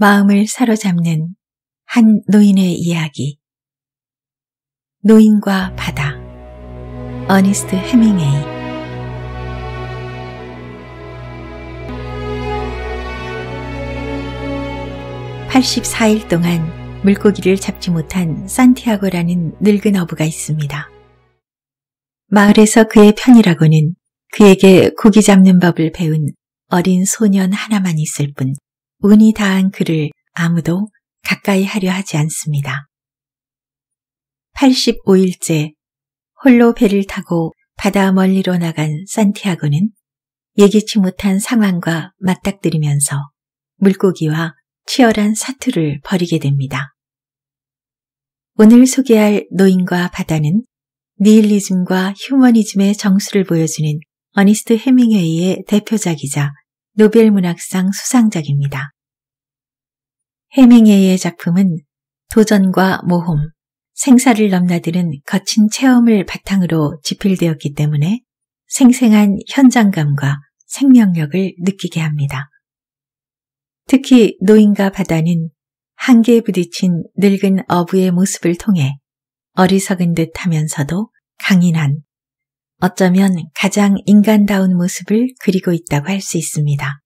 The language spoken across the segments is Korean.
마음을 사로잡는 한 노인의 이야기. 노인과 바다. 어니스트 헤밍웨이. (84일) 동안 물고기를 잡지 못한 산티아고라는 늙은 어부가 있습니다. 마을에서 그의 편이라고는 그에게 고기 잡는 법을 배운 어린 소년 하나만 있을 뿐 운이 다한 그를 아무도 가까이 하려 하지 않습니다. 85일째 홀로 배를 타고 바다 멀리로 나간 산티아고는 예기치 못한 상황과 맞닥뜨리면서 물고기와 치열한 사투를 벌이게 됩니다. 오늘 소개할 노인과 바다는 니힐리즘과 휴머니즘의 정수를 보여주는 어니스트 헤밍웨이의 대표작이자 노벨 문학상 수상작입니다. 해밍웨이의 작품은 도전과 모험, 생사를 넘나드는 거친 체험을 바탕으로 집필되었기 때문에 생생한 현장감과 생명력을 느끼게 합니다. 특히 노인과 바다는 한계에 부딪힌 늙은 어부의 모습을 통해 어리석은 듯 하면서도 강인한 어쩌면 가장 인간다운 모습을 그리고 있다고 할 수 있습니다.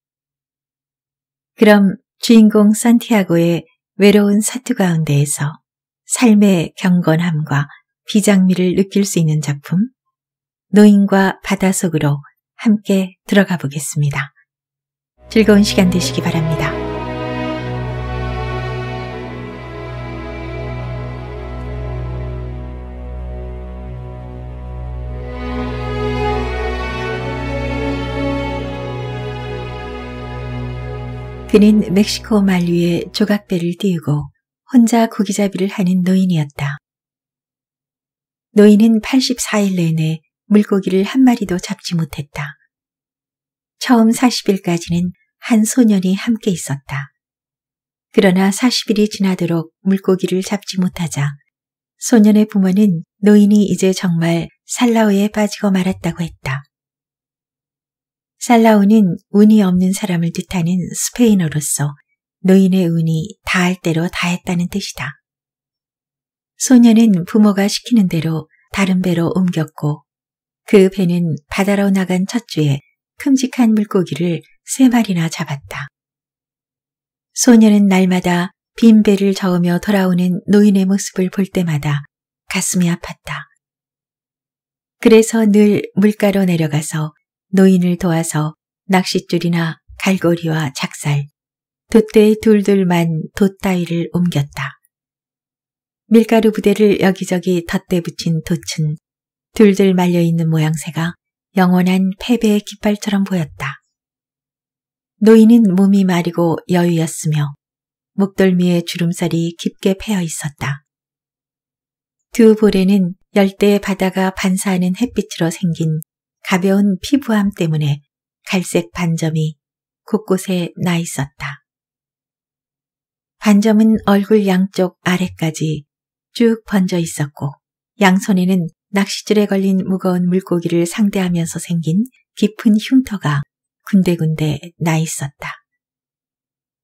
그럼 주인공 산티아고의 외로운 사투 가운데에서 삶의 경건함과 비장미를 느낄 수 있는 작품, 노인과 바다 속으로 함께 들어가 보겠습니다. 즐거운 시간 되시기 바랍니다. 그는 멕시코 만류의 조각배를 띄우고 혼자 고기잡이를 하는 노인이었다. 노인은 84일 내내 물고기를 한 마리도 잡지 못했다. 처음 40일까지는 한 소년이 함께 있었다. 그러나 40일이 지나도록 물고기를 잡지 못하자 소년의 부모는 노인이 이제 정말 살라우에 빠지고 말았다고 했다. 살라우는 운이 없는 사람을 뜻하는 스페인어로서 노인의 운이 다할 대로 다했다는 뜻이다. 소녀는 부모가 시키는 대로 다른 배로 옮겼고 그 배는 바다로 나간 첫 주에 큼직한 물고기를 세 마리나 잡았다. 소녀는 날마다 빈 배를 저으며 돌아오는 노인의 모습을 볼 때마다 가슴이 아팠다. 그래서 늘 물가로 내려가서 노인을 도와서 낚싯줄이나 갈고리와 작살, 돛대의 둘둘만 돛다위를 옮겼다. 밀가루 부대를 여기저기 덧대 붙인 돛은 둘둘 말려있는 모양새가 영원한 패배의 깃발처럼 보였다. 노인은 몸이 마리고 여유였으며 목덜미에 주름살이 깊게 패어 있었다. 두 볼에는 열대의 바다가 반사하는 햇빛으로 생긴 가벼운 피부암 때문에 갈색 반점이 곳곳에 나 있었다. 반점은 얼굴 양쪽 아래까지 쭉 번져 있었고 양손에는 낚싯줄에 걸린 무거운 물고기를 상대하면서 생긴 깊은 흉터가 군데군데 나 있었다.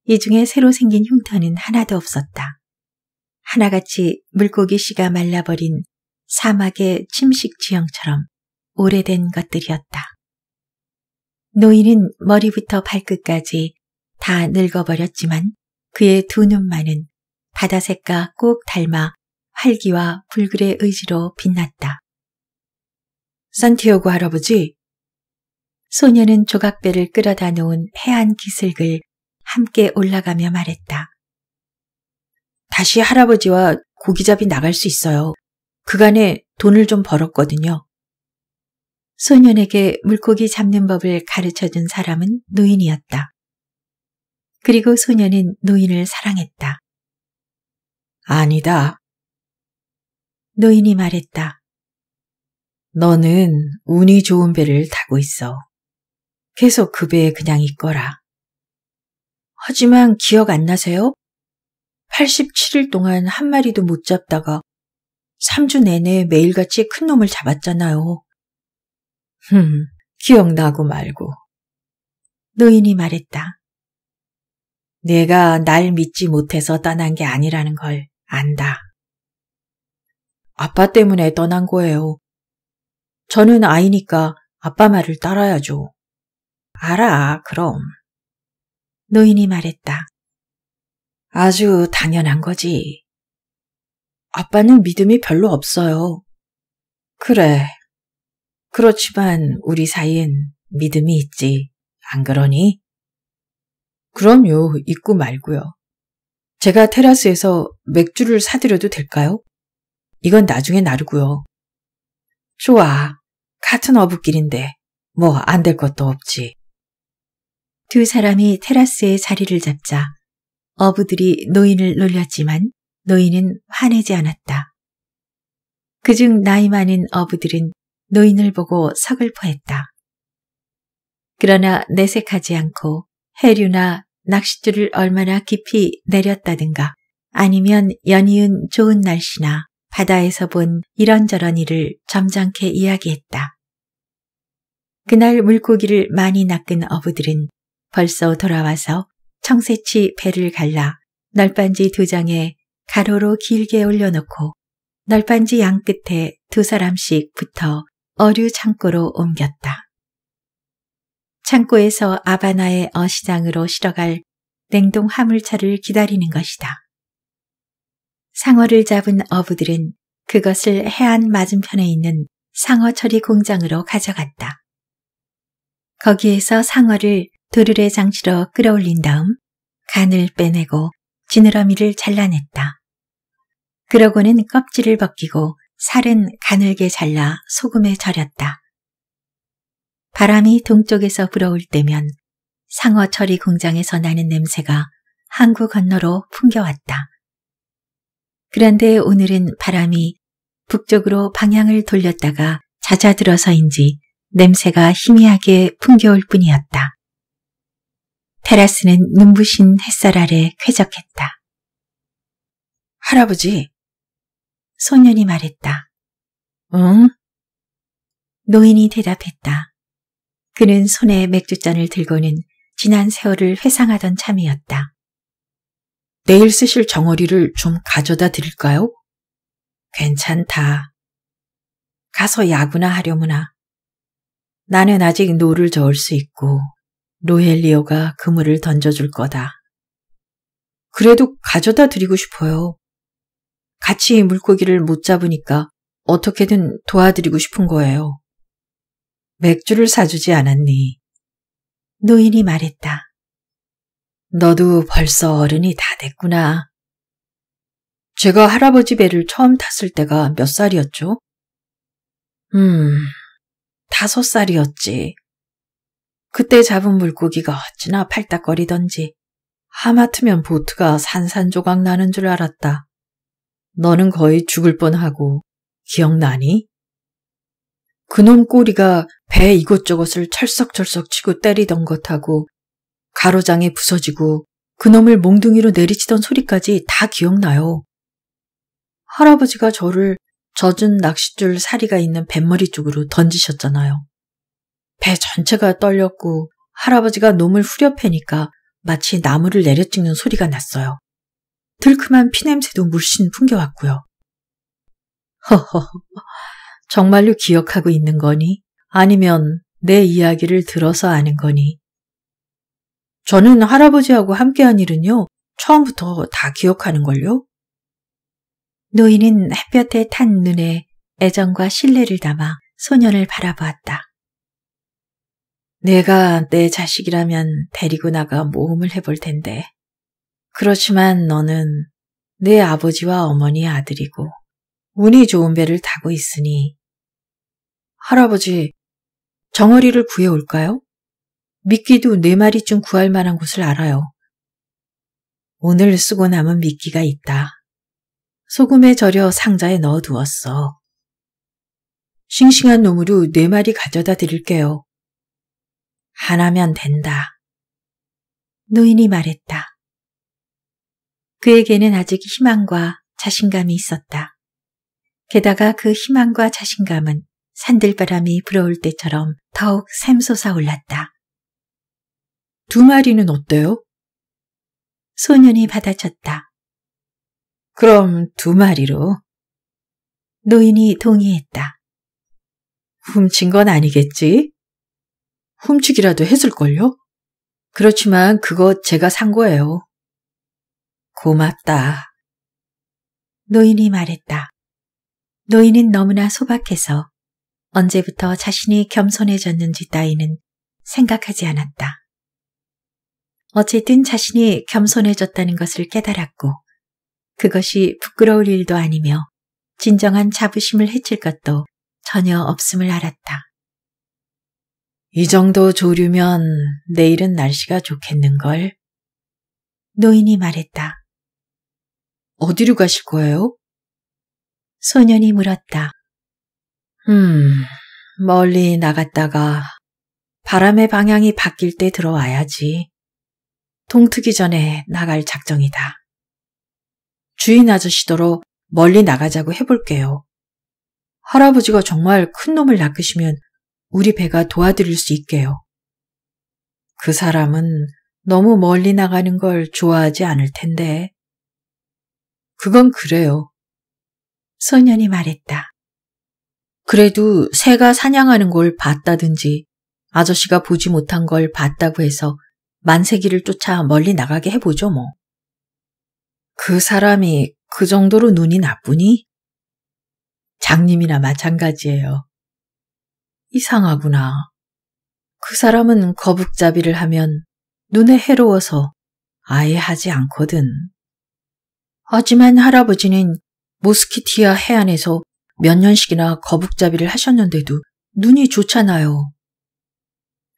이 중에 새로 생긴 흉터는 하나도 없었다. 하나같이 물고기 씨가 말라버린 사막의 침식 지형처럼 오래된 것들이었다. 노인은 머리부터 발끝까지 다 늙어버렸지만 그의 두 눈만은 바다색과 꼭 닮아 활기와 불글의 의지로 빛났다. 산티오고 할아버지! 소녀는 조각배를 끌어다 놓은 해안 기슭을 함께 올라가며 말했다. 다시 할아버지와 고기잡이 나갈 수 있어요. 그간에 돈을 좀 벌었거든요. 소년에게 물고기 잡는 법을 가르쳐준 사람은 노인이었다. 그리고 소년은 노인을 사랑했다. 아니다. 노인이 말했다. 너는 운이 좋은 배를 타고 있어. 계속 그 배에 그냥 있거라. 하지만 기억 안 나세요? 87일 동안 한 마리도 못 잡다가 3주 내내 매일같이 큰 놈을 잡았잖아요. 흠, 기억나고 말고. 노인이 말했다. 내가 날 믿지 못해서 떠난 게 아니라는 걸 안다. 아빠 때문에 떠난 거예요. 저는 아이니까 아빠 말을 따라야죠. 알아, 그럼. 노인이 말했다. 아주 당연한 거지. 아빠는 믿음이 별로 없어요. 그래, 그렇지만 우리 사이엔 믿음이 있지. 안 그러니? 그럼요. 있고 말고요. 제가 테라스에서 맥주를 사드려도 될까요? 이건 나중에 나르고요. 좋아. 같은 어부길인데 뭐 안 될 것도 없지. 두 사람이 테라스에 자리를 잡자 어부들이 노인을 놀렸지만 노인은 화내지 않았다. 그 중 나이 많은 어부들은 노인을 보고 서글퍼했다. 그러나 내색하지 않고 해류나 낚싯줄을 얼마나 깊이 내렸다든가 아니면 연이은 좋은 날씨나 바다에서 본 이런저런 일을 점잖게 이야기했다. 그날 물고기를 많이 낚은 어부들은 벌써 돌아와서 청새치 배를 갈라 널빤지 두 장에 가로로 길게 올려놓고 널빤지 양 끝에 두 사람씩 붙어 어류 창고로 옮겼다. 창고에서 아바나의 어시장으로 실어갈 냉동 화물차를 기다리는 것이다. 상어를 잡은 어부들은 그것을 해안 맞은편에 있는 상어 처리 공장으로 가져갔다. 거기에서 상어를 도르래 장치로 끌어올린 다음 간을 빼내고 지느러미를 잘라냈다. 그러고는 껍질을 벗기고 살은 가늘게 잘라 소금에 절였다. 바람이 동쪽에서 불어올 때면 상어 처리 공장에서 나는 냄새가 항구 건너로 풍겨왔다. 그런데 오늘은 바람이 북쪽으로 방향을 돌렸다가 잦아들어서인지 냄새가 희미하게 풍겨올 뿐이었다. 테라스는 눈부신 햇살 아래 쾌적했다. 할아버지, 소년이 말했다. 응? 노인이 대답했다. 그는 손에 맥주잔을 들고는 지난 세월을 회상하던 참이었다. 내일 쓰실 정어리를 좀 가져다 드릴까요? 괜찮다. 가서 야구나 하려무나. 나는 아직 노를 저을 수 있고 로헬리오가 그물을 던져줄 거다. 그래도 가져다 드리고 싶어요. 같이 물고기를 못 잡으니까 어떻게든 도와드리고 싶은 거예요. 맥주를 사주지 않았니? 노인이 말했다. 너도 벌써 어른이 다 됐구나. 제가 할아버지 배를 처음 탔을 때가 몇 살이었죠? 음, 다섯 살이었지. 그때 잡은 물고기가 어찌나 팔딱거리던지 하마터면 보트가 산산조각 나는 줄 알았다. 너는 거의 죽을 뻔하고 기억나니? 그놈 꼬리가 배 이곳저곳을 철썩철썩 치고 때리던 것하고 가로장에 부서지고 그놈을 몽둥이로 내리치던 소리까지 다 기억나요. 할아버지가 저를 젖은 낚싯줄 사리가 있는 뱃머리 쪽으로 던지셨잖아요. 배 전체가 떨렸고 할아버지가 놈을 후려패니까 마치 나무를 내려찍는 소리가 났어요. 들큼한 피냄새도 물씬 풍겨왔고요. 허허, 정말로 기억하고 있는 거니? 아니면 내 이야기를 들어서 아는 거니? 저는 할아버지하고 함께한 일은요, 처음부터 다 기억하는걸요? 노인은 햇볕에 탄 눈에 애정과 신뢰를 담아 소년을 바라보았다. 내가 내 자식이라면 데리고 나가 모험을 해볼 텐데 그렇지만 너는 내 아버지와 어머니의 아들이고 운이 좋은 배를 타고 있으니 할아버지, 정어리를 구해올까요? 미끼도 네 마리쯤 구할 만한 곳을 알아요. 오늘 쓰고 남은 미끼가 있다. 소금에 절여 상자에 넣어두었어. 싱싱한 놈으로 네 마리 가져다 드릴게요. 하나면 된다. 노인이 말했다. 그에게는 아직 희망과 자신감이 있었다. 게다가 그 희망과 자신감은 산들바람이 불어올 때처럼 더욱 샘솟아 올랐다. 두 마리는 어때요? 소년이 받아쳤다. 그럼 두 마리로. 노인이 동의했다. 훔친 건 아니겠지? 훔치기라도 했을걸요? 그렇지만 그거 제가 산 거예요. 고맙다. 노인이 말했다. 노인은 너무나 소박해서 언제부터 자신이 겸손해졌는지 따위는 생각하지 않았다. 어쨌든 자신이 겸손해졌다는 것을 깨달았고 그것이 부끄러울 일도 아니며 진정한 자부심을 해칠 것도 전혀 없음을 알았다. 이 정도 조류면 내일은 날씨가 좋겠는걸? 노인이 말했다. 어디로 가실 거예요? 소년이 물었다. 음, 멀리 나갔다가 바람의 방향이 바뀔 때 들어와야지. 동트기 전에 나갈 작정이다. 주인 아저씨더러 멀리 나가자고 해볼게요. 할아버지가 정말 큰 놈을 낚으시면 우리 배가 도와드릴 수 있게요. 그 사람은 너무 멀리 나가는 걸 좋아하지 않을 텐데. 그건 그래요. 소년이 말했다. 그래도 새가 사냥하는 걸 봤다든지 아저씨가 보지 못한 걸 봤다고 해서 만세기를 쫓아 멀리 나가게 해보죠 뭐. 그 사람이 그 정도로 눈이 나쁘니? 장님이나 마찬가지예요. 이상하구나. 그 사람은 거북잡이를 하면 눈에 해로워서 아예 하지 않거든. 하지만 할아버지는 모스키티아 해안에서 몇 년씩이나 거북잡이를 하셨는데도 눈이 좋잖아요.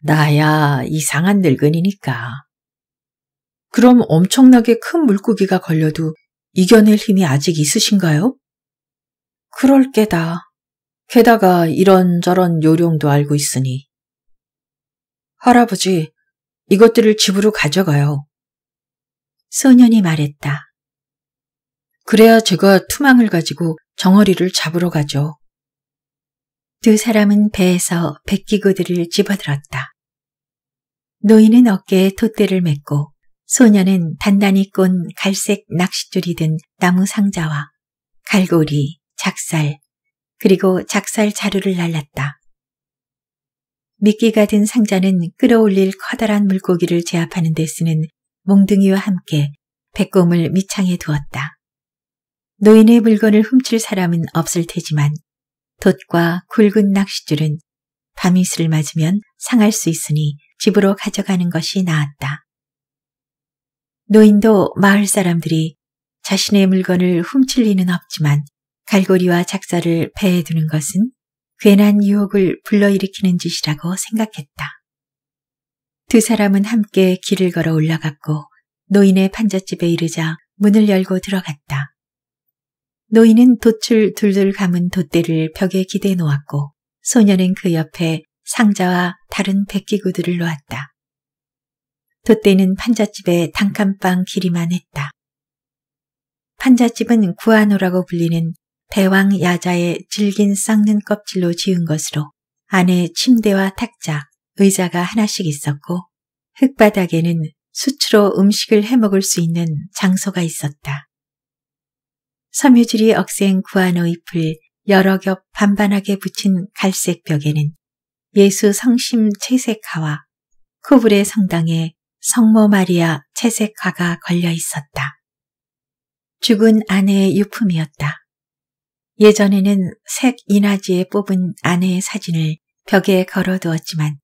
나야 이상한 늙은이니까. 그럼 엄청나게 큰 물고기가 걸려도 이겨낼 힘이 아직 있으신가요? 그럴 게다. 게다가 이런저런 요령도 알고 있으니. 할아버지, 이것들을 집으로 가져가요. 소년이 말했다. 그래야 제가 투망을 가지고 정어리를 잡으러 가죠. 두 사람은 배에서 백기구들을 집어들었다. 노인은 어깨에 톳대를 맸고 소녀는 단단히 꼰 갈색 낚싯줄이 든 나무 상자와 갈고리, 작살, 그리고 작살 자루를 날랐다. 미끼가 든 상자는 끌어올릴 커다란 물고기를 제압하는 데 쓰는 몽둥이와 함께 백곰을 밑창에 두었다. 노인의 물건을 훔칠 사람은 없을 테지만 돛과 굵은 낚싯줄은 밤이슬을 맞으면 상할 수 있으니 집으로 가져가는 것이 나았다. 노인도 마을 사람들이 자신의 물건을 훔칠 리는 없지만 갈고리와 작사를 배에 두는 것은 괜한 유혹을 불러일으키는 짓이라고 생각했다. 두 사람은 함께 길을 걸어 올라갔고 노인의 판잣집에 이르자 문을 열고 들어갔다. 노인은 돛을 둘둘 감은 돛대를 벽에 기대 놓았고 소년은그 옆에 상자와 다른 백기구들을 놓았다. 돛대는 판잣집의 단칸방 길이만 했다. 판잣집은 구아노라고 불리는 대왕 야자의 질긴 쌍는 껍질로 지은 것으로 안에 침대와 탁자, 의자가 하나씩 있었고 흙바닥에는 수치로 음식을 해먹을 수 있는 장소가 있었다. 섬유질이 억센 구아노 잎을 여러 겹 반반하게 붙인 갈색 벽에는 예수 성심 채색화와 쿠브레 성당에 성모 마리아 채색화가 걸려 있었다. 죽은 아내의 유품이었다. 예전에는 색 인화지에 뽑은 아내의 사진을 벽에 걸어두었지만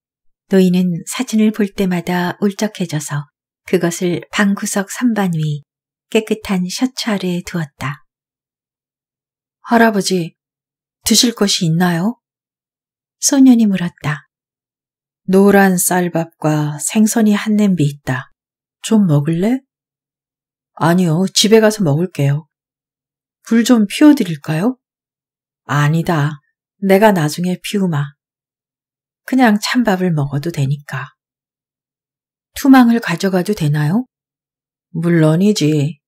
노인은 사진을 볼 때마다 울적해져서 그것을 방구석 선반 위 깨끗한 셔츠 아래에 두었다. 할아버지, 드실 것이 있나요? 소년이 물었다. 노란 쌀밥과 생선이 한 냄비 있다. 좀 먹을래? 아니요, 집에 가서 먹을게요. 불 좀 피워드릴까요? 아니다, 내가 나중에 피우마. 그냥 찬밥을 먹어도 되니까. 투망을 가져가도 되나요? 물론이지.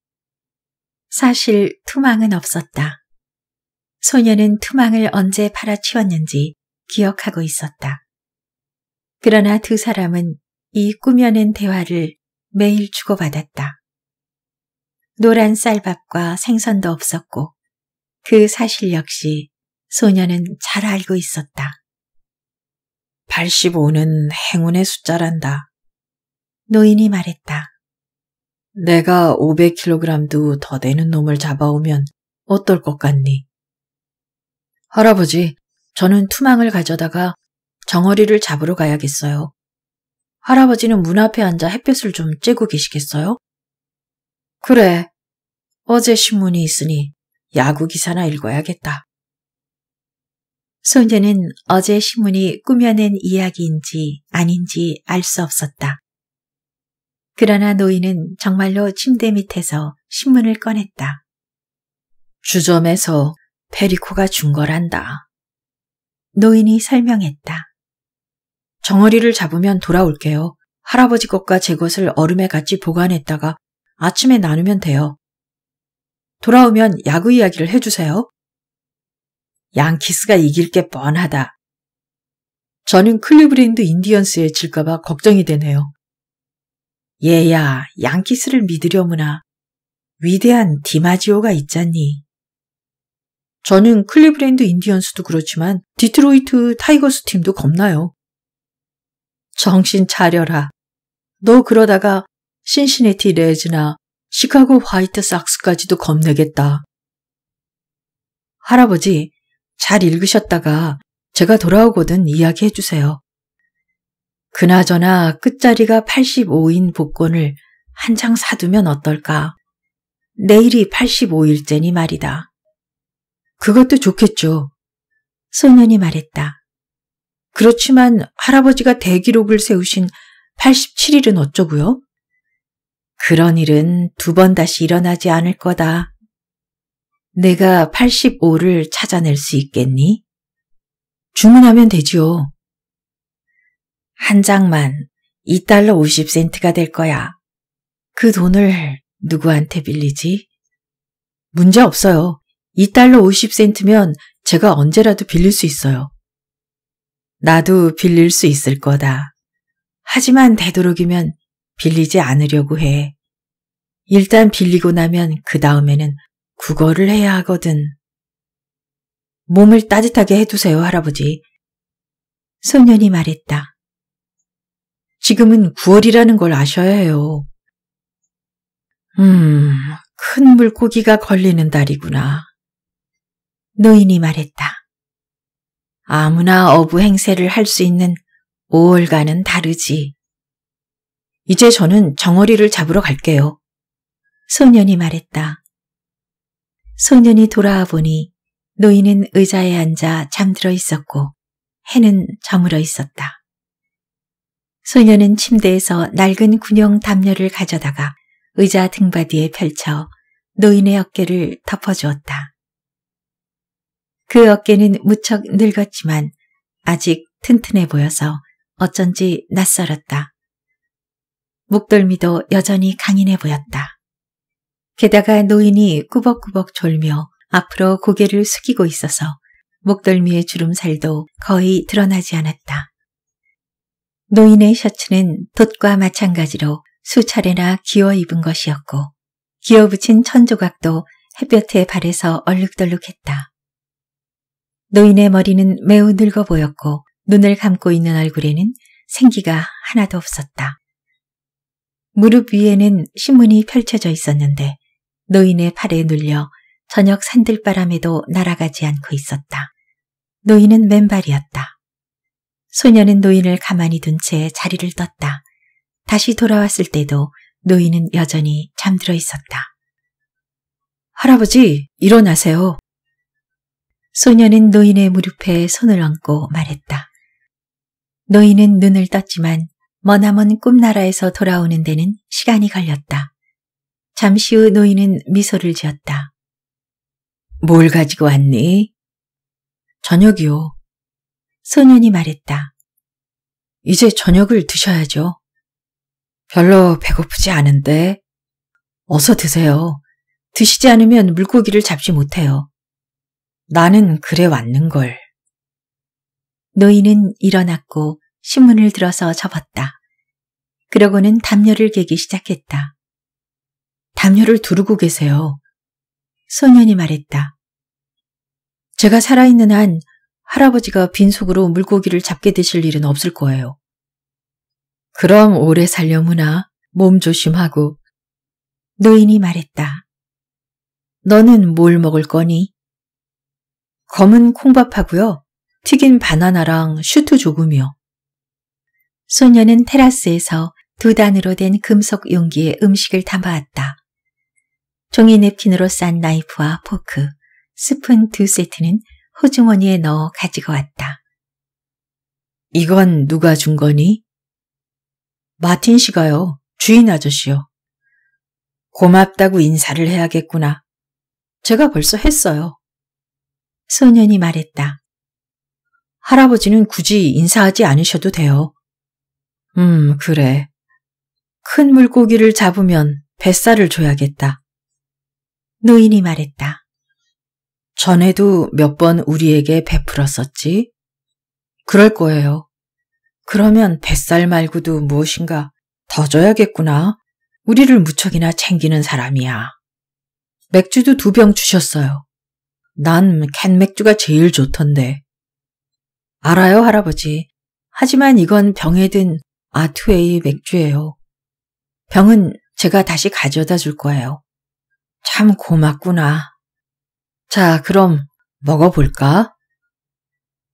사실 투망은 없었다. 소녀는 투망을 언제 팔아치웠는지 기억하고 있었다. 그러나 두 사람은 이 꾸며낸 대화를 매일 주고받았다. 노란 쌀밥과 생선도 없었고 그 사실 역시 소녀는 잘 알고 있었다. 85는 행운의 숫자란다. 노인이 말했다. 내가 500kg도 더 되는 놈을 잡아오면 어떨 것 같니? 할아버지, 저는 투망을 가져다가 정어리를 잡으러 가야겠어요. 할아버지는 문 앞에 앉아 햇볕을 좀 쬐고 계시겠어요? 그래. 어제 신문이 있으니 야구 기사나 읽어야겠다. 소녀는 어제 신문이 꾸며낸 이야기인지 아닌지 알 수 없었다. 그러나 노인은 정말로 침대 밑에서 신문을 꺼냈다. 주점에서 페리코가 준 거란다. 노인이 설명했다. 정어리를 잡으면 돌아올게요. 할아버지 것과 제 것을 얼음에 같이 보관했다가 아침에 나누면 돼요. 돌아오면 야구 이야기를 해주세요. 양키스가 이길 게 뻔하다. 저는 클리브랜드 인디언스에 질까봐 걱정이 되네요. 얘야, 양키스를 믿으려무나 위대한 디마지오가 있잖니. 저는 클리브랜드 인디언스도 그렇지만 디트로이트 타이거스 팀도 겁나요. 정신 차려라. 너 그러다가 신시네티 레즈나 시카고 화이트 삭스까지도 겁내겠다. 할아버지, 잘 읽으셨다가 제가 돌아오거든 이야기해 주세요. 그나저나 끝자리가 85인 복권을 한 장 사두면 어떨까? 내일이 85일째니 말이다. 그것도 좋겠죠. 소년이 말했다. 그렇지만 할아버지가 대기록을 세우신 87일은 어쩌고요? 그런 일은 두 번 다시 일어나지 않을 거다. 내가 85를 찾아낼 수 있겠니? 주문하면 되지요. 한 장만 2달러 50센트가 될 거야. 그 돈을 누구한테 빌리지? 문제 없어요. 2달러 50센트면 제가 언제라도 빌릴 수 있어요. 나도 빌릴 수 있을 거다. 하지만 되도록이면 빌리지 않으려고 해. 일단 빌리고 나면 그 다음에는 국어를 해야 하거든. 몸을 따뜻하게 해두세요, 할아버지. 소년이 말했다. 지금은 9월이라는 걸 아셔야 해요. 음, 큰 물고기가 걸리는 달이구나. 노인이 말했다. 아무나 어부 행세를 할 수 있는 5월과는 다르지. 이제 저는 정어리를 잡으러 갈게요. 소년이 말했다. 소년이 돌아와 보니 노인은 의자에 앉아 잠들어 있었고 해는 저물어 있었다. 소년은 침대에서 낡은 군용 담요를 가져다가 의자 등받이에 펼쳐 노인의 어깨를 덮어주었다. 그 어깨는 무척 늙었지만 아직 튼튼해 보여서 어쩐지 낯설었다. 목덜미도 여전히 강인해 보였다. 게다가 노인이 꾸벅꾸벅 졸며 앞으로 고개를 숙이고 있어서 목덜미의 주름살도 거의 드러나지 않았다. 노인의 셔츠는 돛과 마찬가지로 수차례나 기어 입은 것이었고 기어 붙인 천조각도 햇볕에 발에서 얼룩덜룩했다. 노인의 머리는 매우 늙어 보였고 눈을 감고 있는 얼굴에는 생기가 하나도 없었다. 무릎 위에는 신문이 펼쳐져 있었는데 노인의 팔에 눌려 저녁 산들바람에도 날아가지 않고 있었다. 노인은 맨발이었다. 소녀는 노인을 가만히 둔 채 자리를 떴다. 다시 돌아왔을 때도 노인은 여전히 잠들어 있었다. 할아버지, 일어나세요. 소년은 노인의 무릎에 손을 얹고 말했다. 노인은 눈을 떴지만 머나먼 꿈나라에서 돌아오는 데는 시간이 걸렸다. 잠시 후 노인은 미소를 지었다. 뭘 가지고 왔니? 저녁이요. 소년이 말했다. 이제 저녁을 드셔야죠. 별로 배고프지 않은데. 어서 드세요. 드시지 않으면 물고기를 잡지 못해요. 나는 그래 왔는걸. 노인은 일어났고 신문을 들어서 접었다. 그러고는 담요를 개기 시작했다. 담요를 두르고 계세요. 소년이 말했다. 제가 살아있는 한 할아버지가 빈속으로 물고기를 잡게 되실 일은 없을 거예요. 그럼 오래 살려무나 몸 조심하고. 노인이 말했다. 너는 뭘 먹을 거니? 검은 콩밥하고요. 튀긴 바나나랑 슈트 조금이요. 소녀는 테라스에서 두 단으로 된 금속 용기에 음식을 담아왔다. 종이 냅킨으로 싼 나이프와 포크, 스푼 두 세트는 호주머니에 넣어 가지고 왔다. 이건 누가 준 거니? 마틴 씨가요. 주인 아저씨요. 고맙다고 인사를 해야겠구나. 제가 벌써 했어요. 소년이 말했다. 할아버지는 굳이 인사하지 않으셔도 돼요. 음, 그래. 큰 물고기를 잡으면 뱃살을 줘야겠다. 노인이 말했다. 전에도 몇 번 우리에게 베풀었었지? 그럴 거예요. 그러면 뱃살 말고도 무엇인가 더 줘야겠구나. 우리를 무척이나 챙기는 사람이야. 맥주도 두 병 주셨어요. 난캔 맥주가 제일 좋던데. 알아요, 할아버지. 하지만 이건 병에 든아투웨이 맥주예요. 병은 제가 다시 가져다 줄 거예요. 참 고맙구나. 자, 그럼 먹어볼까?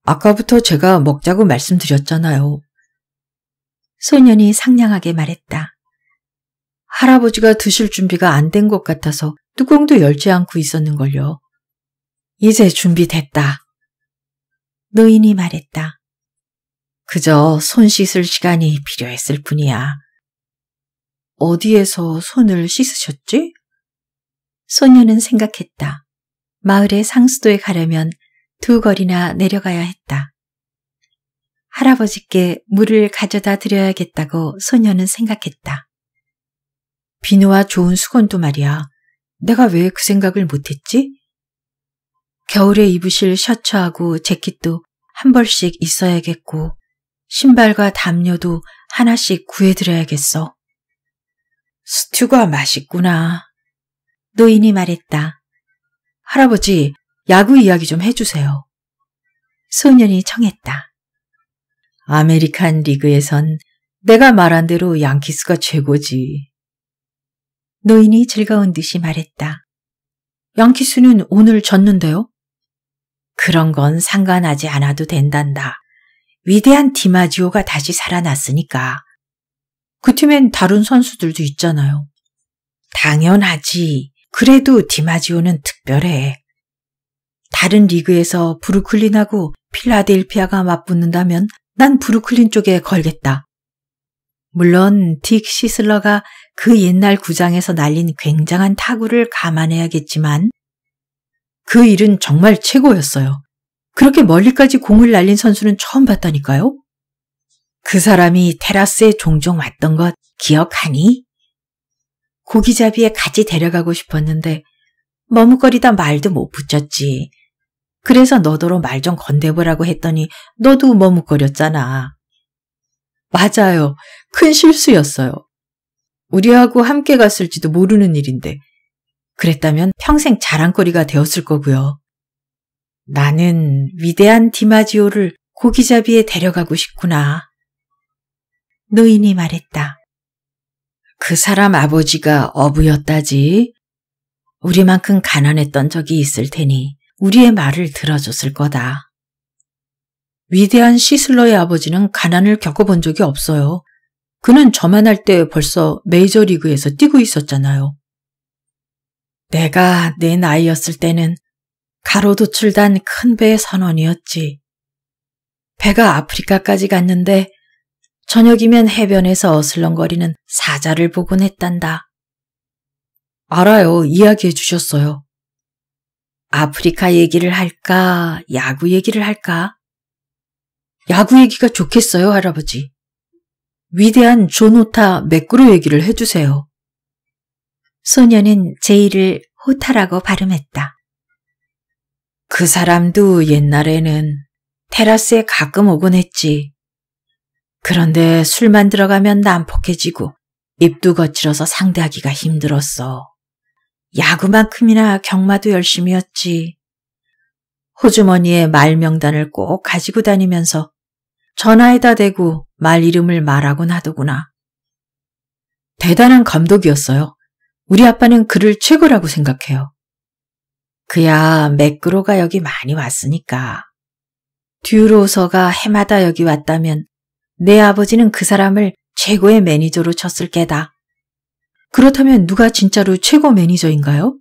아까부터 제가 먹자고 말씀드렸잖아요. 소년이 상냥하게 말했다. 할아버지가 드실 준비가 안 된 것 같아서 뚜껑도 열지 않고 있었는걸요. 이제 준비됐다. 노인이 말했다. 그저 손 씻을 시간이 필요했을 뿐이야. 어디에서 손을 씻으셨지? 소녀는 생각했다. 마을의 상수도에 가려면 두 거리나 내려가야 했다. 할아버지께 물을 가져다 드려야겠다고 소녀는 생각했다. 비누와 좋은 수건도 말이야. 내가 왜 그 생각을 못했지? 겨울에 입으실 셔츠하고 재킷도 한 벌씩 있어야겠고 신발과 담요도 하나씩 구해드려야겠어. 스튜가 맛있구나. 노인이 말했다. 할아버지, 야구 이야기 좀 해주세요. 소년이 청했다. 아메리칸 리그에선 내가 말한 대로 양키스가 최고지. 노인이 즐거운 듯이 말했다. 양키스는 오늘 졌는데요? 그런 건 상관하지 않아도 된단다. 위대한 디마지오가 다시 살아났으니까. 그 팀엔 다른 선수들도 있잖아요. 당연하지. 그래도 디마지오는 특별해. 다른 리그에서 브루클린하고 필라델피아가 맞붙는다면 난 브루클린 쪽에 걸겠다. 물론 딕 시슬러가 그 옛날 구장에서 날린 굉장한 타구를 감안해야겠지만 그 일은 정말 최고였어요. 그렇게 멀리까지 공을 날린 선수는 처음 봤다니까요. 그 사람이 테라스에 종종 왔던 것 기억하니? 고기잡이에 같이 데려가고 싶었는데 머뭇거리다 말도 못 붙였지. 그래서 너더러 말 좀 건대보라고 했더니 너도 머뭇거렸잖아. 맞아요. 큰 실수였어요. 우리하고 함께 갔을지도 모르는 일인데 그랬다면 평생 자랑거리가 되었을 거고요. 나는 위대한 디마지오를 고기잡이에 데려가고 싶구나. 노인이 말했다. 그 사람 아버지가 어부였다지. 우리만큼 가난했던 적이 있을 테니 우리의 말을 들어줬을 거다. 위대한 시슬러의 아버지는 가난을 겪어본 적이 없어요. 그는 저만 할 때 벌써 메이저리그에서 뛰고 있었잖아요. 내가 내 나이였을 때는 가로도 출단 큰 배의 선원이었지. 배가 아프리카까지 갔는데 저녁이면 해변에서 어슬렁거리는 사자를 보곤 했단다. 알아요. 이야기해 주셨어요. 아프리카 얘기를 할까? 야구 얘기를 할까? 야구 얘기가 좋겠어요, 할아버지. 위대한 조노타 맥구로 얘기를 해주세요. 소녀는 제이를 호타라고 발음했다. 그 사람도 옛날에는 테라스에 가끔 오곤 했지. 그런데 술만 들어가면 난폭해지고 입도 거칠어서 상대하기가 힘들었어. 야구만큼이나 경마도 열심이었지 호주머니에 말 명단을 꼭 가지고 다니면서 전화에다 대고 말 이름을 말하곤 하더구나. 대단한 감독이었어요. 우리 아빠는 그를 최고라고 생각해요. 그야 매끄로가 여기 많이 왔으니까. 듀로서가 해마다 여기 왔다면 내 아버지는 그 사람을 최고의 매니저로 쳤을 게다. 그렇다면 누가 진짜로 최고 매니저인가요?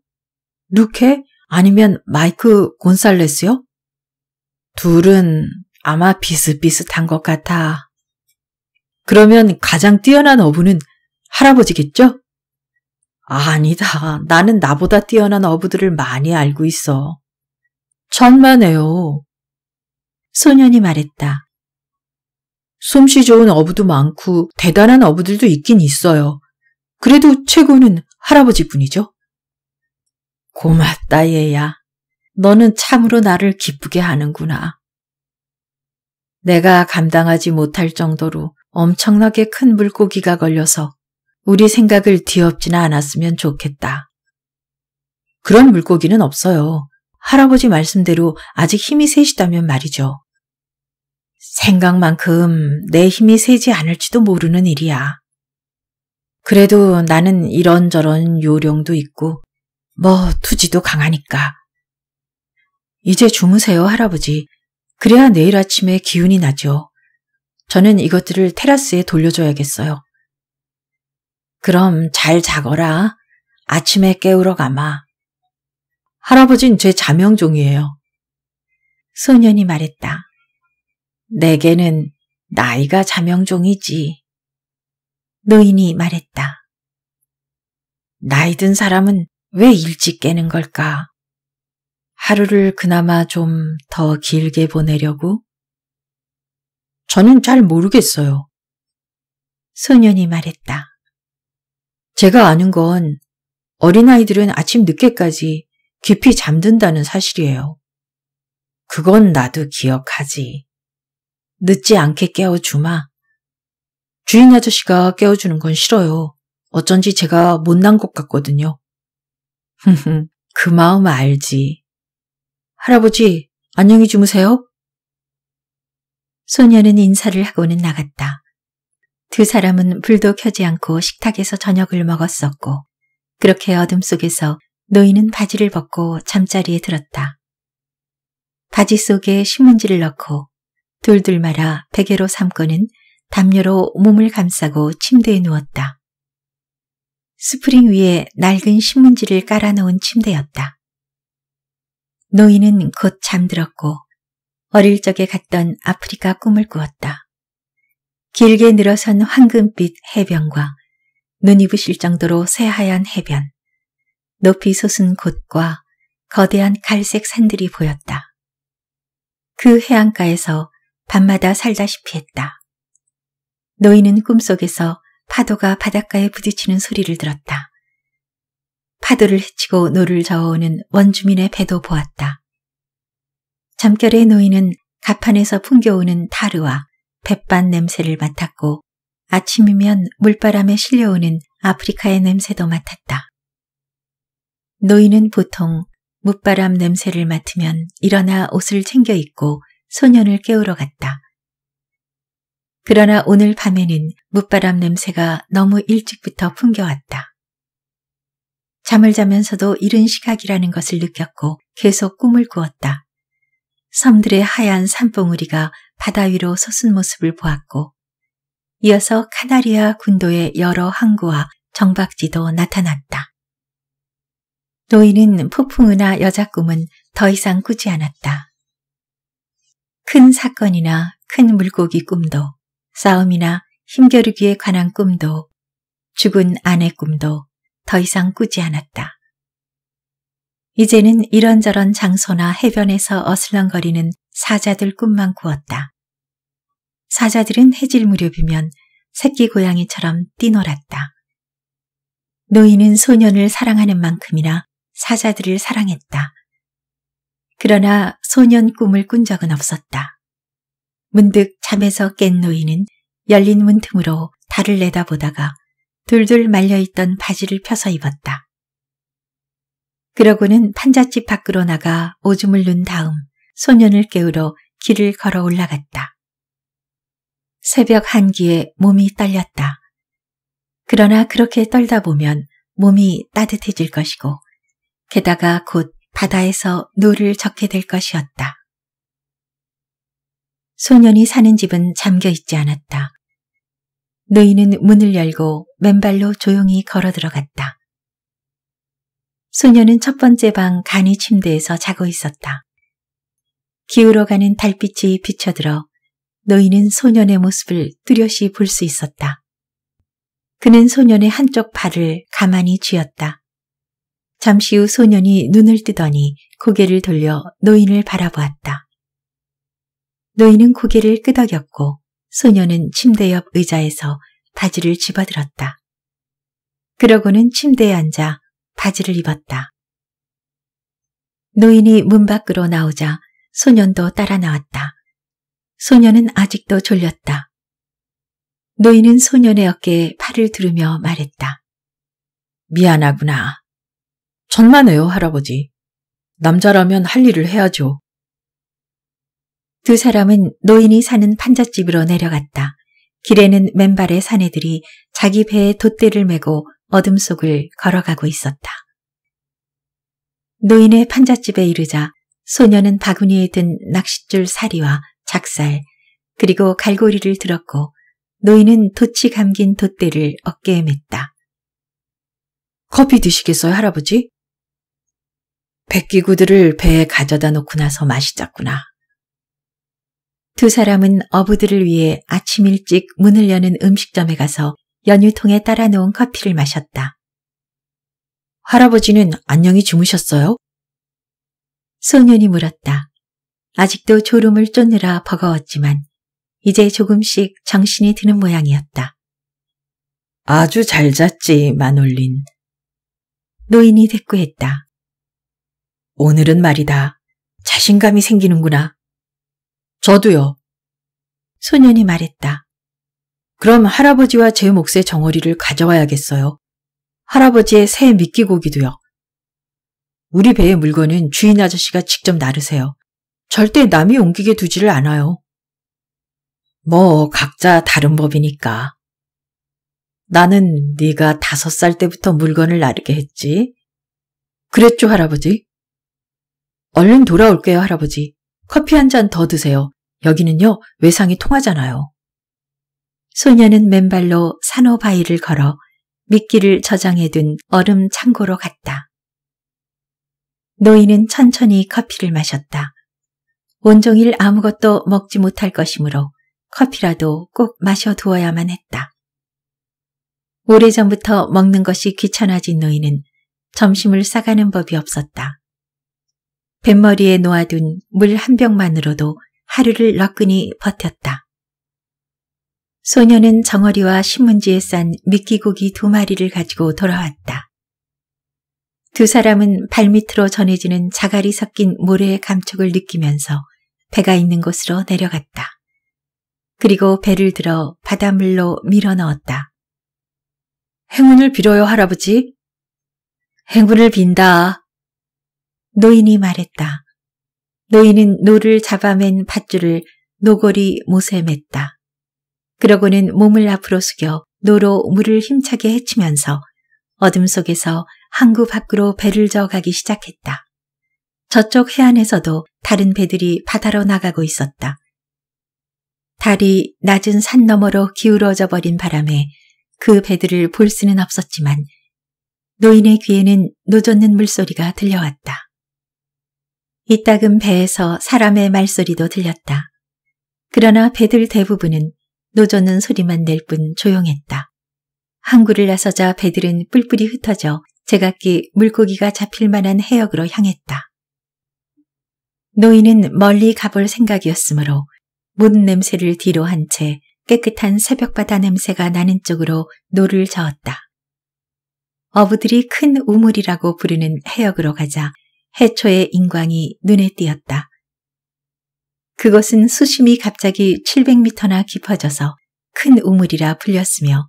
루케 아니면 마이크 곤살레스요? 둘은 아마 비슷비슷한 것 같아. 그러면 가장 뛰어난 어부는 할아버지겠죠? 아니다. 나는 나보다 뛰어난 어부들을 많이 알고 있어. 천만에요. 소년이 말했다. 솜씨 좋은 어부도 많고 대단한 어부들도 있긴 있어요. 그래도 최고는 할아버지뿐이죠. 고맙다 얘야. 너는 참으로 나를 기쁘게 하는구나. 내가 감당하지 못할 정도로 엄청나게 큰 물고기가 걸려서 우리 생각을 뒤엎지나 않았으면 좋겠다. 그런 물고기는 없어요. 할아버지 말씀대로 아직 힘이 세시다면 말이죠. 생각만큼 내 힘이 세지 않을지도 모르는 일이야. 그래도 나는 이런저런 요령도 있고 뭐 투지도 강하니까. 이제 주무세요, 할아버지. 그래야 내일 아침에 기운이 나죠. 저는 이것들을 테라스에 돌려줘야겠어요. 그럼 잘 자거라. 아침에 깨우러 가마. 할아버진 제 자명종이에요. 소년이 말했다. 내게는 나이가 자명종이지. 노인이 말했다. 나이 든 사람은 왜 일찍 깨는 걸까? 하루를 그나마 좀 더 길게 보내려고? 저는 잘 모르겠어요. 소년이 말했다. 제가 아는 건 어린아이들은 아침 늦게까지 깊이 잠든다는 사실이에요. 그건 나도 기억하지. 늦지 않게 깨워주마. 주인 아저씨가 깨워주는 건 싫어요. 어쩐지 제가 못난 것 같거든요. 그 마음 알지. 할아버지, 안녕히 주무세요. 소녀는 인사를 하고는 나갔다. 두 사람은 불도 켜지 않고 식탁에서 저녁을 먹었었고 그렇게 어둠 속에서 노인은 바지를 벗고 잠자리에 들었다. 바지 속에 신문지를 넣고 둘둘 말아 베개로 삼고는 담요로 몸을 감싸고 침대에 누웠다. 스프링 위에 낡은 신문지를 깔아놓은 침대였다. 노인은 곧 잠들었고 어릴 적에 갔던 아프리카 꿈을 꾸었다. 길게 늘어선 황금빛 해변과 눈이 부실 정도로 새하얀 해변, 높이 솟은 곳과 거대한 갈색 산들이 보였다. 그 해안가에서 밤마다 살다시피 했다. 노인은 꿈속에서 파도가 바닷가에 부딪히는 소리를 들었다. 파도를 헤치고 노를 저어오는 원주민의 배도 보았다. 잠결의 노인은 가판에서 풍겨오는 타르와 뱃반 냄새를 맡았고 아침이면 물바람에 실려오는 아프리카의 냄새도 맡았다. 노인은 보통 물바람 냄새를 맡으면 일어나 옷을 챙겨 입고 소년을 깨우러 갔다. 그러나 오늘 밤에는 물바람 냄새가 너무 일찍부터 풍겨왔다. 잠을 자면서도 이른 시각이라는 것을 느꼈고 계속 꿈을 꾸었다. 섬들의 하얀 산봉우리가 바다 위로 솟은 모습을 보았고 이어서 카나리아 군도의 여러 항구와 정박지도 나타났다. 노인은 폭풍우나 여자 꿈은 더 이상 꾸지 않았다. 큰 사건이나 큰 물고기 꿈도, 싸움이나 힘겨루기에 관한 꿈도, 죽은 아내 꿈도 더 이상 꾸지 않았다. 이제는 이런저런 장소나 해변에서 어슬렁거리는 사자들 꿈만 꾸었다. 사자들은 해질 무렵이면 새끼 고양이처럼 뛰놀았다. 노인은 소년을 사랑하는 만큼이나 사자들을 사랑했다. 그러나 소년 꿈을 꾼 적은 없었다. 문득 잠에서 깬 노인은 열린 문틈으로 달을 내다보다가 둘둘 말려있던 바지를 펴서 입었다. 그러고는 판잣집 밖으로 나가 오줌을 눈 다음 소년을 깨우러 길을 걸어 올라갔다. 새벽 한기에 몸이 떨렸다. 그러나 그렇게 떨다 보면 몸이 따뜻해질 것이고 게다가 곧 바다에서 노를 적게될 것이었다. 소년이 사는 집은 잠겨 있지 않았다. 너인은 문을 열고 맨발로 조용히 걸어 들어갔다. 소년은첫 번째 방 간이 침대에서 자고 있었다. 기울어가는 달빛이 비쳐들어 노인은 소년의 모습을 뚜렷이 볼 수 있었다. 그는 소년의 한쪽 팔을 가만히 쥐었다. 잠시 후 소년이 눈을 뜨더니 고개를 돌려 노인을 바라보았다. 노인은 고개를 끄덕였고 소년은 침대 옆 의자에서 바지를 집어들었다. 그러고는 침대에 앉아 바지를 입었다. 노인이 문 밖으로 나오자 소년도 따라 나왔다. 소년은 아직도 졸렸다. 노인은 소년의 어깨에 팔을 두르며 말했다. 미안하구나. 천만에요, 할아버지. 남자라면 할 일을 해야죠. 두 사람은 노인이 사는 판잣집으로 내려갔다. 길에는 맨발의 사내들이 자기 배에 돛대를 메고 어둠 속을 걸어가고 있었다. 노인의 판잣집에 이르자 소녀는 바구니에 든 낚싯줄 사리와 작살, 그리고 갈고리를 들었고 노인은 도치 감긴 돛대를 어깨에 맸다. 커피 드시겠어요, 할아버지? 백기구들을 배에 가져다 놓고 나서 마시자꾸나. 두 사람은 어부들을 위해 아침 일찍 문을 여는 음식점에 가서 연유통에 따라 놓은 커피를 마셨다. 할아버지는 안녕히 주무셨어요? 소년이 물었다. 아직도 졸음을 쫓느라 버거웠지만 이제 조금씩 정신이 드는 모양이었다. 아주 잘 잤지, 마놀린. 노인이 대꾸했다. 오늘은 말이다. 자신감이 생기는구나. 저도요. 소년이 말했다. 그럼 할아버지와 제 몫의 정어리를 가져와야겠어요. 할아버지의 새 미끼고기도요. 우리 배의 물건은 주인 아저씨가 직접 나르세요. 절대 남이 옮기게 두지를 않아요. 뭐 각자 다른 법이니까. 나는 네가 다섯 살 때부터 물건을 나르게 했지. 그랬죠 할아버지. 얼른 돌아올게요 할아버지. 커피 한 잔 더 드세요. 여기는요 외상이 통하잖아요. 소녀는 맨발로 산호바위를 걸어 미끼를 저장해둔 얼음 창고로 갔다. 노인은 천천히 커피를 마셨다. 온종일 아무것도 먹지 못할 것이므로 커피라도 꼭 마셔두어야만 했다. 오래전부터 먹는 것이 귀찮아진 노인은 점심을 싸가는 법이 없었다. 뱃머리에 놓아둔 물 한 병만으로도 하루를 러끈히 버텼다. 소녀는 정어리와 신문지에 싼 미끼고기 두 마리를 가지고 돌아왔다. 두 사람은 발밑으로 전해지는 자갈이 섞인 모래의 감촉을 느끼면서 배가 있는 곳으로 내려갔다. 그리고 배를 들어 바닷물로 밀어 넣었다. 행운을 빌어요, 할아버지. 행운을 빈다. 노인이 말했다. 노인은 노를 잡아맨 밧줄을 노골이 못에 맸다. 그러고는 몸을 앞으로 숙여 노로 물을 힘차게 헤치면서 어둠 속에서 항구 밖으로 배를 저어가기 시작했다. 저쪽 해안에서도 다른 배들이 바다로 나가고 있었다. 달이 낮은 산 너머로 기울어져 버린 바람에 그 배들을 볼 수는 없었지만 노인의 귀에는 노젓는 물소리가 들려왔다. 이따금 배에서 사람의 말소리도 들렸다. 그러나 배들 대부분은 노젓는 소리만 낼 뿐 조용했다. 항구를 나서자 배들은 뿔뿔이 흩어져 제각기 물고기가 잡힐 만한 해역으로 향했다. 노인은 멀리 가볼 생각이었으므로 문 냄새를 뒤로 한 채 깨끗한 새벽바다 냄새가 나는 쪽으로 노를 저었다. 어부들이 큰 우물이라고 부르는 해역으로 가자 해초의 인광이 눈에 띄었다. 그것은 수심이 갑자기 700m나 깊어져서 큰 우물이라 불렸으며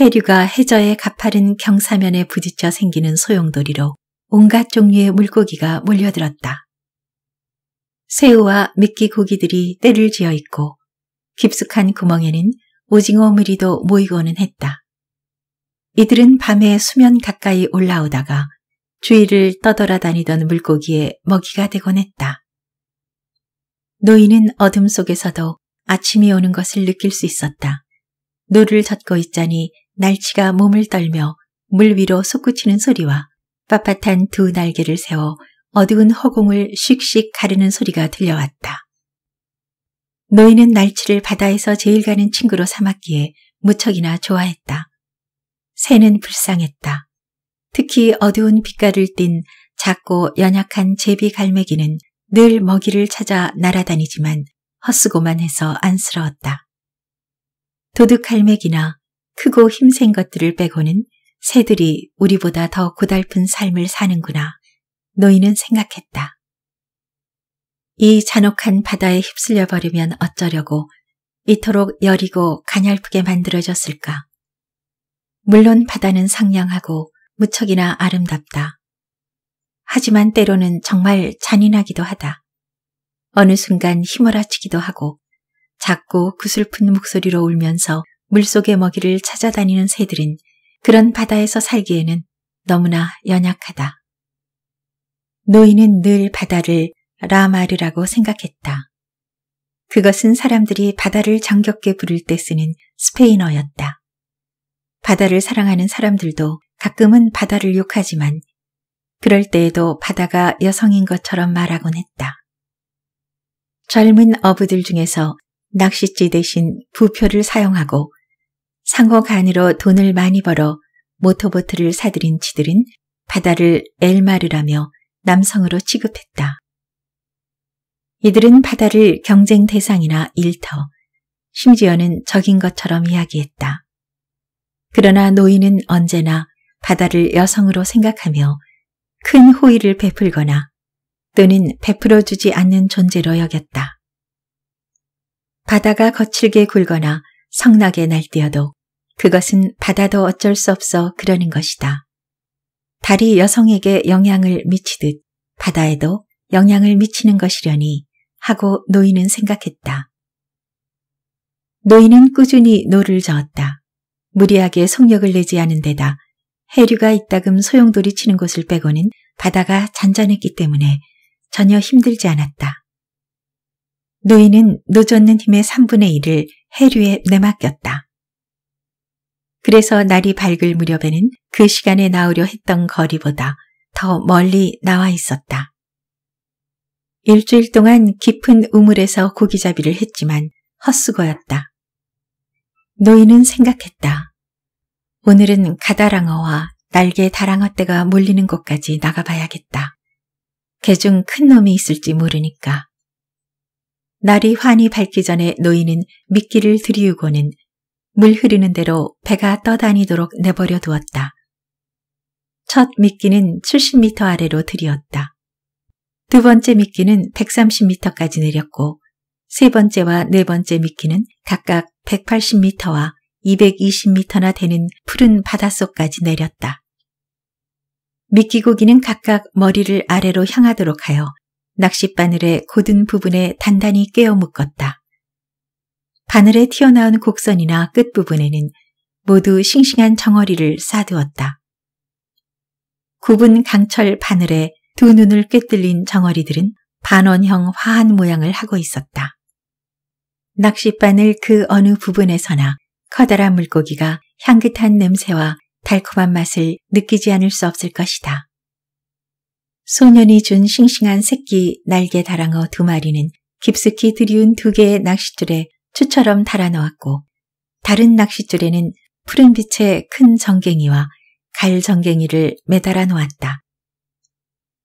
해류가 해저의 가파른 경사면에 부딪혀 생기는 소용돌이로 온갖 종류의 물고기가 몰려들었다. 새우와 미끼 고기들이 때를 지어 있고 깊숙한 구멍에는 오징어 무리도 모이고는 했다. 이들은 밤에 수면 가까이 올라오다가 주위를 떠돌아다니던 물고기의 먹이가 되곤 했다. 노인은 어둠 속에서도 아침이 오는 것을 느낄 수 있었다. 노를 젓고 있자니 날치가 몸을 떨며 물 위로 솟구치는 소리와 빳빳한 두 날개를 세워 어두운 허공을 씩씩 가르는 소리가 들려왔다. 노인은 날치를 바다에서 제일 가는 친구로 삼았기에 무척이나 좋아했다. 새는 불쌍했다. 특히 어두운 빛깔을 띤 작고 연약한 제비 갈매기는 늘 먹이를 찾아 날아다니지만 헛수고만 해서 안쓰러웠다. 도둑 갈매기나 크고 힘센 것들을 빼고는 새들이 우리보다 더 고달픈 삶을 사는구나. 노인은 생각했다. 이 잔혹한 바다에 휩쓸려 버리면 어쩌려고 이토록 여리고 가냘프게 만들어졌을까. 물론 바다는 상냥하고 무척이나 아름답다. 하지만 때로는 정말 잔인하기도 하다. 어느 순간 휘몰아치기도 하고 작고 구슬픈 목소리로 울면서 물속의 먹이를 찾아다니는 새들은 그런 바다에서 살기에는 너무나 연약하다. 노인은 늘 바다를 라마르라고 생각했다. 그것은 사람들이 바다를 정겹게 부를 때 쓰는 스페인어였다. 바다를 사랑하는 사람들도 가끔은 바다를 욕하지만 그럴 때에도 바다가 여성인 것처럼 말하곤 했다. 젊은 어부들 중에서 낚싯지 대신 부표를 사용하고 상호 간으로 돈을 많이 벌어 모터보트를 사들인 지들은 바다를 엘마르라며 남성으로 취급했다. 이들은 바다를 경쟁 대상이나 일터, 심지어는 적인 것처럼 이야기했다. 그러나 노인은 언제나 바다를 여성으로 생각하며 큰 호의를 베풀거나 또는 베풀어주지 않는 존재로 여겼다. 바다가 거칠게 굴거나 성나게 날뛰어도 그것은 받아도 어쩔 수 없어 그러는 것이다. 달이 여성에게 영향을 미치듯 바다에도 영향을 미치는 것이려니 하고 노인은 생각했다. 노인은 꾸준히 노를 저었다. 무리하게 속력을 내지 않은 데다 해류가 있다금 소용돌이 치는 곳을 빼고는 바다가 잔잔했기 때문에 전혀 힘들지 않았다. 노인은 노젓는 힘의 3분의 1을 해류에 내맡겼다. 그래서 날이 밝을 무렵에는 그 시간에 나오려 했던 거리보다 더 멀리 나와 있었다. 일주일 동안 깊은 우물에서 고기잡이를 했지만 헛수고였다. 노인은 생각했다. 오늘은 가다랑어와 날개 다랑어떼가 몰리는 곳까지 나가봐야겠다. 개중 큰 놈이 있을지 모르니까. 날이 환히 밝기 전에 노인은 미끼를 들이우고는 물 흐르는 대로 배가 떠다니도록 내버려 두었다. 첫 미끼는 70m 아래로 들이었다. 두 번째 미끼는 130m까지 내렸고 세 번째와 네 번째 미끼는 각각 180m와 220m나 되는 푸른 바닷속까지 내렸다. 미끼 고기는 각각 머리를 아래로 향하도록 하여 낚싯바늘의 고든 부분에 단단히 꿰어 묶었다. 바늘에 튀어나온 곡선이나 끝부분에는 모두 싱싱한 정어리를 싸두었다. 굽은 강철 바늘에 두 눈을 꿰뚫린 정어리들은 반원형 화한 모양을 하고 있었다. 낚싯바늘 그 어느 부분에서나 커다란 물고기가 향긋한 냄새와 달콤한 맛을 느끼지 않을 수 없을 것이다. 소년이 준 싱싱한 새끼 날개 다랑어 두 마리는 깊숙이 들이운 두 개의 낚싯줄에 추처럼 달아 놓았고 다른 낚싯줄에는 푸른빛의 큰 정갱이와 갈 정갱이를 매달아 놓았다.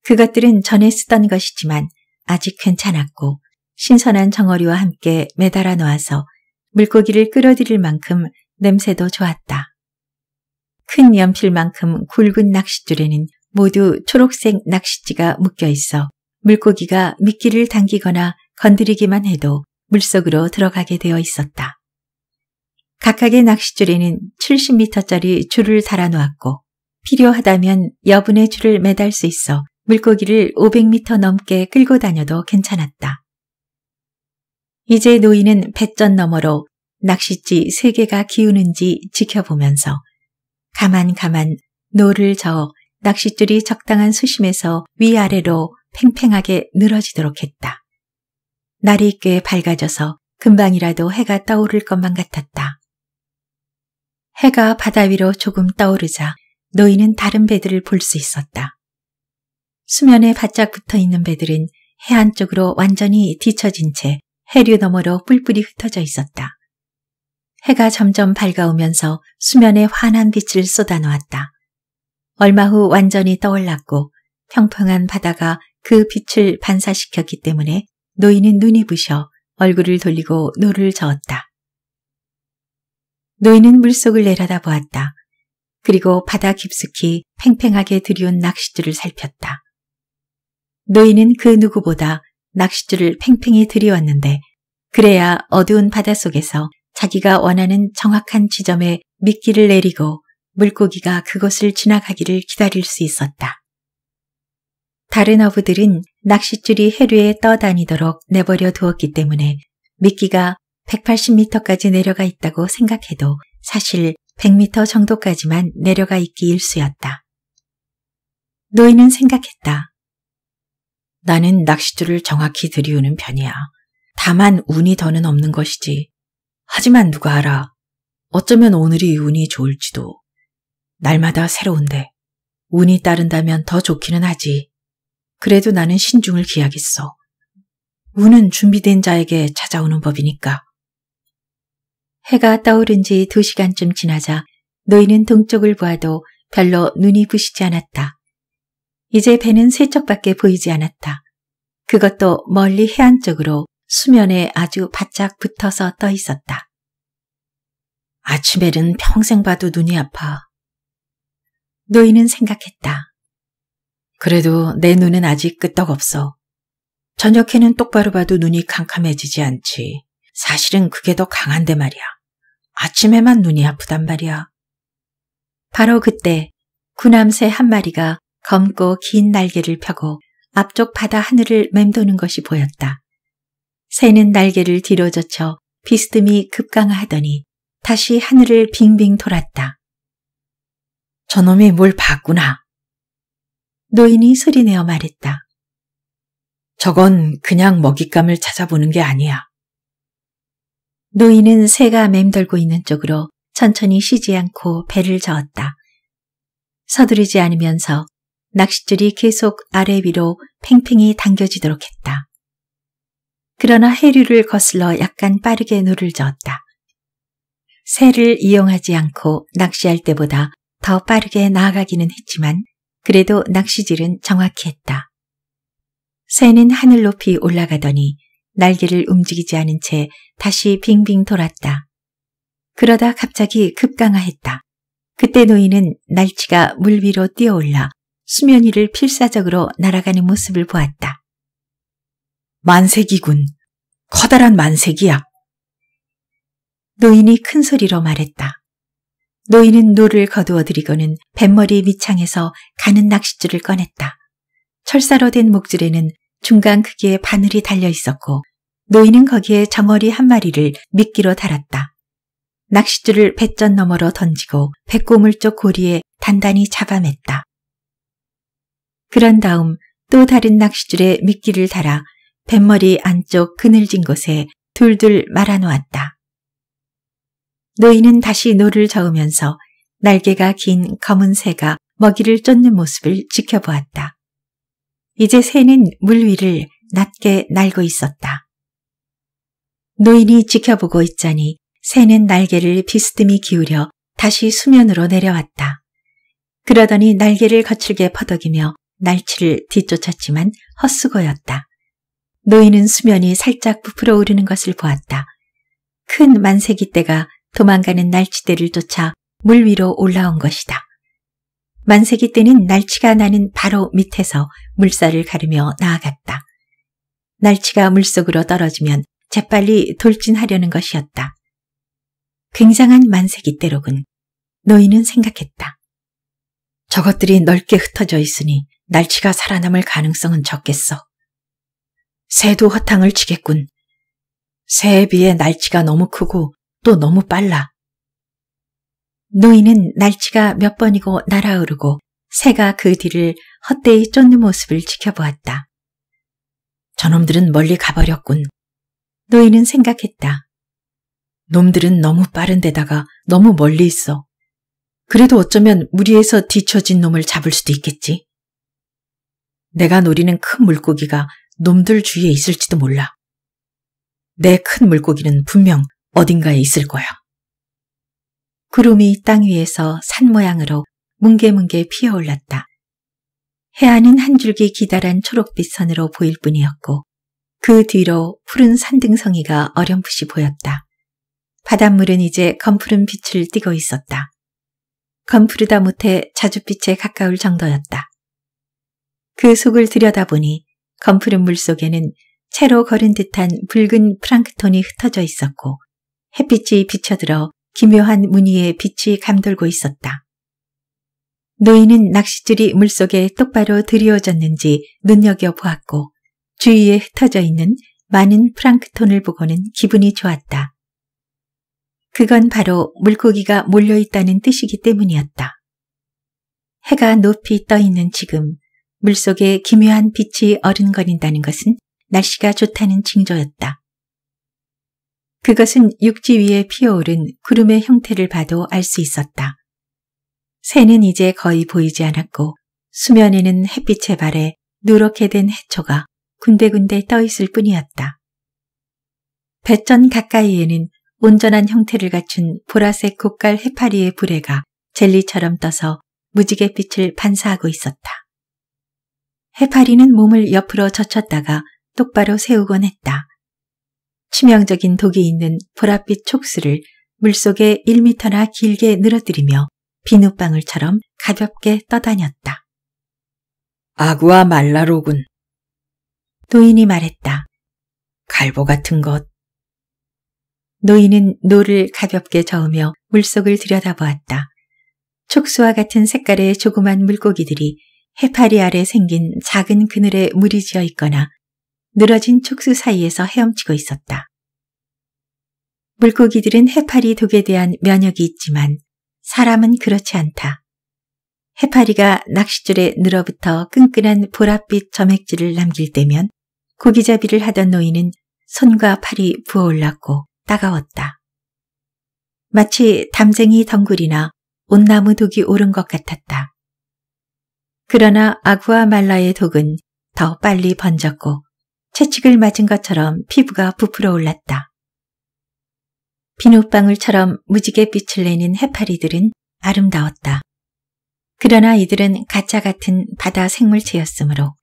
그것들은 전에 쓰던 것이지만 아직 괜찮았고 신선한 정어리와 함께 매달아 놓아서 물고기를 끌어들일 만큼 냄새도 좋았다. 큰 연필만큼 굵은 낚싯줄에는 모두 초록색 낚싯지가 묶여 있어 물고기가 미끼를 당기거나 건드리기만 해도 물속으로 들어가게 되어 있었다. 각각의 낚싯줄에는 70m짜리 줄을 달아놓았고 필요하다면 여분의 줄을 매달 수 있어 물고기를 500m 넘게 끌고 다녀도 괜찮았다. 이제 노인은 배전 너머로 낚싯지 3 개가 기우는지 지켜보면서 가만 가만 노를 저어 낚싯줄이 적당한 수심에서 위아래로 팽팽하게 늘어지도록 했다. 날이 꽤 밝아져서 금방이라도 해가 떠오를 것만 같았다. 해가 바다 위로 조금 떠오르자 노인은 다른 배들을 볼 수 있었다. 수면에 바짝 붙어 있는 배들은 해안 쪽으로 완전히 뒤처진 채 해류 너머로 뿔뿔이 흩어져 있었다. 해가 점점 밝아오면서 수면에 환한 빛을 쏟아놓았다. 얼마 후 완전히 떠올랐고 평평한 바다가 그 빛을 반사시켰기 때문에 노인은 눈이 부셔 얼굴을 돌리고 노를 저었다. 노인은 물속을 내려다 보았다. 그리고 바다 깊숙이 팽팽하게 들이온 낚싯줄을 살폈다. 노인은 그 누구보다 낚싯줄을 팽팽히 들이왔는데 그래야 어두운 바다속에서 자기가 원하는 정확한 지점에 미끼를 내리고 물고기가 그것을 지나가기를 기다릴 수 있었다. 다른 어부들은 낚싯줄이 해류에 떠다니도록 내버려 두었기 때문에 미끼가 180m까지 내려가 있다고 생각해도 사실 100m 정도까지만 내려가 있기 일쑤였다. 노인은 생각했다. 나는 낚싯줄을 정확히 들이우는 편이야. 다만 운이 더는 없는 것이지. 하지만 누가 알아. 어쩌면 오늘이 운이 좋을지도. 날마다 새로운데 운이 따른다면 더 좋기는 하지. 그래도 나는 신중을 기하겠어. 운은 준비된 자에게 찾아오는 법이니까. 해가 떠오른 지 두 시간쯤 지나자 너희는 동쪽을 보아도 별로 눈이 부시지 않았다. 이제 배는 세척밖에 보이지 않았다. 그것도 멀리 해안 쪽으로 수면에 아주 바짝 붙어서 떠 있었다. 아침에는 평생 봐도 눈이 아파. 노인은 생각했다. 그래도 내 눈은 아직 끄떡없어. 저녁에는 똑바로 봐도 눈이 캄캄해지지 않지. 사실은 그게 더 강한데 말이야. 아침에만 눈이 아프단 말이야. 바로 그때 구남새 한 마리가 검고 긴 날개를 펴고 앞쪽 바다 하늘을 맴도는 것이 보였다. 새는 날개를 뒤로 젖혀 비스듬히 급강하하더니 다시 하늘을 빙빙 돌았다. 저놈이 뭘 봤구나. 노인이 소리내어 말했다. 저건 그냥 먹잇감을 찾아보는 게 아니야. 노인은 새가 맴돌고 있는 쪽으로 천천히 쉬지 않고 배를 저었다. 서두르지 않으면서 낚싯줄이 계속 아래 위로 팽팽히 당겨지도록 했다. 그러나 해류를 거슬러 약간 빠르게 노를 저었다. 새를 이용하지 않고 낚시할 때보다 더 빠르게 나아가기는 했지만 그래도 낚시질은 정확했다. 히 새는 하늘 높이 올라가더니 날개를 움직이지 않은 채 다시 빙빙 돌았다. 그러다 갑자기 급강하했다. 그때 노인은 날치가 물 위로 뛰어올라 수면 위를 필사적으로 날아가는 모습을 보았다. 만세기군. 커다란 만세기야. 노인이 큰 소리로 말했다. 노인은 노를 거두어 들이고는 뱃머리 밑창에서 가는 낚싯줄을 꺼냈다. 철사로 된 목줄에는 중간 크기의 바늘이 달려 있었고 노인은 거기에 정어리 한 마리를 미끼로 달았다. 낚싯줄을 배전 너머로 던지고 배꼽물 쪽 고리에 단단히 잡아맸다. 그런 다음 또 다른 낚싯줄에 미끼를 달아 뱃머리 안쪽 그늘진 곳에 둘둘 말아놓았다. 노인은 다시 노를 저으면서 날개가 긴 검은 새가 먹이를 쫓는 모습을 지켜보았다. 이제 새는 물 위를 낮게 날고 있었다. 노인이 지켜보고 있자니 새는 날개를 비스듬히 기울여 다시 수면으로 내려왔다. 그러더니 날개를 거칠게 퍼덕이며 날치를 뒤쫓았지만 헛수고였다. 노인은 수면이 살짝 부풀어 오르는 것을 보았다. 큰 만세기 때가 도망가는 날치대를 쫓아 물 위로 올라온 것이다. 만세기 때는 날치가 나는 바로 밑에서 물살을 가르며 나아갔다. 날치가 물속으로 떨어지면 재빨리 돌진하려는 것이었다. 굉장한 만세기 때로군. 너희는 생각했다. 저것들이 넓게 흩어져 있으니 날치가 살아남을 가능성은 적겠어. 새도 허탕을 치겠군. 새에 비해 날치가 너무 크고 또 너무 빨라. 노인은 날치가 몇 번이고 날아오르고 새가 그 뒤를 헛되이 쫓는 모습을 지켜보았다. 저놈들은 멀리 가버렸군. 노인은 생각했다. 놈들은 너무 빠른데다가 너무 멀리 있어. 그래도 어쩌면 무리해서 뒤처진 놈을 잡을 수도 있겠지. 내가 노리는 큰 물고기가 놈들 주위에 있을지도 몰라. 내 큰 물고기는 분명 어딘가에 있을 거야. 구름이 땅 위에서 산 모양으로 뭉게뭉게 피어올랐다. 해안은 한 줄기 기다란 초록빛 선으로 보일 뿐이었고 그 뒤로 푸른 산등성이가 어렴풋이 보였다. 바닷물은 이제 검푸른 빛을 띠고 있었다. 검푸르다 못해 자줏빛에 가까울 정도였다. 그 속을 들여다보니 검푸른 물 속에는 채로 걸은 듯한 붉은 프랑크톤이 흩어져 있었고 햇빛이 비쳐들어 기묘한 무늬의 빛이 감돌고 있었다. 노인은 낚싯줄이 물속에 똑바로 드리워졌는지 눈여겨보았고 주위에 흩어져 있는 많은 프랑크톤을 보고는 기분이 좋았다. 그건 바로 물고기가 몰려있다는 뜻이기 때문이었다. 해가 높이 떠있는 지금 물속에 기묘한 빛이 어른거린다는 것은 날씨가 좋다는 징조였다. 그것은 육지 위에 피어오른 구름의 형태를 봐도 알 수 있었다. 새는 이제 거의 보이지 않았고 수면에는 햇빛의 발에 누렇게 된 해초가 군데군데 떠있을 뿐이었다. 배전 가까이에는 온전한 형태를 갖춘 보라색 고깔 해파리의 불레가 젤리처럼 떠서 무지갯 빛을 반사하고 있었다. 해파리는 몸을 옆으로 젖혔다가 똑바로 세우곤 했다. 치명적인 독이 있는 보랏빛 촉수를 물속에 1미터나 길게 늘어뜨리며 비눗방울처럼 가볍게 떠다녔다. 아구아 말라로군. 노인이 말했다. 갈보 같은 것. 노인은 노를 가볍게 저으며 물속을 들여다보았다. 촉수와 같은 색깔의 조그만 물고기들이 해파리 아래 생긴 작은 그늘에 무리지어 있거나 늘어진 촉수 사이에서 헤엄치고 있었다. 물고기들은 해파리 독에 대한 면역이 있지만 사람은 그렇지 않다. 해파리가 낚싯줄에 늘어붙어 끈끈한 보랏빛 점액질을 남길 때면 고기잡이를 하던 노인은 손과 팔이 부어올랐고 따가웠다. 마치 담쟁이 덩굴이나 온나무 독이 오른 것 같았다. 그러나 아구아말라의 독은 더 빨리 번졌고 채찍을 맞은 것처럼 피부가 부풀어 올랐다. 비눗방울처럼 무지개 빛을 내는 해파리들은 아름다웠다. 그러나 이들은 가짜 같은 바다 생물체였으므로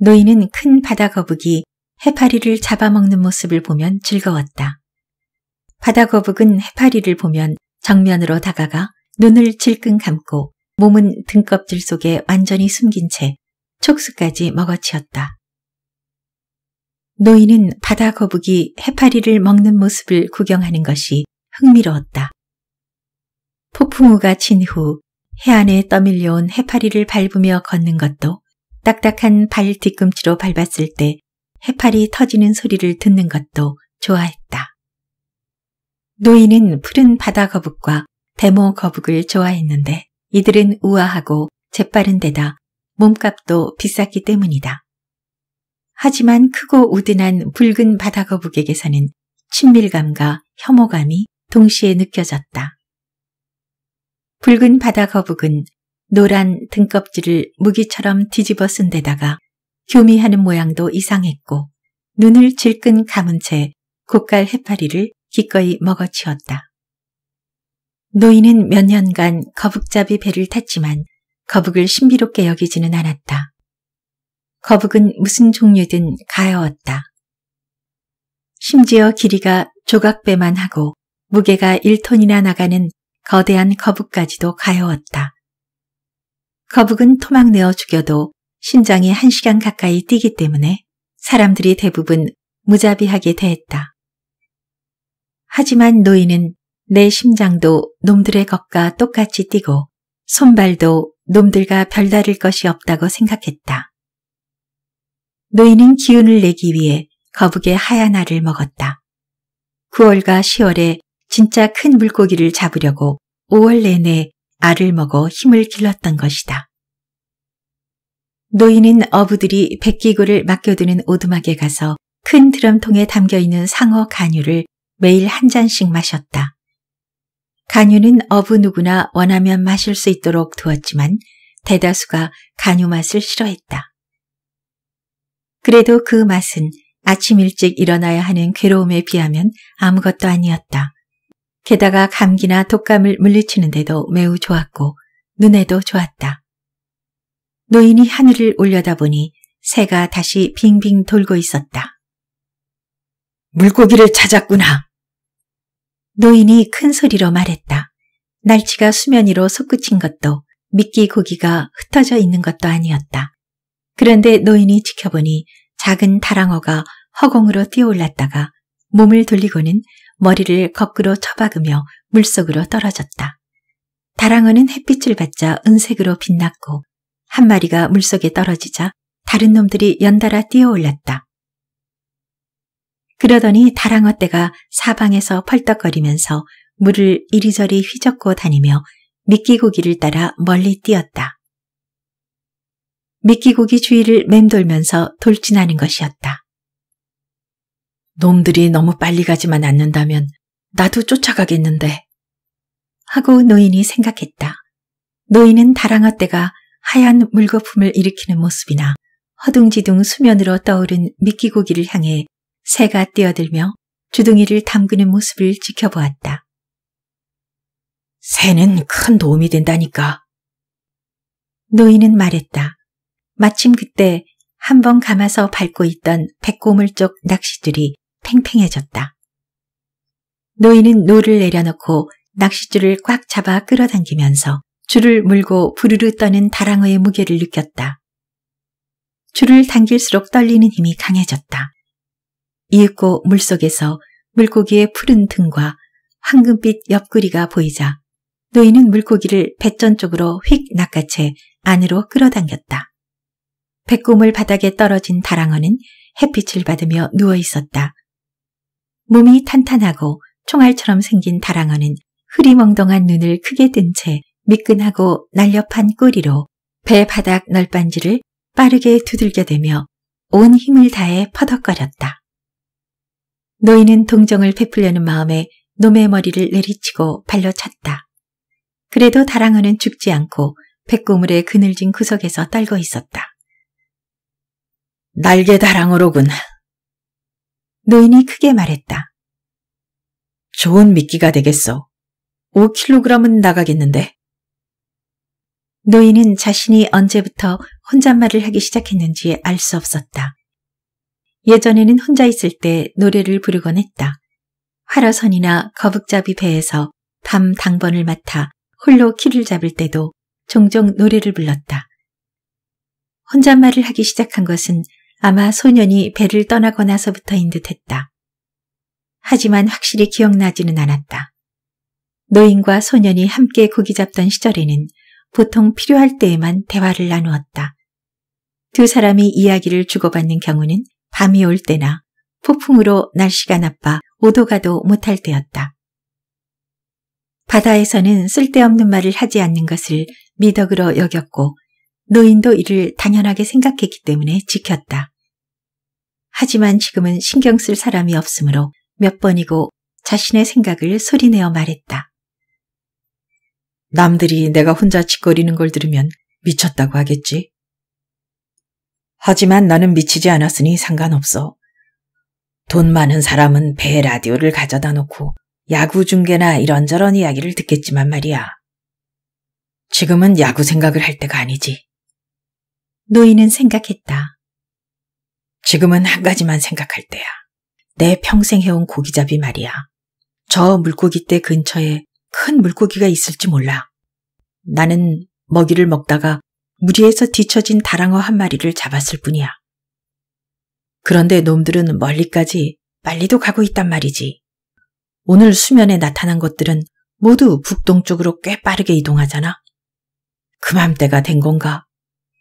노인은 큰 바다 거북이 해파리를 잡아먹는 모습을 보면 즐거웠다. 바다 거북은 해파리를 보면 정면으로 다가가 눈을 질끈 감고 몸은 등껍질 속에 완전히 숨긴 채 촉수까지 먹어치웠다 노인은 바다 거북이 해파리를 먹는 모습을 구경하는 것이 흥미로웠다. 폭풍우가 친 후 해안에 떠밀려온 해파리를 밟으며 걷는 것도 딱딱한 발 뒤꿈치로 밟았을 때 해파리 터지는 소리를 듣는 것도 좋아했다. 노인은 푸른 바다 거북과 대모 거북을 좋아했는데 이들은 우아하고 재빠른 데다 몸값도 비쌌기 때문이다. 하지만 크고 우둔한 붉은 바다거북에게서는 친밀감과 혐오감이 동시에 느껴졌다. 붉은 바다거북은 노란 등껍질을 무기처럼 뒤집어 쓴 데다가 교미하는 모양도 이상했고 눈을 질끈 감은 채 고깔 해파리를 기꺼이 먹어치웠다. 노인은 몇 년간 거북잡이 배를 탔지만 거북을 신비롭게 여기지는 않았다. 거북은 무슨 종류든 가여웠다. 심지어 길이가 조각배만 하고 무게가 1톤이나 나가는 거대한 거북까지도 가여웠다. 거북은 토막내어 죽여도 심장이 1시간 가까이 뛰기 때문에 사람들이 대부분 무자비하게 대했다. 하지만 노인은 내 심장도 놈들의 것과 똑같이 뛰고 손발도 놈들과 별다를 것이 없다고 생각했다. 너희는 기운을 내기 위해 거북의 하얀 알을 먹었다. 9월과 10월에 진짜 큰 물고기를 잡으려고 5월 내내 알을 먹어 힘을 길렀던 것이다. 노인은 어부들이 백기구를 맡겨두는 오두막에 가서 큰 드럼통에 담겨있는 상어 간유를 매일 한 잔씩 마셨다. 간유는 어부 누구나 원하면 마실 수 있도록 두었지만 대다수가 간유 맛을 싫어했다. 그래도 그 맛은 아침 일찍 일어나야 하는 괴로움에 비하면 아무것도 아니었다. 게다가 감기나 독감을 물리치는데도 매우 좋았고 눈에도 좋았다. 노인이 하늘을 올려다보니 새가 다시 빙빙 돌고 있었다. 물고기를 찾았구나. 노인이 큰 소리로 말했다. 날치가 수면 위로 솟구친 것도 미끼 고기가 흩어져 있는 것도 아니었다. 그런데 노인이 지켜보니 작은 다랑어가 허공으로 뛰어올랐다가 몸을 돌리고는 머리를 거꾸로 처박으며 물속으로 떨어졌다. 다랑어는 햇빛을 받자 은색으로 빛났고 한 마리가 물속에 떨어지자 다른 놈들이 연달아 뛰어올랐다. 그러더니 다랑어 떼가 사방에서 펄떡거리면서 물을 이리저리 휘젓고 다니며 미끼고기를 따라 멀리 뛰었다. 미끼고기 주위를 맴돌면서 돌진하는 것이었다. 놈들이 너무 빨리 가지만 않는다면 나도 쫓아가겠는데. 하고 노인이 생각했다. 노인은 다랑아떼가 하얀 물거품을 일으키는 모습이나 허둥지둥 수면으로 떠오른 미끼고기를 향해 새가 뛰어들며 주둥이를 담그는 모습을 지켜보았다. 새는 큰 도움이 된다니까. 노인은 말했다. 마침 그때 한 번 감아서 밟고 있던 백고물 쪽 낚싯줄이 팽팽해졌다. 노인은 노를 내려놓고 낚싯줄을 꽉 잡아 끌어당기면서 줄을 물고 부르르 떠는 다랑어의 무게를 느꼈다. 줄을 당길수록 떨리는 힘이 강해졌다. 이윽고 물속에서 물고기의 푸른 등과 황금빛 옆구리가 보이자 노인은 물고기를 배전 쪽으로 휙 낚아채 안으로 끌어당겼다. 백고물 바닥에 떨어진 다랑어는 햇빛을 받으며 누워 있었다. 몸이 탄탄하고 총알처럼 생긴 다랑어는 흐리멍덩한 눈을 크게 뜬 채 미끈하고 날렵한 꼬리로 배 바닥 널빤지를 빠르게 두들겨대며 온 힘을 다해 퍼덕거렸다. 노인은 동정을 베풀려는 마음에 놈의 머리를 내리치고 발로 찼다. 그래도 다랑어는 죽지 않고 백고물의 그늘진 구석에서 떨고 있었다. 날개다랑어로군. 노인이 크게 말했다. 좋은 미끼가 되겠어. 5kg은 나가겠는데. 노인은 자신이 언제부터 혼잣말을 하기 시작했는지 알 수 없었다. 예전에는 혼자 있을 때 노래를 부르곤 했다. 활어선이나 거북잡이 배에서 밤 당번을 맡아 홀로 키를 잡을 때도 종종 노래를 불렀다. 혼잣말을 하기 시작한 것은 아마 소년이 배를 떠나고 나서부터인 듯했다. 하지만 확실히 기억나지는 않았다. 노인과 소년이 함께 고기 잡던 시절에는 보통 필요할 때에만 대화를 나누었다. 두 사람이 이야기를 주고받는 경우는 밤이 올 때나 폭풍으로 날씨가 나빠 오도가도 못할 때였다. 바다에서는 쓸데없는 말을 하지 않는 것을 미덕으로 여겼고 노인도 이를 당연하게 생각했기 때문에 지켰다. 하지만 지금은 신경 쓸 사람이 없으므로 몇 번이고 자신의 생각을 소리내어 말했다. 남들이 내가 혼자 짓거리는 걸 들으면 미쳤다고 하겠지. 하지만 나는 미치지 않았으니 상관없어. 돈 많은 사람은 배에 라디오를 가져다 놓고 야구 중계나 이런저런 이야기를 듣겠지만 말이야. 지금은 야구 생각을 할 때가 아니지. 노인은 생각했다. 지금은 한 가지만 생각할 때야. 내 평생 해온 고기잡이 말이야. 저 물고기 떼 근처에 큰 물고기가 있을지 몰라. 나는 먹이를 먹다가 무리해서 뒤처진 다랑어 한 마리를 잡았을 뿐이야. 그런데 놈들은 멀리까지 빨리도 가고 있단 말이지. 오늘 수면에 나타난 것들은 모두 북동쪽으로 꽤 빠르게 이동하잖아. 그맘때가 된 건가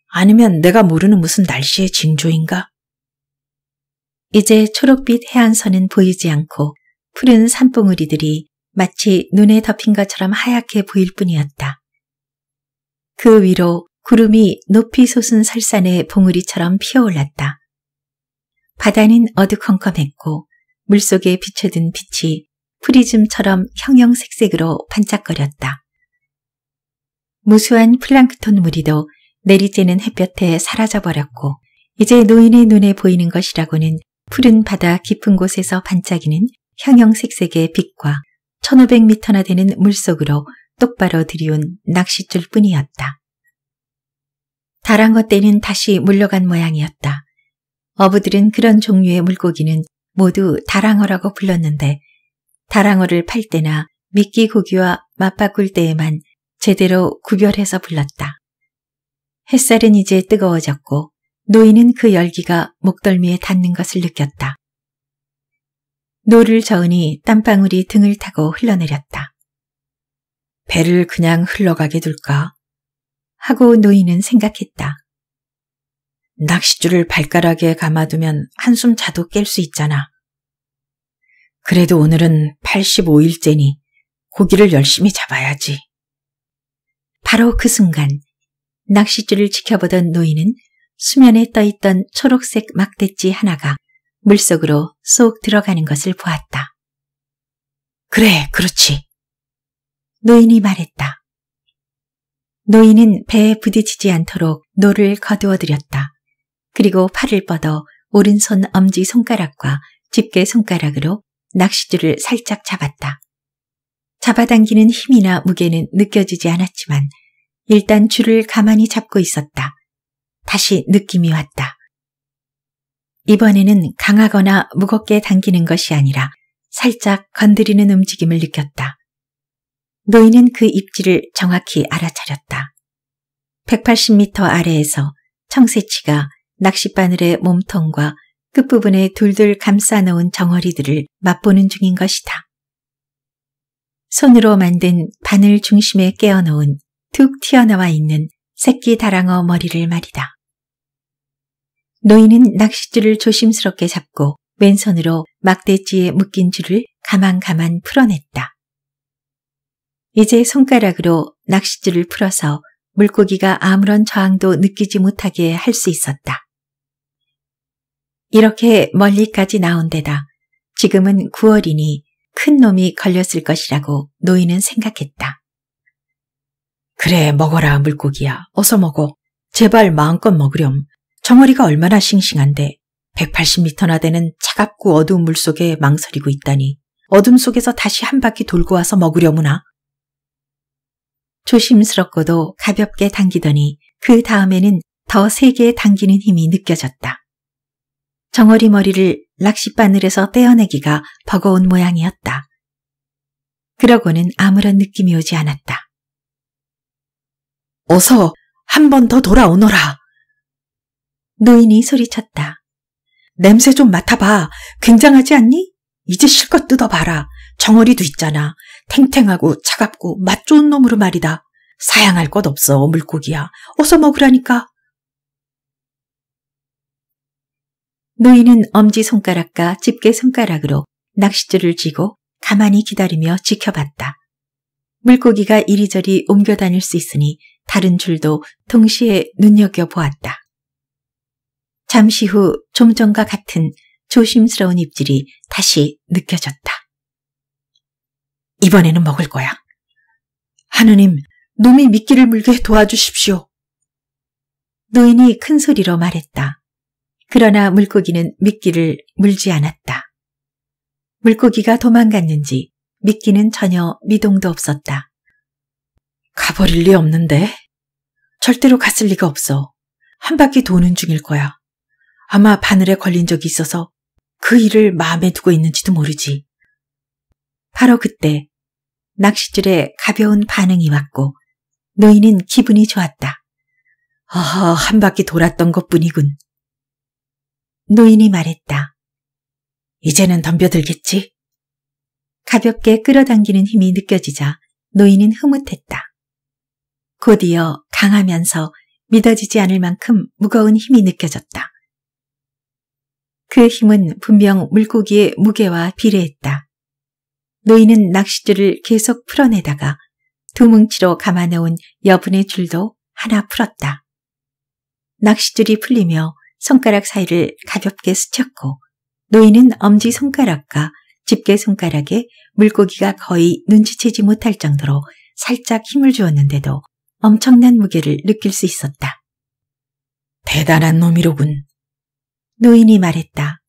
아니면 내가 모르는 무슨 날씨의 징조인가? 이제 초록빛 해안선은 보이지 않고 푸른 산봉우리들이 마치 눈에 덮인 것처럼 하얗게 보일 뿐이었다. 그 위로 구름이 높이 솟은 설산의 봉우리처럼 피어올랐다. 바다는 어두컴컴했고 물속에 비춰든 빛이 프리즘처럼 형형색색으로 반짝거렸다. 무수한 플랑크톤 무리도 내리쬐는 햇볕에 사라져 버렸고 이제 노인의 눈에 보이는 것이라고는 푸른 바다 깊은 곳에서 반짝이는 형형색색의 빛과 1500m나 되는 물속으로 똑바로 들이온 낚싯줄 뿐이었다. 다랑어 떼는 다시 물러간 모양이었다. 어부들은 그런 종류의 물고기는 모두 다랑어라고 불렀는데 다랑어를 팔 때나 미끼고기와 맞바꿀 때에만 제대로 구별해서 불렀다. 햇살은 이제 뜨거워졌고 노인은 그 열기가 목덜미에 닿는 것을 느꼈다. 노를 저으니 땀방울이 등을 타고 흘러내렸다. 배를 그냥 흘러가게 둘까? 하고 노인은 생각했다. 낚싯줄을 발가락에 감아두면 한숨 자도 깰 수 있잖아. 그래도 오늘은 85일째니 고기를 열심히 잡아야지. 바로 그 순간 낚싯줄을 지켜보던 노인은 수면에 떠있던 초록색 막대지 하나가 물속으로 쏙 들어가는 것을 보았다. 그래, 그렇지. 노인이 말했다. 노인은 배에 부딪히지 않도록 노를 거두어들였다. 그리고 팔을 뻗어 오른손 엄지 손가락과 집게 손가락으로 낚싯줄을 살짝 잡았다. 잡아당기는 힘이나 무게는 느껴지지 않았지만 일단 줄을 가만히 잡고 있었다. 다시 느낌이 왔다. 이번에는 강하거나 무겁게 당기는 것이 아니라 살짝 건드리는 움직임을 느꼈다. 노인은 그 입지를 정확히 알아차렸다. 180m 아래에서 청새치가 낚싯바늘의 몸통과 끝부분에 둘둘 감싸놓은 정어리들을 맛보는 중인 것이다. 손으로 만든 바늘 중심에 깨어놓은 툭 튀어나와 있는 새끼 다랑어 머리를 말이다. 노인은 낚싯줄을 조심스럽게 잡고 맨손으로 막대지에 묶인 줄을 가만가만 풀어냈다. 이제 손가락으로 낚싯줄을 풀어서 물고기가 아무런 저항도 느끼지 못하게 할 수 있었다. 이렇게 멀리까지 나온 데다 지금은 9월이니 큰 놈이 걸렸을 것이라고 노인은 생각했다. 그래 먹어라 물고기야 어서 먹어. 제발 마음껏 먹으렴. 정어리가 얼마나 싱싱한데 1 8 0미터나 되는 차갑고 어두운 물속에 망설이고 있다니 어둠 속에서 다시 한 바퀴 돌고 와서 먹으려무나. 조심스럽고도 가볍게 당기더니 그 다음에는 더 세게 당기는 힘이 느껴졌다. 정어리 머리를 낚싯바늘에서 떼어내기가 버거운 모양이었다. 그러고는 아무런 느낌이 오지 않았다. 어서 한 번 더 돌아오너라. 노인이 소리쳤다. 냄새 좀 맡아봐. 굉장하지 않니? 이제 실컷 뜯어봐라. 정어리도 있잖아. 탱탱하고 차갑고 맛 좋은 놈으로 말이다. 사양할 것 없어, 물고기야. 어서 먹으라니까. 노인은 엄지손가락과 집게손가락으로 낚싯줄을 쥐고 가만히 기다리며 지켜봤다. 물고기가 이리저리 옮겨 다닐 수 있으니 다른 줄도 동시에 눈여겨보았다. 잠시 후 좀 전과 같은 조심스러운 입질이 다시 느껴졌다. 이번에는 먹을 거야. 하느님, 놈이 미끼를 물게 도와주십시오. 노인이 큰 소리로 말했다. 그러나 물고기는 미끼를 물지 않았다. 물고기가 도망갔는지 미끼는 전혀 미동도 없었다. 가버릴 리 없는데? 절대로 갔을 리가 없어. 한 바퀴 도는 중일 거야. 아마 바늘에 걸린 적이 있어서 그 일을 마음에 두고 있는지도 모르지. 바로 그때 낚싯줄에 가벼운 반응이 왔고 노인은 기분이 좋았다. 어허, 한 바퀴 돌았던 것 뿐이군. 노인이 말했다. 이제는 덤벼들겠지? 가볍게 끌어당기는 힘이 느껴지자 노인은 흐뭇했다. 곧이어 강하면서 믿어지지 않을 만큼 무거운 힘이 느껴졌다. 그 힘은 분명 물고기의 무게와 비례했다. 노인은 낚싯줄을 계속 풀어내다가 두 뭉치로 감아놓은 여분의 줄도 하나 풀었다. 낚싯줄이 풀리며 손가락 사이를 가볍게 스쳤고 노인은 엄지손가락과 집게손가락에 물고기가 거의 눈치채지 못할 정도로 살짝 힘을 주었는데도 엄청난 무게를 느낄 수 있었다. 대단한 놈이로군. 노인이 말했다.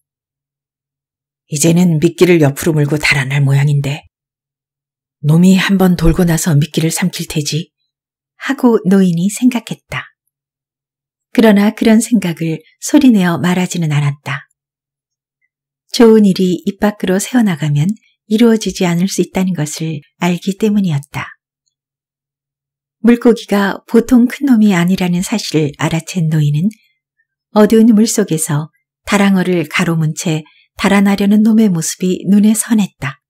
이제는 미끼를 옆으로 물고 달아날 모양인데 놈이 한 번 돌고 나서 미끼를 삼킬 테지 하고 노인이 생각했다. 그러나 그런 생각을 소리내어 말하지는 않았다. 좋은 일이 입 밖으로 새어나가면 이루어지지 않을 수 있다는 것을 알기 때문이었다. 물고기가 보통 큰 놈이 아니라는 사실을 알아챈 노인은 어두운 물속에서 다랑어를 가로문 채 달아나려는 놈의 모습이 눈에 선했다.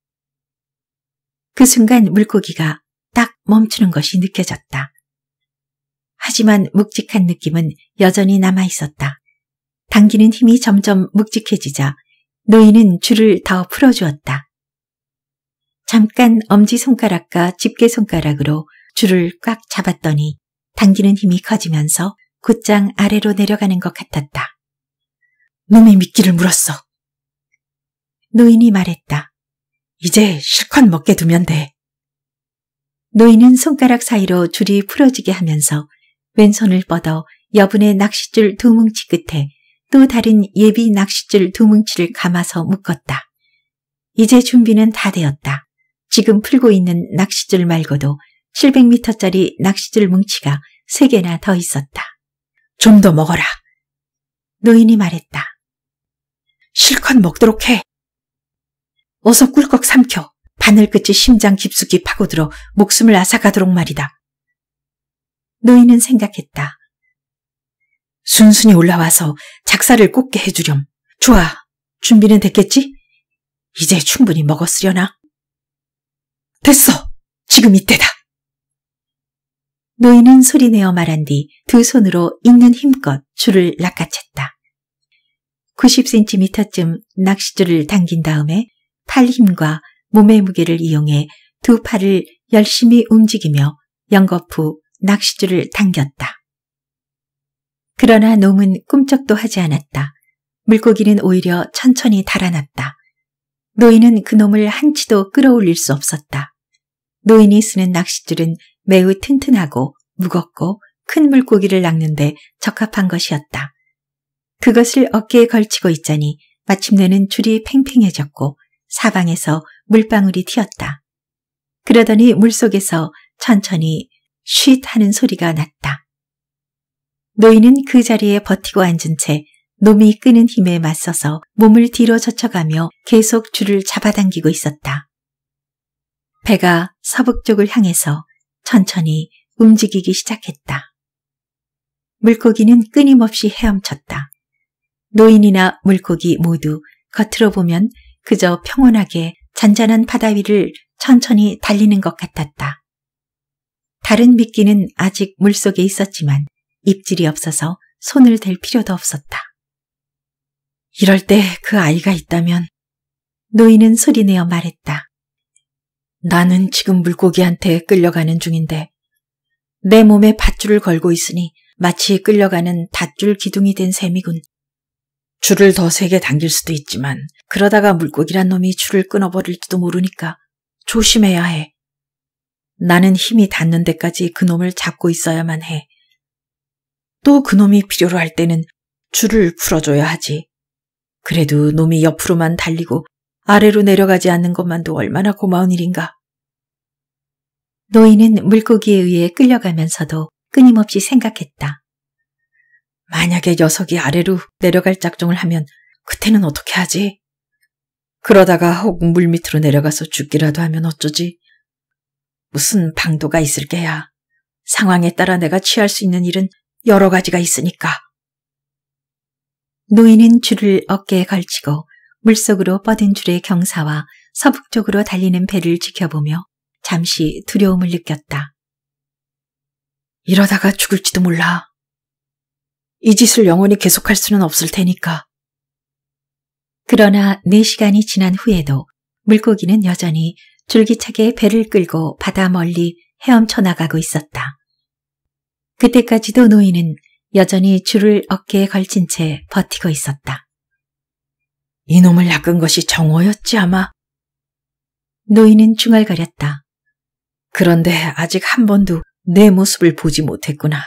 그 순간 물고기가 딱 멈추는 것이 느껴졌다. 하지만 묵직한 느낌은 여전히 남아있었다. 당기는 힘이 점점 묵직해지자 노인은 줄을 더 풀어주었다. 잠깐 엄지손가락과 집게손가락으로 줄을 꽉 잡았더니 당기는 힘이 커지면서 곧장 아래로 내려가는 것 같았다. 놈의 미끼를 물었어. 노인이 말했다. 이제 실컷 먹게 두면 돼. 노인은 손가락 사이로 줄이 풀어지게 하면서 왼손을 뻗어 여분의 낚싯줄 두 뭉치 끝에 또 다른 예비 낚싯줄 두 뭉치를 감아서 묶었다. 이제 준비는 다 되었다. 지금 풀고 있는 낚싯줄 말고도 700m짜리 낚시줄 뭉치가 세 개나 더 있었다. 좀 더 먹어라. 노인이 말했다. 실컷 먹도록 해. 어서 꿀꺽 삼켜 바늘끝이 심장 깊숙이 파고들어 목숨을 앗아가도록 말이다. 노인은 생각했다. 순순히 올라와서 작사를 꽂게 해주렴. 좋아, 준비는 됐겠지? 이제 충분히 먹었으려나? 됐어, 지금 이때다. 노인은 소리내어 말한 뒤 두 손으로 있는 힘껏 줄을 낚아챘다. 90cm쯤 낚싯줄을 당긴 다음에 팔 힘과 몸의 무게를 이용해 두 팔을 열심히 움직이며 연거푸 낚싯줄을 당겼다. 그러나 놈은 꿈쩍도 하지 않았다. 물고기는 오히려 천천히 달아났다. 노인은 그놈을 한치도 끌어올릴 수 없었다. 노인이 쓰는 낚싯줄은 매우 튼튼하고 무겁고 큰 물고기를 낚는데 적합한 것이었다. 그것을 어깨에 걸치고 있자니 마침내는 줄이 팽팽해졌고 사방에서 물방울이 튀었다. 그러더니 물속에서 천천히 쉿 하는 소리가 났다. 노인은 그 자리에 버티고 앉은 채 놈이 끄는 힘에 맞서서 몸을 뒤로 젖혀가며 계속 줄을 잡아당기고 있었다. 배가 서북쪽을 향해서 천천히 움직이기 시작했다. 물고기는 끊임없이 헤엄쳤다. 노인이나 물고기 모두 겉으로 보면 그저 평온하게 잔잔한 바다 위를 천천히 달리는 것 같았다. 다른 미끼는 아직 물속에 있었지만 입질이 없어서 손을 댈 필요도 없었다. 이럴 때 그 아이가 있다면 노인은 소리내어 말했다. 나는 지금 물고기한테 끌려가는 중인데 내 몸에 밧줄을 걸고 있으니 마치 끌려가는 닷줄 기둥이 된 셈이군. 줄을 더 세게 당길 수도 있지만 그러다가 물고기란 놈이 줄을 끊어버릴지도 모르니까 조심해야 해. 나는 힘이 닿는 데까지 그놈을 잡고 있어야만 해. 또 그놈이 필요로 할 때는 줄을 풀어줘야 하지. 그래도 놈이 옆으로만 달리고 아래로 내려가지 않는 것만도 얼마나 고마운 일인가. 노인은 물고기에 의해 끌려가면서도 끊임없이 생각했다. 만약에 녀석이 아래로 내려갈 작정을 하면 그때는 어떻게 하지? 그러다가 혹 물 밑으로 내려가서 죽기라도 하면 어쩌지? 무슨 방도가 있을 게야. 상황에 따라 내가 취할 수 있는 일은 여러 가지가 있으니까. 노인은 줄을 어깨에 걸치고 물속으로 뻗은 줄의 경사와 서북쪽으로 달리는 배를 지켜보며 잠시 두려움을 느꼈다. 이러다가 죽을지도 몰라. 이 짓을 영원히 계속할 수는 없을 테니까. 그러나 4시간이 지난 후에도 물고기는 여전히 줄기차게 배를 끌고 바다 멀리 헤엄쳐 나가고 있었다. 그때까지도 노인은 여전히 줄을 어깨에 걸친 채 버티고 있었다. 이놈을 낚은 것이 정호였지 아마. 노인은 중얼 거렸다 그런데 아직 한 번도 내 모습을 보지 못했구나.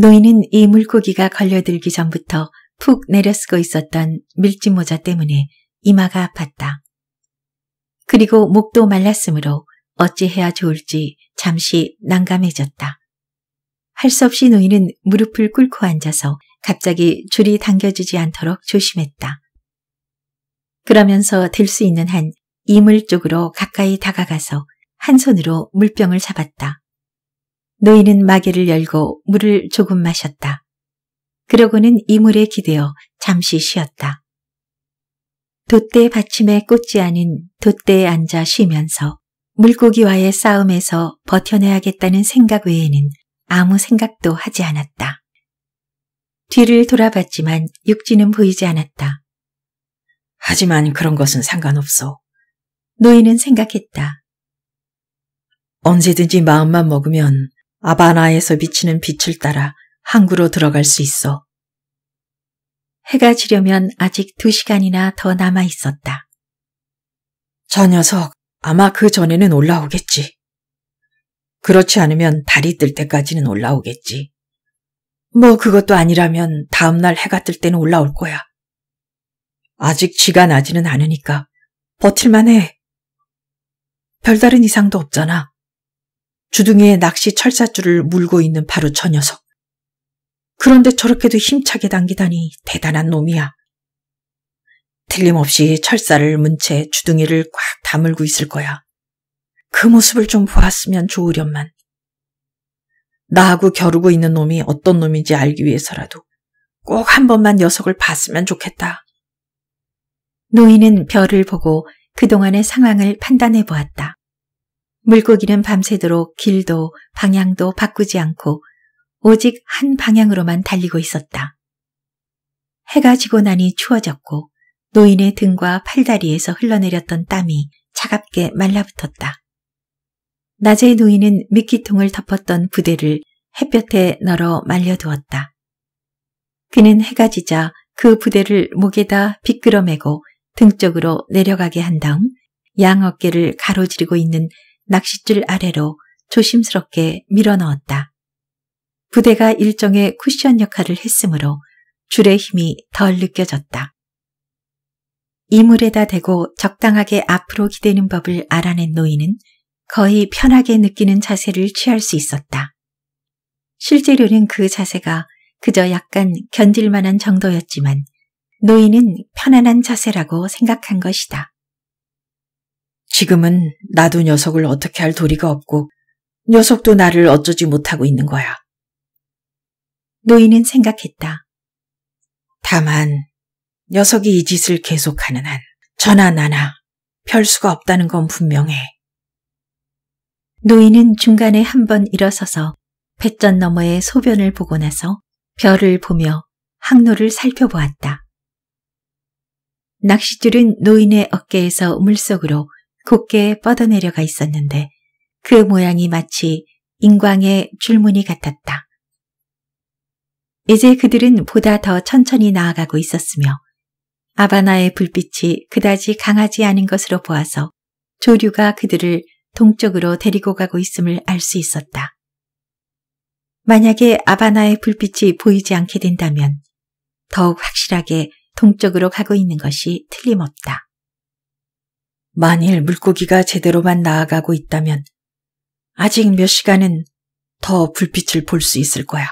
노인은 이 물고기가 걸려들기 전부터 푹 내려쓰고 있었던 밀짚모자 때문에 이마가 아팠다. 그리고 목도 말랐으므로 어찌해야 좋을지 잠시 난감해졌다. 할 수 없이 노인은 무릎을 꿇고 앉아서 갑자기 줄이 당겨지지 않도록 조심했다. 그러면서 들 수 있는 한 이물 쪽으로 가까이 다가가서 한 손으로 물병을 잡았다. 노인은 마개를 열고 물을 조금 마셨다. 그러고는 이물에 기대어 잠시 쉬었다. 돛대 받침에 꽂지 않은 돛대에 앉아 쉬면서 물고기와의 싸움에서 버텨내야겠다는 생각 외에는 아무 생각도 하지 않았다. 뒤를 돌아봤지만 육지는 보이지 않았다. 하지만 그런 것은 상관없어. 노인은 생각했다. 언제든지 마음만 먹으면 아바나에서 비치는 빛을 따라 항구로 들어갈 수 있어. 해가 지려면 아직 두 시간이나 더 남아 있었다. 저 녀석 아마 그 전에는 올라오겠지. 그렇지 않으면 달이 뜰 때까지는 올라오겠지. 뭐 그것도 아니라면 다음날 해가 뜰 때는 올라올 거야. 아직 지가 나지는 않으니까 버틸만 해. 별다른 이상도 없잖아. 주둥이에 낚시 철사줄을 물고 있는 바로 저 녀석. 그런데 저렇게도 힘차게 당기다니 대단한 놈이야. 틀림없이 철사를 문 채 주둥이를 꽉 다물고 있을 거야. 그 모습을 좀 보았으면 좋으련만. 나하고 겨루고 있는 놈이 어떤 놈인지 알기 위해서라도 꼭 한 번만 녀석을 봤으면 좋겠다. 노인은 별을 보고 그동안의 상황을 판단해 보았다. 물고기는 밤새도록 길도 방향도 바꾸지 않고 오직 한 방향으로만 달리고 있었다. 해가 지고 나니 추워졌고 노인의 등과 팔다리에서 흘러내렸던 땀이 차갑게 말라붙었다. 낮에 노인은 미끼통을 덮었던 부대를 햇볕에 널어 말려두었다. 그는 해가 지자 그 부대를 목에다 비끄러매고 등 쪽으로 내려가게 한 다음 양 어깨를 가로지르고 있는 낚싯줄 아래로 조심스럽게 밀어넣었다. 부대가 일정의 쿠션 역할을 했으므로 줄의 힘이 덜 느껴졌다. 이물에다 대고 적당하게 앞으로 기대는 법을 알아낸 노인은 거의 편하게 느끼는 자세를 취할 수 있었다. 실제로는 그 자세가 그저 약간 견딜만한 정도였지만 노인은 편안한 자세라고 생각한 것이다. 지금은 나도 녀석을 어떻게 할 도리가 없고 녀석도 나를 어쩌지 못하고 있는 거야. 노인은 생각했다. 다만 녀석이 이 짓을 계속하는 한 저나 나나 별 수가 없다는 건 분명해. 노인은 중간에 한 번 일어서서 뱃전 너머의 소변을 보고 나서 별을 보며 항로를 살펴보았다. 낚싯줄은 노인의 어깨에서 물속으로 곧게 뻗어내려가 있었는데 그 모양이 마치 인광의 줄무늬 같았다. 이제 그들은 보다 더 천천히 나아가고 있었으며 아바나의 불빛이 그다지 강하지 않은 것으로 보아서 조류가 그들을 동쪽으로 데리고 가고 있음을 알 수 있었다. 만약에 아바나의 불빛이 보이지 않게 된다면 더욱 확실하게 동쪽으로 가고 있는 것이 틀림없다. 만일 물고기가 제대로만 나아가고 있다면 아직 몇 시간은 더 불빛을 볼 수 있을 거야.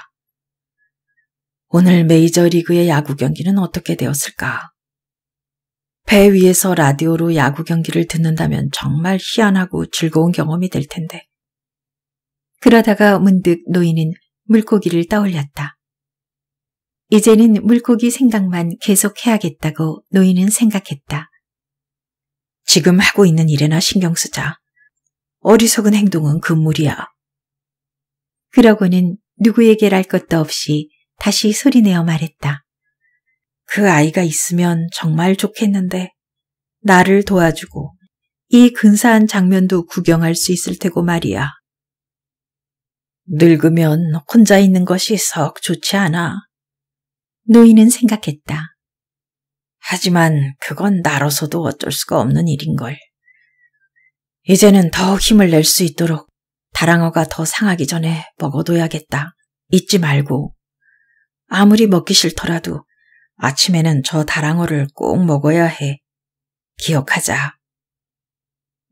오늘 메이저리그의 야구 경기는 어떻게 되었을까? 배 위에서 라디오로 야구 경기를 듣는다면 정말 희한하고 즐거운 경험이 될 텐데. 그러다가 문득 노인은 물고기를 떠올렸다. 이제는 물고기 생각만 계속해야겠다고 노인은 생각했다. 지금 하고 있는 일에나 신경 쓰자. 어리석은 행동은 금물이야. 그 그러고는 누구에게 랄 것도 없이 다시 소리내어 말했다. 그 아이가 있으면 정말 좋겠는데 나를 도와주고 이 근사한 장면도 구경할 수 있을 테고 말이야. 늙으면 혼자 있는 것이 썩 좋지 않아. 노인은 생각했다. 하지만 그건 나로서도 어쩔 수가 없는 일인걸. 이제는 더욱 힘을 낼 수 있도록 다랑어가 더 상하기 전에 먹어둬야겠다. 잊지 말고. 아무리 먹기 싫더라도 아침에는 저 다랑어를 꼭 먹어야 해. 기억하자.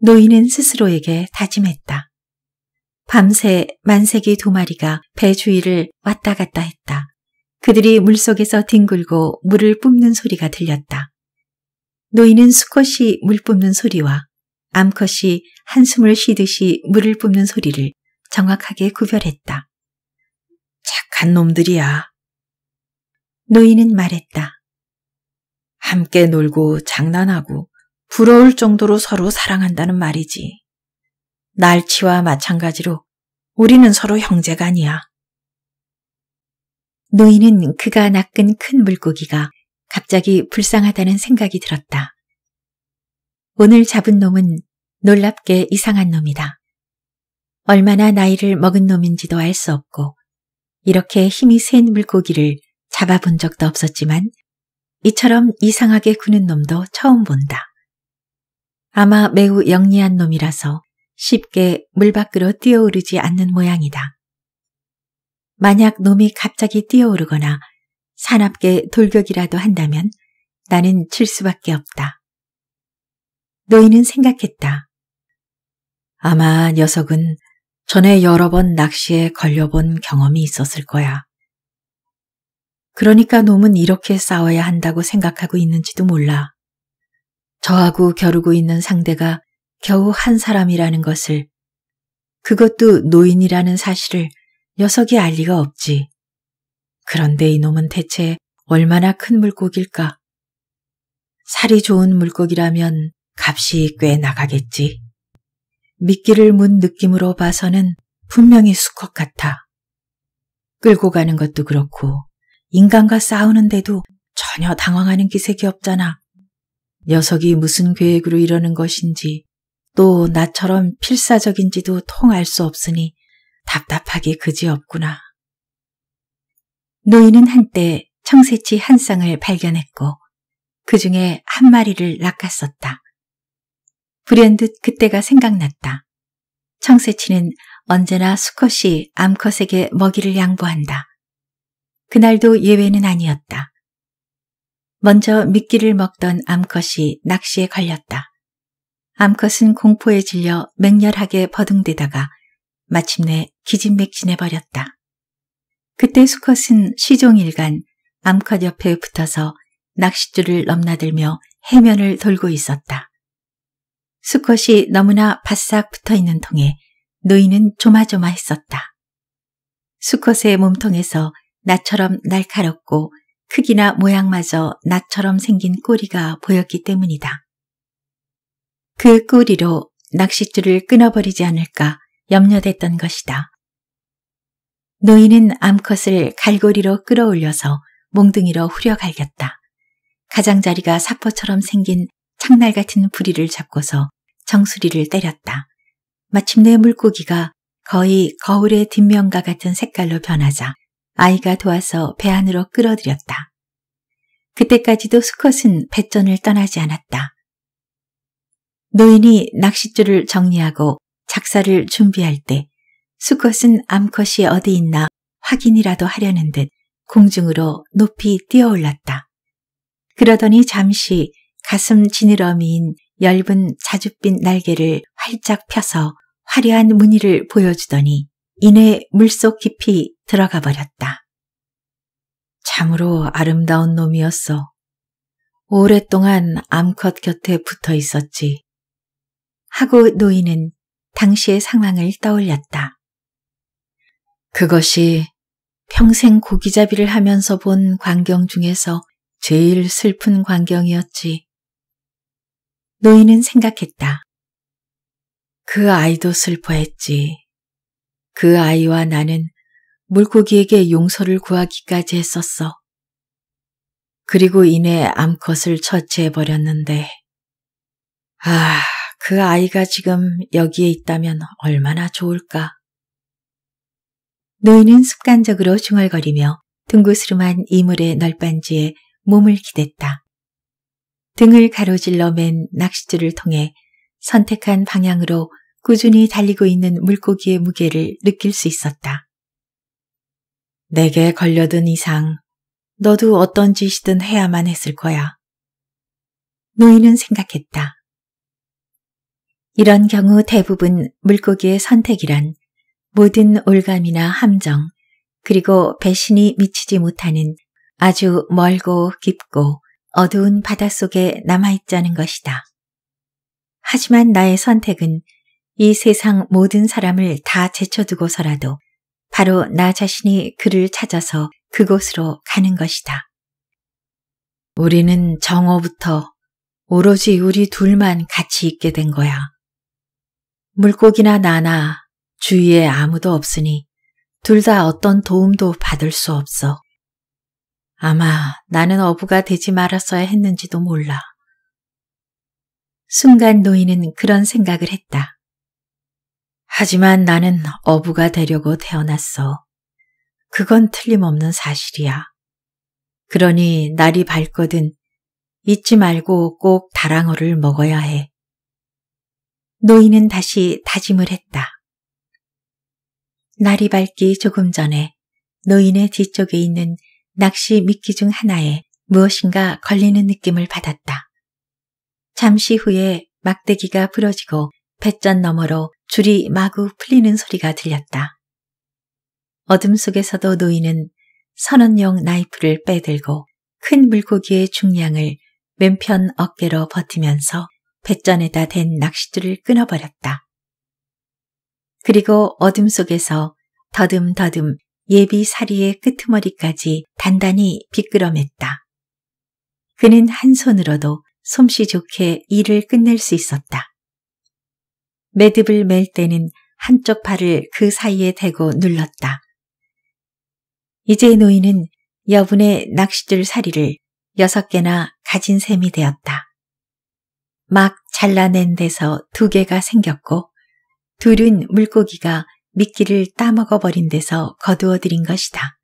노인은 스스로에게 다짐했다. 밤새 만세기 두 마리가 배 주위를 왔다 갔다 했다. 그들이 물속에서 뒹굴고 물을 뿜는 소리가 들렸다. 노인은 수컷이 물 뿜는 소리와 암컷이 한숨을 쉬듯이 물을 뿜는 소리를 정확하게 구별했다. 착한 놈들이야. 노인은 말했다. 함께 놀고 장난하고 부러울 정도로 서로 사랑한다는 말이지. 날치와 마찬가지로 우리는 서로 형제가 아니야. 노인은 그가 낚은 큰 물고기가 갑자기 불쌍하다는 생각이 들었다. 오늘 잡은 놈은 놀랍게 이상한 놈이다. 얼마나 나이를 먹은 놈인지도 알 수 없고 이렇게 힘이 센 물고기를 잡아본 적도 없었지만 이처럼 이상하게 구는 놈도 처음 본다. 아마 매우 영리한 놈이라서 쉽게 물 밖으로 뛰어오르지 않는 모양이다. 만약 놈이 갑자기 뛰어오르거나 사납게 돌격이라도 한다면 나는 칠 수밖에 없다. 노인은 생각했다. 아마 녀석은 전에 여러 번 낚시에 걸려본 경험이 있었을 거야. 그러니까 놈은 이렇게 싸워야 한다고 생각하고 있는지도 몰라. 저하고 겨루고 있는 상대가 겨우 한 사람이라는 것을, 그것도 노인이라는 사실을 녀석이 알 리가 없지. 그런데 이놈은 대체 얼마나 큰 물고기일까? 살이 좋은 물고기라면 값이 꽤 나가겠지. 미끼를 문 느낌으로 봐서는 분명히 수컷 같아. 끌고 가는 것도 그렇고 인간과 싸우는데도 전혀 당황하는 기색이 없잖아. 녀석이 무슨 계획으로 이러는 것인지 또 나처럼 필사적인지도 통할 수 없으니 답답하기 그지없구나. 노인은 한때 청새치 한 쌍을 발견했고 그 중에 한 마리를 낚았었다. 불현듯 그때가 생각났다. 청새치는 언제나 수컷이 암컷에게 먹이를 양보한다. 그날도 예외는 아니었다. 먼저 미끼를 먹던 암컷이 낚시에 걸렸다. 암컷은 공포에 질려 맹렬하게 버둥대다가 마침내 기진맥진해버렸다. 그때 수컷은 시종일간 암컷 옆에 붙어서 낚싯줄을 넘나들며 해면을 돌고 있었다. 수컷이 너무나 바싹 붙어있는 통에 노인은 조마조마했었다. 수컷의 몸통에서 나처럼 날카롭고 크기나 모양마저 나처럼 생긴 꼬리가 보였기 때문이다. 그 꼬리로 낚싯줄을 끊어버리지 않을까 염려됐던 것이다. 노인은 암컷을 갈고리로 끌어올려서 몽둥이로 후려갈겼다. 가장자리가 사포처럼 생긴 창날 같은 부리를 잡고서 정수리를 때렸다. 마침내 물고기가 거의 거울의 뒷면과 같은 색깔로 변하자 아이가 도와서 배 안으로 끌어들였다. 그때까지도 수컷은 배전을 떠나지 않았다. 노인이 낚싯줄을 정리하고 작사를 준비할 때 수컷은 암컷이 어디 있나 확인이라도 하려는 듯 공중으로 높이 뛰어올랐다. 그러더니 잠시 가슴 지느러미인 엷은 자줏빛 날개를 활짝 펴서 화려한 무늬를 보여주더니 이내 물속 깊이 들어가 버렸다. 참으로 아름다운 놈이었어. 오랫동안 암컷 곁에 붙어 있었지. 하고 노인은 당시의 상황을 떠올렸다. 그것이 평생 고기잡이를 하면서 본 광경 중에서 제일 슬픈 광경이었지. 노인은 생각했다. 그 아이도 슬퍼했지. 그 아이와 나는 물고기에게 용서를 구하기까지 했었어. 그리고 이내 암컷을 처치해버렸는데 아, 그 아이가 지금 여기에 있다면 얼마나 좋을까. 노인은 습관적으로 중얼거리며 둥그스름한 이물의 널빤지에 몸을 기댔다. 등을 가로질러 맨 낚싯줄을 통해 선택한 방향으로 꾸준히 달리고 있는 물고기의 무게를 느낄 수 있었다. 내게 걸려든 이상 너도 어떤 짓이든 해야만 했을 거야. 노인은 생각했다. 이런 경우 대부분 물고기의 선택이란 모든 올감이나 함정, 그리고 배신이 미치지 못하는 아주 멀고 깊고 어두운 바닷속에 남아있자는 것이다. 하지만 나의 선택은 이 세상 모든 사람을 다 제쳐두고서라도 바로 나 자신이 그를 찾아서 그곳으로 가는 것이다. 우리는 정오부터 오로지 우리 둘만 같이 있게 된 거야. 물고기나 나나 주위에 아무도 없으니 둘 다 어떤 도움도 받을 수 없어. 아마 나는 어부가 되지 말았어야 했는지도 몰라. 순간 노인은 그런 생각을 했다. 하지만 나는 어부가 되려고 태어났어. 그건 틀림없는 사실이야. 그러니 날이 밝거든 잊지 말고 꼭 다랑어를 먹어야 해. 노인은 다시 다짐을 했다. 날이 밝기 조금 전에 노인의 뒤쪽에 있는 낚시 미끼 중 하나에 무엇인가 걸리는 느낌을 받았다. 잠시 후에 막대기가 부러지고 뱃전 너머로 줄이 마구 풀리는 소리가 들렸다. 어둠 속에서도 노인은 선언용 나이프를 빼들고 큰 물고기의 중량을 맨편 어깨로 버티면서 뱃전에다댄 낚싯줄을 끊어버렸다. 그리고 어둠 속에서 더듬더듬 예비 사리의 끄트머리까지 단단히 비끄럼했다. 그는 한 손으로도 솜씨 좋게 일을 끝낼 수 있었다. 매듭을 맬 때는 한쪽 팔을 그 사이에 대고 눌렀다. 이제 노인은 여분의 낚싯줄 사리를 여섯 개나 가진 셈이 되었다. 막 잘라낸 데서 두 개가 생겼고 둘은 물고기가 미끼를 따먹어버린 데서 거두어들인 것이다.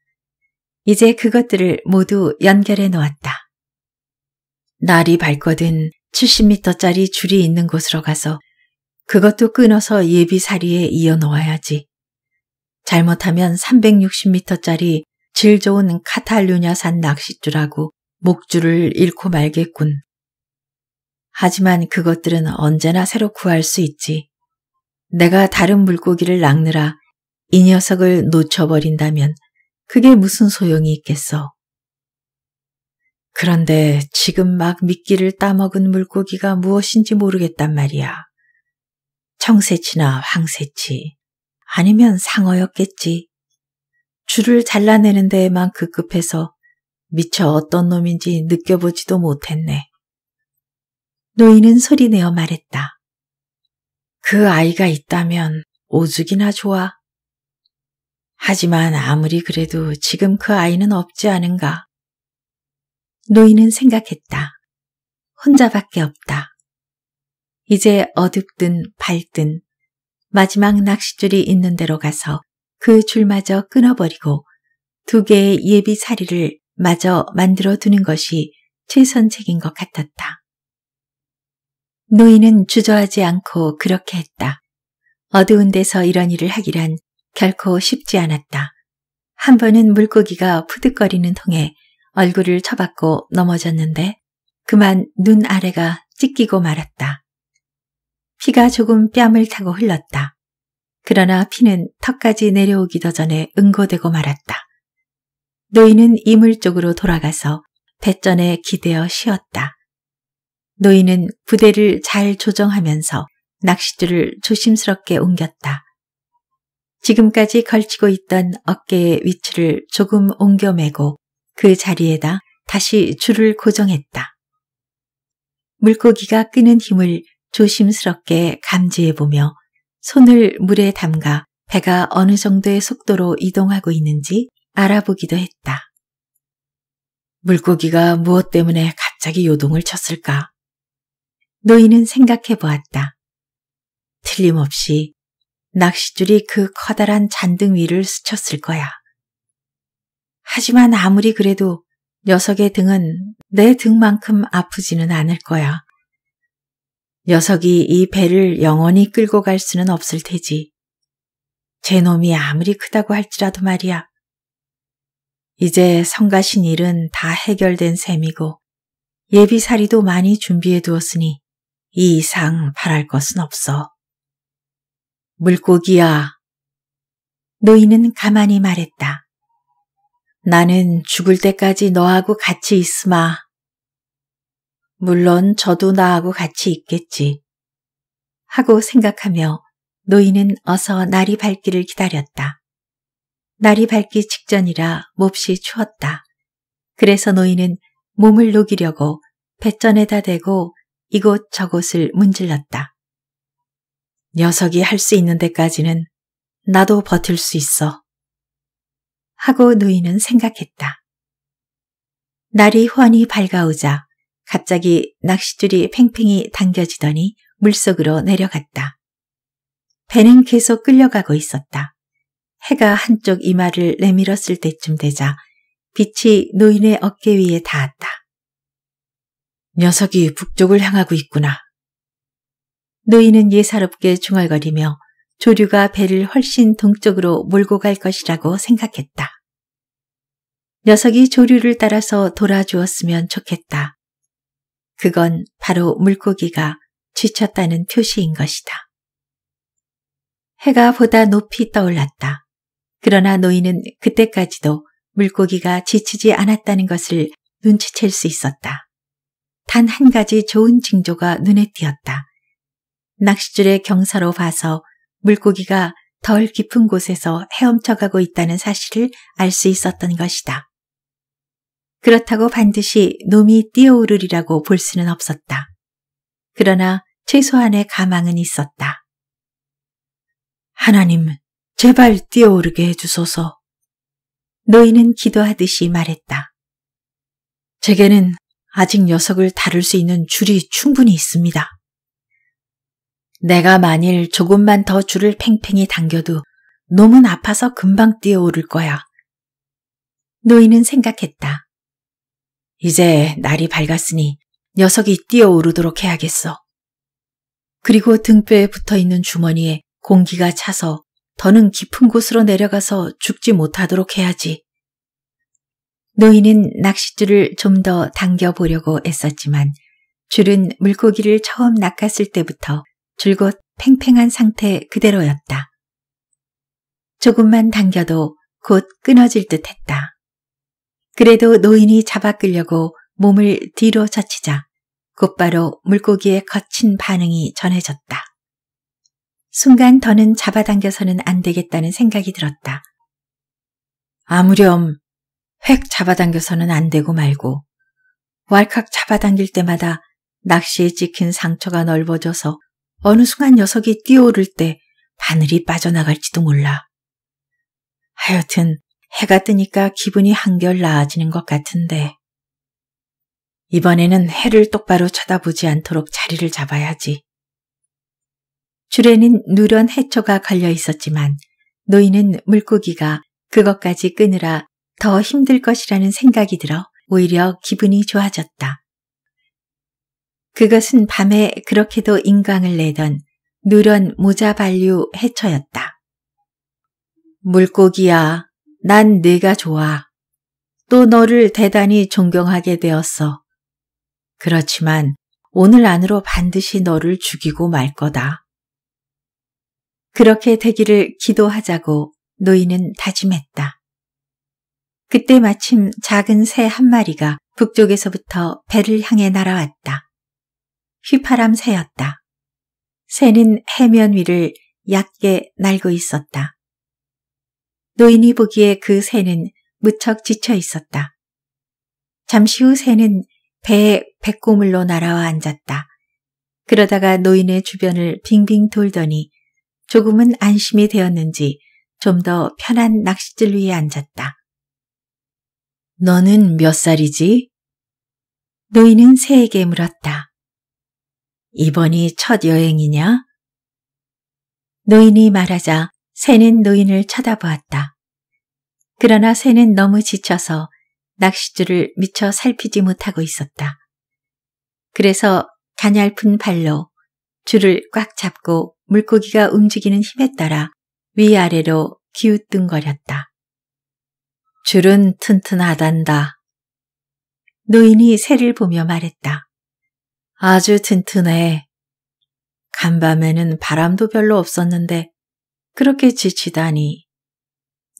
이제 그것들을 모두 연결해 놓았다. 날이 밝거든 70m짜리 줄이 있는 곳으로 가서 그것도 끊어서 예비사리에 이어놓아야지. 잘못하면 360m짜리 질 좋은 카탈루냐산 낚싯줄하고 목줄을 잃고 말겠군. 하지만 그것들은 언제나 새로 구할 수 있지. 내가 다른 물고기를 낚느라 이 녀석을 놓쳐버린다면 그게 무슨 소용이 있겠어. 그런데 지금 막 미끼를 따먹은 물고기가 무엇인지 모르겠단 말이야. 청새치나 황새치 아니면 상어였겠지. 줄을 잘라내는 데에만 급급해서 미처 어떤 놈인지 느껴보지도 못했네. 노인은 소리내어 말했다. 그 아이가 있다면 오죽이나 좋아. 하지만 아무리 그래도 지금 그 아이는 없지 않은가. 노인은 생각했다. 혼자밖에 없다. 이제 어둡든 밝든 마지막 낚싯줄이 있는 대로 가서 그 줄마저 끊어버리고 두 개의 예비 사리를 마저 만들어 두는 것이 최선책인 것 같았다. 노인은 주저하지 않고 그렇게 했다. 어두운 데서 이런 일을 하기란 결코 쉽지 않았다. 한 번은 물고기가 푸득거리는 통에 얼굴을 쳐박고 넘어졌는데 그만 눈 아래가 찢기고 말았다. 피가 조금 뺨을 타고 흘렀다. 그러나 피는 턱까지 내려오기도 전에 응고되고 말았다. 노인은 이물 쪽으로 돌아가서 배전에 기대어 쉬었다. 노인은 부대를 잘 조정하면서 낚싯줄을 조심스럽게 옮겼다. 지금까지 걸치고 있던 어깨의 위치를 조금 옮겨매고 그 자리에다 다시 줄을 고정했다. 물고기가 끄는 힘을 조심스럽게 감지해보며 손을 물에 담가 배가 어느 정도의 속도로 이동하고 있는지 알아보기도 했다. 물고기가 무엇 때문에 갑자기 요동을 쳤을까? 노인은 생각해 보았다. 틀림없이 낚싯줄이 그 커다란 잔등 위를 스쳤을 거야. 하지만 아무리 그래도 녀석의 등은 내 등만큼 아프지는 않을 거야. 녀석이 이 배를 영원히 끌고 갈 수는 없을 테지. 제 놈이 아무리 크다고 할지라도 말이야. 이제 성가신 일은 다 해결된 셈이고 예비사리도 많이 준비해 두었으니 이 이상 바랄 것은 없어. 물고기야. 노인은 가만히 말했다. 나는 죽을 때까지 너하고 같이 있으마. 물론 저도 나하고 같이 있겠지. 하고 생각하며 노인은 어서 날이 밝기를 기다렸다. 날이 밝기 직전이라 몹시 추웠다. 그래서 노인은 몸을 녹이려고 배전에다 대고 이곳 저곳을 문질렀다. 녀석이 할 수 있는 데까지는 나도 버틸 수 있어. 하고 노인은 생각했다. 날이 훤히 밝아오자 갑자기 낚싯줄이 팽팽히 당겨지더니 물속으로 내려갔다. 배는 계속 끌려가고 있었다. 해가 한쪽 이마를 내밀었을 때쯤 되자 빛이 노인의 어깨 위에 닿았다. 녀석이 북쪽을 향하고 있구나. 노인은 예사롭게 중얼거리며 조류가 배를 훨씬 동쪽으로 몰고 갈 것이라고 생각했다. 녀석이 조류를 따라서 돌아주었으면 좋겠다. 그건 바로 물고기가 지쳤다는 표시인 것이다. 해가 보다 높이 떠올랐다. 그러나 노인은 그때까지도 물고기가 지치지 않았다는 것을 눈치챌 수 있었다. 단 한 가지 좋은 징조가 눈에 띄었다. 낚싯줄의 경사로 봐서 물고기가 덜 깊은 곳에서 헤엄쳐가고 있다는 사실을 알 수 있었던 것이다. 그렇다고 반드시 놈이 뛰어오르리라고 볼 수는 없었다. 그러나 최소한의 가망은 있었다. 하나님, 제발 뛰어오르게 해주소서. 노인은 기도하듯이 말했다. 제게는 아직 녀석을 다룰 수 있는 줄이 충분히 있습니다. 내가 만일 조금만 더 줄을 팽팽히 당겨도 놈은 아파서 금방 뛰어오를 거야. 노인은 생각했다. 이제 날이 밝았으니 녀석이 뛰어오르도록 해야겠어. 그리고 등뼈에 붙어있는 주머니에 공기가 차서 더는 깊은 곳으로 내려가서 죽지 못하도록 해야지. 노인은 낚싯줄을 좀 더 당겨보려고 애썼지만 줄은 물고기를 처음 낚았을 때부터 줄곧 팽팽한 상태 그대로였다. 조금만 당겨도 곧 끊어질 듯 했다. 그래도 노인이 잡아 끌려고 몸을 뒤로 젖히자 곧바로 물고기의 거친 반응이 전해졌다. 순간 더는 잡아당겨서는 안 되겠다는 생각이 들었다. 아무렴 획 잡아당겨서는 안 되고 말고 왈칵 잡아당길 때마다 낚시에 찍힌 상처가 넓어져서 어느 순간 녀석이 뛰어오를 때 바늘이 빠져나갈지도 몰라. 하여튼 해가 뜨니까 기분이 한결 나아지는 것 같은데 이번에는 해를 똑바로 쳐다보지 않도록 자리를 잡아야지. 줄에는 누런 해초가 걸려 있었지만 노인은 물고기가 그것까지 끄느라 더 힘들 것이라는 생각이 들어 오히려 기분이 좋아졌다. 그것은 밤에 그렇게도 인광을 내던 누런 모자반류 해초였다. 물고기야, 난 네가 좋아. 또 너를 대단히 존경하게 되었어. 그렇지만 오늘 안으로 반드시 너를 죽이고 말 거다. 그렇게 되기를 기도하자고 노인은 다짐했다. 그때 마침 작은 새 한 마리가 북쪽에서부터 배를 향해 날아왔다. 휘파람 새였다. 새는 해면 위를 얕게 날고 있었다. 노인이 보기에 그 새는 무척 지쳐 있었다. 잠시 후 새는 배에 백고물로 날아와 앉았다. 그러다가 노인의 주변을 빙빙 돌더니 조금은 안심이 되었는지 좀 더 편한 낚싯줄 위에 앉았다. 너는 몇 살이지? 노인은 새에게 물었다. 이번이 첫 여행이냐? 노인이 말하자 새는 노인을 쳐다보았다. 그러나 새는 너무 지쳐서 낚싯줄을 미처 살피지 못하고 있었다. 그래서 가냘픈 발로 줄을 꽉 잡고 물고기가 움직이는 힘에 따라 위아래로 기우뚱거렸다. 줄은 튼튼하단다. 노인이 새를 보며 말했다. 아주 튼튼해. 간밤에는 바람도 별로 없었는데 그렇게 지치다니.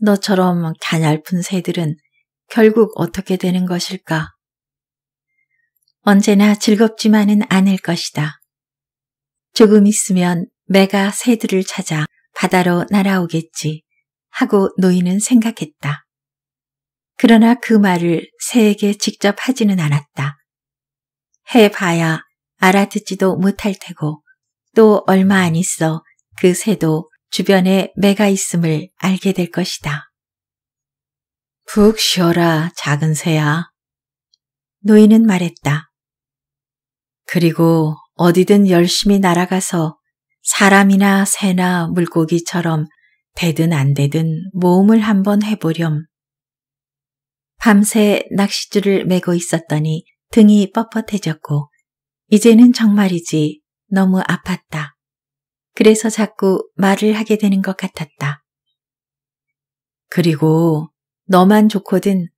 너처럼 갸냘픈 새들은 결국 어떻게 되는 것일까? 언제나 즐겁지만은 않을 것이다. 조금 있으면 매가 새들을 찾아 바다로 날아오겠지 하고 노인은 생각했다. 그러나 그 말을 새에게 직접 하지는 않았다. 해봐야 알아듣지도 못할 테고 또 얼마 안 있어 그 새도 주변에 매가 있음을 알게 될 것이다. 푹 쉬어라, 작은 새야. 노인은 말했다. 그리고 어디든 열심히 날아가서 사람이나 새나 물고기처럼 되든 안 되든 모험을 한번 해보렴. 밤새 낚싯줄을 메고 있었더니 등이 뻣뻣해졌고 이제는 정말이지 너무 아팠다. 그래서 자꾸 말을 하게 되는 것 같았다. 그리고 너만 좋거든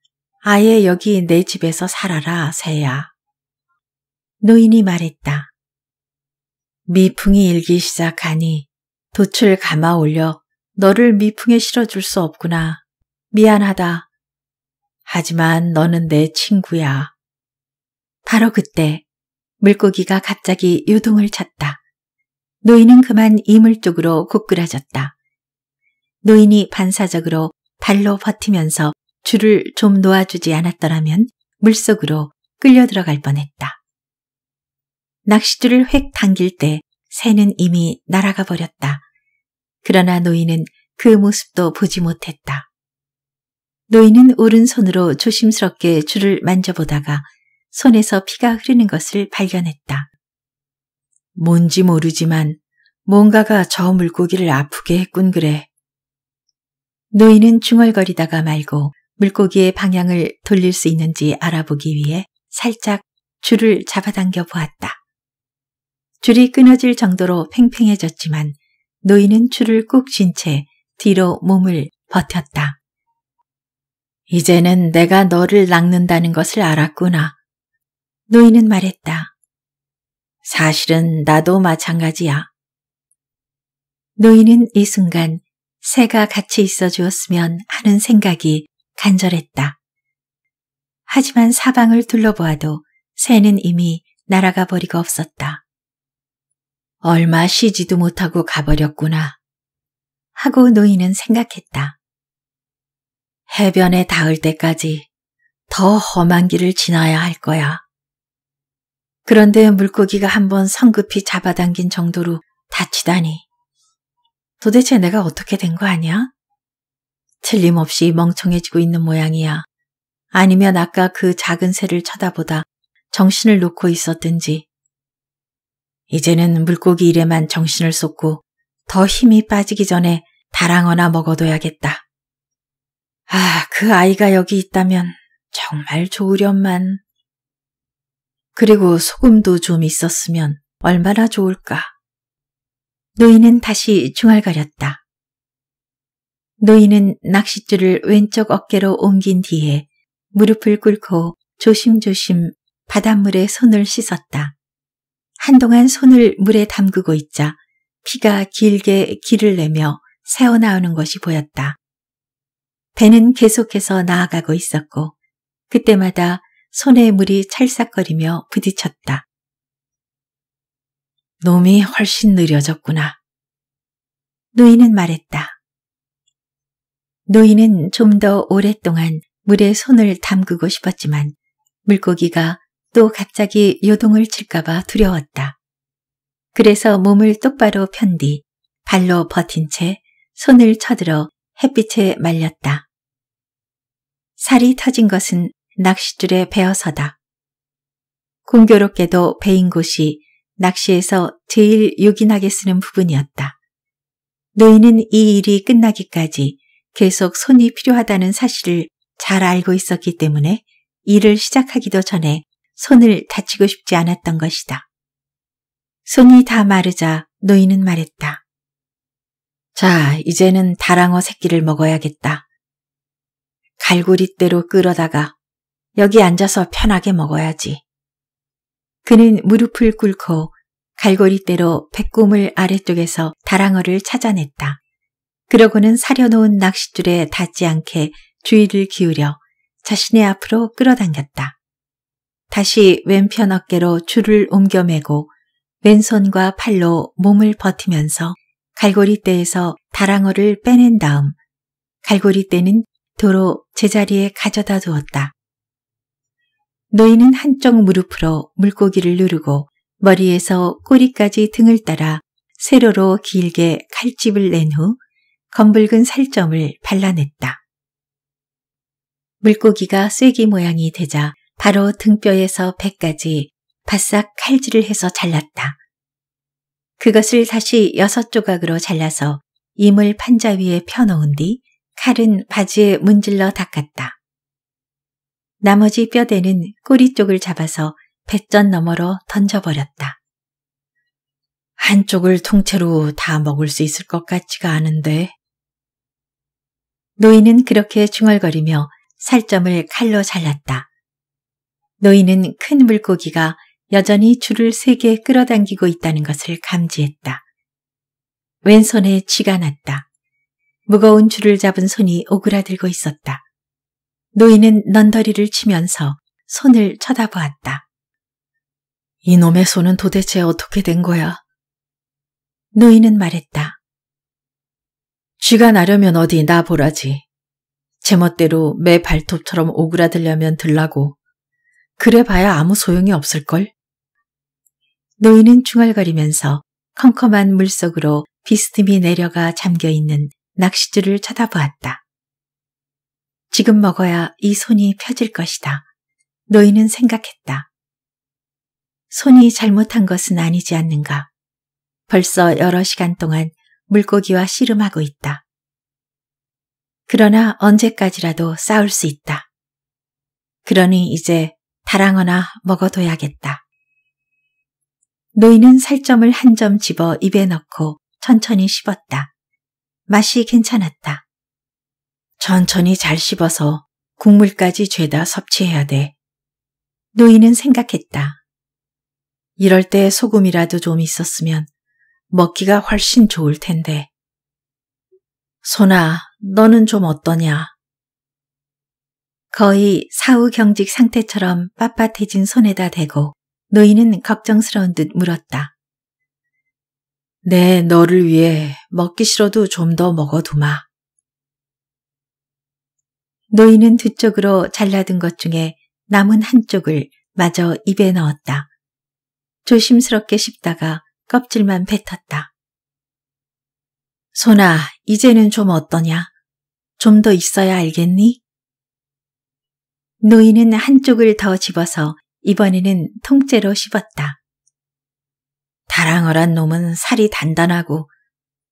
아예 여기 내 집에서 살아라, 새야. 노인이 말했다. 미풍이 일기 시작하니 도출 감아 올려 너를 미풍에 실어줄 수 없구나. 미안하다. 하지만 너는 내 친구야. 바로 그때 물고기가 갑자기 요동을 쳤다. 노인은 그만 이물 쪽으로 고꾸라졌다. 노인이 반사적으로 발로 버티면서 줄을 좀 놓아주지 않았더라면 물속으로 끌려 들어갈 뻔했다. 낚싯줄을 획 당길 때 새는 이미 날아가 버렸다. 그러나 노인은 그 모습도 보지 못했다. 노인은 오른손으로 조심스럽게 줄을 만져보다가 손에서 피가 흐르는 것을 발견했다. 뭔지 모르지만 뭔가가 저 물고기를 아프게 했군 그래. 노인은 중얼거리다가 말고 물고기의 방향을 돌릴 수 있는지 알아보기 위해 살짝 줄을 잡아당겨 보았다. 줄이 끊어질 정도로 팽팽해졌지만 노인은 줄을 꾹 쥔 채 뒤로 몸을 버텼다. 이제는 내가 너를 낚는다는 것을 알았구나. 노인은 말했다. 사실은 나도 마찬가지야. 노인은 이 순간 새가 같이 있어 주었으면 하는 생각이 간절했다. 하지만 사방을 둘러보아도 새는 이미 날아가 버리고 없었다. 얼마 쉬지도 못하고 가버렸구나. 하고 노인은 생각했다. 해변에 닿을 때까지 더 험한 길을 지나야 할 거야. 그런데 물고기가 한 번 성급히 잡아당긴 정도로 다치다니. 도대체 내가 어떻게 된 거 아니야? 틀림없이 멍청해지고 있는 모양이야. 아니면 아까 그 작은 새를 쳐다보다 정신을 놓고 있었든지. 이제는 물고기 일에만 정신을 쏟고 더 힘이 빠지기 전에 다랑어나 먹어둬야겠다. 아, 그 아이가 여기 있다면 정말 좋으련만. 그리고 소금도 좀 있었으면 얼마나 좋을까. 노인은 다시 중얼거렸다. 노인은 낚싯줄을 왼쪽 어깨로 옮긴 뒤에 무릎을 꿇고 조심조심 바닷물에 손을 씻었다. 한동안 손을 물에 담그고 있자 피가 길게 길을 내며 새어나오는 것이 보였다. 배는 계속해서 나아가고 있었고 그때마다 손에 물이 찰싹거리며 부딪혔다. 놈이 훨씬 느려졌구나. 노인은 말했다. 노인은 좀 더 오랫동안 물에 손을 담그고 싶었지만 물고기가 또 갑자기 요동을 칠까봐 두려웠다. 그래서 몸을 똑바로 편 뒤 발로 버틴 채 손을 쳐들어 햇빛에 말렸다. 살이 터진 것은 낚싯줄에 베어서다. 공교롭게도 베인 곳이 낚시에서 제일 요긴하게 쓰는 부분이었다. 너희는 이 일이 끝나기까지 계속 손이 필요하다는 사실을 잘 알고 있었기 때문에 일을 시작하기도 전에 손을 다치고 싶지 않았던 것이다. 손이 다 마르자 노인은 말했다. 자, 이제는 다랑어 새끼를 먹어야겠다. 갈고리대로 끌어다가 여기 앉아서 편하게 먹어야지. 그는 무릎을 꿇고 갈고리대로 백곰을 아래쪽에서 다랑어를 찾아냈다. 그러고는 사려놓은 낚싯줄에 닿지 않게 주의를 기울여 자신의 앞으로 끌어당겼다. 다시 왼편 어깨로 줄을 옮겨매고 왼손과 팔로 몸을 버티면서 갈고리대에서 다랑어를 빼낸 다음 갈고리대는 도로 제자리에 가져다 두었다. 노인은 한쪽 무릎으로 물고기를 누르고 머리에서 꼬리까지 등을 따라 세로로 길게 칼집을 낸 후 검붉은 살점을 발라냈다. 물고기가 쐐기 모양이 되자 바로 등뼈에서 배까지 바싹 칼질을 해서 잘랐다. 그것을 다시 여섯 조각으로 잘라서 임을 판자 위에 펴놓은 뒤 칼은 바지에 문질러 닦았다. 나머지 뼈대는 꼬리 쪽을 잡아서 배전 너머로 던져버렸다. 한쪽을 통째로 다 먹을 수 있을 것 같지가 않은데. 노인은 그렇게 중얼거리며 살점을 칼로 잘랐다. 노인은 큰 물고기가 여전히 줄을 세게 끌어당기고 있다는 것을 감지했다. 왼손에 쥐가 났다. 무거운 줄을 잡은 손이 오그라들고 있었다. 노인은 넌더리를 치면서 손을 쳐다보았다. 이놈의 손은 도대체 어떻게 된 거야? 노인은 말했다. 쥐가 나려면 어디 나보라지. 제멋대로 매 발톱처럼 오그라들려면 들라고. 그래 봐야 아무 소용이 없을걸? 노인은 중얼거리면서 컴컴한 물속으로 비스듬히 내려가 잠겨있는 낚싯줄을 쳐다보았다. 지금 먹어야 이 손이 펴질 것이다. 너희는 생각했다. 손이 잘못한 것은 아니지 않는가. 벌써 여러 시간 동안 물고기와 씨름하고 있다. 그러나 언제까지라도 싸울 수 있다. 그러니 이제 달랑어나 먹어둬야겠다. 노인은 살점을 한 점 집어 입에 넣고 천천히 씹었다. 맛이 괜찮았다. 천천히 잘 씹어서 국물까지 죄다 섭취해야 돼. 노인은 생각했다. 이럴 때 소금이라도 좀 있었으면 먹기가 훨씬 좋을 텐데. 소나, 너는 좀 어떠냐? 거의 사후 경직 상태처럼 빳빳해진 손에다 대고 노인은 걱정스러운 듯 물었다. 네, 너를 위해 먹기 싫어도 좀 더 먹어두마. 노인은 뒤쪽으로 잘라둔 것 중에 남은 한쪽을 마저 입에 넣었다. 조심스럽게 씹다가 껍질만 뱉었다. 소나, 이제는 좀 어떠냐? 좀 더 있어야 알겠니? 노인은 한쪽을 더 집어서 이번에는 통째로 씹었다. 다랑어란 놈은 살이 단단하고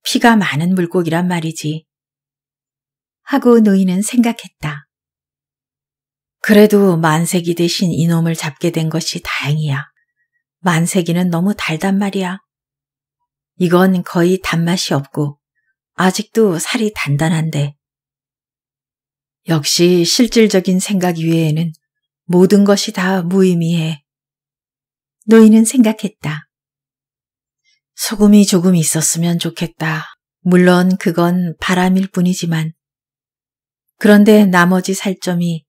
피가 많은 물고기란 말이지. 하고 노인은 생각했다. 그래도 만세기 대신 이놈을 잡게 된 것이 다행이야. 만세기는 너무 달단 말이야. 이건 거의 단맛이 없고 아직도 살이 단단한데. 역시 실질적인 생각 이외에는 모든 것이 다 무의미해. 노인은 생각했다. 소금이 조금 있었으면 좋겠다. 물론 그건 바람일 뿐이지만 그런데 나머지 살점이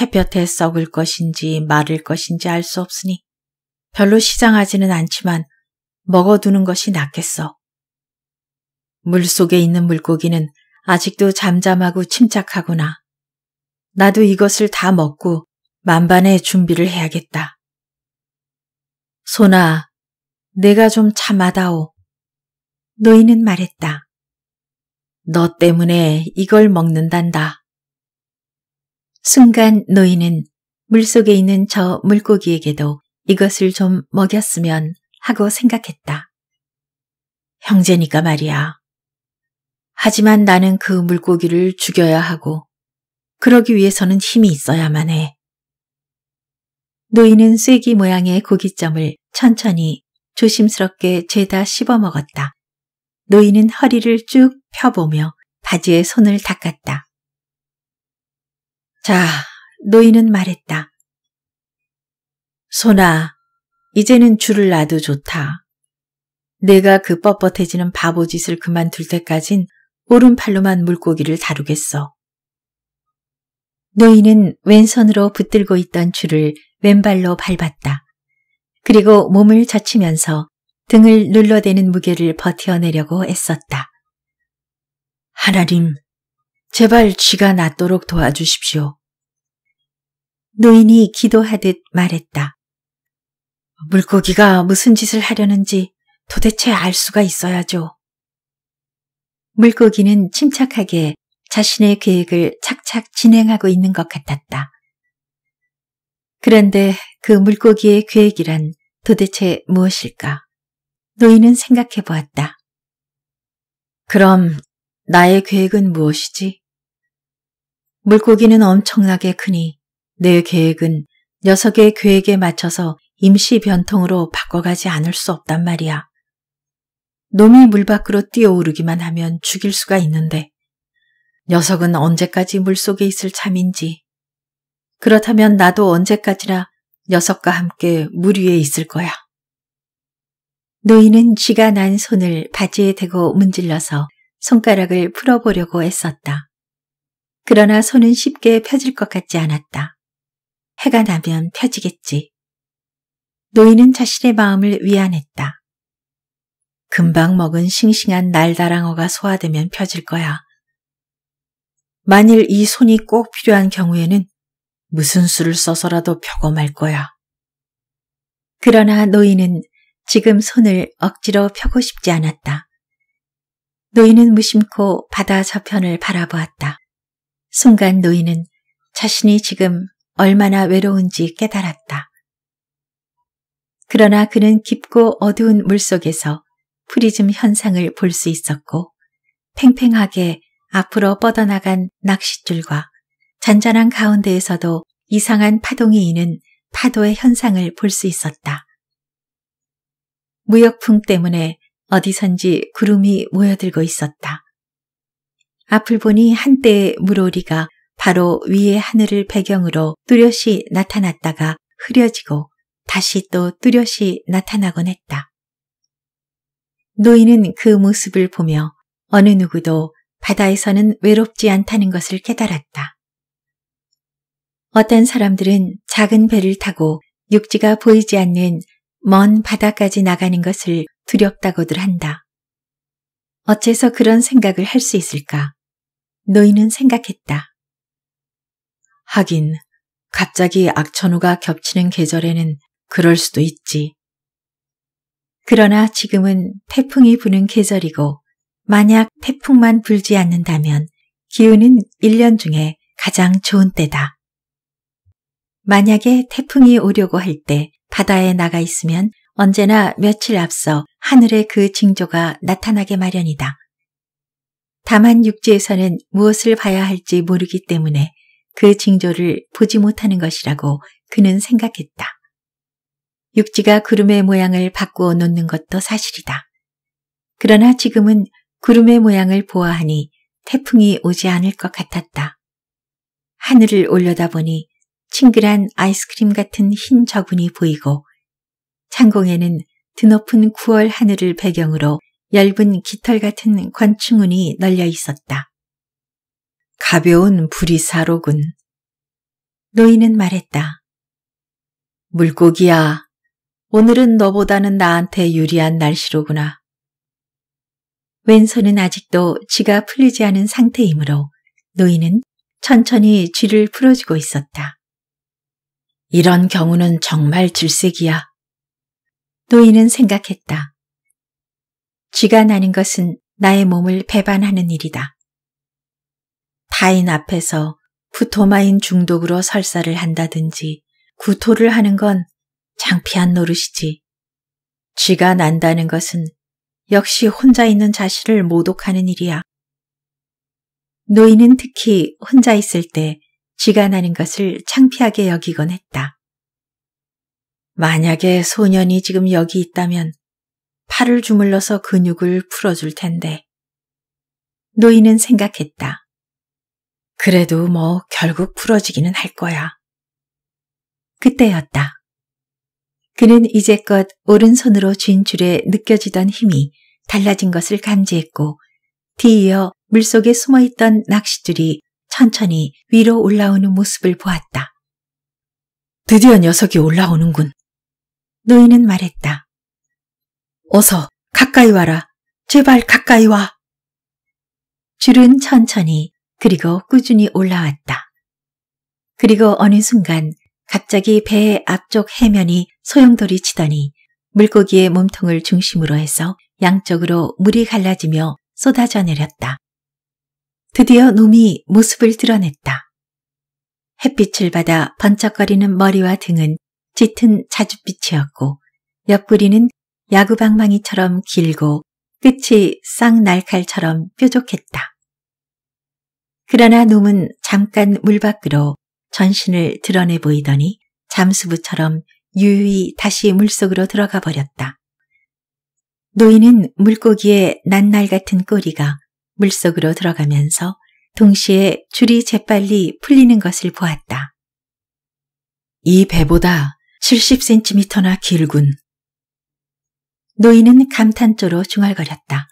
햇볕에 썩을 것인지 마를 것인지 알 수 없으니 별로 시장하지는 않지만 먹어두는 것이 낫겠어. 물속에 있는 물고기는 아직도 잠잠하고 침착하구나. 나도 이것을 다 먹고 만반의 준비를 해야겠다. 소나, 내가 좀참하다오 너희는 말했다. 너 때문에 이걸 먹는단다. 순간 노인은 물속에 있는 저 물고기에게도 이것을 좀 먹였으면 하고 생각했다. 형제니까 말이야. 하지만 나는 그 물고기를 죽여야 하고 그러기 위해서는 힘이 있어야만 해. 노인은 쐐기 모양의 고깃점을 천천히 조심스럽게 죄다 씹어 먹었다. 노인은 허리를 쭉 펴보며 바지에 손을 닦았다. 자, 노인은 말했다. 소나, 이제는 줄을 놔도 좋다. 내가 그 뻣뻣해지는 바보짓을 그만둘 때까진 오른팔로만 물고기를 다루겠어. 노인은 왼손으로 붙들고 있던 줄을 왼발로 밟았다. 그리고 몸을 젖히면서 등을 눌러대는 무게를 버텨내려고 애썼다. 하나님, 제발 쥐가 낫도록 도와주십시오. 노인이 기도하듯 말했다. 물고기가 무슨 짓을 하려는지 도대체 알 수가 있어야죠. 물고기는 침착하게 자신의 계획을 착착 진행하고 있는 것 같았다. 그런데 그 물고기의 계획이란 도대체 무엇일까? 노인은 생각해 보았다. 그럼 나의 계획은 무엇이지? 물고기는 엄청나게 크니 내 계획은 녀석의 계획에 맞춰서 임시 변통으로 바꿔가지 않을 수 없단 말이야. 놈이 물 밖으로 뛰어오르기만 하면 죽일 수가 있는데 녀석은 언제까지 물속에 있을 참인지 그렇다면 나도 언제까지나 녀석과 함께 물 위에 있을 거야. 노인은 쥐가 난 손을 바지에 대고 문질러서 손가락을 풀어보려고 애썼다. 그러나 손은 쉽게 펴질 것 같지 않았다. 해가 나면 펴지겠지. 노인은 자신의 마음을 위안했다. 금방 먹은 싱싱한 날다랑어가 소화되면 펴질 거야. 만일 이 손이 꼭 필요한 경우에는 무슨 수를 써서라도 펴고 말 거야. 그러나 노인은 지금 손을 억지로 펴고 싶지 않았다. 노인은 무심코 바다 저편을 바라보았다. 순간 노인은 자신이 지금 얼마나 외로운지 깨달았다. 그러나 그는 깊고 어두운 물속에서 프리즘 현상을 볼 수 있었고 팽팽하게 앞으로 뻗어나간 낚싯줄과 잔잔한 가운데에서도 이상한 파동이 이는 파도의 현상을 볼 수 있었다. 무역풍 때문에 어디선지 구름이 모여들고 있었다. 앞을 보니 한때 의 물오리가 바로 위의 하늘을 배경으로 뚜렷이 나타났다가 흐려지고 다시 또 뚜렷이 나타나곤 했다. 노인은 그 모습을 보며 어느 누구도 바다에서는 외롭지 않다는 것을 깨달았다. 어떤 사람들은 작은 배를 타고 육지가 보이지 않는 먼 바다까지 나가는 것을 두렵다고들 한다. 어째서 그런 생각을 할 수 있을까? 노인은 생각했다. 하긴 갑자기 악천후가 겹치는 계절에는 그럴 수도 있지. 그러나 지금은 태풍이 부는 계절이고 만약 태풍만 불지 않는다면 기후는 1년 중에 가장 좋은 때다. 만약에 태풍이 오려고 할 때 바다에 나가 있으면 언제나 며칠 앞서 하늘의 그 징조가 나타나게 마련이다. 다만 육지에서는 무엇을 봐야 할지 모르기 때문에 그 징조를 보지 못하는 것이라고 그는 생각했다. 육지가 구름의 모양을 바꾸어 놓는 것도 사실이다. 그러나 지금은 구름의 모양을 보아하니 태풍이 오지 않을 것 같았다. 하늘을 올려다보니 친근한 아이스크림 같은 흰 저분이 보이고 창공에는 드높은 9월 하늘을 배경으로 얇은 깃털 같은 관충운이 널려 있었다. 가벼운 부리사로군. 노인은 말했다. 물고기야, 오늘은 너보다는 나한테 유리한 날씨로구나. 왼손은 아직도 쥐가 풀리지 않은 상태이므로 노인은 천천히 쥐를 풀어주고 있었다. 이런 경우는 정말 질색이야. 노인은 생각했다. 쥐가 나는 것은 나의 몸을 배반하는 일이다. 타인 앞에서 푸토마인 중독으로 설사를 한다든지 구토를 하는 건 창피한 노릇이지. 쥐가 난다는 것은 역시 혼자 있는 자신을 모독하는 일이야. 노인은 특히 혼자 있을 때 쥐가 나는 것을 창피하게 여기곤 했다. 만약에 소년이 지금 여기 있다면 팔을 주물러서 근육을 풀어줄 텐데. 노인은 생각했다. 그래도 뭐 결국 풀어지기는 할 거야. 그때였다. 그는 이제껏 오른손으로 쥔 줄에 느껴지던 힘이 달라진 것을 감지했고 뒤이어 물속에 숨어있던 낚싯줄이 천천히 위로 올라오는 모습을 보았다. 드디어 녀석이 올라오는군. 노인은 말했다. 어서 가까이 와라. 제발 가까이 와. 줄은 천천히 그리고 꾸준히 올라왔다. 그리고 어느 순간 갑자기 배의 앞쪽 해면이 소용돌이 치더니 물고기의 몸통을 중심으로 해서 양쪽으로 물이 갈라지며 쏟아져 내렸다. 드디어 놈이 모습을 드러냈다. 햇빛을 받아 번쩍거리는 머리와 등은 짙은 자줏빛이었고 옆구리는 야구방망이처럼 길고 끝이 쌍날칼처럼 뾰족했다. 그러나 놈은 잠깐 물 밖으로 전신을 드러내 보이더니 잠수부처럼 유유히 다시 물속으로 들어가 버렸다. 노인은 물고기의 낱날 같은 꼬리가 물속으로 들어가면서 동시에 줄이 재빨리 풀리는 것을 보았다. 이 배보다 70cm나 길군. 노인은 감탄조로 중얼거렸다.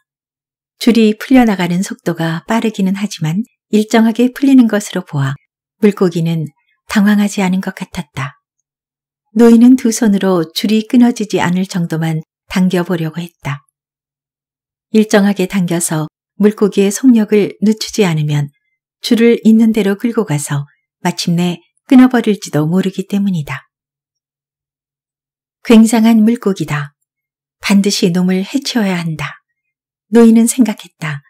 줄이 풀려나가는 속도가 빠르기는 하지만 일정하게 풀리는 것으로 보아 물고기는 당황하지 않은 것 같았다. 노인은 두 손으로 줄이 끊어지지 않을 정도만 당겨보려고 했다. 일정하게 당겨서 물고기의 속력을 늦추지 않으면 줄을 있는 대로 끌고 가서 마침내 끊어버릴지도 모르기 때문이다. 굉장한 물고기다. 반드시 놈을 해치워야 한다. 노인은 생각했다.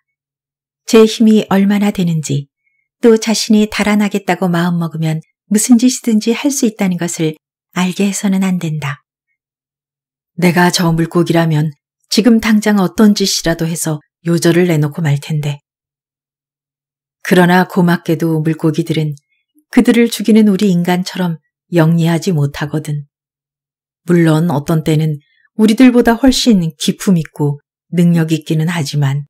제 힘이 얼마나 되는지, 또 자신이 달아나겠다고 마음먹으면 무슨 짓이든지 할 수 있다는 것을 알게 해서는 안 된다. 내가 저 물고기라면 지금 당장 어떤 짓이라도 해서 요절을 내놓고 말 텐데. 그러나 고맙게도 물고기들은 그들을 죽이는 우리 인간처럼 영리하지 못하거든. 물론 어떤 때는 우리들보다 훨씬 기품 있고 능력 있기는 하지만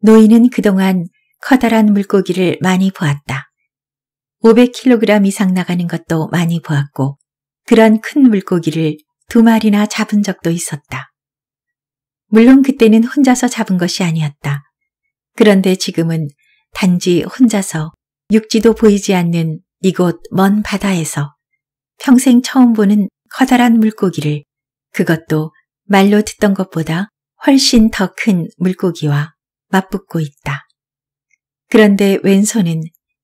노인은 그동안 커다란 물고기를 많이 보았다. 500kg 이상 나가는 것도 많이 보았고 그런 큰 물고기를 두 마리나 잡은 적도 있었다. 물론 그때는 혼자서 잡은 것이 아니었다. 그런데 지금은 단지 혼자서 육지도 보이지 않는 이곳 먼 바다에서 평생 처음 보는 커다란 물고기를 그것도 말로 듣던 것보다 훨씬 더 큰 물고기와 맞붙고 있다. 그런데 왼손은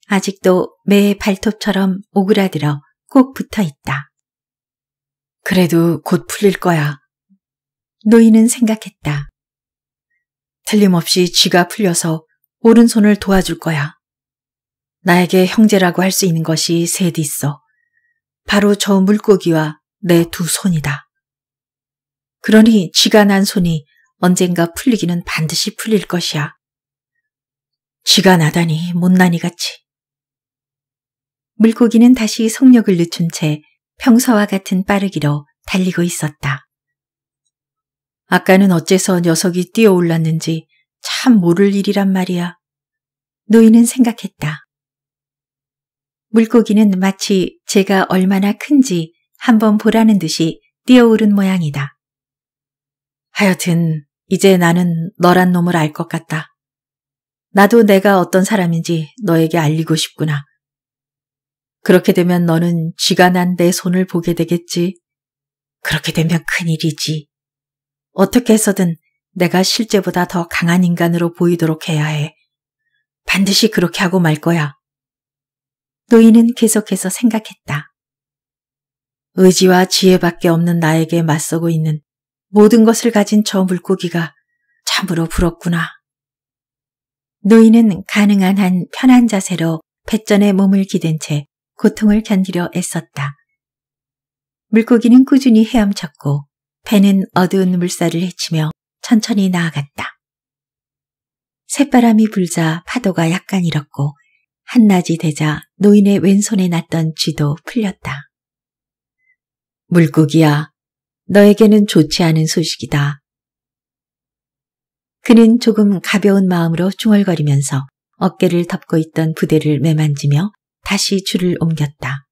아직도 매 발톱처럼 오그라들어 꼭 붙어 있다. 그래도 곧 풀릴 거야. 노인은 생각했다. 틀림없이 쥐가 풀려서 오른손을 도와줄 거야. 나에게 형제라고 할 수 있는 것이 셋 있어. 바로 저 물고기와 내 두 손이다. 그러니 쥐가난 손이 언젠가 풀리기는 반드시 풀릴 것이야. 쥐가 나다니 못난이 같이. 물고기는 다시 속력을 늦춘 채 평소와 같은 빠르기로 달리고 있었다. 아까는 어째서 녀석이 뛰어올랐는지 참 모를 일이란 말이야. 노인은 생각했다. 물고기는 마치 제가 얼마나 큰지 한번 보라는 듯이 뛰어오른 모양이다. 하여튼 이제 나는 너란 놈을 알 것 같다. 나도 내가 어떤 사람인지 너에게 알리고 싶구나. 그렇게 되면 너는 쥐가 난 내 손을 보게 되겠지. 그렇게 되면 큰일이지. 어떻게 해서든 내가 실제보다 더 강한 인간으로 보이도록 해야 해. 반드시 그렇게 하고 말 거야. 노인은 계속해서 생각했다. 의지와 지혜밖에 없는 나에게 맞서고 있는 모든 것을 가진 저 물고기가 참으로 부럽구나. 노인은 가능한 한 편한 자세로 뱃전에 몸을 기댄 채 고통을 견디려 애썼다. 물고기는 꾸준히 헤엄쳤고 배는 어두운 물살을 헤치며 천천히 나아갔다. 새바람이 불자 파도가 약간 일었고 한낮이 되자 노인의 왼손에 났던 쥐도 풀렸다. 물고기야, 너에게는 좋지 않은 소식이다. 그는 조금 가벼운 마음으로 중얼거리면서 어깨를 덮고 있던 부대를 매만지며 다시 줄을 옮겼다.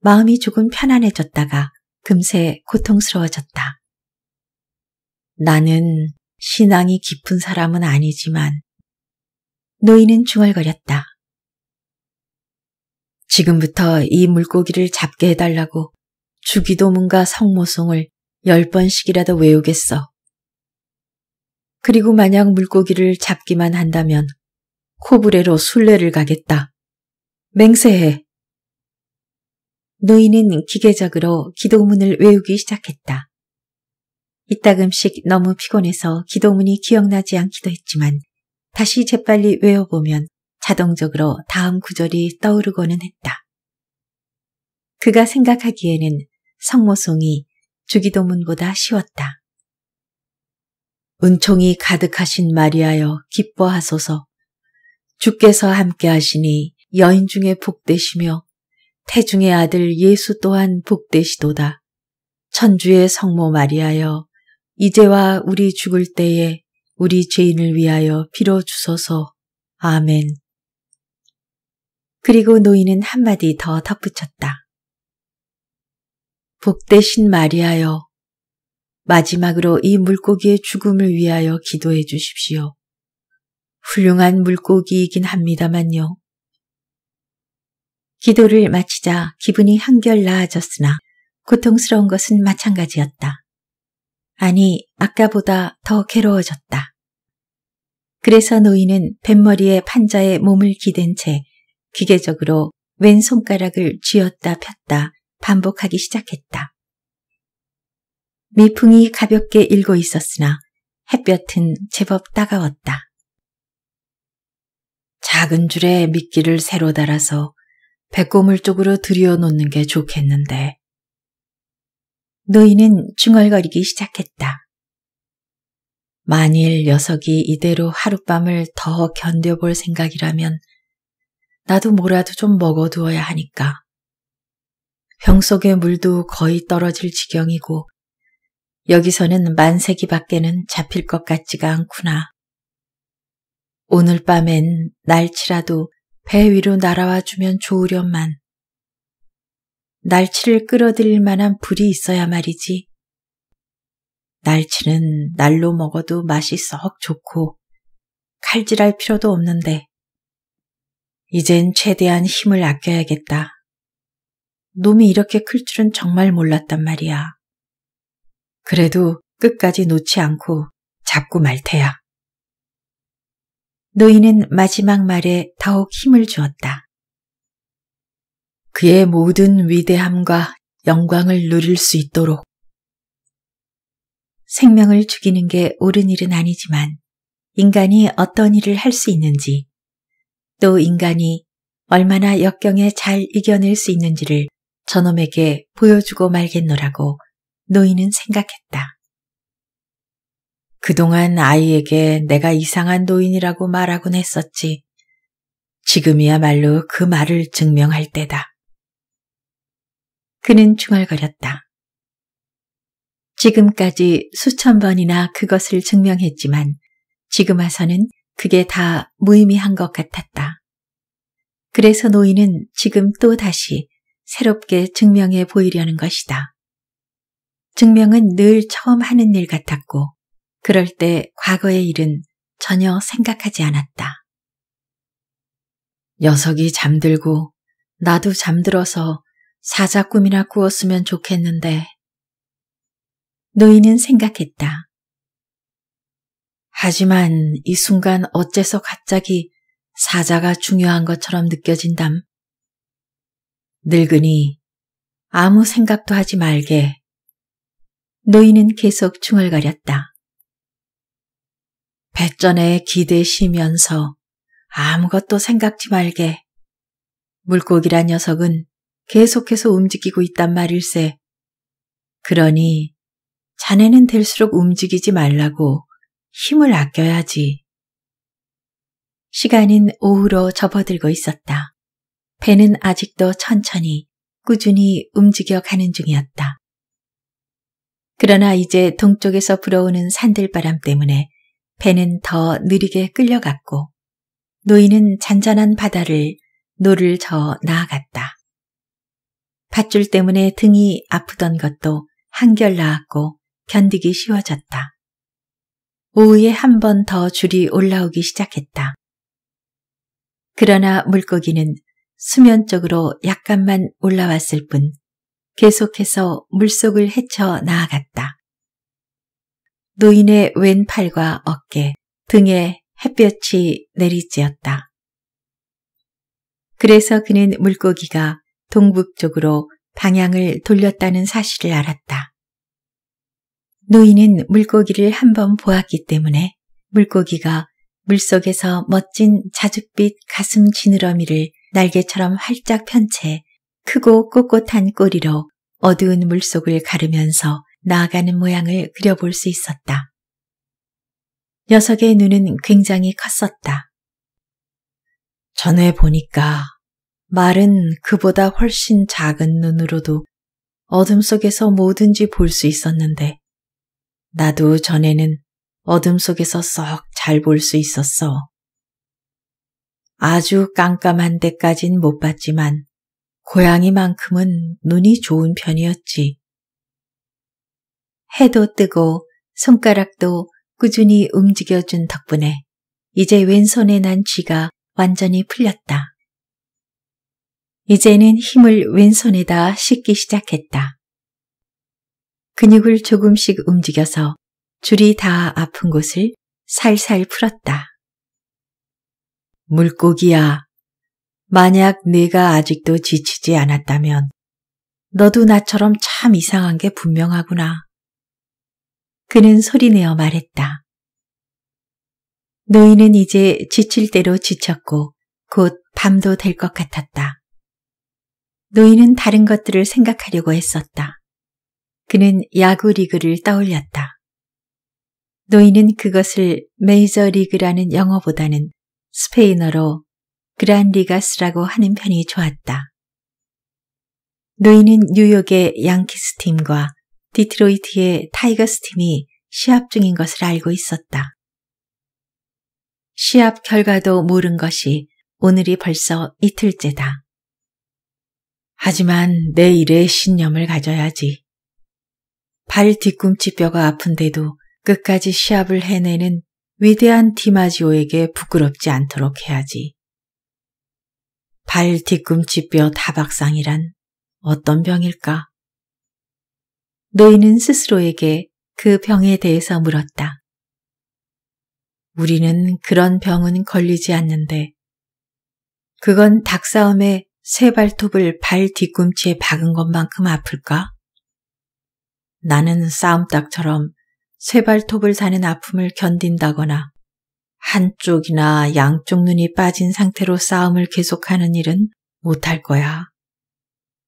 마음이 조금 편안해졌다가 금세 고통스러워졌다. 나는 신앙이 깊은 사람은 아니지만 노인은 중얼거렸다. 지금부터 이 물고기를 잡게 해달라고 주기도문과 성모송을 열 번씩이라도 외우겠어. 그리고 만약 물고기를 잡기만 한다면 코브레로 순례를 가겠다. 맹세해. 노인은 기계적으로 기도문을 외우기 시작했다. 이따금씩 너무 피곤해서 기도문이 기억나지 않기도 했지만 다시 재빨리 외워보면 자동적으로 다음 구절이 떠오르고는 했다. 그가 생각하기에는 성모송이 주기도문보다 쉬웠다. 은총이 가득하신 마리아여 기뻐하소서 주께서 함께 하시니 여인 중에 복되시며 태중의 아들 예수 또한 복되시도다. 천주의 성모 마리아여 이제와 우리 죽을 때에 우리 죄인을 위하여 빌어주소서. 아멘. 그리고 노인은 한마디 더 덧붙였다. 복되신 마리아여, 마지막으로 이 물고기의 죽음을 위하여 기도해 주십시오. 훌륭한 물고기이긴 합니다만요. 기도를 마치자 기분이 한결 나아졌으나 고통스러운 것은 마찬가지였다. 아니, 아까보다 더 괴로워졌다. 그래서 노인은 뱃머리에 판자에 몸을 기댄 채 기계적으로 왼손가락을 쥐었다 폈다 반복하기 시작했다. 미풍이 가볍게 일고 있었으나 햇볕은 제법 따가웠다. 작은 줄에 미끼를 새로 달아서 배꼽물 쪽으로 들여 놓는 게 좋겠는데. 노인은 중얼거리기 시작했다. 만일 녀석이 이대로 하룻밤을 더 견뎌볼 생각이라면 나도 뭐라도 좀 먹어두어야 하니까. 병 속의 물도 거의 떨어질 지경이고 여기서는 만세기 밖에는 잡힐 것 같지가 않구나. 오늘 밤엔 날치라도 배 위로 날아와 주면 좋으련만. 날치를 끌어들일 만한 불이 있어야 말이지. 날치는 날로 먹어도 맛이 썩 좋고 칼질할 필요도 없는데 이젠 최대한 힘을 아껴야겠다. 놈이 이렇게 클 줄은 정말 몰랐단 말이야. 그래도 끝까지 놓지 않고 잡고 말 테야. 너희는 마지막 말에 더욱 힘을 주었다. 그의 모든 위대함과 영광을 누릴 수 있도록. 생명을 죽이는 게 옳은 일은 아니지만 인간이 어떤 일을 할 수 있는지 또 인간이 얼마나 역경에 잘 이겨낼 수 있는지를 저놈에게 보여주고 말겠노라고 노인은 생각했다. 그동안 아이에게 내가 이상한 노인이라고 말하곤 했었지. 지금이야말로 그 말을 증명할 때다. 그는 중얼거렸다. 지금까지 수천 번이나 그것을 증명했지만 지금 와서는 그게 다 무의미한 것 같았다. 그래서 노인은 지금 또 다시 새롭게 증명해 보이려는 것이다. 증명은 늘 처음 하는 일 같았고 그럴 때 과거의 일은 전혀 생각하지 않았다. 녀석이 잠들고 나도 잠들어서 사자 꿈이나 꾸었으면 좋겠는데. 노인은 생각했다. 하지만 이 순간 어째서 갑자기 사자가 중요한 것처럼 느껴진담. 늙으니 아무 생각도 하지 말게. 노인은 계속 중얼 거렸다 배전에 기대 시면서 아무것도 생각지 말게. 물고기란 녀석은 계속해서 움직이고 있단 말일세. 그러니 자네는 될수록 움직이지 말라고 힘을 아껴야지. 시간은 오후로 접어들고 있었다. 배는 아직도 천천히 꾸준히 움직여 가는 중이었다. 그러나 이제 동쪽에서 불어오는 산들바람 때문에 배는 더 느리게 끌려갔고 노인은 잔잔한 바다를 노를 저어 나아갔다. 밧줄 때문에 등이 아프던 것도 한결 나았고 견디기 쉬워졌다. 오후에 한 번 더 줄이 올라오기 시작했다. 그러나 물고기는 수면적으로 약간만 올라왔을 뿐 계속해서 물속을 헤쳐 나아갔다. 노인의 왼팔과 어깨, 등에 햇볕이 내리쬐었다. 그래서 그는 물고기가 동북쪽으로 방향을 돌렸다는 사실을 알았다. 노인은 물고기를 한 번 보았기 때문에 물고기가 물속에서 멋진 자줏빛 가슴 지느러미를 날개처럼 활짝 편채 크고 꼿꼿한 꼬리로 어두운 물속을 가르면서 나아가는 모양을 그려볼 수 있었다. 녀석의 눈은 굉장히 컸었다. 전에 보니까 말은 그보다 훨씬 작은 눈으로도 어둠 속에서 뭐든지 볼 수 있었는데 나도 전에는 어둠 속에서 썩 잘 볼 수 있었어. 아주 깜깜한 데까진 못 봤지만 고양이만큼은 눈이 좋은 편이었지. 해도 뜨고 손가락도 꾸준히 움직여준 덕분에 이제 왼손에 난 쥐가 완전히 풀렸다. 이제는 힘을 왼손에다 씻기 시작했다. 근육을 조금씩 움직여서 줄이 다 아픈 곳을 살살 풀었다. 물고기야, 만약 내가 아직도 지치지 않았다면 너도 나처럼 참 이상한 게 분명하구나. 그는 소리내어 말했다. 너희는 이제 지칠 대로 지쳤고 곧 밤도 될 것 같았다. 너희는 다른 것들을 생각하려고 했었다. 그는 야구 리그를 떠올렸다. 노인은 그것을 메이저리그라는 영어보다는 스페인어로 그란리가스라고 하는 편이 좋았다. 노인은 뉴욕의 양키스 팀과 디트로이트의 타이거스 팀이 시합 중인 것을 알고 있었다. 시합 결과도 모른 것이 오늘이 벌써 이틀째다. 하지만 내일의 신념을 가져야지. 발 뒤꿈치 뼈가 아픈데도 끝까지 시합을 해내는 위대한 디마지오에게 부끄럽지 않도록 해야지. 발 뒤꿈치뼈 다박상이란 어떤 병일까? 너희는 스스로에게 그 병에 대해서 물었다. 우리는 그런 병은 걸리지 않는데 그건 닭싸움에 세 발톱을 발 뒤꿈치에 박은 것만큼 아플까? 나는 싸움닭처럼 세 발톱을 사는 아픔을 견딘다거나 한쪽이나 양쪽 눈이 빠진 상태로 싸움을 계속하는 일은 못할 거야.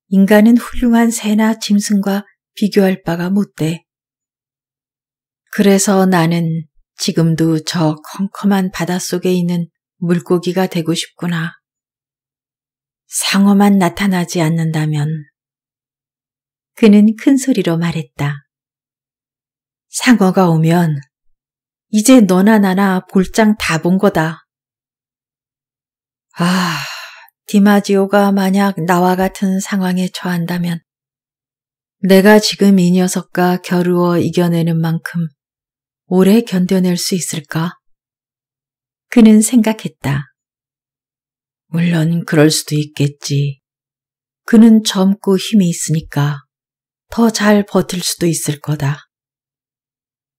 인간은 훌륭한 새나 짐승과 비교할 바가 못 돼. 그래서 나는 지금도 저 컴컴한 바닷속에 있는 물고기가 되고 싶구나. 상어만 나타나지 않는다면. 그는 큰 소리로 말했다. 상어가 오면 이제 너나 나나 볼장 다 본 거다. 아, 디마지오가 만약 나와 같은 상황에 처한다면 내가 지금 이 녀석과 겨루어 이겨내는 만큼 오래 견뎌낼 수 있을까? 그는 생각했다. 물론 그럴 수도 있겠지. 그는 젊고 힘이 있으니까 더 잘 버틸 수도 있을 거다.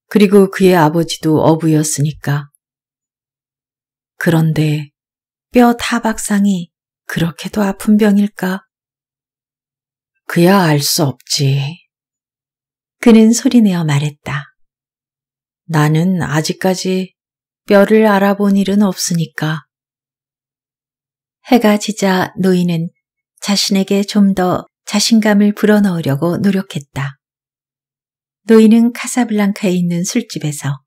그리고 그의 아버지도 어부였으니까. 그런데 뼈 타박상이 그렇게도 아픈 병일까? 그야 알 수 없지. 그는 소리내어 말했다. 나는 아직까지 뼈를 알아본 일은 없으니까. 해가 지자 노인은 자신에게 좀 더 자신감을 불어넣으려고 노력했다. 노인은 카사블랑카에 있는 술집에서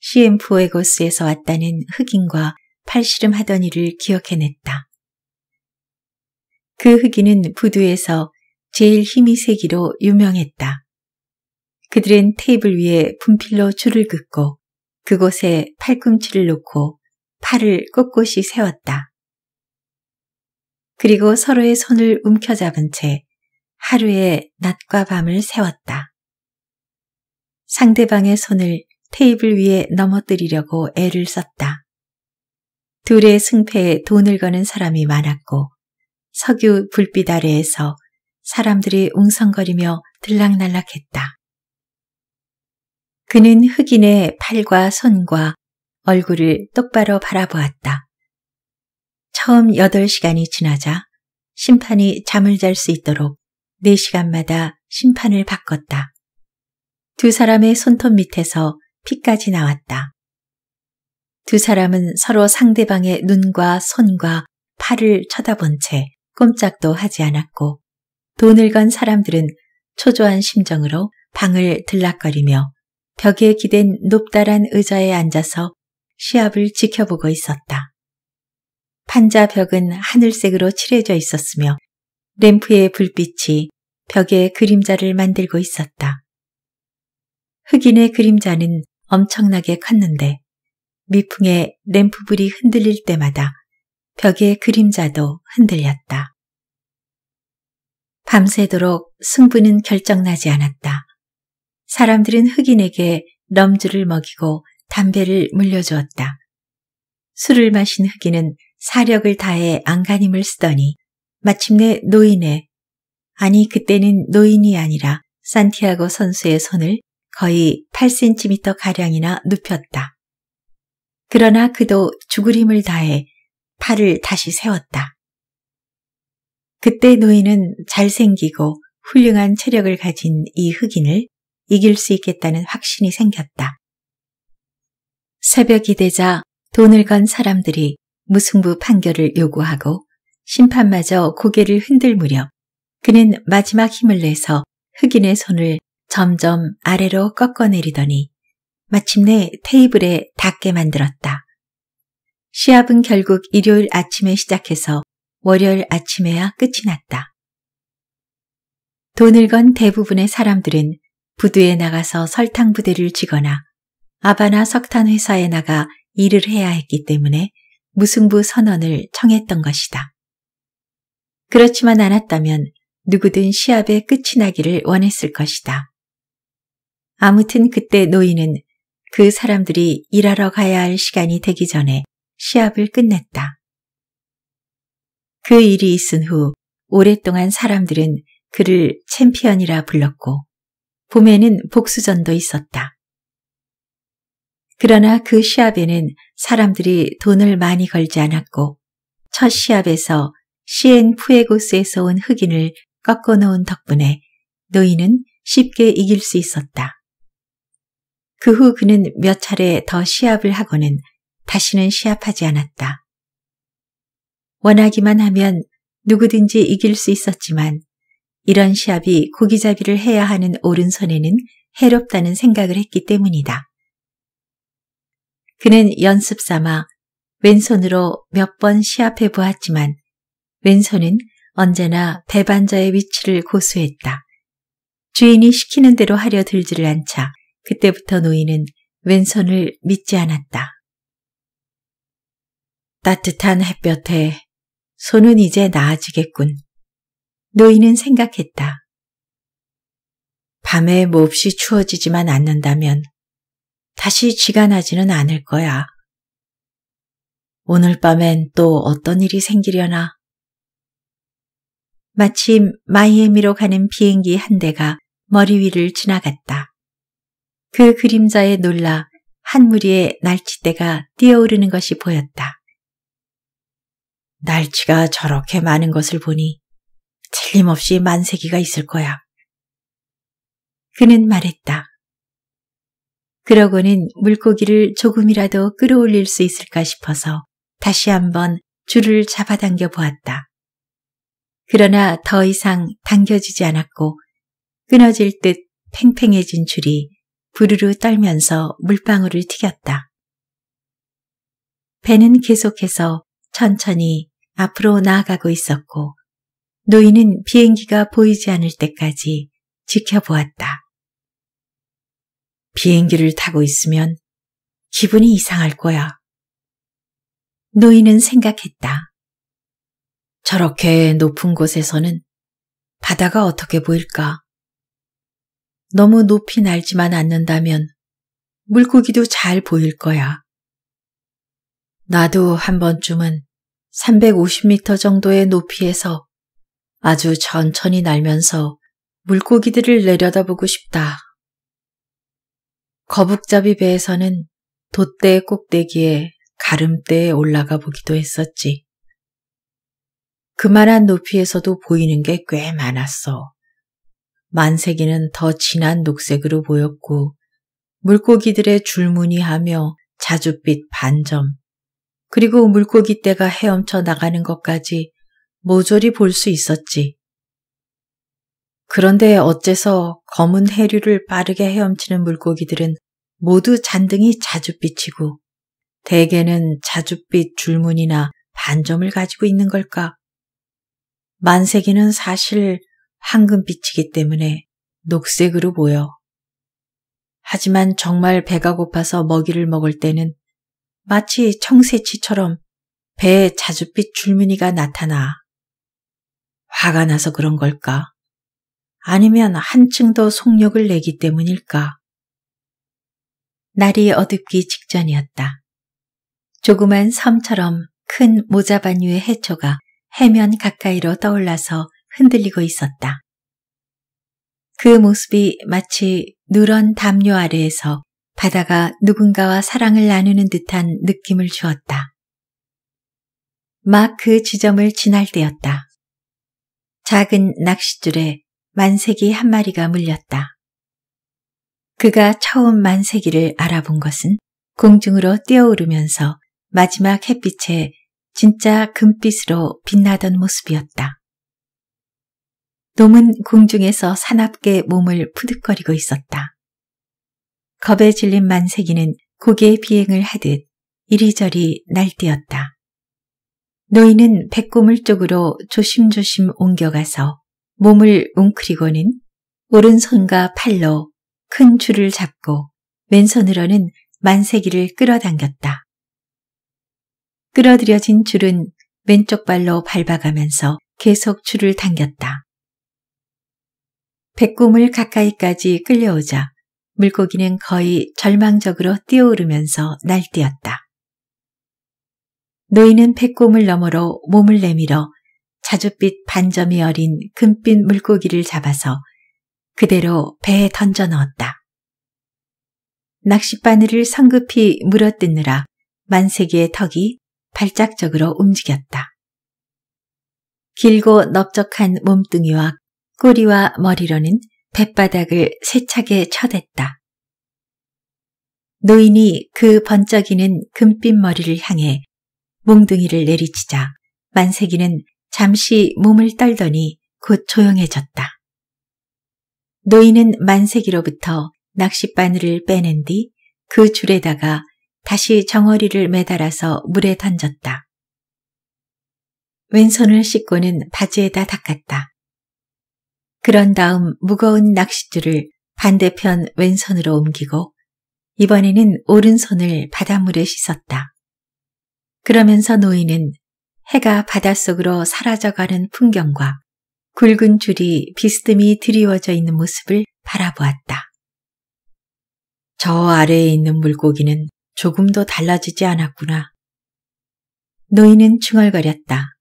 시엠포에고스에서 왔다는 흑인과 팔씨름 하던 일을 기억해냈다. 그 흑인은 부두에서 제일 힘이 세기로 유명했다. 그들은 테이블 위에 분필로 줄을 긋고 그곳에 팔꿈치를 놓고 팔을 꼿꼿이 세웠다. 그리고 서로의 손을 움켜잡은 채 하루의 낮과 밤을 세웠다. 상대방의 손을 테이블 위에 넘어뜨리려고 애를 썼다. 둘의 승패에 돈을 거는 사람이 많았고 석유 불빛 아래에서 사람들이 웅성거리며 들락날락했다. 그는 흑인의 팔과 손과 얼굴을 똑바로 바라보았다. 처음 8시간이 지나자 심판이 잠을 잘 수 있도록 4시간마다 심판을 바꿨다. 두 사람의 손톱 밑에서 피까지 나왔다. 두 사람은 서로 상대방의 눈과 손과 팔을 쳐다본 채 꼼짝도 하지 않았고 돈을 건 사람들은 초조한 심정으로 방을 들락거리며 벽에 기댄 높다란 의자에 앉아서 시합을 지켜보고 있었다. 판자 벽은 하늘색으로 칠해져 있었으며 램프의 불빛이 벽에 그림자를 만들고 있었다. 흑인의 그림자는 엄청나게 컸는데 미풍의 램프불이 흔들릴 때마다 벽의 그림자도 흔들렸다. 밤새도록 승부는 결정나지 않았다. 사람들은 흑인에게 럼주를 먹이고 담배를 물려주었다. 술을 마신 흑인은 사력을 다해 안간힘을 쓰더니 마침내 노인의 아니 그때는 노인이 아니라 산티아고 선수의 손을 거의 8cm 가량이나 눕혔다. 그러나 그도 죽을 힘을 다해 팔을 다시 세웠다. 그때 노인은 잘생기고 훌륭한 체력을 가진 이 흑인을 이길 수 있겠다는 확신이 생겼다. 새벽이 되자 돈을 건 사람들이 무승부 판결을 요구하고 심판마저 고개를 흔들 무렵 그는 마지막 힘을 내서 흑인의 손을 점점 아래로 꺾어내리더니 마침내 테이블에 닿게 만들었다. 시합은 결국 일요일 아침에 시작해서 월요일 아침에야 끝이 났다. 돈을 건 대부분의 사람들은 부두에 나가서 설탕 부대를 지거나 아바나 석탄 회사에 나가 일을 해야 했기 때문에 무승부 선언을 청했던 것이다. 그렇지만 않았다면 누구든 시합의 끝이 나기를 원했을 것이다. 아무튼 그때 노인은 그 사람들이 일하러 가야 할 시간이 되기 전에 시합을 끝냈다. 그 일이 있은 후 오랫동안 사람들은 그를 챔피언이라 불렀고 봄에는 복수전도 있었다. 그러나 그 시합에는 사람들이 돈을 많이 걸지 않았고 첫 시합에서 시엔 푸에고스에서 온 흑인을 꺾어놓은 덕분에 노인은 쉽게 이길 수 있었다. 그후 그는 몇 차례 더 시합을 하고는 다시는 시합하지 않았다. 원하기만 하면 누구든지 이길 수 있었지만 이런 시합이 고기잡이를 해야 하는 오른손에는 해롭다는 생각을 했기 때문이다. 그는 연습 삼아 왼손으로 몇 번 시합해 보았지만 왼손은 언제나 배반자의 위치를 고수했다. 주인이 시키는 대로 하려 들지를 않자 그때부터 노인은 왼손을 믿지 않았다. 따뜻한 햇볕에 손은 이제 나아지겠군. 노인은 생각했다. 밤에 몹시 추워지지만 않는다면 다시 쥐가 나지는 않을 거야. 오늘 밤엔 또 어떤 일이 생기려나. 마침 마이애미로 가는 비행기 한 대가 머리 위를 지나갔다. 그 그림자에 놀라 한 무리의 날치떼가 뛰어오르는 것이 보였다. 날치가 저렇게 많은 것을 보니 틀림없이 만세기가 있을 거야. 그는 말했다. 그러고는 물고기를 조금이라도 끌어올릴 수 있을까 싶어서 다시 한번 줄을 잡아당겨 보았다. 그러나 더 이상 당겨지지 않았고 끊어질 듯 팽팽해진 줄이 부르르 떨면서 물방울을 튀겼다. 배는 계속해서 천천히 앞으로 나아가고 있었고 노인은 비행기가 보이지 않을 때까지 지켜보았다. 비행기를 타고 있으면 기분이 이상할 거야. 노인은 생각했다. 저렇게 높은 곳에서는 바다가 어떻게 보일까? 너무 높이 날지만 않는다면 물고기도 잘 보일 거야. 나도 한 번쯤은 350m 정도의 높이에서 아주 천천히 날면서 물고기들을 내려다보고 싶다. 거북잡이 배에서는 돛대 꼭대기에 가름대에 올라가 보기도 했었지. 그만한 높이에서도 보이는 게 꽤 많았어. 만세기는 더 진한 녹색으로 보였고 물고기들의 줄무늬 하며 자줏빛 반점 그리고 물고기 떼가 헤엄쳐 나가는 것까지 모조리 볼 수 있었지. 그런데 어째서 검은 해류를 빠르게 헤엄치는 물고기들은 모두 잔등이 자줏빛이고 대개는 자줏빛 줄무늬나 반점을 가지고 있는 걸까? 만세기는 사실 황금빛이기 때문에 녹색으로 보여. 하지만 정말 배가 고파서 먹이를 먹을 때는 마치 청새치처럼 배에 자줏빛 줄무늬가 나타나. 화가 나서 그런 걸까? 아니면 한층 더 속력을 내기 때문일까? 날이 어둡기 직전이었다. 조그만 섬처럼 큰 모자반유의 해초가 해면 가까이로 떠올라서 흔들리고 있었다. 그 모습이 마치 누런 담요 아래에서 바다가 누군가와 사랑을 나누는 듯한 느낌을 주었다. 막 그 지점을 지날 때였다. 작은 낚싯줄에 만세기 한 마리가 물렸다. 그가 처음 만세기를 알아본 것은 공중으로 뛰어오르면서 마지막 햇빛에 진짜 금빛으로 빛나던 모습이었다. 놈은 공중에서 사납게 몸을 푸득거리고 있었다. 겁에 질린 만세기는 고개 비행을 하듯 이리저리 날뛰었다. 노인은 백고물 쪽으로 조심조심 옮겨가서 몸을 웅크리고는 오른손과 팔로 큰 줄을 잡고 왼손으로는 만세기를 끌어당겼다. 끌어들여진 줄은 왼쪽 발로 밟아가면서 계속 줄을 당겼다. 백곰을 가까이까지 끌려오자 물고기는 거의 절망적으로 뛰어오르면서 날뛰었다. 노인은 백곰을 너머로 몸을 내밀어 자줏빛 반점이 어린 금빛 물고기를 잡아서 그대로 배에 던져 넣었다. 낚싯바늘을 성급히 물어뜯느라 만세계의 턱이 발작적으로 움직였다. 길고 넓적한 몸뚱이와 꼬리와 머리로는 뱃바닥을 세차게 쳐댔다. 노인이 그 번쩍이는 금빛 머리를 향해 몽둥이를 내리치자 만세기는 잠시 몸을 떨더니 곧 조용해졌다. 노인은 만세기로부터 낚싯바늘을 빼낸 뒤 그 줄에다가 다시 정어리를 매달아서 물에 던졌다. 왼손을 씻고는 바지에다 닦았다. 그런 다음 무거운 낚싯줄을 반대편 왼손으로 옮기고 이번에는 오른손을 바닷물에 씻었다. 그러면서 노인은 해가 바닷속으로 사라져가는 풍경과 굵은 줄이 비스듬히 드리워져 있는 모습을 바라보았다. 저 아래에 있는 물고기는 조금도 달라지지 않았구나. 노인은 중얼거렸다.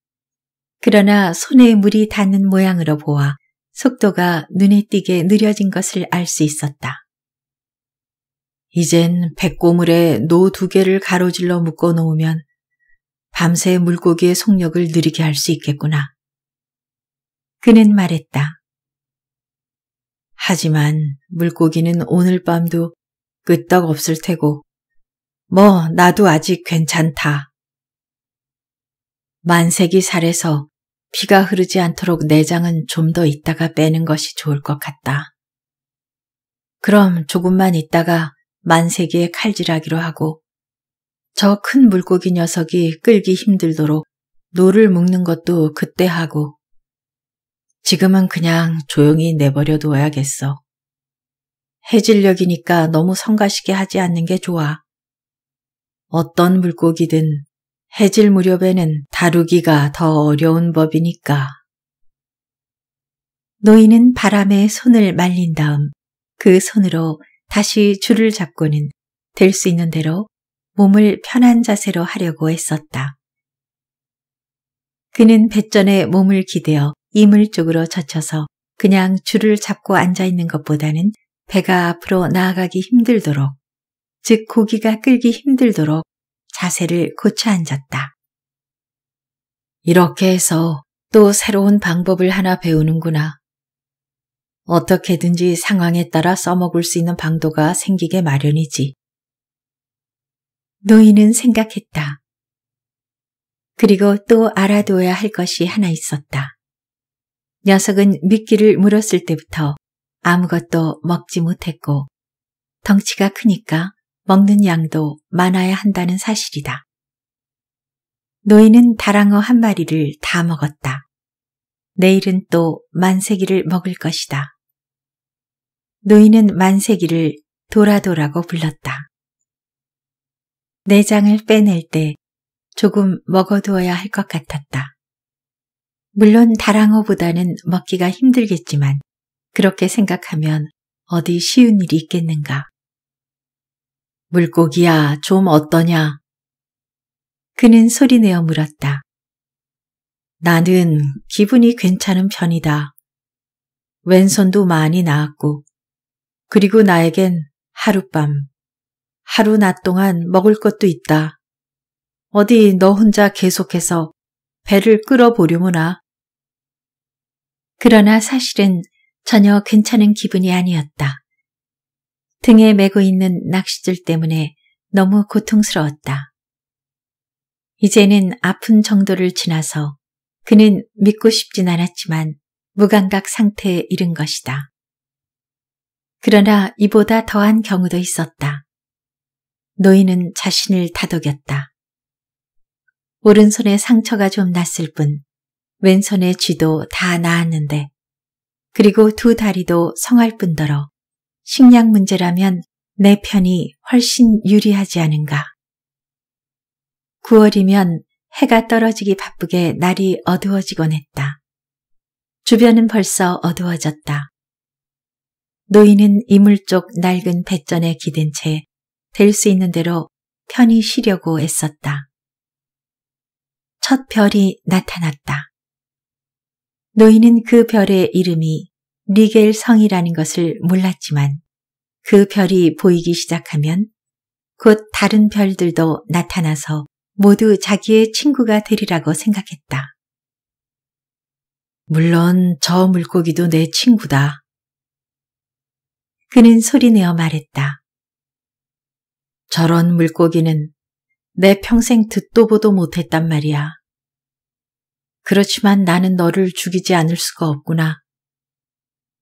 그러나 손에 물이 닿는 모양으로 보아 속도가 눈에 띄게 느려진 것을 알 수 있었다. 이젠 백고물에 노 두 개를 가로질러 묶어 놓으면 밤새 물고기의 속력을 느리게 할 수 있겠구나. 그는 말했다. 하지만 물고기는 오늘 밤도 끄떡 없을 테고 뭐 나도 아직 괜찮다. 만세기 살에서 피가 흐르지 않도록 내장은 좀 더 있다가 빼는 것이 좋을 것 같다. 그럼 조금만 있다가 만세기에 칼질하기로 하고 저 큰 물고기 녀석이 끌기 힘들도록 노를 묶는 것도 그때 하고 지금은 그냥 조용히 내버려 둬야겠어. 해질녘이니까 너무 성가시게 하지 않는 게 좋아. 어떤 물고기든 해질 무렵에는 다루기가 더 어려운 법이니까. 노인은 바람에 손을 말린 다음 그 손으로 다시 줄을 잡고는 될 수 있는 대로 몸을 편한 자세로 하려고 했었다. 그는 배전에 몸을 기대어 이물 쪽으로 젖혀서 그냥 줄을 잡고 앉아 있는 것보다는 배가 앞으로 나아가기 힘들도록, 즉 고기가 끌기 힘들도록 자세를 고쳐 앉았다. 이렇게 해서 또 새로운 방법을 하나 배우는구나. 어떻게든지 상황에 따라 써먹을 수 있는 방도가 생기게 마련이지. 노인은 생각했다. 그리고 또 알아둬야 할 것이 하나 있었다. 녀석은 미끼를 물었을 때부터 아무것도 먹지 못했고 덩치가 크니까 먹는 양도 많아야 한다는 사실이다. 노인은 다랑어 한 마리를 다 먹었다. 내일은 또 만세기를 먹을 것이다. 노인은 만세기를 도라도라고 불렀다. 내장을 빼낼 때 조금 먹어두어야 할 것 같았다. 물론 다랑어보다는 먹기가 힘들겠지만 그렇게 생각하면 어디 쉬운 일이 있겠는가. 물고기야 좀 어떠냐? 그는 소리내어 물었다. 나는 기분이 괜찮은 편이다. 왼손도 많이 나았고 그리고 나에겐 하룻밤, 하루 낮 동안 먹을 것도 있다. 어디 너 혼자 계속해서 배를 끌어보려무나. 그러나 사실은 전혀 괜찮은 기분이 아니었다. 등에 메고 있는 낚싯줄 때문에 너무 고통스러웠다. 이제는 아픈 정도를 지나서 그는 믿고 싶진 않았지만 무감각 상태에 이른 것이다. 그러나 이보다 더한 경우도 있었다. 노인은 자신을 다독였다. 오른손에 상처가 좀 났을 뿐 왼손의 쥐도 다 나았는데 그리고 두 다리도 성할 뿐더러 식량 문제라면 내 편이 훨씬 유리하지 않은가. 9월이면 해가 떨어지기 바쁘게 날이 어두워지곤 했다. 주변은 벌써 어두워졌다. 노인은 이물 쪽 낡은 배전에 기댄 채 될 수 있는 대로 편히 쉬려고 애썼다. 첫 별이 나타났다. 노인은 그 별의 이름이 리겔 성이라는 것을 몰랐지만 그 별이 보이기 시작하면 곧 다른 별들도 나타나서 모두 자기의 친구가 되리라고 생각했다. 물론 저 물고기도 내 친구다. 그는 소리내어 말했다. 저런 물고기는 내 평생 듣도 보도 못했단 말이야. 그렇지만 나는 너를 죽이지 않을 수가 없구나.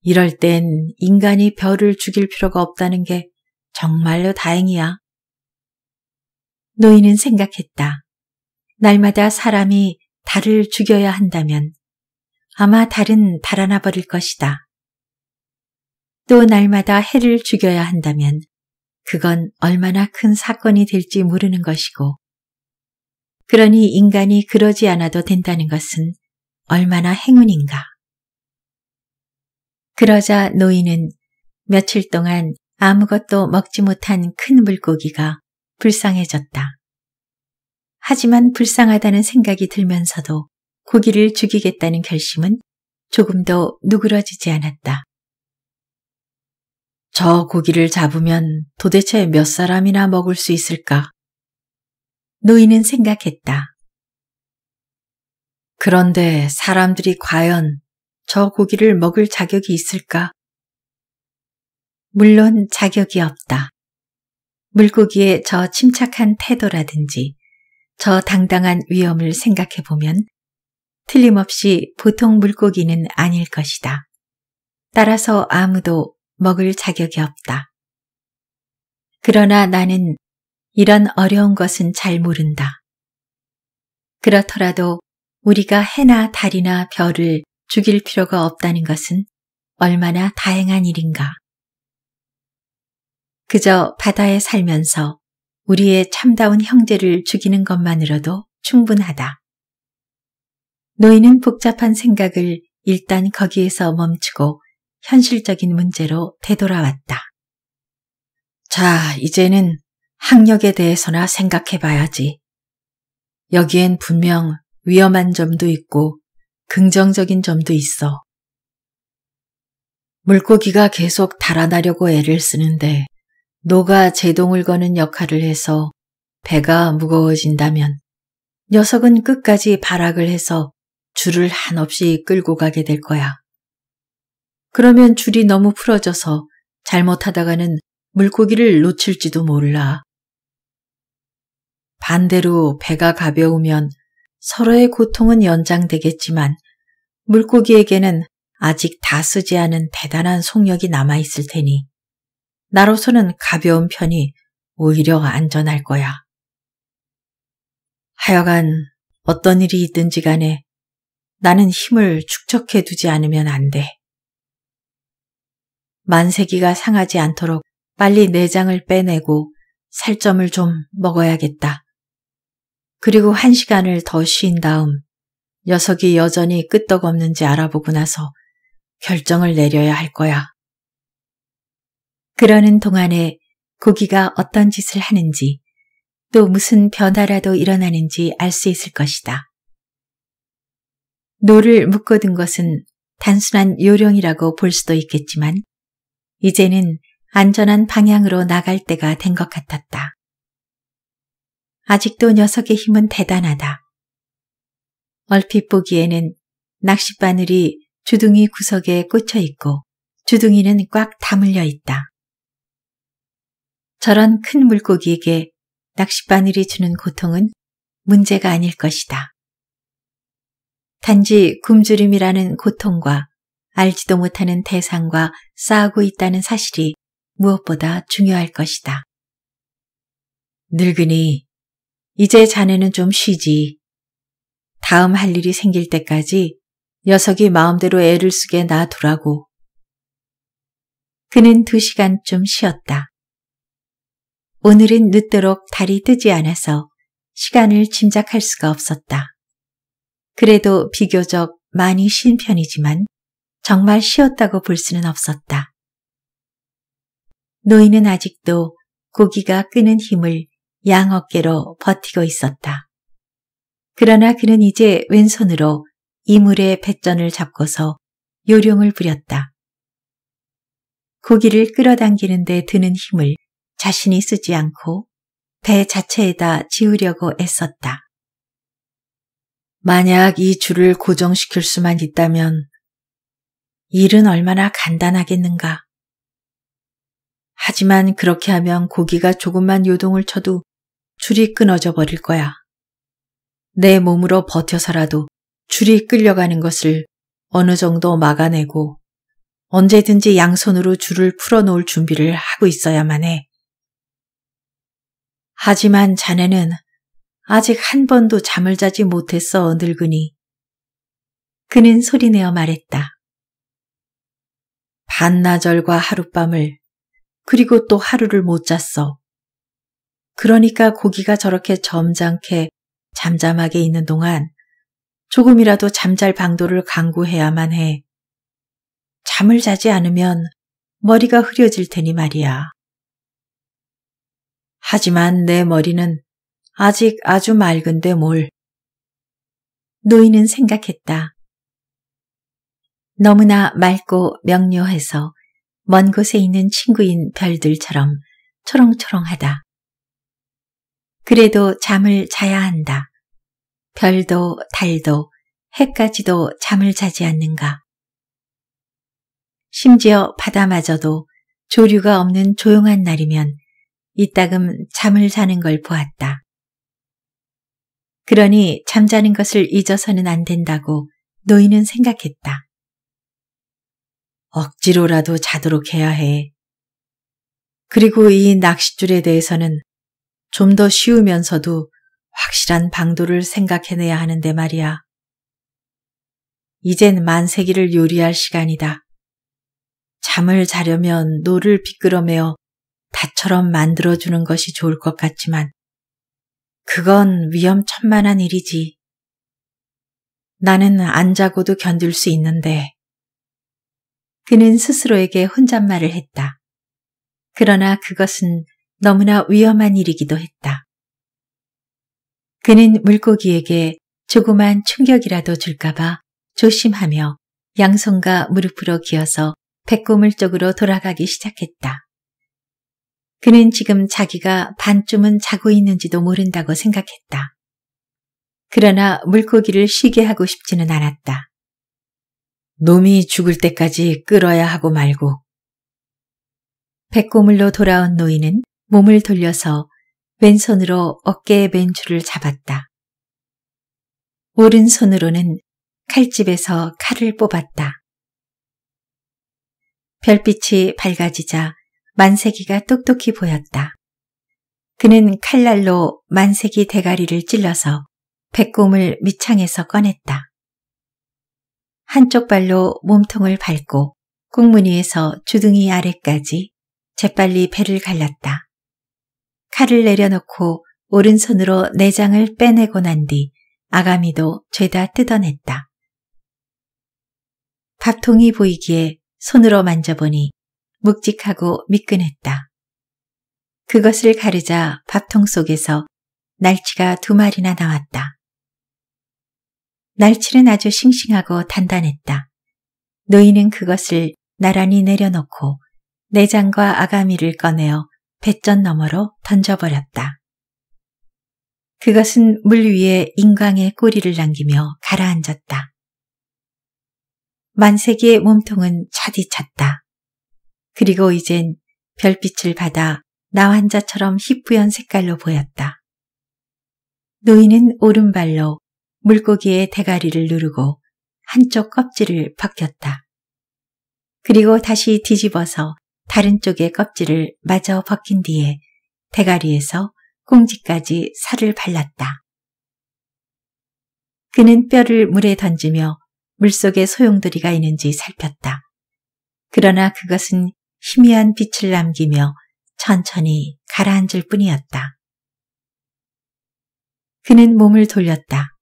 이럴 땐 인간이 별을 죽일 필요가 없다는 게 정말로 다행이야. 노인은 생각했다. 날마다 사람이 달을 죽여야 한다면 아마 달은 달아나 버릴 것이다. 또 날마다 해를 죽여야 한다면 그건 얼마나 큰 사건이 될지 모르는 것이고 그러니 인간이 그러지 않아도 된다는 것은 얼마나 행운인가. 그러자 노인은 며칠 동안 아무것도 먹지 못한 큰 물고기가 불쌍해졌다. 하지만 불쌍하다는 생각이 들면서도 고기를 죽이겠다는 결심은 조금도 누그러지지 않았다. 저 고기를 잡으면 도대체 몇 사람이나 먹을 수 있을까? 노인은 생각했다. 그런데 사람들이 과연 저 고기를 먹을 자격이 있을까? 물론 자격이 없다. 물고기의 저 침착한 태도라든지 저 당당한 위험을 생각해 보면 틀림없이 보통 물고기는 아닐 것이다. 따라서 아무도 먹을 자격이 없다. 그러나 나는 이런 어려운 것은 잘 모른다. 그렇더라도 우리가 해나 달이나 별을 죽일 필요가 없다는 것은 얼마나 다행한 일인가. 그저 바다에 살면서 우리의 참다운 형제를 죽이는 것만으로도 충분하다. 노인은 복잡한 생각을 일단 거기에서 멈추고 현실적인 문제로 되돌아왔다. 자, 이제는 학력에 대해서나 생각해 봐야지. 여기엔 분명 위험한 점도 있고 긍정적인 점도 있어. 물고기가 계속 달아나려고 애를 쓰는데 노가 제동을 거는 역할을 해서 배가 무거워진다면 녀석은 끝까지 발악을 해서 줄을 한없이 끌고 가게 될 거야. 그러면 줄이 너무 풀어져서 잘못하다가는 물고기를 놓칠지도 몰라. 반대로 배가 가벼우면 서로의 고통은 연장되겠지만 물고기에게는 아직 다 쓰지 않은 대단한 속력이 남아있을 테니 나로서는 가벼운 편이 오히려 안전할 거야. 하여간 어떤 일이 있든지 간에 나는 힘을 축적해 두지 않으면 안 돼. 만세기가 상하지 않도록 빨리 내장을 빼내고 살점을 좀 먹어야겠다. 그리고 한 시간을 더 쉰 다음 녀석이 여전히 끄떡없는지 알아보고 나서 결정을 내려야 할 거야. 그러는 동안에 고기가 어떤 짓을 하는지 또 무슨 변화라도 일어나는지 알 수 있을 것이다. 노를 묶어둔 것은 단순한 요령이라고 볼 수도 있겠지만 이제는 안전한 방향으로 나갈 때가 된 것 같았다. 아직도 녀석의 힘은 대단하다. 얼핏 보기에는 낚싯바늘이 주둥이 구석에 꽂혀 있고 주둥이는 꽉 다물려 있다. 저런 큰 물고기에게 낚싯바늘이 주는 고통은 문제가 아닐 것이다. 단지 굶주림이라는 고통과 알지도 못하는 대상과 싸우고 있다는 사실이 무엇보다 중요할 것이다. 늙으니 이제 자네는 좀 쉬지. 다음 할 일이 생길 때까지 녀석이 마음대로 애를 쓰게 놔두라고. 그는 두 시간쯤 쉬었다. 오늘은 늦도록 달이 뜨지 않아서 시간을 짐작할 수가 없었다. 그래도 비교적 많이 쉰 편이지만 정말 쉬었다고 볼 수는 없었다. 노인은 아직도 고기가 끄는 힘을 양 어깨로 버티고 있었다. 그러나 그는 이제 왼손으로 이물의 뱃전을 잡고서 요령을 부렸다. 고기를 끌어당기는데 드는 힘을 자신이 쓰지 않고 배 자체에다 지우려고 애썼다. 만약 이 줄을 고정시킬 수만 있다면 일은 얼마나 간단하겠는가. 하지만 그렇게 하면 고기가 조금만 요동을 쳐도 줄이 끊어져 버릴 거야. 내 몸으로 버텨서라도 줄이 끌려가는 것을 어느 정도 막아내고 언제든지 양손으로 줄을 풀어놓을 준비를 하고 있어야만 해. 하지만 자네는 아직 한 번도 잠을 자지 못했어 늙으니. 그는 소리내어 말했다. 반나절과 하룻밤을 그리고 또 하루를 못 잤어. 그러니까 고기가 저렇게 점잖게 잠잠하게 있는 동안 조금이라도 잠잘 방도를 강구해야만 해. 잠을 자지 않으면 머리가 흐려질 테니 말이야. 하지만 내 머리는 아직 아주 맑은데 뭘. 노인은 생각했다. 너무나 맑고 명료해서 먼 곳에 있는 친구인 별들처럼 초롱초롱하다. 그래도 잠을 자야 한다. 별도 달도 해까지도 잠을 자지 않는가. 심지어 바다마저도 조류가 없는 조용한 날이면 이따금 잠을 자는 걸 보았다. 그러니 잠자는 것을 잊어서는 안 된다고 노인은 생각했다. 억지로라도 자도록 해야 해. 그리고 이 낚싯줄에 대해서는 좀더 쉬우면서도 확실한 방도를 생각해내야 하는데 말이야. 이젠 만세기를 요리할 시간이다. 잠을 자려면 노를 비끄러매어 다처럼 만들어주는 것이 좋을 것 같지만 그건 위험천만한 일이지. 나는 안 자고도 견딜 수 있는데. 그는 스스로에게 혼잣말을 했다. 그러나 그것은 너무나 위험한 일이기도 했다. 그는 물고기에게 조그만 충격이라도 줄까봐 조심하며 양손과 무릎으로 기어서 백고물 쪽으로 돌아가기 시작했다. 그는 지금 자기가 반쯤은 자고 있는지도 모른다고 생각했다. 그러나 물고기를 쉬게 하고 싶지는 않았다. 놈이 죽을 때까지 끌어야 하고 말고. 백고물로 돌아온 노인은 몸을 돌려서 왼손으로 어깨의 맨줄을 잡았다. 오른손으로는 칼집에서 칼을 뽑았다. 별빛이 밝아지자 만세기가 똑똑히 보였다. 그는 칼날로 만세기 대가리를 찔러서 백곰을 밑창에서 꺼냈다. 한쪽 발로 몸통을 밟고 꽁무니에서 주둥이 아래까지 재빨리 배를 갈랐다. 칼을 내려놓고 오른손으로 내장을 빼내고 난 뒤 아가미도 죄다 뜯어냈다. 밥통이 보이기에 손으로 만져보니 묵직하고 미끈했다. 그것을 가르자 밥통 속에서 날치가 두 마리나 나왔다. 날치는 아주 싱싱하고 단단했다. 노인은 그것을 나란히 내려놓고 내장과 아가미를 꺼내어 배전 너머로 던져버렸다. 그것은 물 위에 인광의 꼬리를 남기며 가라앉았다. 만세기의 몸통은 차디쳤다 그리고 이젠 별빛을 받아 나 환자처럼 희뿌연 색깔로 보였다. 노인은 오른발로 물고기의 대가리를 누르고 한쪽 껍질을 벗겼다. 그리고 다시 뒤집어서 다른 쪽의 껍질을 마저 벗긴 뒤에 대가리에서 꽁지까지 살을 발랐다. 그는 뼈를 물에 던지며 물속에 소용돌이가 있는지 살폈다. 그러나 그것은 희미한 빛을 남기며 천천히 가라앉을 뿐이었다. 그는 몸을 돌렸다.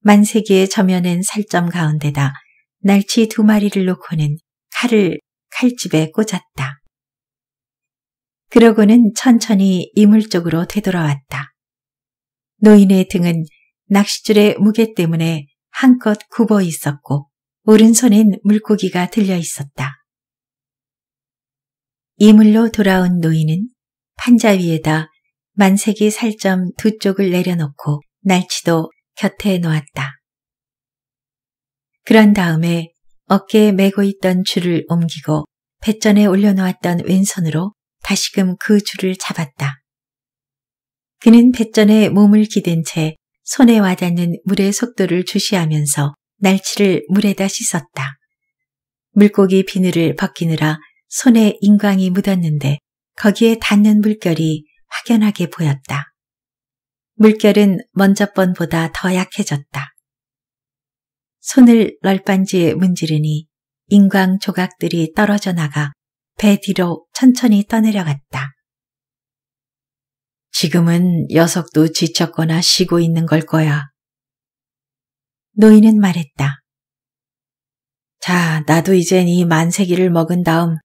만세기의 저면엔 살점 가운데다 날치 두 마리를 놓고는 칼을 칼집에 꽂았다. 그러고는 천천히 이물 쪽으로 되돌아왔다. 노인의 등은 낚싯줄의 무게 때문에 한껏 굽어 있었고 오른손엔 물고기가 들려 있었다. 이물로 돌아온 노인은 판자 위에다 만세기 살점 두 쪽을 내려놓고 날치도 곁에 놓았다. 그런 다음에 어깨에 메고 있던 줄을 옮기고 패전에 올려놓았던 왼손으로 다시금 그 줄을 잡았다. 그는 패전에 몸을 기댄 채 손에 와닿는 물의 속도를 주시하면서 날치를 물에다 씻었다. 물고기 비늘을 벗기느라 손에 인광이 묻었는데 거기에 닿는 물결이 확연하게 보였다. 물결은 먼저 번보다 더 약해졌다. 손을 널빤지에 문지르니 인광 조각들이 떨어져 나가 배 뒤로 천천히 떠내려갔다. 지금은 녀석도 지쳤거나 쉬고 있는 걸 거야. 노인은 말했다. 자, 나도 이젠 이 만세기를 먹은 다음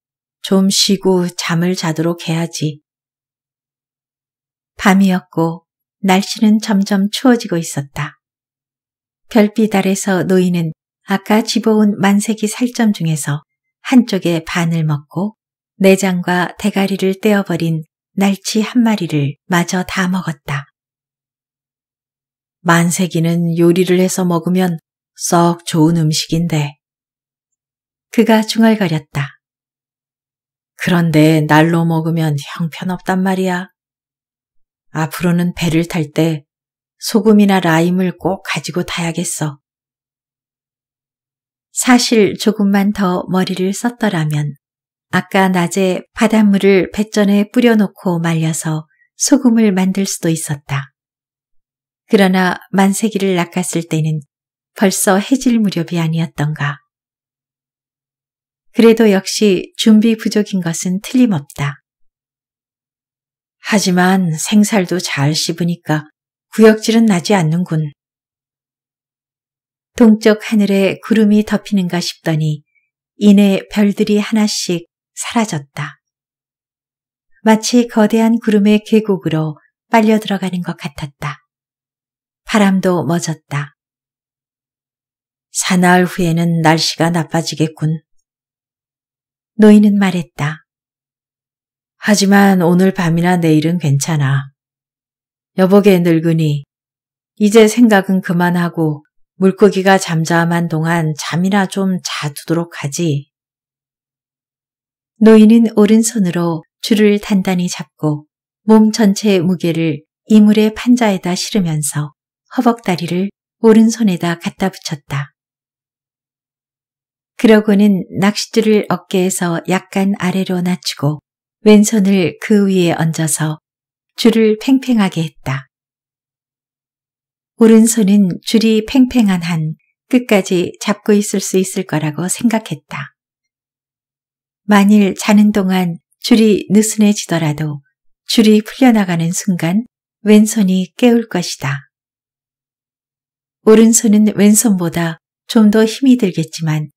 좀 쉬고 잠을 자도록 해야지. 밤이었고 날씨는 점점 추워지고 있었다. 별빛 아래서 노인은 아까 집어온 만세기 살점 중에서 한쪽에 반을 먹고 내장과 대가리를 떼어버린 날치 한 마리를 마저 다 먹었다. 만세기는 요리를 해서 먹으면 썩 좋은 음식인데. 그가 중얼거렸다. 그런데 날로 먹으면 형편없단 말이야. 앞으로는 배를 탈때 소금이나 라임을 꼭 가지고 타야겠어. 사실 조금만 더 머리를 썼더라면 아까 낮에 바닷물을 뱃전에 뿌려놓고 말려서 소금을 만들 수도 있었다. 그러나 만세기를 낚았을 때는 벌써 해질 무렵이 아니었던가. 그래도 역시 준비 부족인 것은 틀림없다. 하지만 생살도 잘 씹으니까 구역질은 나지 않는군. 동쪽 하늘에 구름이 덮이는가 싶더니 이내 별들이 하나씩 사라졌다. 마치 거대한 구름의 계곡으로 빨려 들어가는 것 같았다. 바람도 멎었다. 사나흘 후에는 날씨가 나빠지겠군. 노인은 말했다. 하지만 오늘 밤이나 내일은 괜찮아. 여보게 늙으니 이제 생각은 그만하고 물고기가 잠잠한 동안 잠이나 좀 자두도록 하지. 노인은 오른손으로 줄을 단단히 잡고 몸 전체의 무게를 이물의 판자에다 실으면서 허벅다리를 오른손에다 갖다 붙였다. 그러고는 낚싯줄을 어깨에서 약간 아래로 낮추고 왼손을 그 위에 얹어서 줄을 팽팽하게 했다. 오른손은 줄이 팽팽한 한 끝까지 잡고 있을 수 있을 거라고 생각했다. 만일 자는 동안 줄이 느슨해지더라도 줄이 풀려나가는 순간 왼손이 깨울 것이다. 오른손은 왼손보다 좀 더 힘이 들겠지만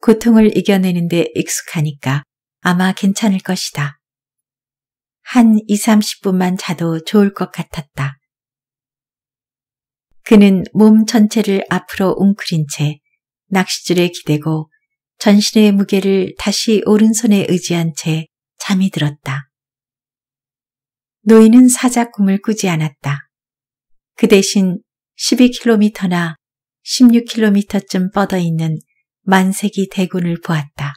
고통을 이겨내는데 익숙하니까 아마 괜찮을 것이다. 한 2, 30분만 자도 좋을 것 같았다. 그는 몸 전체를 앞으로 웅크린 채 낚싯줄에 기대고 전신의 무게를 다시 오른손에 의지한 채 잠이 들었다. 노인은 사자 꿈을 꾸지 않았다. 그 대신 12km나 16km쯤 뻗어 있는 만세기 대군을 보았다.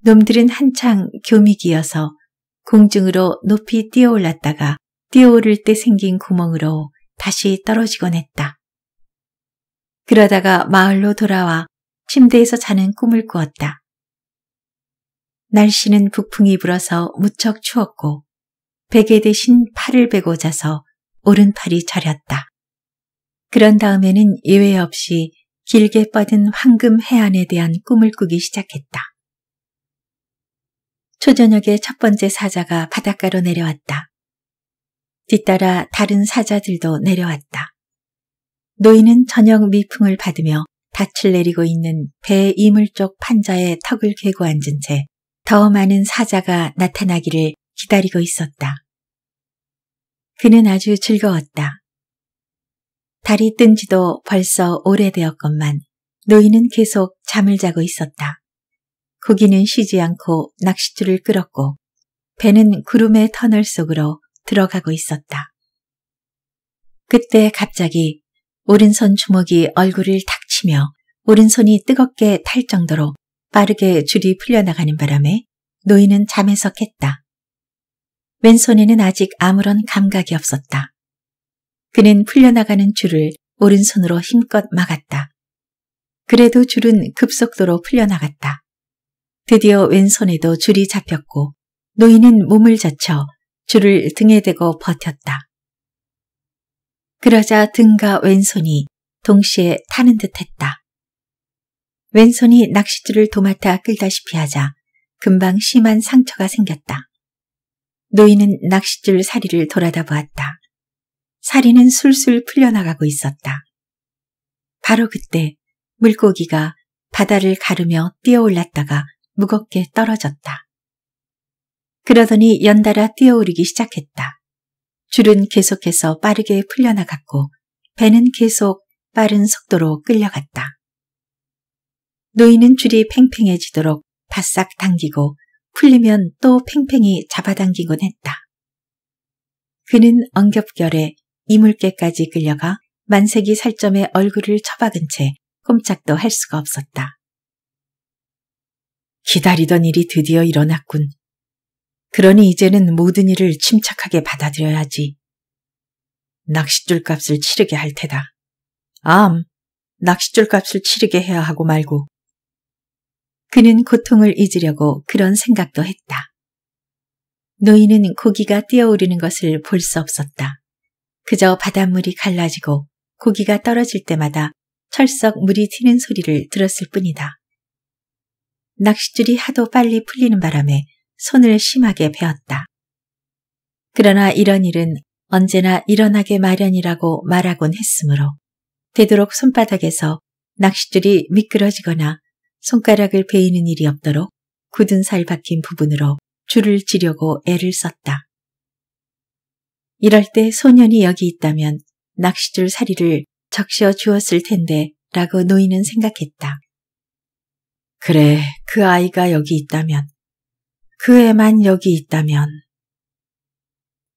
놈들은 한창 교미기여서 공중으로 높이 뛰어올랐다가 뛰어오를 때 생긴 구멍으로 다시 떨어지곤 했다. 그러다가 마을로 돌아와 침대에서 자는 꿈을 꾸었다. 날씨는 북풍이 불어서 무척 추웠고 베개 대신 팔을 베고 자서 오른팔이 저렸다. 그런 다음에는 예외 없이 길게 뻗은 황금 해안에 대한 꿈을 꾸기 시작했다. 초저녁에 첫 번째 사자가 바닷가로 내려왔다. 뒤따라 다른 사자들도 내려왔다. 노인은 저녁 미풍을 받으며 닻을 내리고 있는 배 이물 쪽 판자에 턱을 괴고 앉은 채 더 많은 사자가 나타나기를 기다리고 있었다. 그는 아주 즐거웠다. 달이 뜬 지도 벌써 오래되었건만 노인은 계속 잠을 자고 있었다. 고기는 쉬지 않고 낚싯줄을 끌었고 배는 구름의 터널 속으로 들어가고 있었다. 그때 갑자기 오른손 주먹이 얼굴을 탁 치며 오른손이 뜨겁게 탈 정도로 빠르게 줄이 풀려나가는 바람에 노인은 잠에서 깼다. 왼손에는 아직 아무런 감각이 없었다. 그는 풀려나가는 줄을 오른손으로 힘껏 막았다. 그래도 줄은 급속도로 풀려나갔다. 드디어 왼손에도 줄이 잡혔고 노인은 몸을 젖혀 줄을 등에 대고 버텼다. 그러자 등과 왼손이 동시에 타는 듯했다. 왼손이 낚싯줄을 도맡아 끌다시피 하자 금방 심한 상처가 생겼다. 노인은 낚싯줄 사리를 돌아다 보았다. 사리는 술술 풀려나가고 있었다. 바로 그때 물고기가 바다를 가르며 뛰어올랐다가 무겁게 떨어졌다. 그러더니 연달아 뛰어오르기 시작했다. 줄은 계속해서 빠르게 풀려나갔고 배는 계속 빠른 속도로 끌려갔다. 노인은 줄이 팽팽해지도록 바싹 당기고 풀리면 또 팽팽히 잡아당기곤 했다. 그는 엉겹결에 이물개까지 끌려가 만세기 살점에 얼굴을 처박은 채 꼼짝도 할 수가 없었다. 기다리던 일이 드디어 일어났군. 그러니 이제는 모든 일을 침착하게 받아들여야지. 낚싯줄 값을 치르게 할 테다. 암, 낚싯줄 값을 치르게 해야 하고 말고. 그는 고통을 잊으려고 그런 생각도 했다. 노인은 고기가 뛰어오르는 것을 볼 수 없었다. 그저 바닷물이 갈라지고 고기가 떨어질 때마다 철썩 물이 튀는 소리를 들었을 뿐이다. 낚싯줄이 하도 빨리 풀리는 바람에 손을 심하게 베었다. 그러나 이런 일은 언제나 일어나게 마련이라고 말하곤 했으므로 되도록 손바닥에서 낚싯줄이 미끄러지거나 손가락을 베이는 일이 없도록 굳은 살 박힌 부분으로 줄을 지려고 애를 썼다. 이럴 때 소년이 여기 있다면 낚싯줄 사리를 적셔 주었을 텐데 라고 노인은 생각했다. 그래, 그 아이가 여기 있다면, 그 애만 여기 있다면.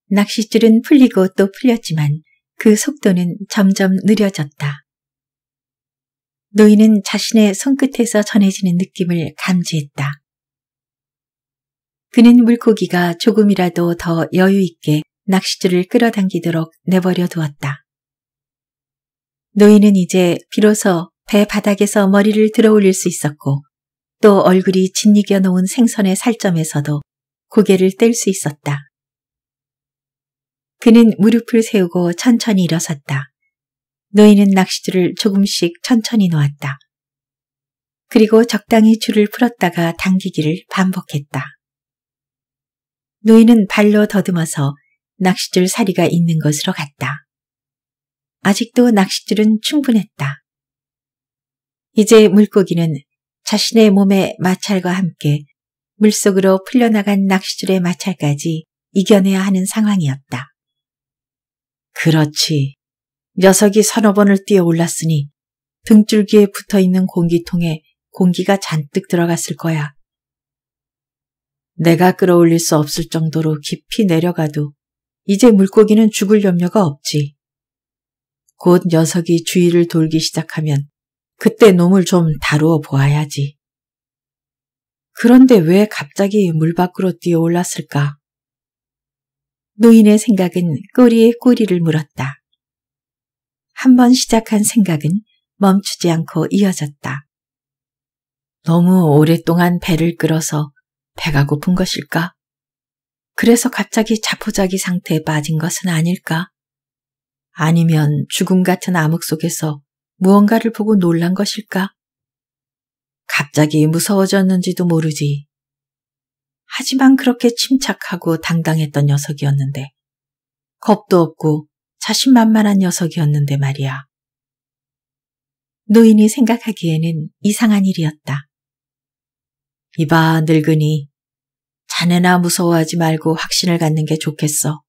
낚싯줄은 풀리고 또 풀렸지만 그 속도는 점점 느려졌다. 노인은 자신의 손끝에서 전해지는 느낌을 감지했다. 그는 물고기가 조금이라도 더 여유있게 낚싯줄을 끌어당기도록 내버려 두었다. 노인은 이제 비로소 배 바닥에서 머리를 들어 올릴 수 있었고 또 얼굴이 짓이겨 놓은 생선의 살점에서도 고개를 뗄 수 있었다. 그는 무릎을 세우고 천천히 일어섰다. 노인은 낚싯줄을 조금씩 천천히 놓았다. 그리고 적당히 줄을 풀었다가 당기기를 반복했다. 노인은 발로 더듬어서 낚싯줄 사리가 있는 것으로 갔다. 아직도 낚싯줄은 충분했다. 이제 물고기는 자신의 몸의 마찰과 함께 물속으로 풀려나간 낚싯줄의 마찰까지 이겨내야 하는 상황이었다. 그렇지. 녀석이 서너 번을 뛰어 올랐으니 등줄기에 붙어 있는 공기통에 공기가 잔뜩 들어갔을 거야. 내가 끌어올릴 수 없을 정도로 깊이 내려가도 이제 물고기는 죽을 염려가 없지. 곧 녀석이 주위를 돌기 시작하면 그때 놈을 좀 다루어 보아야지. 그런데 왜 갑자기 물 밖으로 뛰어올랐을까? 노인의 생각은 꼬리에 꼬리를 물었다. 한번 시작한 생각은 멈추지 않고 이어졌다. 너무 오랫동안 배를 끌어서 배가 고픈 것일까? 그래서 갑자기 자포자기 상태에 빠진 것은 아닐까? 아니면 죽음 같은 암흑 속에서 무언가를 보고 놀란 것일까? 갑자기 무서워졌는지도 모르지. 하지만 그렇게 침착하고 당당했던 녀석이었는데, 겁도 없고 자신만만한 녀석이었는데 말이야. 노인이 생각하기에는 이상한 일이었다. 이봐, 늙은이. 자네나 무서워하지 말고 확신을 갖는 게 좋겠어.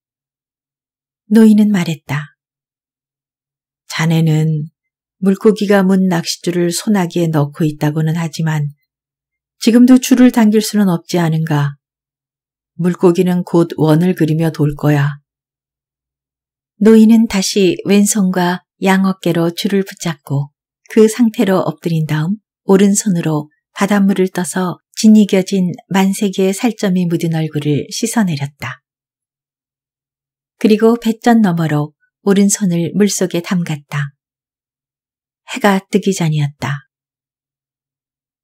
노인은 말했다. 자네는 물고기가 문 낚싯줄을 소나기에 넣고 있다고는 하지만 지금도 줄을 당길 수는 없지 않은가. 물고기는 곧 원을 그리며 돌 거야. 노인은 다시 왼손과 양어깨로 줄을 붙잡고 그 상태로 엎드린 다음 오른손으로 바닷물을 떠서 진이겨진 만세기의 살점이 묻은 얼굴을 씻어내렸다. 그리고 배전 너머로 오른손을 물속에 담갔다. 해가 뜨기 전이었다.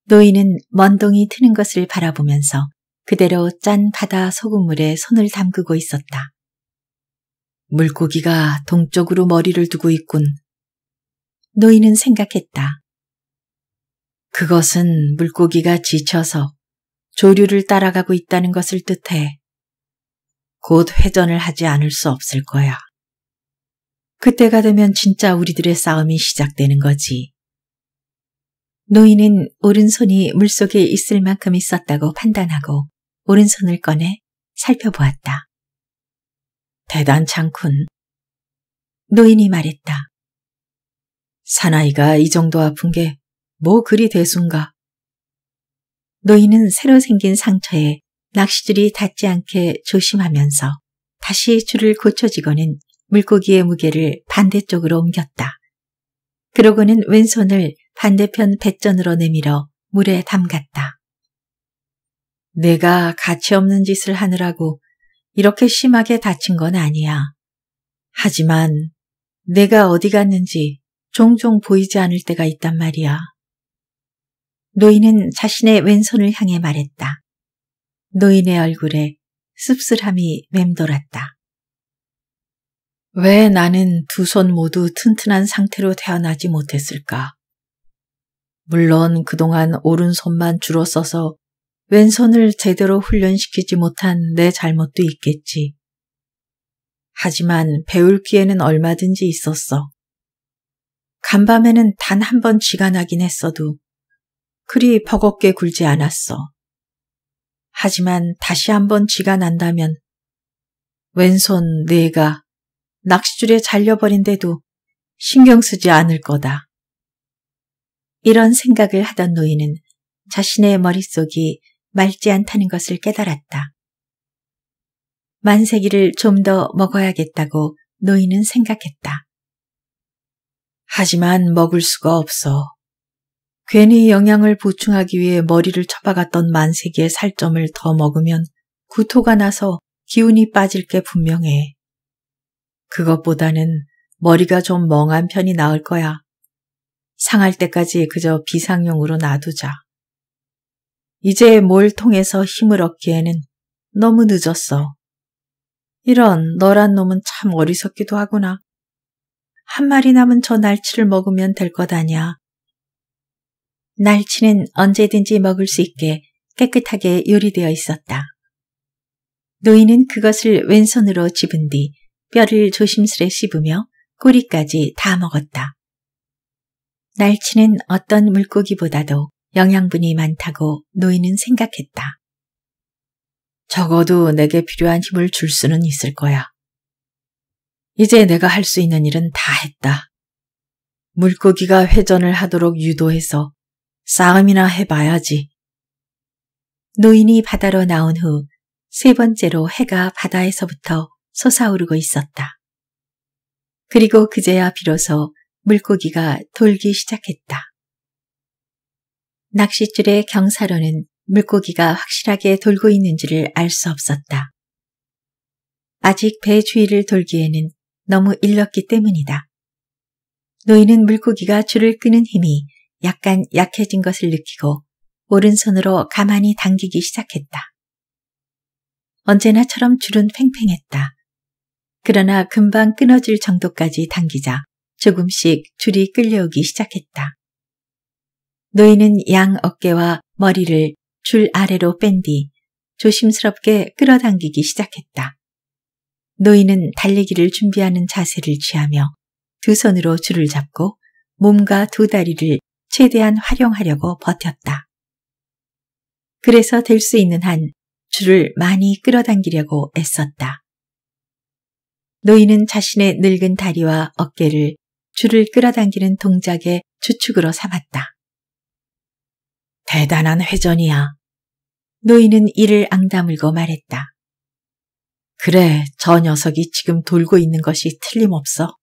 노인은 먼동이 트는 것을 바라보면서 그대로 짠 바다 소금물에 손을 담그고 있었다. 물고기가 동쪽으로 머리를 두고 있군. 노인은 생각했다. 그것은 물고기가 지쳐서 조류를 따라가고 있다는 것을 뜻해. 곧 회전을 하지 않을 수 없을 거야. 그때가 되면 진짜 우리들의 싸움이 시작되는 거지. 노인은 오른손이 물속에 있을 만큼 있었다고 판단하고 오른손을 꺼내 살펴보았다. 대단창군 노인이 말했다. 사나이가 이 정도 아픈 게 뭐 그리 대수인가? 노인은 새로 생긴 상처에 낚시줄이 닿지 않게 조심하면서 다시 줄을 고쳐지고는 물고기의 무게를 반대쪽으로 옮겼다. 그러고는 왼손을 반대편 배전으로 내밀어 물에 담갔다. 내가 가치없는 짓을 하느라고 이렇게 심하게 다친 건 아니야. 하지만 내가 어디 갔는지 종종 보이지 않을 때가 있단 말이야. 노인은 자신의 왼손을 향해 말했다. 노인의 얼굴에 씁쓸함이 맴돌았다. 왜 나는 두 손 모두 튼튼한 상태로 태어나지 못했을까? 물론 그동안 오른손만 주로 써서 왼손을 제대로 훈련시키지 못한 내 잘못도 있겠지. 하지만 배울 기회는 얼마든지 있었어. 간밤에는 단 한 번 쥐가 나긴 했어도 그리 버겁게 굴지 않았어. 하지만 다시 한 번 쥐가 난다면 왼손 뇌가 네 낚싯줄에 잘려버린데도 신경 쓰지 않을 거다. 이런 생각을 하던 노인은 자신의 머릿속이 맑지 않다는 것을 깨달았다. 만세기를 좀 더 먹어야겠다고 노인은 생각했다. 하지만 먹을 수가 없어. 괜히 영양을 보충하기 위해 머리를 쳐박았던 만세기의 살점을 더 먹으면 구토가 나서 기운이 빠질 게 분명해. 그것보다는 머리가 좀 멍한 편이 나을 거야. 상할 때까지 그저 비상용으로 놔두자. 이제 뭘 통해서 힘을 얻기에는 너무 늦었어. 이런 너란 놈은 참 어리석기도 하구나. 한 마리 남은 저 날치를 먹으면 될 것 아냐. 날치는 언제든지 먹을 수 있게 깨끗하게 요리되어 있었다. 노인은 그것을 왼손으로 집은 뒤 뼈를 조심스레 씹으며 꼬리까지 다 먹었다. 날치는 어떤 물고기보다도 영양분이 많다고 노인은 생각했다. 적어도 내게 필요한 힘을 줄 수는 있을 거야. 이제 내가 할 수 있는 일은 다 했다. 물고기가 회전을 하도록 유도해서 싸움이나 해봐야지. 노인이 바다로 나온 후 세 번째로 해가 바다에서부터 솟아오르고 있었다. 그리고 그제야 비로소 물고기가 돌기 시작했다. 낚싯줄의 경사로는 물고기가 확실하게 돌고 있는지를 알 수 없었다. 아직 배 주위를 돌기에는 너무 일렀기 때문이다. 노인은 물고기가 줄을 끄는 힘이 약간 약해진 것을 느끼고 오른손으로 가만히 당기기 시작했다. 언제나처럼 줄은 팽팽했다. 그러나 금방 끊어질 정도까지 당기자 조금씩 줄이 끌려오기 시작했다. 노인은 양 어깨와 머리를 줄 아래로 뺀 뒤 조심스럽게 끌어당기기 시작했다. 노인은 달리기를 준비하는 자세를 취하며 두 손으로 줄을 잡고 몸과 두 다리를 최대한 활용하려고 버텼다. 그래서 될 수 있는 한 줄을 많이 끌어당기려고 애썼다. 노인은 자신의 늙은 다리와 어깨를 줄을 끌어당기는 동작의 주축으로 삼았다. 대단한 회전이야. 노인은 이를 앙다물고 말했다. 그래, 저 녀석이 지금 돌고 있는 것이 틀림없어.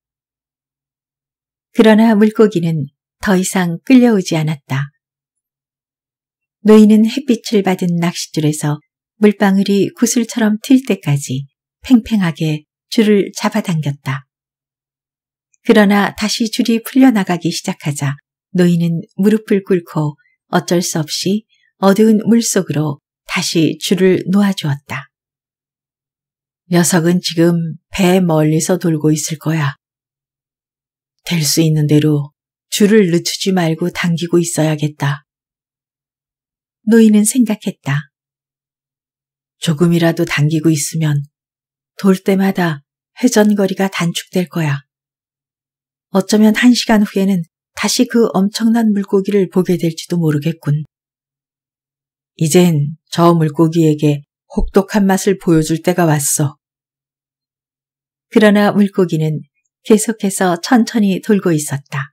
그러나 물고기는 더 이상 끌려오지 않았다. 노인은 햇빛을 받은 낚싯줄에서 물방울이 구슬처럼 튈 때까지 팽팽하게 줄을 잡아당겼다. 그러나 다시 줄이 풀려나가기 시작하자 노인은 무릎을 꿇고 어쩔 수 없이 어두운 물속으로 다시 줄을 놓아주었다. 녀석은 지금 배 멀리서 돌고 있을 거야. 될 수 있는 대로 줄을 늦추지 말고 당기고 있어야겠다. 노인은 생각했다. 조금이라도 당기고 있으면 돌 때마다 회전거리가 단축될 거야. 어쩌면 한 시간 후에는 다시 그 엄청난 물고기를 보게 될지도 모르겠군. 이젠 저 물고기에게 혹독한 맛을 보여줄 때가 왔어. 그러나 물고기는 계속해서 천천히 돌고 있었다.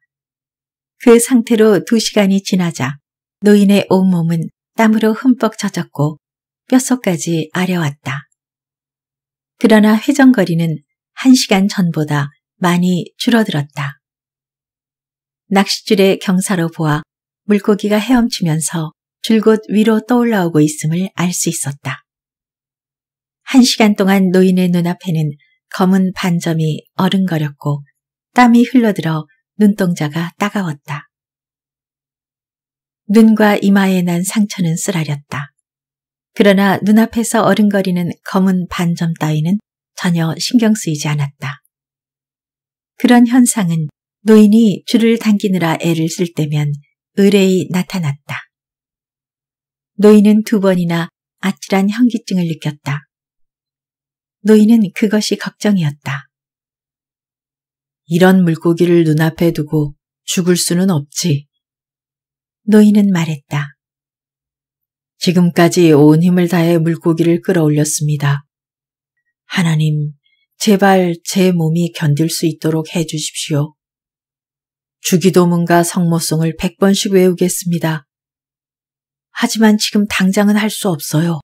그 상태로 두 시간이 지나자 노인의 온몸은 땀으로 흠뻑 젖었고 뼛속까지 아려왔다. 그러나 회전거리는 1시간 전보다 많이 줄어들었다. 낚싯줄의 경사로 보아 물고기가 헤엄치면서 줄곧 위로 떠올라오고 있음을 알 수 있었다. 한 시간 동안 노인의 눈앞에는 검은 반점이 어른거렸고 땀이 흘러들어 눈동자가 따가웠다. 눈과 이마에 난 상처는 쓰라렸다. 그러나 눈앞에서 어른거리는 검은 반점 따위는 전혀 신경 쓰이지 않았다. 그런 현상은 노인이 줄을 당기느라 애를 쓸 때면 의뢰이 나타났다. 노인은 두 번이나 아찔한 현기증을 느꼈다. 노인은 그것이 걱정이었다. 이런 물고기를 눈앞에 두고 죽을 수는 없지. 노인은 말했다. 지금까지 온 힘을 다해 물고기를 끌어올렸습니다. 하나님, 제발 제 몸이 견딜 수 있도록 해주십시오. 주기도문과 성모송을 100번씩 외우겠습니다. 하지만 지금 당장은 할 수 없어요.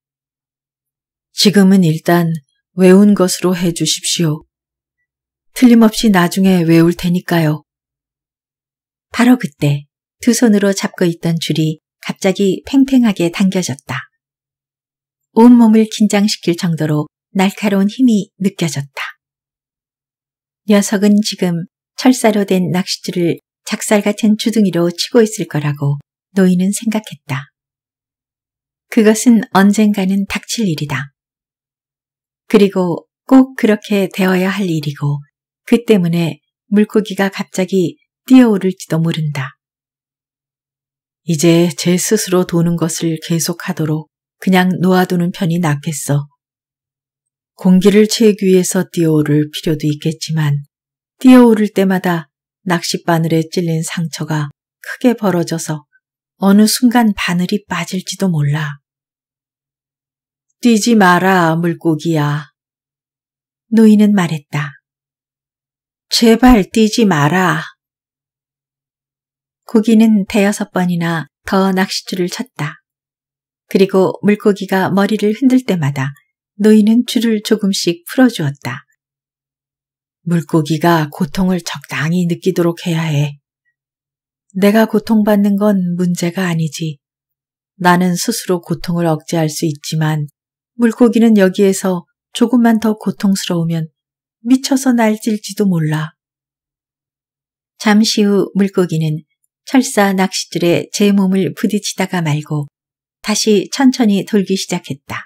지금은 일단 외운 것으로 해주십시오. 틀림없이 나중에 외울 테니까요. 바로 그때 두 손으로 잡고 있던 줄이 갑자기 팽팽하게 당겨졌다. 온몸을 긴장시킬 정도로 날카로운 힘이 느껴졌다. 녀석은 지금 철사로 된 낚싯줄을 작살 같은 주둥이로 치고 있을 거라고 노인은 생각했다. 그것은 언젠가는 닥칠 일이다. 그리고 꼭 그렇게 되어야 할 일이고 그 때문에 물고기가 갑자기 뛰어오를지도 모른다. 이제 제 스스로 도는 것을 계속하도록 그냥 놓아두는 편이 낫겠어. 공기를 채기 위해서 뛰어오를 필요도 있겠지만 뛰어오를 때마다 낚싯바늘에 찔린 상처가 크게 벌어져서 어느 순간 바늘이 빠질지도 몰라. 뛰지 마라, 물고기야. 노인은 말했다. 제발 뛰지 마라. 고기는 대여섯 번이나 더 낚싯줄을 쳤다. 그리고 물고기가 머리를 흔들 때마다 노인은 줄을 조금씩 풀어주었다. 물고기가 고통을 적당히 느끼도록 해야 해. 내가 고통받는 건 문제가 아니지. 나는 스스로 고통을 억제할 수 있지만 물고기는 여기에서 조금만 더 고통스러우면 미쳐서 날찔지도 몰라. 잠시 후 물고기는 철사 낚싯들에제 몸을 부딪히다가 말고 다시 천천히 돌기 시작했다.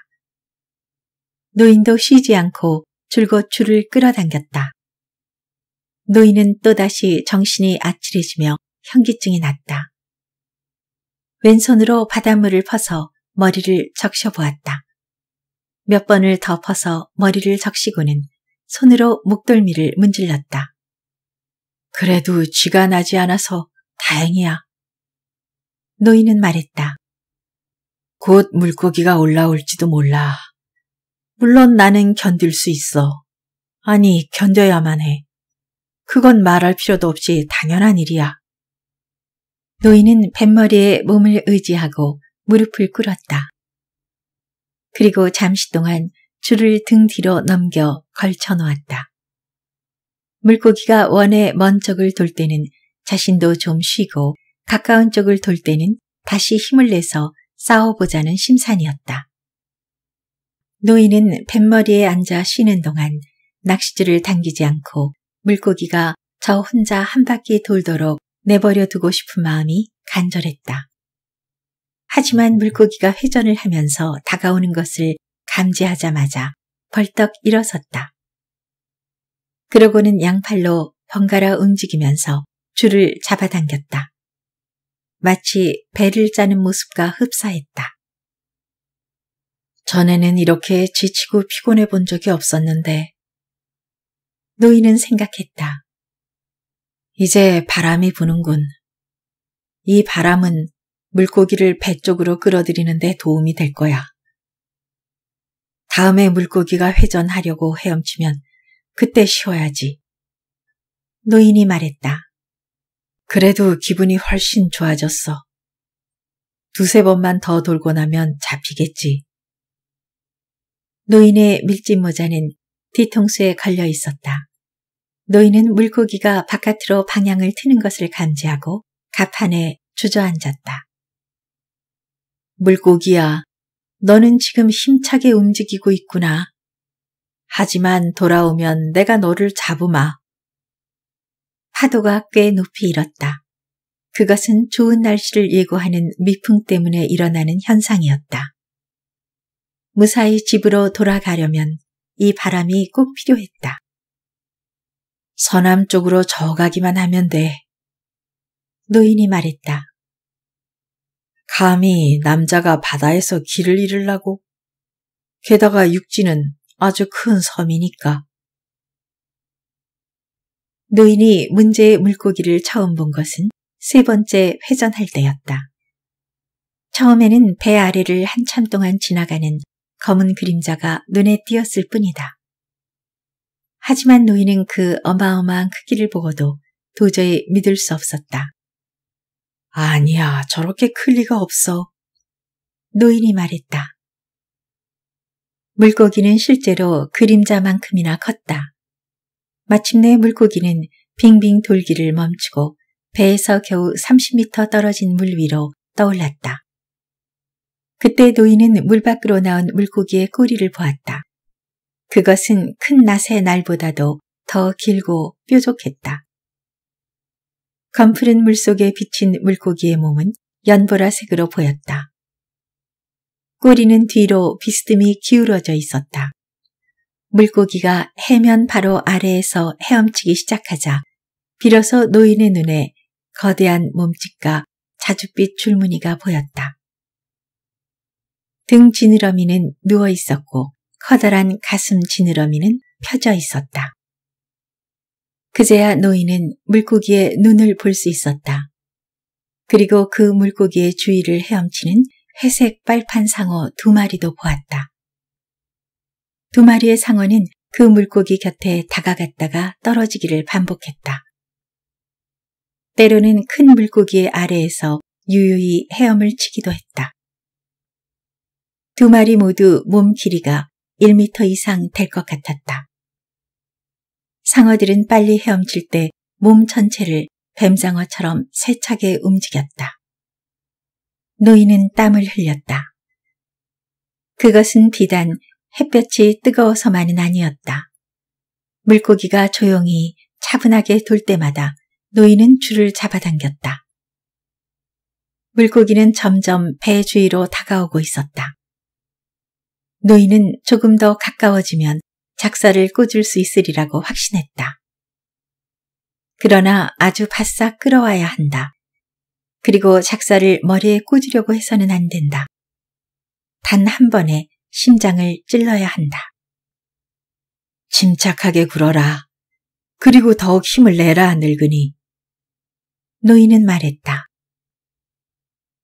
노인도 쉬지 않고 줄곧 줄을 끌어당겼다. 노인은 또다시 정신이 아찔해지며 현기증이 났다. 왼손으로 바닷물을 퍼서 머리를 적셔보았다. 몇 번을 더 퍼서 머리를 적시고는 손으로 목덜미를 문질렀다. 그래도 쥐가 나지 않아서 다행이야. 노인은 말했다. 곧 물고기가 올라올지도 몰라. 물론 나는 견딜 수 있어. 아니, 견뎌야만 해. 그건 말할 필요도 없이 당연한 일이야. 노인은 뱃머리에 몸을 의지하고 무릎을 꿇었다. 그리고 잠시 동안 줄을 등 뒤로 넘겨 걸쳐 놓았다. 물고기가 원에먼 쪽을 돌 때는 자신도 좀 쉬고 가까운 쪽을 돌 때는 다시 힘을 내서 싸워보자는 심산이었다. 노인은 뱃머리에 앉아 쉬는 동안 낚싯줄을 당기지 않고 물고기가 저 혼자 한 바퀴 돌도록 내버려 두고 싶은 마음이 간절했다. 하지만 물고기가 회전을 하면서 다가오는 것을 감지하자마자 벌떡 일어섰다. 그러고는 양팔로 번갈아 움직이면서 줄을 잡아당겼다. 마치 배를 짜는 모습과 흡사했다. 전에는 이렇게 지치고 피곤해 본 적이 없었는데 노인은 생각했다. 이제 바람이 부는군. 이 바람은 물고기를 배 쪽으로 끌어들이는 데 도움이 될 거야. 다음에 물고기가 회전하려고 헤엄치면 그때 쉬어야지. 노인이 말했다. 그래도 기분이 훨씬 좋아졌어. 두세 번만 더 돌고 나면 잡히겠지. 노인의 밀짚 모자는 뒤통수에 걸려 있었다. 노인은 물고기가 바깥으로 방향을 트는 것을 감지하고 가판에 주저앉았다. 물고기야, 너는 지금 힘차게 움직이고 있구나. 하지만 돌아오면 내가 너를 잡으마. 파도가 꽤 높이 일었다. 그것은 좋은 날씨를 예고하는 미풍 때문에 일어나는 현상이었다. 무사히 집으로 돌아가려면 이 바람이 꼭 필요했다. 서남 쪽으로 저어가기만 하면 돼. 노인이 말했다. 감히 남자가 바다에서 길을 잃으려고? 게다가 육지는 아주 큰 섬이니까. 노인이 문제의 물고기를 처음 본 것은 세 번째 회전할 때였다. 처음에는 배 아래를 한참 동안 지나가는 검은 그림자가 눈에 띄었을 뿐이다. 하지만 노인은 그 어마어마한 크기를 보고도 도저히 믿을 수 없었다. 아니야, 저렇게 클 리가 없어. 노인이 말했다. 물고기는 실제로 그림자만큼이나 컸다. 마침내 물고기는 빙빙 돌기를 멈추고 배에서 겨우 30미터 떨어진 물 위로 떠올랐다. 그때 노인은 물 밖으로 나온 물고기의 꼬리를 보았다. 그것은 큰 낫의 날보다도 더 길고 뾰족했다. 검푸른 물속에 비친 물고기의 몸은 연보라색으로 보였다. 꼬리는 뒤로 비스듬히 기울어져 있었다. 물고기가 해면 바로 아래에서 헤엄치기 시작하자 비로소 노인의 눈에 거대한 몸집과 자줏빛 줄무늬가 보였다. 등 지느러미는 누워 있었고 커다란 가슴 지느러미는 펴져 있었다. 그제야 노인은 물고기의 눈을 볼 수 있었다. 그리고 그 물고기의 주위를 헤엄치는 회색 빨판 상어 두 마리도 보았다. 두 마리의 상어는 그 물고기 곁에 다가갔다가 떨어지기를 반복했다. 때로는 큰 물고기의 아래에서 유유히 헤엄을 치기도 했다. 두 마리 모두 몸 길이가 1미터 이상 될 것 같았다. 상어들은 빨리 헤엄칠 때 몸 전체를 뱀장어처럼 세차게 움직였다. 노인은 땀을 흘렸다. 그것은 비단 햇볕이 뜨거워서만은 아니었다. 물고기가 조용히 차분하게 돌 때마다 노인은 줄을 잡아당겼다. 물고기는 점점 배 주위로 다가오고 있었다. 노인은 조금 더 가까워지면 작사를 꽂을 수 있으리라고 확신했다. 그러나 아주 바싹 끌어와야 한다. 그리고 작사를 머리에 꽂으려고 해서는 안 된다. 단 한 번에 심장을 찔러야 한다. 침착하게 굴어라. 그리고 더욱 힘을 내라 늙으니 노인은 말했다.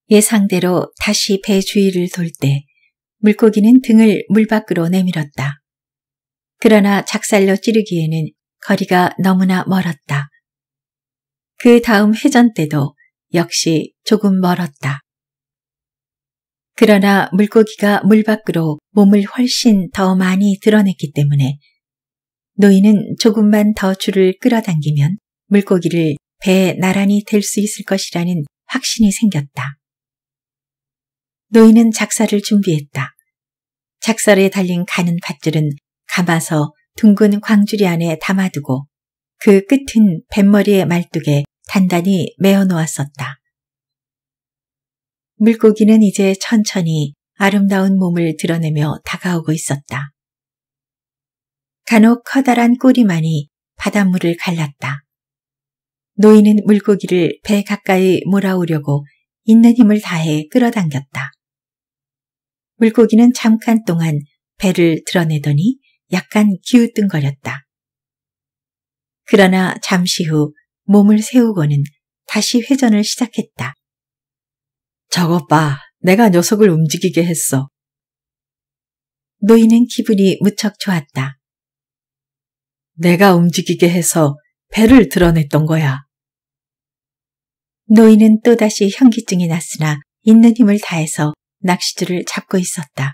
예상대로 다시 배 주위를 돌 때 물고기는 등을 물 밖으로 내밀었다. 그러나 작살로 찌르기에는 거리가 너무나 멀었다. 그 다음 회전 때도 역시 조금 멀었다. 그러나 물고기가 물 밖으로 몸을 훨씬 더 많이 드러냈기 때문에 노인은 조금만 더 줄을 끌어당기면 물고기를 배에 나란히 댈 수 있을 것이라는 확신이 생겼다. 노인은 작살을 준비했다. 작살에 달린 가는 밧줄은 감아서 둥근 광주리 안에 담아두고 그 끝은 뱃머리의 말뚝에 단단히 메어 놓았었다. 물고기는 이제 천천히 아름다운 몸을 드러내며 다가오고 있었다. 간혹 커다란 꼬리만이 바닷물을 갈랐다. 노인은 물고기를 배 가까이 몰아오려고 있는 힘을 다해 끌어당겼다. 물고기는 잠깐 동안 배를 드러내더니 약간 기우뚱거렸다. 그러나 잠시 후 몸을 세우고는 다시 회전을 시작했다. 저것 봐. 내가 녀석을 움직이게 했어. 노인은 기분이 무척 좋았다. 내가 움직이게 해서 배를 드러냈던 거야. 노인은 또다시 현기증이 났으나 있는 힘을 다해서 낚시줄을 잡고 있었다.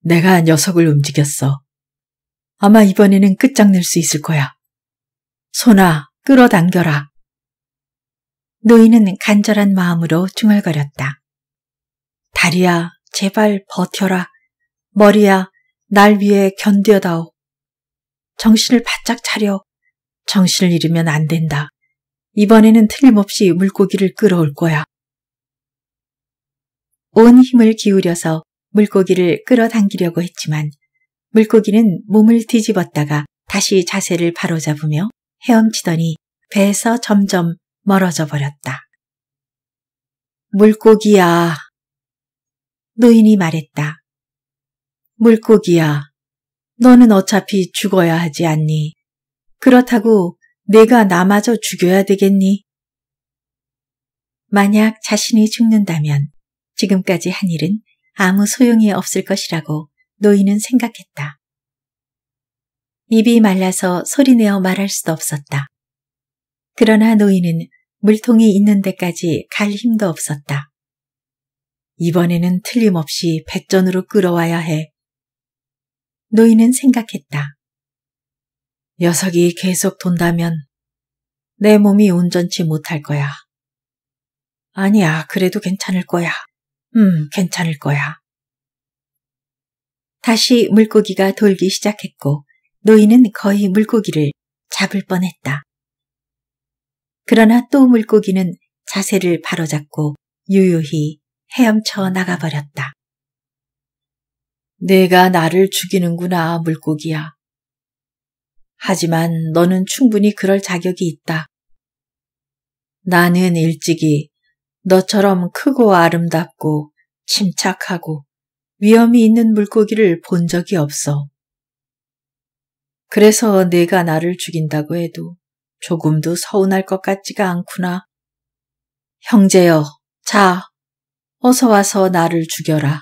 내가 녀석을 움직였어. 아마 이번에는 끝장낼 수 있을 거야. 소나 끌어당겨라. 노인은 간절한 마음으로 중얼거렸다. 다리야, 제발 버텨라. 머리야, 날 위해 견뎌다오. 정신을 바짝 차려. 정신을 잃으면 안 된다. 이번에는 틀림없이 물고기를 끌어올 거야. 온 힘을 기울여서 물고기를 끌어당기려고 했지만 물고기는 몸을 뒤집었다가 다시 자세를 바로잡으며 헤엄치더니 배에서 점점 멀어져 버렸다. 물고기야. 노인이 말했다. 물고기야. 너는 어차피 죽어야 하지 않니? 그렇다고 내가 나마저 죽여야 되겠니? 만약 자신이 죽는다면 지금까지 한 일은 아무 소용이 없을 것이라고 노인은 생각했다. 입이 말라서 소리내어 말할 수도 없었다. 그러나 노인은 물통이 있는 데까지 갈 힘도 없었다. 이번에는 틀림없이 백전으로 끌어와야 해. 노인은 생각했다. 녀석이 계속 돈다면 내 몸이 온전치 못할 거야. 아니야, 그래도 괜찮을 거야. 음, 괜찮을 거야. 다시 물고기가 돌기 시작했고 노인은 거의 물고기를 잡을 뻔했다. 그러나 또 물고기는 자세를 바로잡고 유유히 헤엄쳐 나가버렸다. 내가 나를 죽이는구나, 물고기야. 하지만 너는 충분히 그럴 자격이 있다. 나는 일찍이 너처럼 크고 아름답고 침착하고 위험이 있는 물고기를 본 적이 없어. 그래서 내가 나를 죽인다고 해도 조금도 서운할 것 같지가 않구나. 형제여, 자, 어서 와서 나를 죽여라.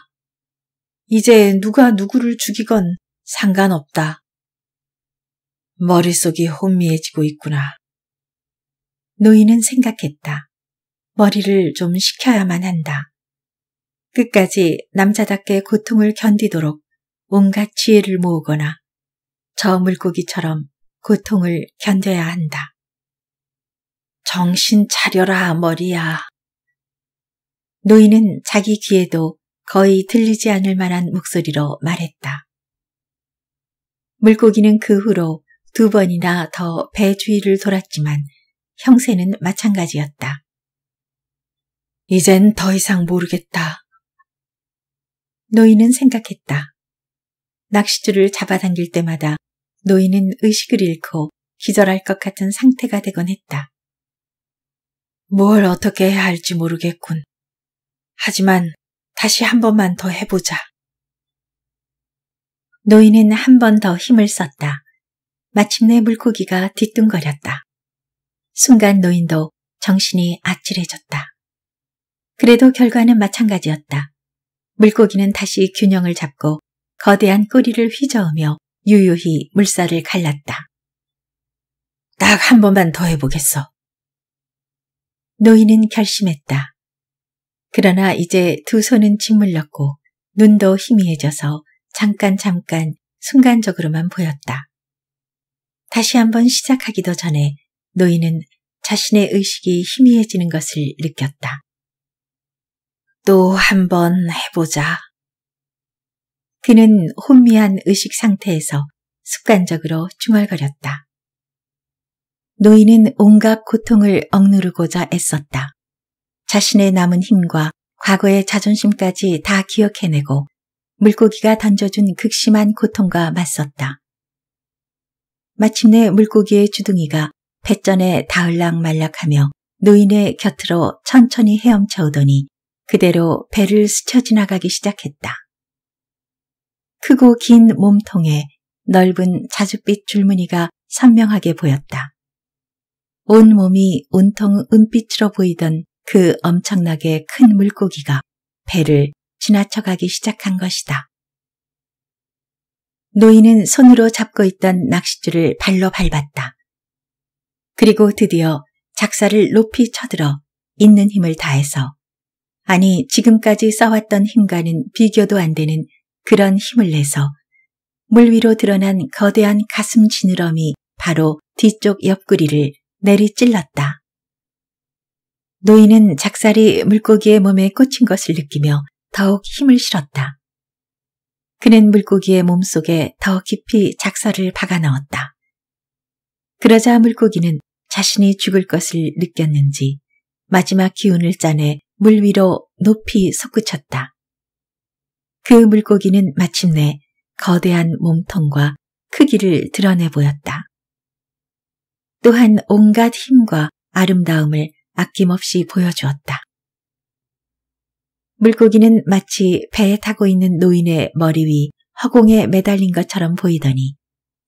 이제 누가 누구를 죽이건 상관없다. 머릿속이 혼미해지고 있구나. 노인은 생각했다. 머리를 좀 식혀야만 한다. 끝까지 남자답게 고통을 견디도록 온갖 지혜를 모으거나 저 물고기처럼 고통을 견뎌야 한다. 정신 차려라 머리야. 노인은 자기 귀에도 거의 들리지 않을 만한 목소리로 말했다. 물고기는 그 후로 두 번이나 더 배 주위를 돌았지만 형세는 마찬가지였다. 이젠 더 이상 모르겠다. 노인은 생각했다. 낚싯줄을 잡아당길 때마다 노인은 의식을 잃고 기절할 것 같은 상태가 되곤 했다. 뭘 어떻게 해야 할지 모르겠군. 하지만 다시 한 번만 더 해보자. 노인은 한 번 더 힘을 썼다. 마침내 물고기가 뒤뚱거렸다. 순간 노인도 정신이 아찔해졌다. 그래도 결과는 마찬가지였다. 물고기는 다시 균형을 잡고 거대한 꼬리를 휘저으며 유유히 물살을 갈랐다. 딱 한 번만 더 해보겠어. 노인은 결심했다. 그러나 이제 두 손은 짓물렸고 눈도 희미해져서 잠깐 잠깐 순간적으로만 보였다. 다시 한번 시작하기도 전에 노인은 자신의 의식이 희미해지는 것을 느꼈다. 또 한 번 해보자. 그는 혼미한 의식 상태에서 습관적으로 중얼거렸다. 노인은 온갖 고통을 억누르고자 애썼다. 자신의 남은 힘과 과거의 자존심까지 다 기억해내고 물고기가 던져준 극심한 고통과 맞섰다. 마침내 물고기의 주둥이가 패전에 닿을락 말락하며 노인의 곁으로 천천히 헤엄쳐오더니 그대로 배를 스쳐 지나가기 시작했다. 크고 긴 몸통에 넓은 자줏빛 줄무늬가 선명하게 보였다. 온몸이 온통 은빛으로 보이던 그 엄청나게 큰 물고기가 배를 지나쳐가기 시작한 것이다. 노인은 손으로 잡고 있던 낚싯줄을 발로 밟았다. 그리고 드디어 작사를 높이 쳐들어 있는 힘을 다해서 아니 지금까지 써왔던 힘과는 비교도 안 되는 그런 힘을 내서 물 위로 드러난 거대한 가슴 지느러미 바로 뒤쪽 옆구리를 내리찔렀다. 노인은 작살이 물고기의 몸에 꽂힌 것을 느끼며 더욱 힘을 실었다. 그는 물고기의 몸속에 더 깊이 작살을 박아 넣었다. 그러자 물고기는 자신이 죽을 것을 느꼈는지 마지막 기운을 짜내 물 위로 높이 솟구쳤다. 그 물고기는 마침내 거대한 몸통과 크기를 드러내 보였다. 또한 온갖 힘과 아름다움을 아낌없이 보여주었다. 물고기는 마치 배에 타고 있는 노인의 머리 위 허공에 매달린 것처럼 보이더니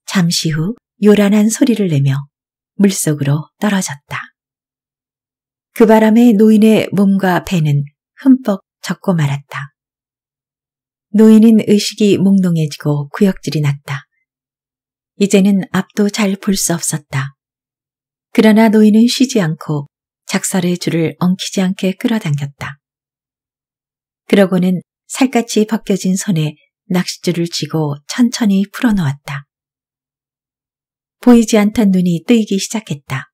잠시 후 요란한 소리를 내며 물속으로 떨어졌다. 그 바람에 노인의 몸과 배는 흠뻑 젖고 말았다. 노인은 의식이 몽롱해지고 구역질이 났다. 이제는 앞도 잘 볼 수 없었다. 그러나 노인은 쉬지 않고 작살의 줄을 엉키지 않게 끌어당겼다. 그러고는 살갗이 벗겨진 손에 낚싯줄을 쥐고 천천히 풀어놓았다. 보이지 않던 눈이 뜨이기 시작했다.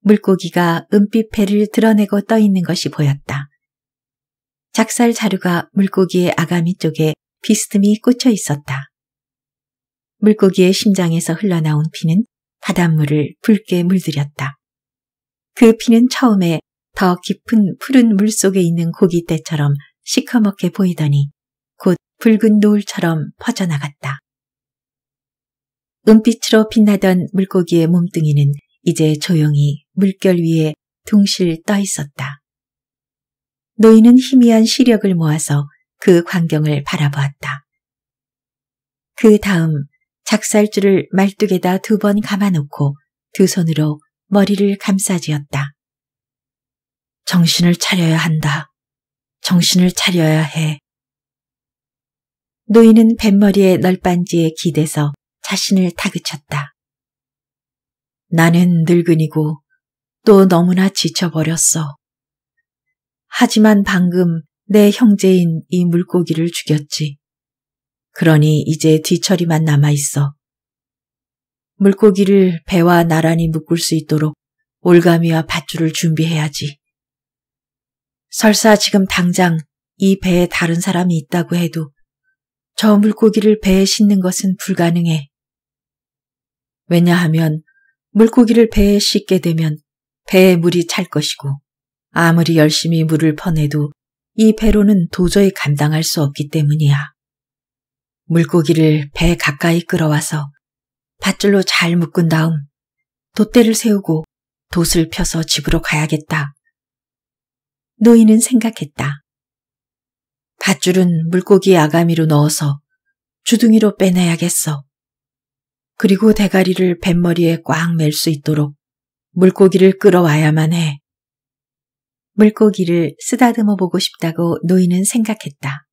물고기가 은빛 배를 드러내고 떠있는 것이 보였다. 작살 자루가 물고기의 아가미 쪽에 비스듬히 꽂혀 있었다. 물고기의 심장에서 흘러나온 피는 바닷물을 붉게 물들였다. 그 피는 처음에 더 깊은 푸른 물 속에 있는 고기떼처럼 시커멓게 보이더니 곧 붉은 노을처럼 퍼져나갔다. 은빛으로 빛나던 물고기의 몸뚱이는 이제 조용히 물결 위에 둥실 떠 있었다. 노인은 희미한 시력을 모아서 그 광경을 바라보았다. 그 다음 작살줄을 말뚝에다 두 번 감아놓고 두 손으로 머리를 감싸지었다. 정신을 차려야 한다. 정신을 차려야 해. 노인은 뱃머리의 널빤지에 기대서 자신을 다그쳤다. 나는 늙은이고 또 너무나 지쳐버렸어. 하지만 방금 내 형제인 이 물고기를 죽였지. 그러니 이제 뒤처리만 남아있어. 물고기를 배와 나란히 묶을 수 있도록 올가미와 밧줄을 준비해야지. 설사 지금 당장 이 배에 다른 사람이 있다고 해도 저 물고기를 배에 싣는 것은 불가능해. 왜냐하면 물고기를 배에 싣게 되면 배에 물이 찰 것이고 아무리 열심히 물을 퍼내도 이 배로는 도저히 감당할 수 없기 때문이야. 물고기를 배 가까이 끌어와서 밧줄로 잘 묶은 다음 돛대를 세우고 돛을 펴서 집으로 가야겠다. 노인은 생각했다. 밧줄은 물고기 아가미로 넣어서 주둥이로 빼내야겠어. 그리고 대가리를 뱃머리에 꽉맬수 있도록 물고기를 끌어와야만 해. 물고기를 쓰다듬어 보고 싶다고 노인은 생각했다.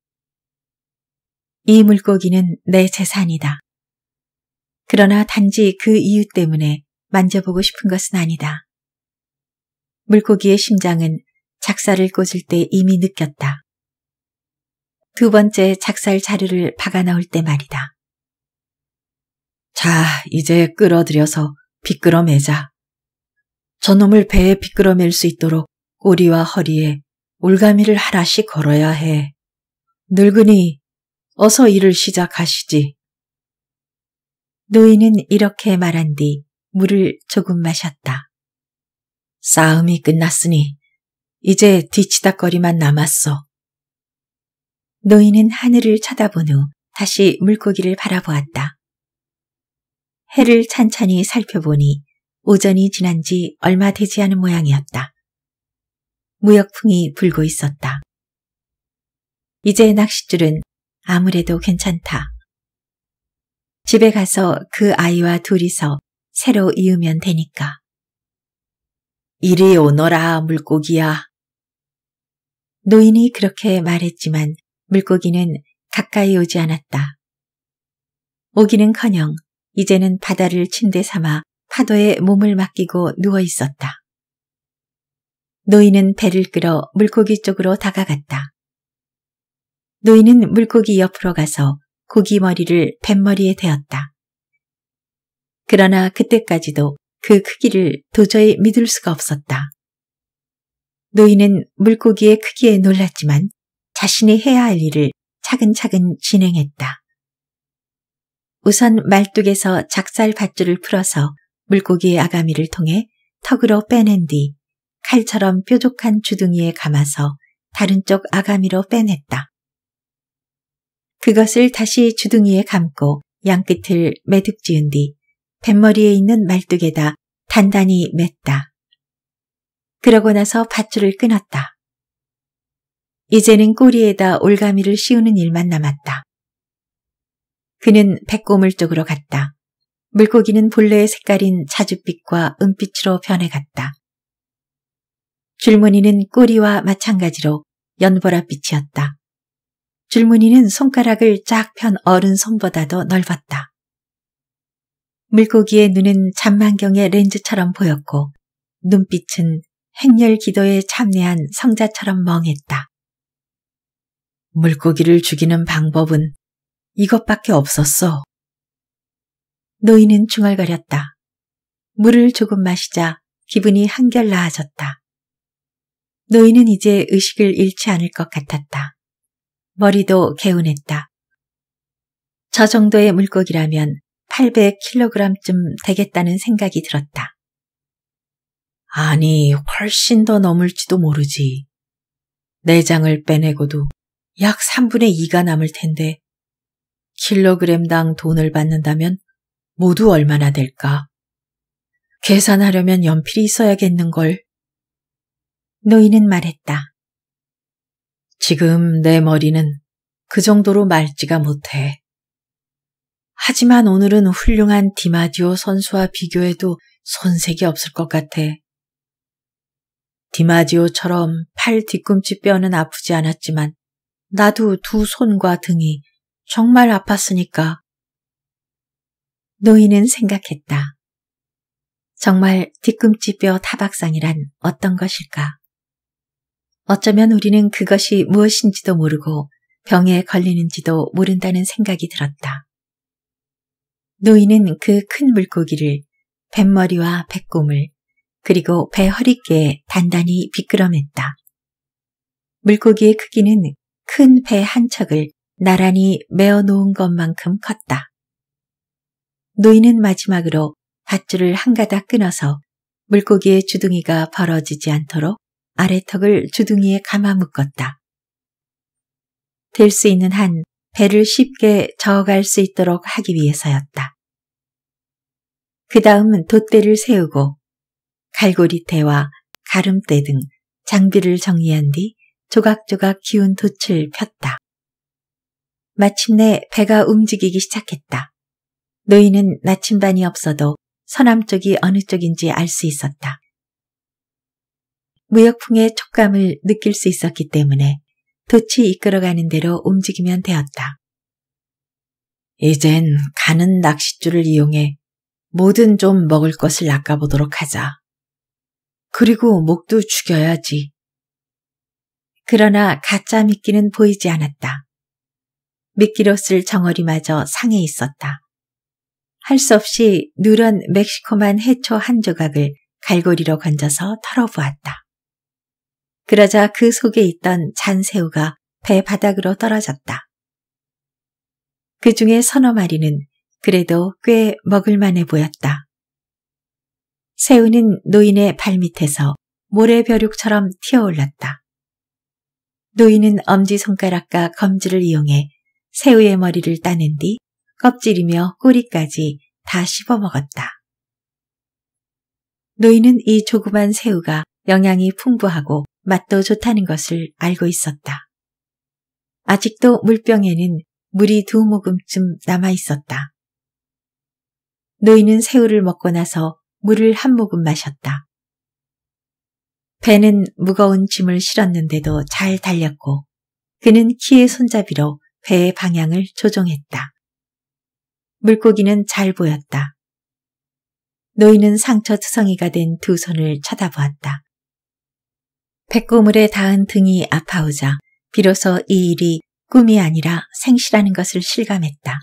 이 물고기는 내 재산이다. 그러나 단지 그 이유 때문에 만져보고 싶은 것은 아니다. 물고기의 심장은 작살을 꽂을 때 이미 느꼈다. 두 번째 작살 자루를 박아 나올때 말이다. 자, 이제 끌어들여서 비끄러매자. 저놈을 배에 비끄러맬 수 있도록 꼬리와 허리에 올가미를 하나씩 걸어야 해. 늙으니 어서 일을 시작하시지. 노인은 이렇게 말한 뒤 물을 조금 마셨다. 싸움이 끝났으니 이제 뒤치다거리만 남았어. 노인은 하늘을 쳐다본 후 다시 물고기를 바라보았다. 해를 찬찬히 살펴보니 오전이 지난 지 얼마 되지 않은 모양이었다. 무역풍이 불고 있었다. 이제 낚싯줄은 아무래도 괜찮다. 집에 가서 그 아이와 둘이서 새로 이으면 되니까. 이리 오너라, 물고기야. 노인이 그렇게 말했지만 물고기는 가까이 오지 않았다. 오기는커녕 이제는 바다를 침대 삼아 파도에 몸을 맡기고 누워 있었다. 노인은 배를 끌어 물고기 쪽으로 다가갔다. 노인은 물고기 옆으로 가서 고기 머리를 뱃머리에 대었다. 그러나 그때까지도 그 크기를 도저히 믿을 수가 없었다. 노인은 물고기의 크기에 놀랐지만 자신이 해야 할 일을 차근차근 진행했다. 우선 말뚝에서 작살 밧줄을 풀어서 물고기의 아가미를 통해 턱으로 빼낸 뒤 칼처럼 뾰족한 주둥이에 감아서 다른 쪽 아가미로 빼냈다. 그것을 다시 주둥이에 감고 양끝을 매듭 지은 뒤 뱃머리에 있는 말뚝에다 단단히 맸다. 그러고 나서 밧줄을 끊었다. 이제는 꼬리에다 올가미를 씌우는 일만 남았다. 그는 백고물 쪽으로 갔다. 물고기는 본래의 색깔인 자줏빛과 은빛으로 변해갔다. 줄무늬는 꼬리와 마찬가지로 연보랏빛이었다. 줄무늬는 손가락을 쫙 편 어른 손보다도 넓었다. 물고기의 눈은 잔망경의 렌즈처럼 보였고 눈빛은 행렬 기도에 참내한 성자처럼 멍했다. 물고기를 죽이는 방법은 이것밖에 없었어. 노인은 중얼거렸다. 물을 조금 마시자 기분이 한결 나아졌다. 노인은 이제 의식을 잃지 않을 것 같았다. 머리도 개운했다. 저 정도의 물고기라면 800kg쯤 되겠다는 생각이 들었다. 아니, 훨씬 더 넘을지도 모르지. 내장을 빼내고도 약 3분의 2가 남을 텐데, 킬로그램당 돈을 받는다면 모두 얼마나 될까? 계산하려면 연필이 있어야겠는걸. 노인은 말했다. 지금 내 머리는 그 정도로 맑지가 못해. 하지만 오늘은 훌륭한 디마디오 선수와 비교해도 손색이 없을 것 같아. 디마디오처럼 팔 뒤꿈치 뼈는 아프지 않았지만 나도 두 손과 등이 정말 아팠으니까. 노인은 생각했다. 정말 뒤꿈치 뼈 타박상이란 어떤 것일까? 어쩌면 우리는 그것이 무엇인지도 모르고 병에 걸리는지도 모른다는 생각이 들었다. 노인은 그 큰 물고기를 뱃머리와 배꼽을 그리고 배 허리께 단단히 비끄럼했다. 물고기의 크기는 큰 배 한 척을 나란히 메어 놓은 것만큼 컸다. 노인은 마지막으로 밧줄을 한 가닥 끊어서 물고기의 주둥이가 벌어지지 않도록 아래턱을 주둥이에 감아 묶었다. 될 수 있는 한 배를 쉽게 저어갈 수 있도록 하기 위해서였다. 그 다음은 돛대를 세우고 갈고리대와 가름대 등 장비를 정리한 뒤 조각조각 기운 돛을 폈다. 마침내 배가 움직이기 시작했다. 노인은 나침반이 없어도 서남쪽이 어느 쪽인지 알 수 있었다. 무역풍의 촉감을 느낄 수 있었기 때문에 도치 이끌어가는 대로 움직이면 되었다. 이젠 가는 낚싯줄을 이용해 뭐든 좀 먹을 것을 낚아보도록 하자. 그리고 목도 죽여야지. 그러나 가짜 미끼는 보이지 않았다. 미끼로 쓸 정어리마저 상에 있었다. 할 수 없이 누런 멕시코만 해초 한 조각을 갈고리로 건져서 털어보았다. 그러자 그 속에 있던 잔새우가 배 바닥으로 떨어졌다. 그 중에 서너 마리는 그래도 꽤 먹을만해 보였다. 새우는 노인의 발밑에서 모래벼룩처럼 튀어올랐다. 노인은 엄지손가락과 검지를 이용해 새우의 머리를 따낸뒤 껍질이며 꼬리까지 다 씹어먹었다. 노인은 이 조그만 새우가 영양이 풍부하고 맛도 좋다는 것을 알고 있었다. 아직도 물병에는 물이 두 모금쯤 남아 있었다. 노인은 새우를 먹고 나서 물을 한 모금 마셨다. 배는 무거운 짐을 실었는데도 잘 달렸고 그는 키의 손잡이로 배의 방향을 조종했다. 물고기는 잘 보였다. 노인은 상처투성이가 된 두 손을 쳐다보았다. 백고물에 닿은 등이 아파오자 비로소 이 일이 꿈이 아니라 생시라는 것을 실감했다.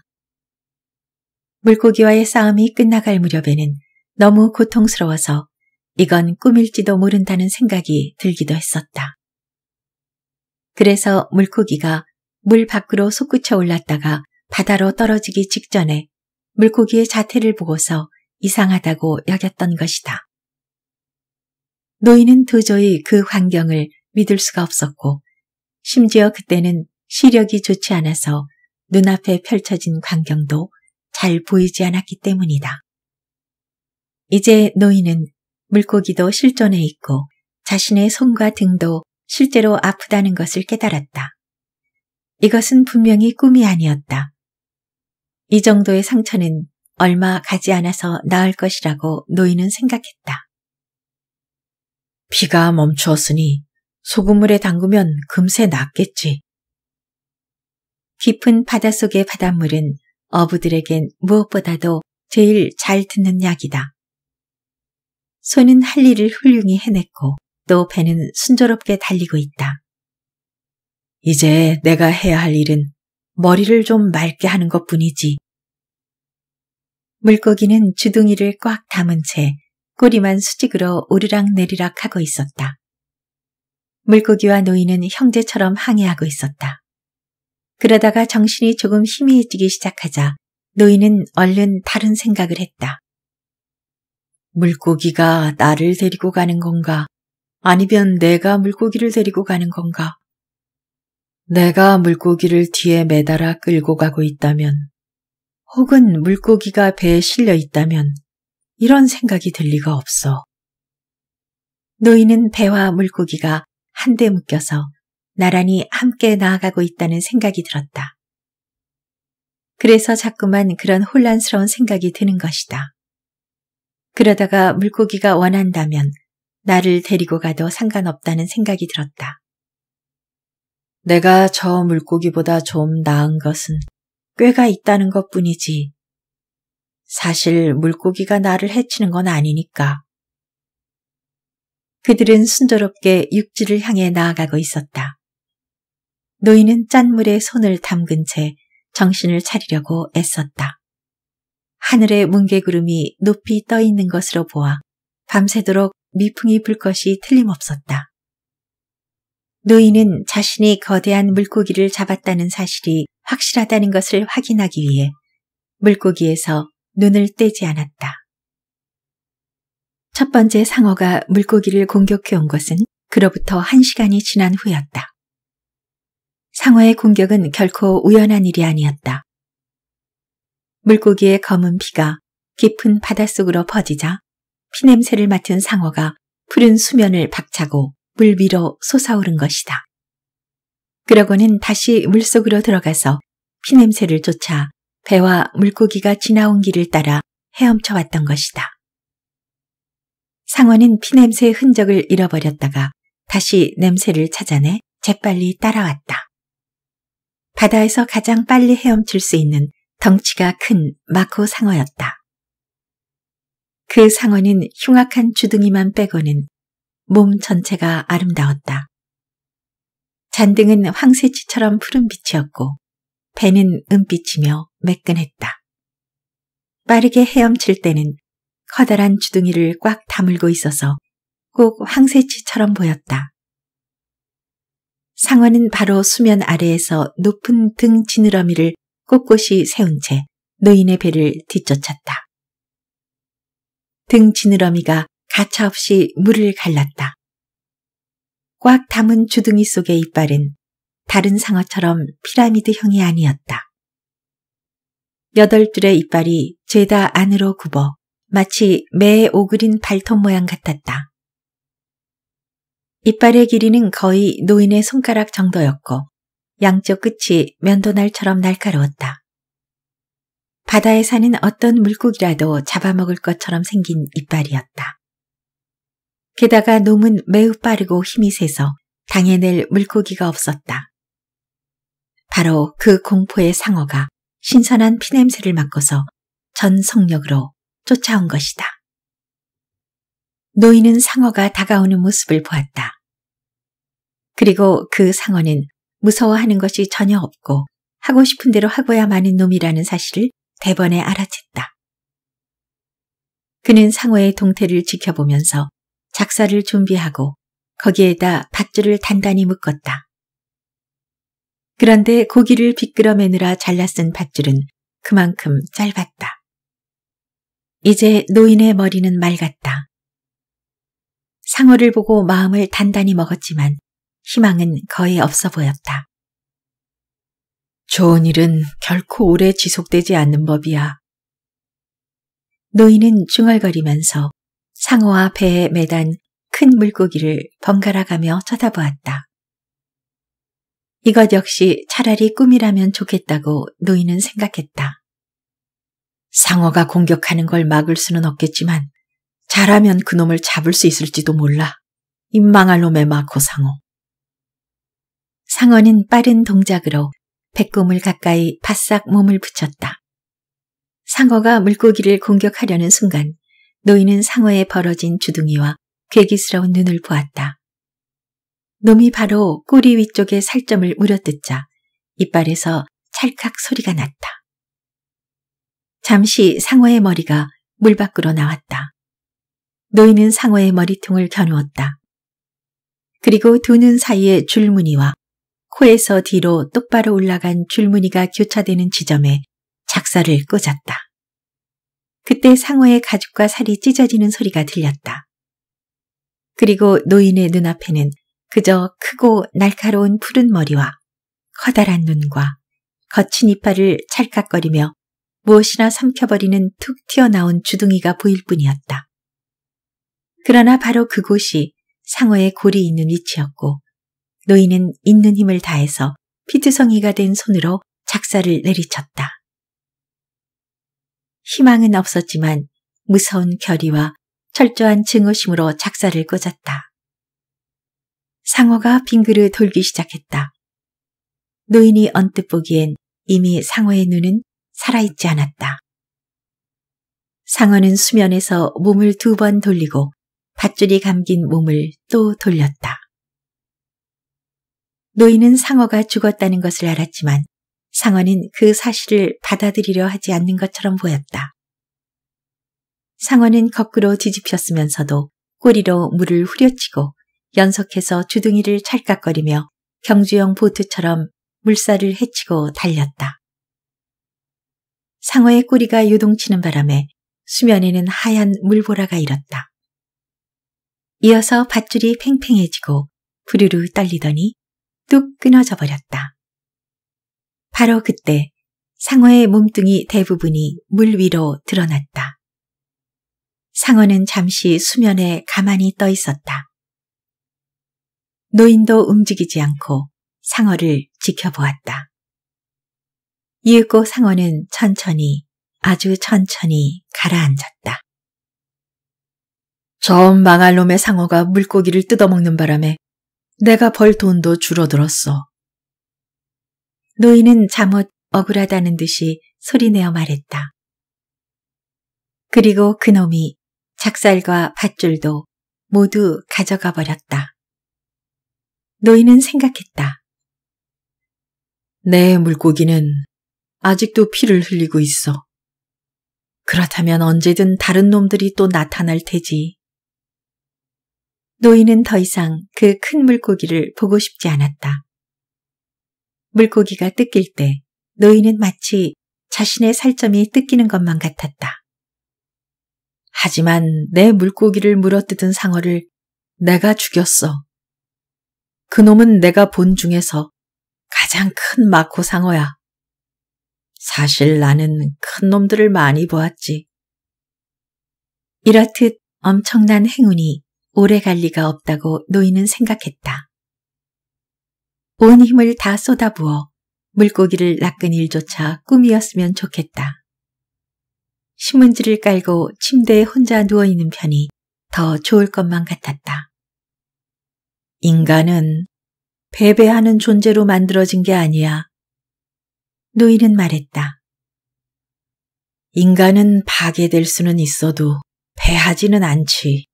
물고기와의 싸움이 끝나갈 무렵에는 너무 고통스러워서 이건 꿈일지도 모른다는 생각이 들기도 했었다. 그래서 물고기가 물 밖으로 솟구쳐 올랐다가 바다로 떨어지기 직전에 물고기의 자태를 보고서 이상하다고 여겼던 것이다. 노인은 도저히 그 환경을 믿을 수가 없었고 심지어 그때는 시력이 좋지 않아서 눈앞에 펼쳐진 광경도 잘 보이지 않았기 때문이다. 이제 노인은 물고기도 실존해 있고 자신의 손과 등도 실제로 아프다는 것을 깨달았다. 이것은 분명히 꿈이 아니었다. 이 정도의 상처는 얼마 가지 않아서 나을 것이라고 노인은 생각했다. 비가 멈추었으니 소금물에 담그면 금세 낫겠지. 깊은 바닷속의 바닷물은 어부들에겐 무엇보다도 제일 잘 듣는 약이다. 손은 할 일을 훌륭히 해냈고 또 배는 순조롭게 달리고 있다. 이제 내가 해야 할 일은 머리를 좀 맑게 하는 것 뿐이지. 물고기는 주둥이를 꽉 담은 채 꼬리만 수직으로 오르락내리락 하고 있었다. 물고기와 노인은 형제처럼 항해하고 있었다. 그러다가 정신이 조금 희미해지기 시작하자 노인은 얼른 다른 생각을 했다. 물고기가 나를 데리고 가는 건가? 아니면 내가 물고기를 데리고 가는 건가? 내가 물고기를 뒤에 매달아 끌고 가고 있다면, 혹은 물고기가 배에 실려 있다면, 이런 생각이 들 리가 없어. 노인은 배와 물고기가 한데 묶여서 나란히 함께 나아가고 있다는 생각이 들었다. 그래서 자꾸만 그런 혼란스러운 생각이 드는 것이다. 그러다가 물고기가 원한다면 나를 데리고 가도 상관없다는 생각이 들었다. 내가 저 물고기보다 좀 나은 것은 꾀가 있다는 것 뿐이지 사실 물고기가 나를 해치는 건 아니니까. 그들은 순조롭게 육지를 향해 나아가고 있었다. 노인은 짠물에 손을 담근 채 정신을 차리려고 애썼다. 하늘의 뭉게구름이 높이 떠 있는 것으로 보아 밤새도록 미풍이 불 것이 틀림없었다. 노인은 자신이 거대한 물고기를 잡았다는 사실이 확실하다는 것을 확인하기 위해 물고기에서 눈을 떼지 않았다. 첫 번째 상어가 물고기를 공격해 온 것은 그로부터 한 시간이 지난 후였다. 상어의 공격은 결코 우연한 일이 아니었다. 물고기의 검은 피가 깊은 바닷속으로 퍼지자 피냄새를 맡은 상어가 푸른 수면을 박차고 물 위로 솟아오른 것이다. 그러고는 다시 물속으로 들어가서 피냄새를 쫓아 배와 물고기가 지나온 길을 따라 헤엄쳐 왔던 것이다. 상어는 피냄새의 흔적을 잃어버렸다가 다시 냄새를 찾아내 재빨리 따라왔다. 바다에서 가장 빨리 헤엄칠 수 있는 덩치가 큰 마코 상어였다. 그 상어는 흉악한 주둥이만 빼고는 몸 전체가 아름다웠다. 잔등은 황새치처럼 푸른 빛이었고 배는 은빛이며 매끈했다. 빠르게 헤엄칠 때는 커다란 주둥이를 꽉 다물고 있어서 꼭 황새치처럼 보였다. 상어는 바로 수면 아래에서 높은 등 지느러미를 꼿꼿이 세운 채 노인의 배를 뒤쫓았다. 등 지느러미가 가차없이 물을 갈랐다. 꽉 담은 주둥이 속의 이빨은 다른 상어처럼 피라미드형이 아니었다. 여덟 줄의 이빨이 죄다 안으로 굽어 마치 매의 오그린 발톱 모양 같았다. 이빨의 길이는 거의 노인의 손가락 정도였고 양쪽 끝이 면도날처럼 날카로웠다. 바다에 사는 어떤 물고기라도 잡아먹을 것처럼 생긴 이빨이었다. 게다가 놈은 매우 빠르고 힘이 세서 당해낼 물고기가 없었다. 바로 그 공포의 상어가 신선한 피냄새를 맡고서 전 속력으로 쫓아온 것이다. 노인은 상어가 다가오는 모습을 보았다. 그리고 그 상어는 무서워하는 것이 전혀 없고 하고 싶은 대로 하고야 마는 놈이라는 사실을 대번에 알아챘다. 그는 상어의 동태를 지켜보면서 작사를 준비하고 거기에다 밧줄을 단단히 묶었다. 그런데 고기를 비끄러매느라 잘라쓴 밧줄은 그만큼 짧았다. 이제 노인의 머리는 맑았다. 상어를 보고 마음을 단단히 먹었지만 희망은 거의 없어 보였다. 좋은 일은 결코 오래 지속되지 않는 법이야. 노인은 중얼거리면서 상어와 배에 매단 큰 물고기를 번갈아가며 쳐다보았다. 이것 역시 차라리 꿈이라면 좋겠다고 노인은 생각했다. 상어가 공격하는 걸 막을 수는 없겠지만 잘하면 그놈을 잡을 수 있을지도 몰라. 임망할 놈의 마코 상어. 상어는 빠른 동작으로 백곰을 가까이 바싹 몸을 붙였다. 상어가 물고기를 공격하려는 순간 노인은 상어에 벌어진 주둥이와 괴기스러운 눈을 보았다. 놈이 바로 꼬리 위쪽의 살점을 우려뜯자 이빨에서 찰칵 소리가 났다. 잠시 상어의 머리가 물 밖으로 나왔다. 노인은 상어의 머리통을 겨누었다. 그리고 두 눈 사이의 줄무늬와 코에서 뒤로 똑바로 올라간 줄무늬가 교차되는 지점에 작사를 꽂았다. 그때 상어의 가죽과 살이 찢어지는 소리가 들렸다. 그리고 노인의 눈앞에는 그저 크고 날카로운 푸른 머리와 커다란 눈과 거친 이빨을 찰칵거리며 무엇이나 삼켜버리는 툭 튀어나온 주둥이가 보일 뿐이었다. 그러나 바로 그곳이 상어의 골이 있는 위치였고 노인은 있는 힘을 다해서 피투성이가 된 손으로 작사를 내리쳤다. 희망은 없었지만 무서운 결의와 철저한 증오심으로 작사를 꽂았다. 상어가 빙그르 돌기 시작했다. 노인이 언뜻 보기엔 이미 상어의 눈은 살아있지 않았다. 상어는 수면에서 몸을 두 번 돌리고 밧줄이 감긴 몸을 또 돌렸다. 노인은 상어가 죽었다는 것을 알았지만 상어는 그 사실을 받아들이려 하지 않는 것처럼 보였다. 상어는 거꾸로 뒤집혔으면서도 꼬리로 물을 후려치고 연속해서 주둥이를 찰깍거리며 경주형 보트처럼 물살을 헤치고 달렸다. 상어의 꼬리가 요동치는 바람에 수면에는 하얀 물보라가 일었다. 이어서 밧줄이 팽팽해지고 부르르 떨리더니 뚝 끊어져 버렸다. 바로 그때 상어의 몸뚱이 대부분이 물 위로 드러났다. 상어는 잠시 수면에 가만히 떠 있었다. 노인도 움직이지 않고 상어를 지켜보았다. 이윽고 상어는 천천히 아주 천천히 가라앉았다. 저 망할 놈의 상어가 물고기를 뜯어먹는 바람에 내가 벌 돈도 줄어들었어. 노인은 잠옷 억울하다는 듯이 소리내어 말했다. 그리고 그놈이 작살과 밧줄도 모두 가져가 버렸다. 노인은 생각했다. 내 물고기는 아직도 피를 흘리고 있어. 그렇다면 언제든 다른 놈들이 또 나타날 테지. 노인은 더 이상 그 큰 물고기를 보고 싶지 않았다. 물고기가 뜯길 때 노인은 마치 자신의 살점이 뜯기는 것만 같았다. 하지만 내 물고기를 물어뜯은 상어를 내가 죽였어. 그놈은 내가 본 중에서 가장 큰 마코상어야. 사실 나는 큰 놈들을 많이 보았지. 이렇듯 엄청난 행운이 오래 갈 리가 없다고 노인은 생각했다. 온 힘을 다 쏟아부어 물고기를 낚은 일조차 꿈이었으면 좋겠다. 신문지를 깔고 침대에 혼자 누워있는 편이 더 좋을 것만 같았다. 인간은 배배하는 존재로 만들어진 게 아니야. 노인은 말했다. 인간은 파괴될 수는 있어도 배하지는 않지.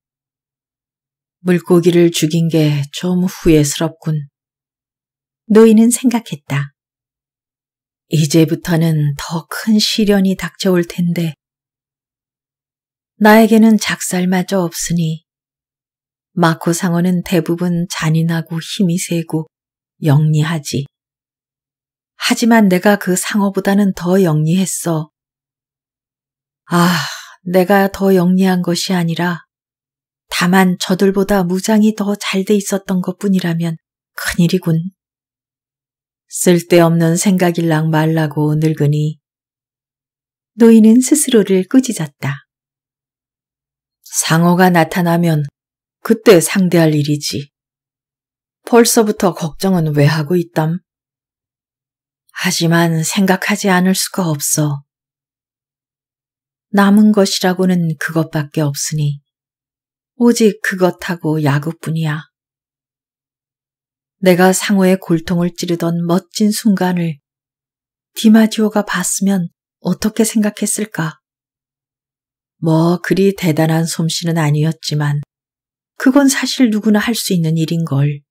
물고기를 죽인 게 좀 후회스럽군. 노인은 생각했다. 이제부터는 더 큰 시련이 닥쳐올 텐데. 나에게는 작살마저 없으니 마코 상어는 대부분 잔인하고 힘이 세고 영리하지. 하지만 내가 그 상어보다는 더 영리했어. 아, 내가 더 영리한 것이 아니라 다만 저들보다 무장이 더 잘 돼 있었던 것 뿐이라면 큰일이군. 쓸데없는 생각일랑 말라고 늙으니 노인은 스스로를 꾸짖었다. 상어가 나타나면 그때 상대할 일이지. 벌써부터 걱정은 왜 하고 있담? 하지만 생각하지 않을 수가 없어. 남은 것이라고는 그것밖에 없으니 오직 그것하고 야구뿐이야. 내가 상호의 골통을 찌르던 멋진 순간을 디마지오가 봤으면 어떻게 생각했을까? 뭐 그리 대단한 솜씨는 아니었지만 그건 사실 누구나 할 수 있는 일인걸.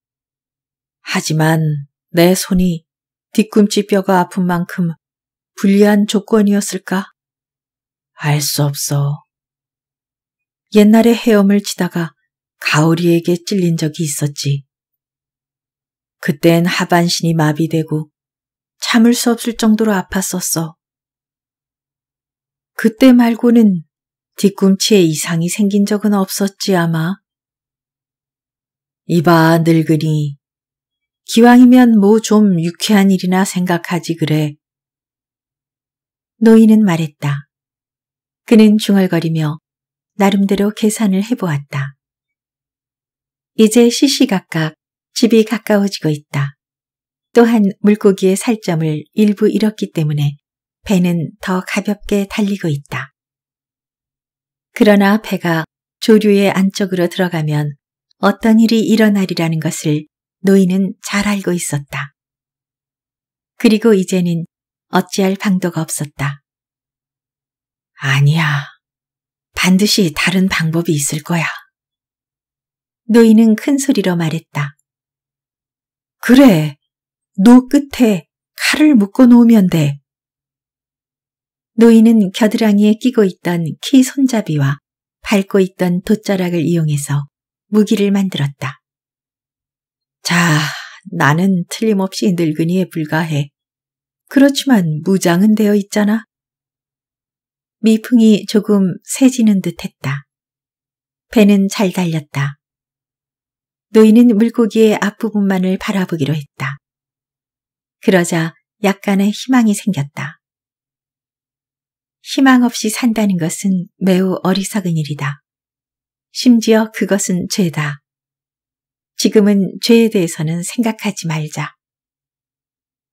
하지만 내 손이 뒤꿈치 뼈가 아픈 만큼 불리한 조건이었을까? 알 수 없어. 옛날에 헤엄을 치다가 가오리에게 찔린 적이 있었지. 그땐 하반신이 마비되고 참을 수 없을 정도로 아팠었어. 그때 말고는 뒤꿈치에 이상이 생긴 적은 없었지 아마. 이봐 늙으니 기왕이면 뭐 좀 유쾌한 일이나 생각하지 그래. 노인은 말했다. 그는 중얼거리며 나름대로 계산을 해보았다. 이제 시시각각 집이 가까워지고 있다. 또한 물고기의 살점을 일부 잃었기 때문에 배는 더 가볍게 달리고 있다. 그러나 배가 조류의 안쪽으로 들어가면 어떤 일이 일어나리라는 것을 노인은 잘 알고 있었다. 그리고 이제는 어찌할 방도가 없었다. 아니야. 반드시 다른 방법이 있을 거야. 노인은 큰 소리로 말했다. 그래. 노 끝에 칼을 묶어 놓으면 돼. 노인은 겨드랑이에 끼고 있던 키 손잡이와 밟고 있던 돗자락을 이용해서 무기를 만들었다. 자, 나는 틀림없이 늙은이에 불과해. 그렇지만 무장은 되어 있잖아. 미풍이 조금 세지는 듯 했다. 배는 잘 달렸다. 노인은 물고기의 앞부분만을 바라보기로 했다. 그러자 약간의 희망이 생겼다. 희망 없이 산다는 것은 매우 어리석은 일이다. 심지어 그것은 죄다. 지금은 죄에 대해서는 생각하지 말자.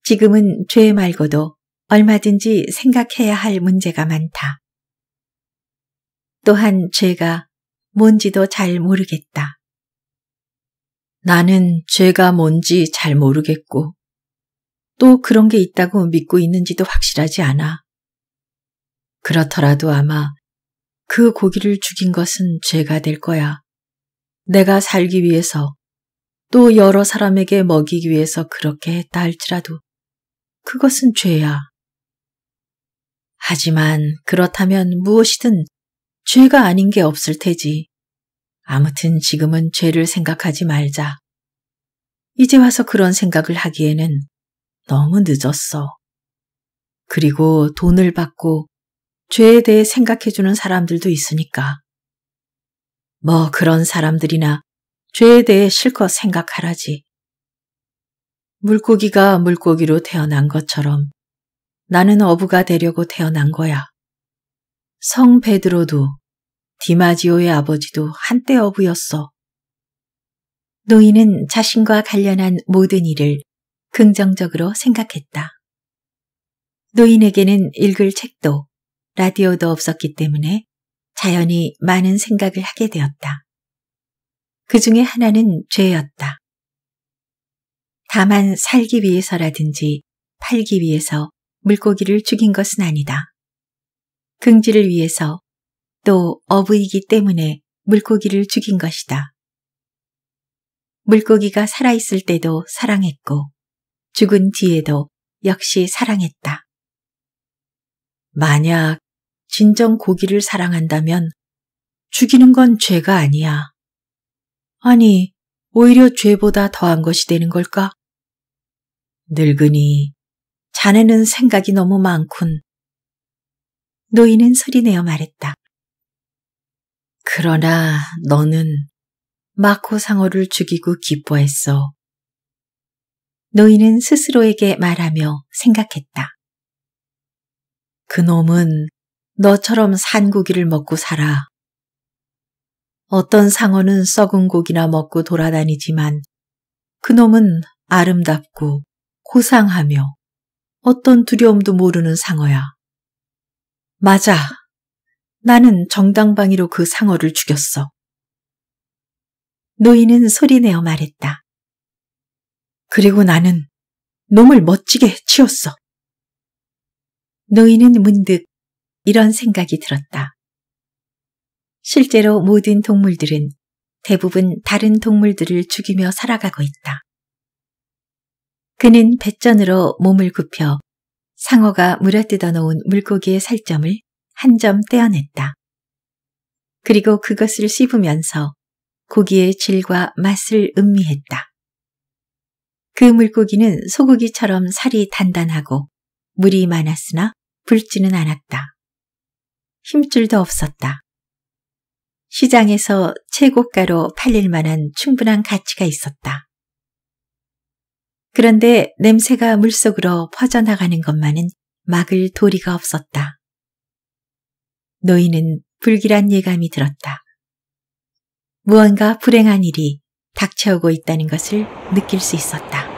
지금은 죄 말고도 얼마든지 생각해야 할 문제가 많다. 또한 죄가 뭔지도 잘 모르겠다. 나는 죄가 뭔지 잘 모르겠고 또 그런 게 있다고 믿고 있는지도 확실하지 않아. 그렇더라도 아마 그 고기를 죽인 것은 죄가 될 거야. 내가 살기 위해서 또 여러 사람에게 먹이기 위해서 그렇게 했다 할지라도 그것은 죄야. 하지만 그렇다면 무엇이든 죄가 아닌 게 없을 테지. 아무튼 지금은 죄를 생각하지 말자. 이제 와서 그런 생각을 하기에는 너무 늦었어. 그리고 돈을 받고 죄에 대해 생각해주는 사람들도 있으니까. 뭐 그런 사람들이나 죄에 대해 실컷 생각하라지. 물고기가 물고기로 태어난 것처럼 나는 어부가 되려고 태어난 거야. 성 베드로도 디마지오의 아버지도 한때 어부였어. 노인은 자신과 관련한 모든 일을 긍정적으로 생각했다. 노인에게는 읽을 책도 라디오도 없었기 때문에 자연히 많은 생각을 하게 되었다. 그 중에 하나는 죄였다. 다만 살기 위해서라든지 팔기 위해서 물고기를 죽인 것은 아니다. 긍지를 위해서 또 어부이기 때문에 물고기를 죽인 것이다. 물고기가 살아있을 때도 사랑했고 죽은 뒤에도 역시 사랑했다. 만약 진정 고기를 사랑한다면 죽이는 건 죄가 아니야. 아니, 오히려 죄보다 더한 것이 되는 걸까? 늙으니 자네는 생각이 너무 많군. 노인은 소리내어 말했다. 그러나 너는 마코 상어를 죽이고 기뻐했어. 노인은 스스로에게 말하며 생각했다. 그놈은 너처럼 산 고기를 먹고 살아. 어떤 상어는 썩은 고기나 먹고 돌아다니지만 그놈은 아름답고 고상하며 어떤 두려움도 모르는 상어야. 맞아. 나는 정당방위로 그 상어를 죽였어. 노인은 소리내어 말했다. 그리고 나는 놈을 멋지게 치웠어. 노인은 문득 이런 생각이 들었다. 실제로 모든 동물들은 대부분 다른 동물들을 죽이며 살아가고 있다. 그는 배전으로 몸을 굽혀 상어가 물에 뜯어놓은 물고기의 살점을 한 점 떼어냈다. 그리고 그것을 씹으면서 고기의 질과 맛을 음미했다. 그 물고기는 소고기처럼 살이 단단하고 물이 많았으나 붉지는 않았다. 힘줄도 없었다. 시장에서 최고가로 팔릴 만한 충분한 가치가 있었다. 그런데 냄새가 물속으로 퍼져나가는 것만은 막을 도리가 없었다. 노인은 불길한 예감이 들었다. 무언가 불행한 일이 닥쳐오고 있다는 것을 느낄 수 있었다.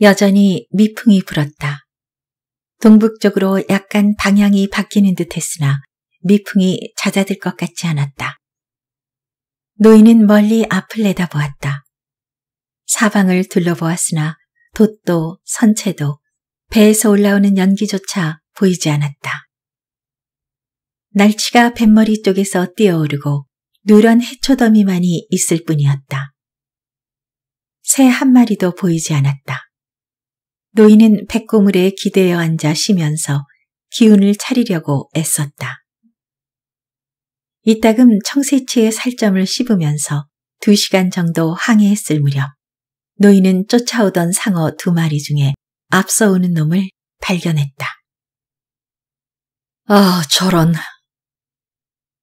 여전히 미풍이 불었다. 동북쪽으로 약간 방향이 바뀌는 듯 했으나 미풍이 잦아들 것 같지 않았다. 노인은 멀리 앞을 내다보았다. 사방을 둘러보았으나 돛도 선체도 배에서 올라오는 연기조차 보이지 않았다. 날치가 뱃머리 쪽에서 뛰어오르고 누런 해초더미만이 있을 뿐이었다. 새 한 마리도 보이지 않았다. 노인은 백고물에 기대어 앉아 쉬면서 기운을 차리려고 애썼다. 이따금 청새치의 살점을 씹으면서 두 시간 정도 항해했을 무렵 노인은 쫓아오던 상어 두 마리 중에 앞서오는 놈을 발견했다. 아, 저런.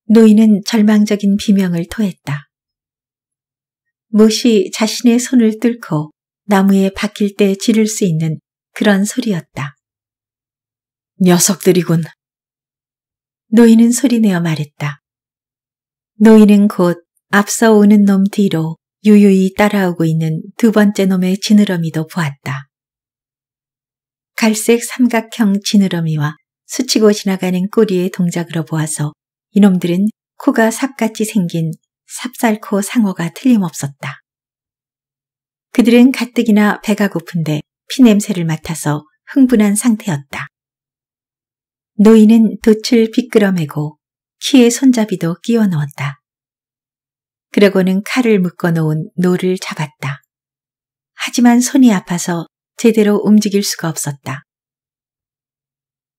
노인은 절망적인 비명을 토했다. 못이 자신의 손을 뚫고 나무에 박힐 때 지를 수 있는 그런 소리였다. 녀석들이군. 노인은 소리내어 말했다. 노인은 곧 앞서 오는 놈 뒤로 유유히 따라오고 있는 두 번째 놈의 지느러미도 보았다. 갈색 삼각형 지느러미와 스치고 지나가는 꼬리의 동작으로 보아서 이놈들은 코가 삽같이 생긴 삽살코 상어가 틀림없었다. 그들은 가뜩이나 배가 고픈데 피냄새를 맡아서 흥분한 상태였다. 노인은 돛을 비끄러매고 키의 손잡이도 끼워 넣었다. 그러고는 칼을 묶어 놓은 노를 잡았다. 하지만 손이 아파서 제대로 움직일 수가 없었다.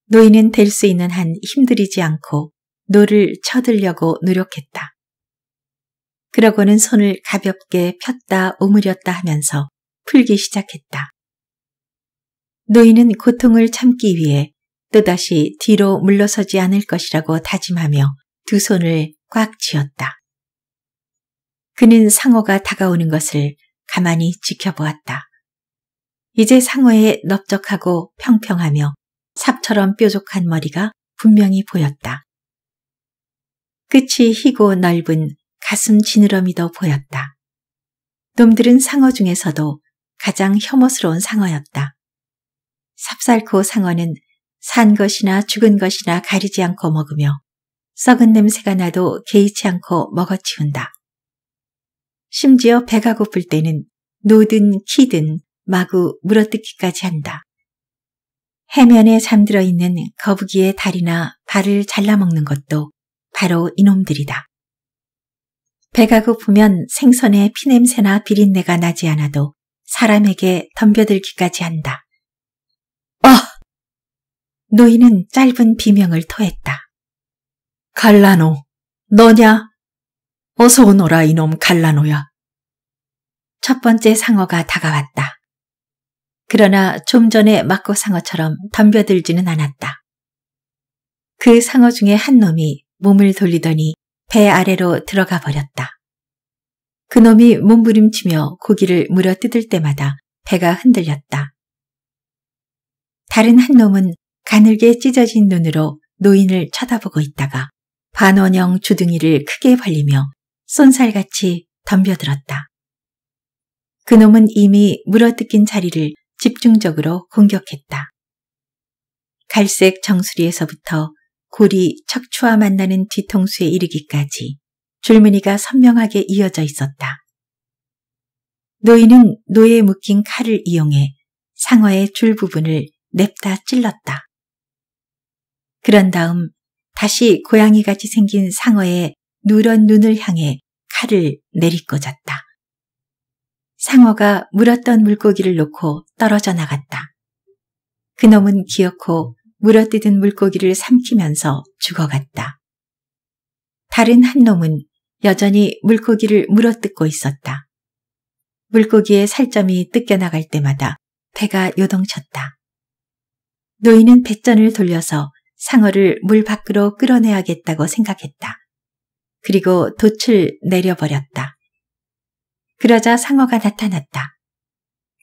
노인은 될 수 있는 한 힘들이지 않고 노를 쳐들려고 노력했다. 그러고는 손을 가볍게 폈다 오므렸다 하면서 풀기 시작했다. 노인은 고통을 참기 위해 또다시 뒤로 물러서지 않을 것이라고 다짐하며 두 손을 꽉 쥐었다. 그는 상어가 다가오는 것을 가만히 지켜보았다. 이제 상어의 넓적하고 평평하며 삽처럼 뾰족한 머리가 분명히 보였다. 끝이 희고 넓은 가슴 지느러미도 보였다. 놈들은 상어 중에서도 가장 혐오스러운 상어였다. 삽살코 상어는 산 것이나 죽은 것이나 가리지 않고 먹으며 썩은 냄새가 나도 개의치 않고 먹어치운다. 심지어 배가 고플 때는 노든 키든 마구 물어뜯기까지 한다. 해면에 잠들어 있는 거북이의 다리나 발을 잘라먹는 것도 바로 이놈들이다. 배가 고프면 생선의 피냄새나 비린내가 나지 않아도 사람에게 덤벼들기까지 한다. 어! 노인은 짧은 비명을 토했다. 갈라노, 너냐? 어서 오너라 이놈 갈라노야. 첫 번째 상어가 다가왔다. 그러나 좀 전에 막고 상어처럼 덤벼들지는 않았다. 그 상어 중에 한 놈이 몸을 돌리더니 배 아래로 들어가 버렸다. 그놈이 몸부림치며 고기를 물어 뜯을 때마다 배가 흔들렸다. 다른 한 놈은 가늘게 찢어진 눈으로 노인을 쳐다보고 있다가 반원형 주둥이를 크게 벌리며 쏜살같이 덤벼들었다. 그놈은 이미 물어뜯긴 자리를 집중적으로 공격했다. 갈색 정수리에서부터 고리 척추와 만나는 뒤통수에 이르기까지 줄무늬가 선명하게 이어져 있었다. 노인은 노에 묶인 칼을 이용해 상어의 줄 부분을 냅다 찔렀다. 그런 다음 다시 고양이같이 생긴 상어의 누런 눈을 향해 칼을 내리꽂았다. 상어가 물었던 물고기를 놓고 떨어져 나갔다. 그놈은 기어코 물어뜯은 물고기를 삼키면서 죽어갔다. 다른 한 놈은 여전히 물고기를 물어뜯고 있었다. 물고기의 살점이 뜯겨나갈 때마다 배가 요동쳤다. 노인은 배전을 돌려서 상어를 물 밖으로 끌어내야겠다고 생각했다. 그리고 돛을 내려버렸다. 그러자 상어가 나타났다.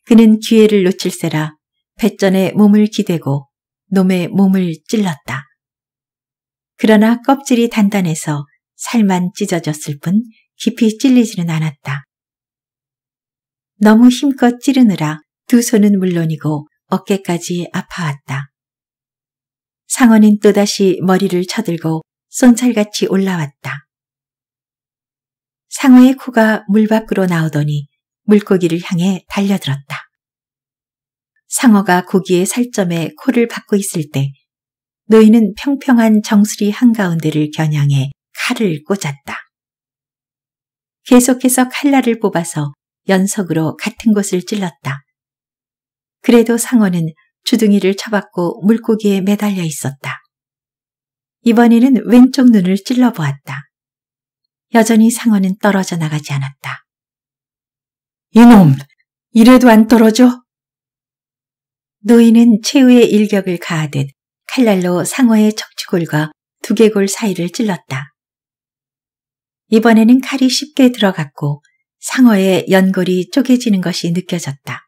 그는 기회를 놓칠세라 배전에 몸을 기대고 놈의 몸을 찔렀다. 그러나 껍질이 단단해서 살만 찢어졌을 뿐 깊이 찔리지는 않았다. 너무 힘껏 찌르느라 두 손은 물론이고 어깨까지 아파왔다. 상어는 또다시 머리를 쳐들고 쏜살같이 올라왔다. 상어의 코가 물 밖으로 나오더니 물고기를 향해 달려들었다. 상어가 고기의 살점에 코를 박고 있을 때 노인은 평평한 정수리 한가운데를 겨냥해 칼을 꽂았다. 계속해서 칼날을 뽑아서 연속으로 같은 곳을 찔렀다. 그래도 상어는 주둥이를 쳐박고 물고기에 매달려 있었다. 이번에는 왼쪽 눈을 찔러보았다. 여전히 상어는 떨어져 나가지 않았다. 이놈! 이래도 안 떨어져? 노인은 최후의 일격을 가하듯 칼날로 상어의 척추골과 두개골 사이를 찔렀다. 이번에는 칼이 쉽게 들어갔고 상어의 연골이 쪼개지는 것이 느껴졌다.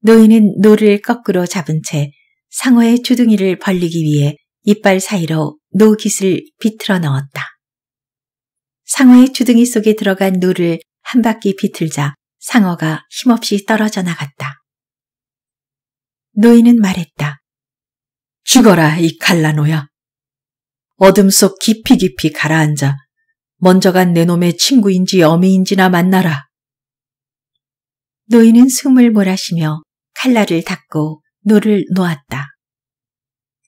노인은 노를 거꾸로 잡은 채 상어의 주둥이를 벌리기 위해 이빨 사이로 노깃을 비틀어 넣었다. 상어의 주둥이 속에 들어간 노를 한 바퀴 비틀자 상어가 힘없이 떨어져 나갔다. 노인은 말했다. 죽어라, 이 갈라노야. 어둠 속 깊이 깊이 가라앉아 먼저 간 내 놈의 친구인지 어미인지나 만나라. 노인은 숨을 몰아쉬며 칼날을 닦고 노를 놓았다.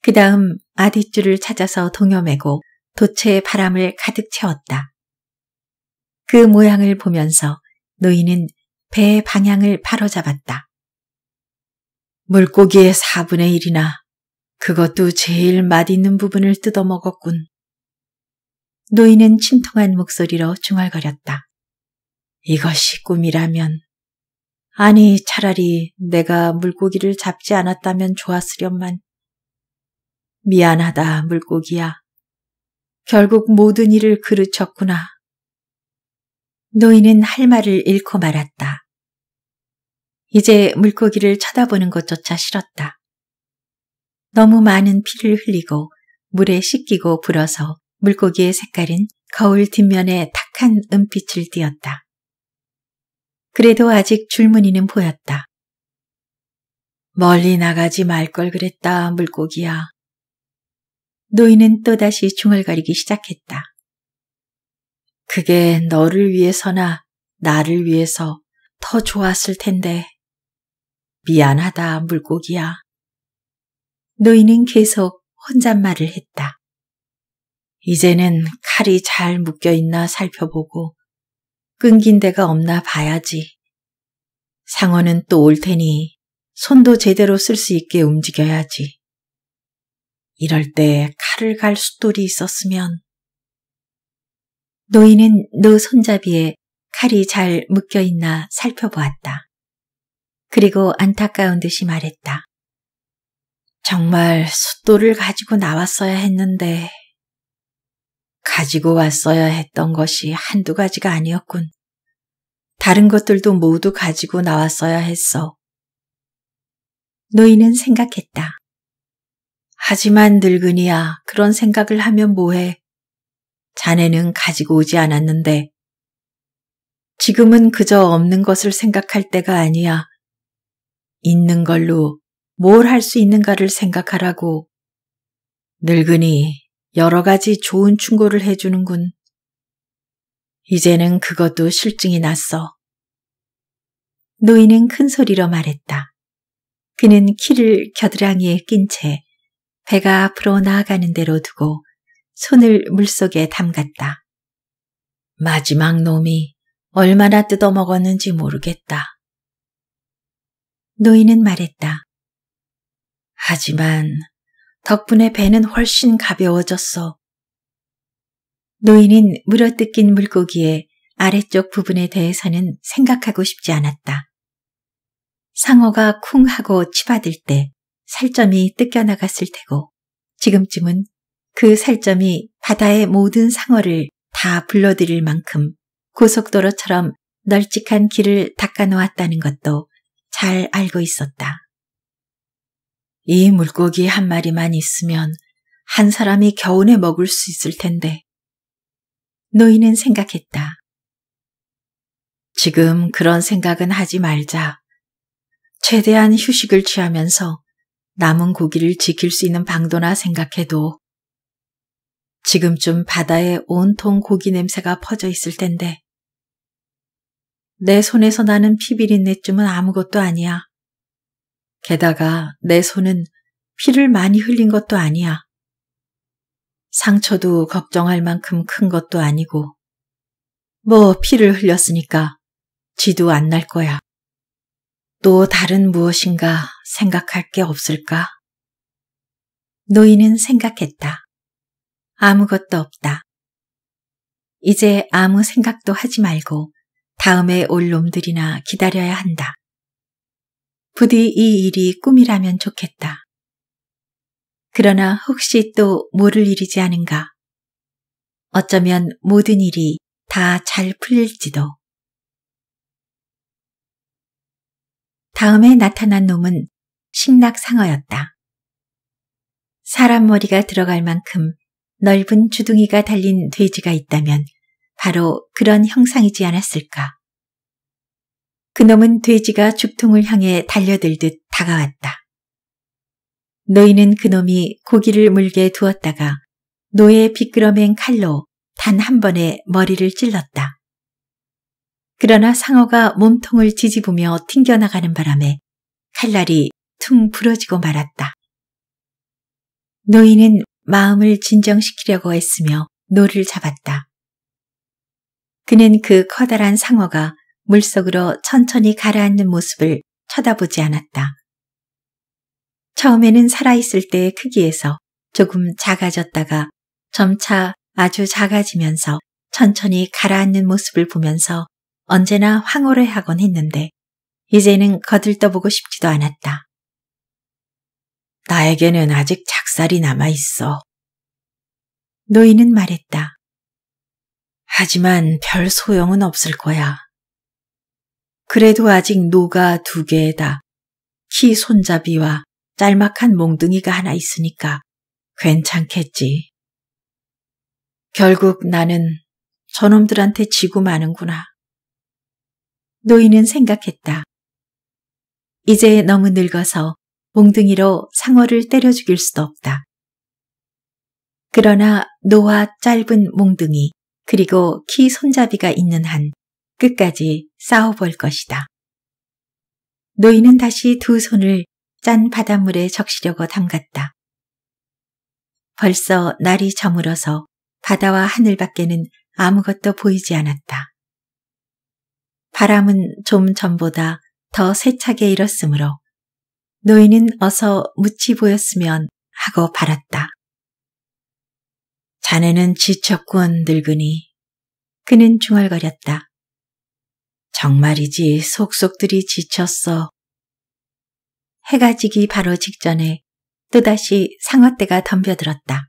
그 다음 아랫줄을 찾아서 동여매고 도체의 바람을 가득 채웠다. 그 모양을 보면서 노인은 배의 방향을 바로잡았다. 물고기의 4분의 1이나 그것도 제일 맛있는 부분을 뜯어먹었군. 노인은 침통한 목소리로 중얼거렸다. 이것이 꿈이라면 아니, 차라리 내가 물고기를 잡지 않았다면 좋았으련만. 미안하다, 물고기야. 결국 모든 일을 그르쳤구나. 노인은 할 말을 잃고 말았다. 이제 물고기를 쳐다보는 것조차 싫었다. 너무 많은 피를 흘리고 물에 씻기고 불어서 물고기의 색깔은 거울 뒷면에 탁한 은빛을 띄었다. 그래도 아직 줄무늬는 보였다. 멀리 나가지 말 걸 그랬다, 물고기야. 노인은 또다시 중얼거리기 시작했다. 그게 너를 위해서나 나를 위해서 더 좋았을 텐데. 미안하다, 물고기야. 노인은 계속 혼잣말을 했다. 이제는 칼이 잘 묶여 있나 살펴보고 끊긴 데가 없나 봐야지. 상어는 또 올 테니 손도 제대로 쓸 수 있게 움직여야지. 이럴 때 칼을 갈 숫돌이 있었으면 노인은 노 손잡이에 칼이 잘 묶여 있나 살펴보았다. 그리고 안타까운 듯이 말했다. 정말 숫돌을 가지고 나왔어야 했는데 가지고 왔어야 했던 것이 한두 가지가 아니었군. 다른 것들도 모두 가지고 나왔어야 했어. 노인은 생각했다. 하지만 늙은이야 그런 생각을 하면 뭐해. 자네는 가지고 오지 않았는데. 지금은 그저 없는 것을 생각할 때가 아니야. 있는 걸로 뭘 할 수 있는가를 생각하라고. 늙은이 여러 가지 좋은 충고를 해주는군. 이제는 그것도 실증이 났어. 노인은 큰 소리로 말했다. 그는 키를 겨드랑이에 낀 채 배가 앞으로 나아가는 대로 두고 손을 물속에 담갔다. 마지막 놈이 얼마나 뜯어먹었는지 모르겠다. 노인은 말했다. 하지만 덕분에 배는 훨씬 가벼워졌어. 노인인 물어 뜯긴 물고기의 아래쪽 부분에 대해서는 생각하고 싶지 않았다. 상어가 쿵 하고 치받을 때 살점이 뜯겨 나갔을 테고 지금쯤은 그 살점이 바다의 모든 상어를 다 불러들일 만큼 고속도로처럼 널찍한 길을 닦아 놓았다는 것도 잘 알고 있었다. 이 물고기 한 마리만 있으면 한 사람이 겨우내 먹을 수 있을 텐데. 노인은 생각했다. 지금 그런 생각은 하지 말자. 최대한 휴식을 취하면서 남은 고기를 지킬 수 있는 방도나 생각해도 지금쯤 바다에 온통 고기 냄새가 퍼져 있을 텐데 내 손에서 나는 피비린내쯤은 아무것도 아니야. 게다가 내 손은 피를 많이 흘린 것도 아니야. 상처도 걱정할 만큼 큰 것도 아니고, 뭐 피를 흘렸으니까 지도 안 날 거야. 또 다른 무엇인가 생각할 게 없을까? 노인은 생각했다. 아무것도 없다. 이제 아무 생각도 하지 말고 다음에 올 놈들이나 기다려야 한다. 부디 이 일이 꿈이라면 좋겠다. 그러나 혹시 또 모를 일이지 않은가? 어쩌면 모든 일이 다 잘 풀릴지도. 다음에 나타난 놈은 신낙상어였다. 사람 머리가 들어갈 만큼 넓은 주둥이가 달린 돼지가 있다면 바로 그런 형상이지 않았을까. 그놈은 돼지가 죽통을 향해 달려들듯 다가왔다. 너희는 그놈이 고기를 물게 두었다가 노의 비끄러맨 칼로 단 한 번에 머리를 찔렀다. 그러나 상어가 몸통을 뒤집으며 튕겨나가는 바람에 칼날이 퉁 부러지고 말았다. 노인은 마음을 진정시키려고 했으며 노를 잡았다. 그는 그 커다란 상어가 물속으로 천천히 가라앉는 모습을 쳐다보지 않았다. 처음에는 살아있을 때의 크기에서 조금 작아졌다가 점차 아주 작아지면서 천천히 가라앉는 모습을 보면서 언제나 황홀해 하곤 했는데 이제는 거들떠보고 싶지도 않았다. 나에게는 아직 작살이 남아있어. 노인은 말했다. 하지만 별 소용은 없을 거야. 그래도 아직 노가 두 개에다 키 손잡이와 짤막한 몽둥이가 하나 있으니까 괜찮겠지. 결국 나는 저놈들한테 지고 마는구나. 노인은 생각했다. 이제 너무 늙어서 몽둥이로 상어를 때려 죽일 수도 없다. 그러나 노와 짧은 몽둥이 그리고 키 손잡이가 있는 한 끝까지 싸워볼 것이다. 노인은 다시 두 손을 짠 바닷물에 적시려고 담갔다. 벌써 날이 저물어서 바다와 하늘 밖에는 아무것도 보이지 않았다. 바람은 좀 전보다 더 세차게 일었으므로 노인은 어서 묻히 보였으면 하고 바랐다. 자네는 지쳤군 늙으니. 그는 중얼거렸다. 정말이지 속속들이 지쳤어. 해가 지기 바로 직전에 또다시 상어떼가 덤벼들었다.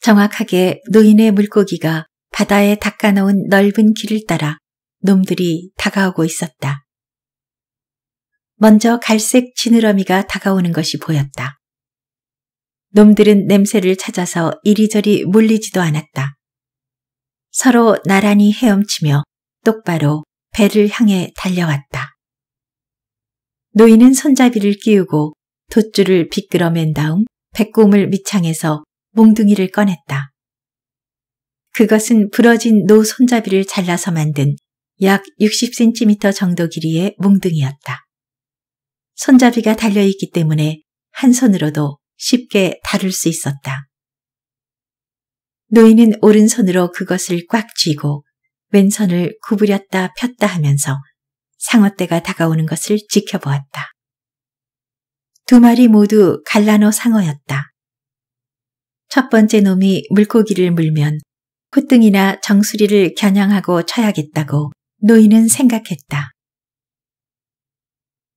정확하게 노인의 물고기가 바다에 닦아놓은 넓은 길을 따라 놈들이 다가오고 있었다. 먼저 갈색 지느러미가 다가오는 것이 보였다. 놈들은 냄새를 찾아서 이리저리 물리지도 않았다. 서로 나란히 헤엄치며 똑바로 배를 향해 달려왔다. 노인은 손잡이를 끼우고 돗줄을 비끄러맨 다음 백곰을 밑창에서 몽둥이를 꺼냈다. 그것은 부러진 노 손잡이를 잘라서 만든 약 60cm 정도 길이의 몽둥이였다. 손잡이가 달려있기 때문에 한 손으로도 쉽게 다룰 수 있었다. 노인은 오른손으로 그것을 꽉 쥐고 왼손을 구부렸다 폈다 하면서 상어떼가 다가오는 것을 지켜보았다. 두 마리 모두 갈라노 상어였다. 첫 번째 놈이 물고기를 물면 콧등이나 정수리를 겨냥하고 쳐야겠다고 노인은 생각했다.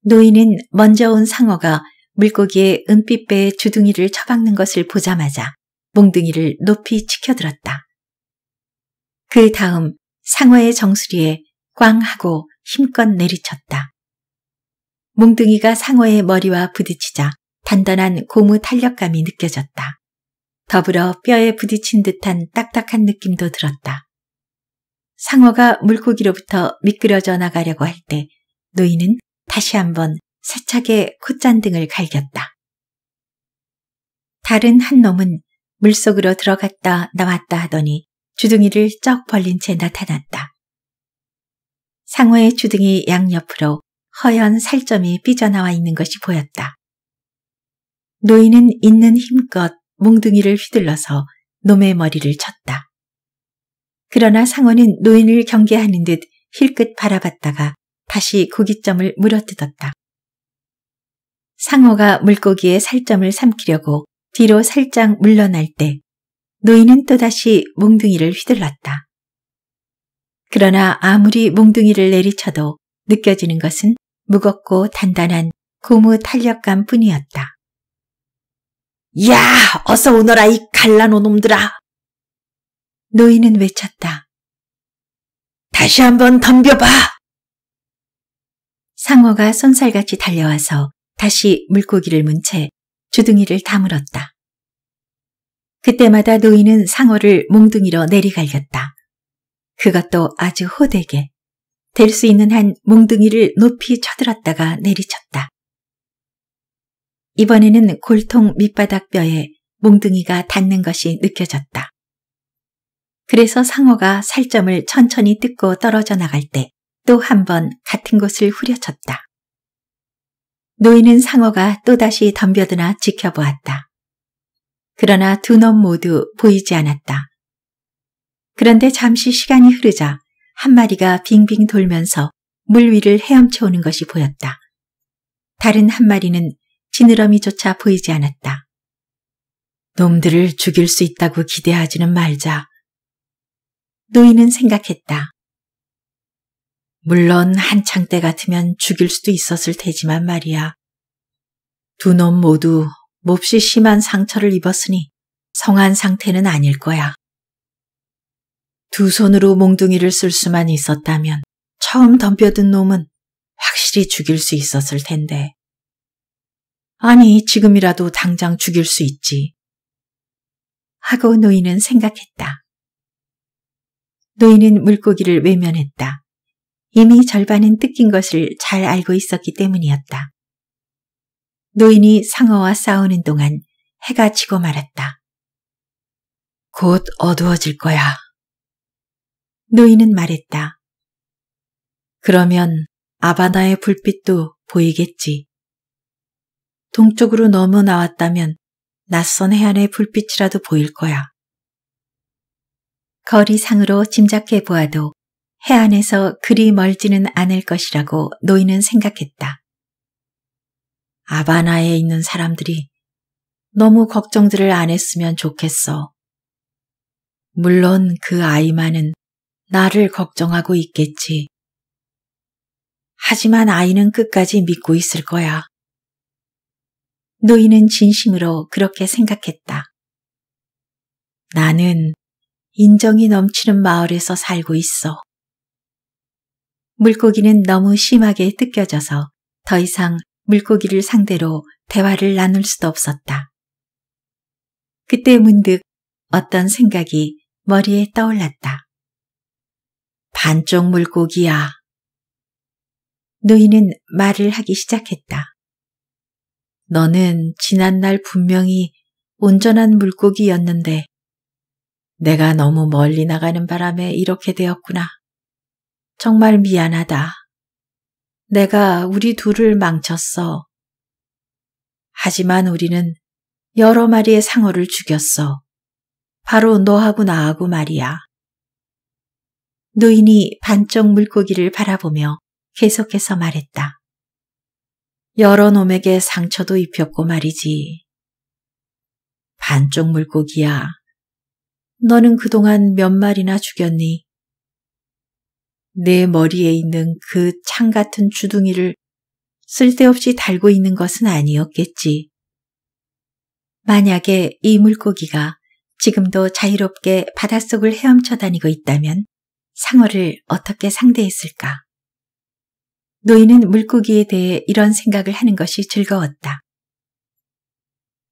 노인은 먼저 온 상어가 물고기의 은빛배에 주둥이를 처박는 것을 보자마자 몽둥이를 높이 치켜들었다. 그 다음 상어의 정수리에 꽝 하고 힘껏 내리쳤다. 몽둥이가 상어의 머리와 부딪히자 단단한 고무 탄력감이 느껴졌다. 더불어 뼈에 부딪힌 듯한 딱딱한 느낌도 들었다. 상어가 물고기로부터 미끄러져 나가려고 할 때 노인은 다시 한번 세차게 콧잔등을 갈겼다. 다른 한 놈은 물속으로 들어갔다 나왔다 하더니 주둥이를 쩍 벌린 채 나타났다. 상어의 주둥이 양옆으로 허연 살점이 삐져나와 있는 것이 보였다. 노인은 있는 힘껏 몽둥이를 휘둘러서 놈의 머리를 쳤다. 그러나 상어는 노인을 경계하는 듯 힐끗 바라봤다가 다시 고깃점을 물어뜯었다. 상어가 물고기의 살점을 삼키려고 뒤로 살짝 물러날 때 노인은 또다시 몽둥이를 휘둘렀다. 그러나 아무리 몽둥이를 내리쳐도 느껴지는 것은 무겁고 단단한 고무 탄력감 뿐이었다. 야! 어서 오너라 이 갈라놓은 놈들아! 노인은 외쳤다. 다시 한번 덤벼봐! 상어가 손살같이 달려와서 다시 물고기를 문 채 주둥이를 다물었다. 그때마다 노인은 상어를 몽둥이로 내리갈렸다 그것도 아주 호되게. 될 수 있는 한 몽둥이를 높이 쳐들었다가 내리쳤다. 이번에는 골통 밑바닥뼈에 몽둥이가 닿는 것이 느껴졌다. 그래서 상어가 살점을 천천히 뜯고 떨어져 나갈 때 또 한 번 같은 곳을 후려쳤다. 노인은 상어가 또다시 덤벼드나 지켜보았다. 그러나 두 놈 모두 보이지 않았다. 그런데 잠시 시간이 흐르자 한 마리가 빙빙 돌면서 물 위를 헤엄쳐오는 것이 보였다. 다른 한 마리는 지느러미조차 보이지 않았다. 놈들을 죽일 수 있다고 기대하지는 말자. 노인은 생각했다. 물론 한창 때 같으면 죽일 수도 있었을 테지만 말이야. 두 놈 모두 몹시 심한 상처를 입었으니 성한 상태는 아닐 거야. 두 손으로 몽둥이를 쓸 수만 있었다면 처음 덤벼든 놈은 확실히 죽일 수 있었을 텐데. 아니, 지금이라도 당장 죽일 수 있지. 하고 노인은 생각했다. 노인은 물고기를 외면했다. 이미 절반은 뜯긴 것을 잘 알고 있었기 때문이었다. 노인이 상어와 싸우는 동안 해가 지고 말았다. 곧 어두워질 거야. 노인은 말했다. 그러면 아바나의 불빛도 보이겠지. 동쪽으로 넘어 나왔다면 낯선 해안의 불빛이라도 보일 거야. 거리상으로 짐작해 보아도 해안에서 그리 멀지는 않을 것이라고 노인은 생각했다. 아바나에 있는 사람들이 너무 걱정들을 안 했으면 좋겠어. 물론 그 아이만은 나를 걱정하고 있겠지. 하지만 아이는 끝까지 믿고 있을 거야. 노인은 진심으로 그렇게 생각했다. 나는 인정이 넘치는 마을에서 살고 있어. 물고기는 너무 심하게 뜯겨져서 더 이상 물고기를 상대로 대화를 나눌 수도 없었다. 그때 문득 어떤 생각이 머리에 떠올랐다. 반쪽 물고기야. 노인은 말을 하기 시작했다. 너는 지난날 분명히 온전한 물고기였는데 내가 너무 멀리 나가는 바람에 이렇게 되었구나. 정말 미안하다. 내가 우리 둘을 망쳤어. 하지만 우리는 여러 마리의 상어를 죽였어. 바로 너하고 나하고 말이야. 노인이 반쪽 물고기를 바라보며 계속해서 말했다. 여러 놈에게 상처도 입혔고 말이지. 반쪽 물고기야. 너는 그동안 몇 마리나 죽였니? 내 머리에 있는 그 창 같은 주둥이를 쓸데없이 달고 있는 것은 아니었겠지. 만약에 이 물고기가 지금도 자유롭게 바닷속을 헤엄쳐 다니고 있다면 상어를 어떻게 상대했을까? 노인은 물고기에 대해 이런 생각을 하는 것이 즐거웠다.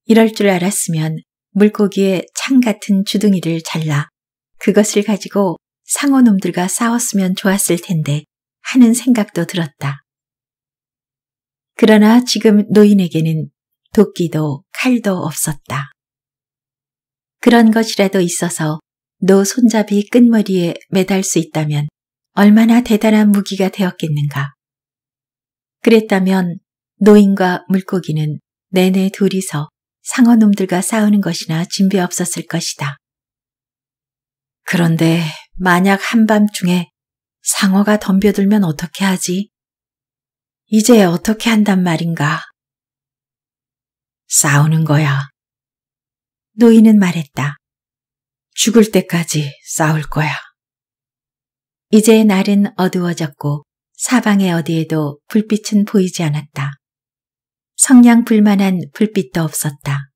이럴 줄 알았으면 물고기의 창 같은 주둥이를 잘라 그것을 가지고 상어놈들과 싸웠으면 좋았을 텐데 하는 생각도 들었다. 그러나 지금 노인에게는 도끼도 칼도 없었다. 그런 것이라도 있어서 노 손잡이 끝머리에 매달 수 있다면 얼마나 대단한 무기가 되었겠는가. 그랬다면 노인과 물고기는 내내 둘이서 상어놈들과 싸우는 것이나 준비 없었을 것이다. 그런데 만약 한밤중에 상어가 덤벼들면 어떻게 하지? 이제 어떻게 한단 말인가? 싸우는 거야. 노인은 말했다. 죽을 때까지 싸울 거야. 이제 날은 어두워졌고 사방에 어디에도 불빛은 보이지 않았다. 성냥 불만한 불빛도 없었다.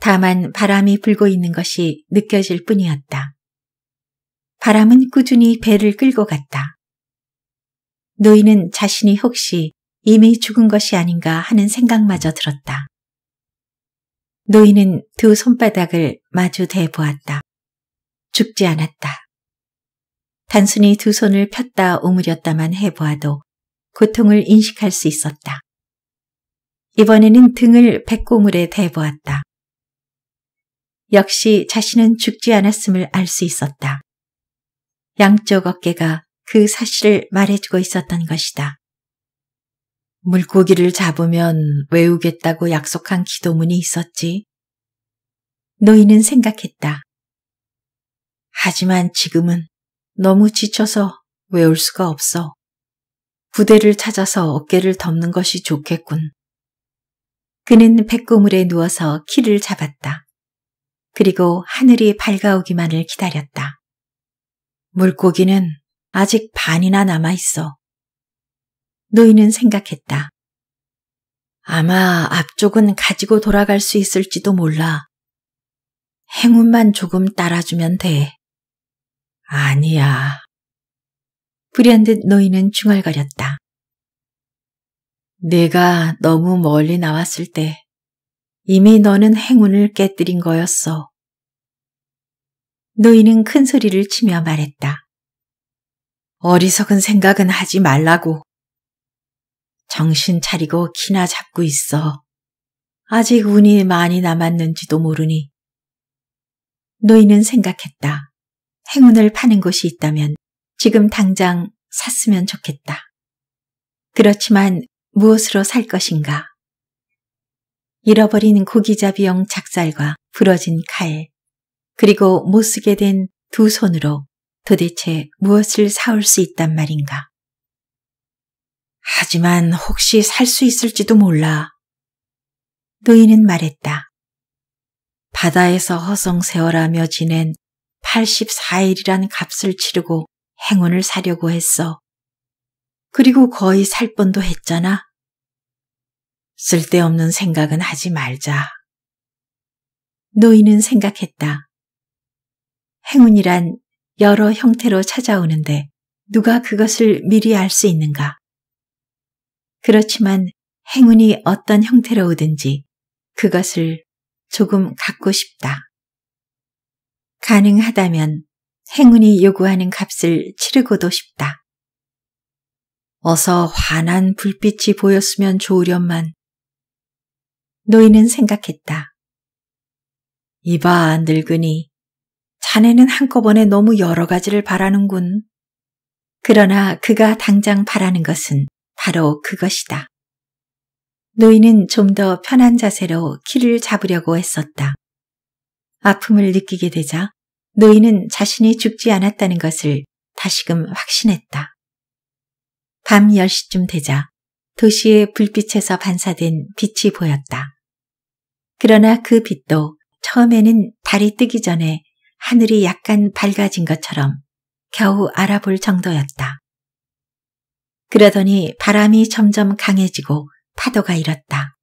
다만 바람이 불고 있는 것이 느껴질 뿐이었다. 바람은 꾸준히 배를 끌고 갔다. 노인은 자신이 혹시 이미 죽은 것이 아닌가 하는 생각마저 들었다. 노인은 두 손바닥을 마주 대보았다. 죽지 않았다. 단순히 두 손을 폈다 오므렸다만 해보아도 고통을 인식할 수 있었다. 이번에는 등을 백고물에 대보았다. 역시 자신은 죽지 않았음을 알 수 있었다. 양쪽 어깨가 그 사실을 말해주고 있었던 것이다. 물고기를 잡으면 외우겠다고 약속한 기도문이 있었지. 노인은 생각했다. 하지만 지금은 너무 지쳐서 외울 수가 없어. 부대를 찾아서 어깨를 덮는 것이 좋겠군. 그는 백고물에 누워서 키를 잡았다. 그리고 하늘이 밝아오기만을 기다렸다. 물고기는 아직 반이나 남아 있어. 노인은 생각했다. 아마 앞쪽은 가지고 돌아갈 수 있을지도 몰라. 행운만 조금 따라주면 돼. 아니야. 불현듯 노인은 중얼거렸다. 내가 너무 멀리 나왔을 때 이미 너는 행운을 깨뜨린 거였어. 노인은 큰 소리를 치며 말했다. 어리석은 생각은 하지 말라고. 정신 차리고 키나 잡고 있어. 아직 운이 많이 남았는지도 모르니. 노인은 생각했다. 행운을 파는 곳이 있다면 지금 당장 샀으면 좋겠다. 그렇지만 무엇으로 살 것인가? 잃어버린 고기잡이용 작살과 부러진 칼, 그리고 못 쓰게 된 두 손으로 도대체 무엇을 사올 수 있단 말인가. 하지만 혹시 살 수 있을지도 몰라. 노인은 말했다. 바다에서 허송세월하며 지낸 84일이란 값을 치르고 행운을 사려고 했어. 그리고 거의 살 뻔도 했잖아. 쓸데없는 생각은 하지 말자. 노인은 생각했다. 행운이란 여러 형태로 찾아오는데 누가 그것을 미리 알 수 있는가? 그렇지만 행운이 어떤 형태로 오든지 그것을 조금 갖고 싶다. 가능하다면 행운이 요구하는 값을 치르고도 싶다. 어서 환한 불빛이 보였으면 좋으련만. 노인은 생각했다. 이봐, 늙은이. 자네는 한꺼번에 너무 여러 가지를 바라는군. 그러나 그가 당장 바라는 것은 바로 그것이다. 노인은 좀 더 편한 자세로 키를 잡으려고 했었다. 아픔을 느끼게 되자 노인은 자신이 죽지 않았다는 것을 다시금 확신했다. 밤 10시쯤 되자 도시의 불빛에서 반사된 빛이 보였다. 그러나 그 빛도 처음에는 달이 뜨기 전에 하늘이 약간 밝아진 것처럼 겨우 알아볼 정도였다. 그러더니 바람이 점점 강해지고 파도가 일었다.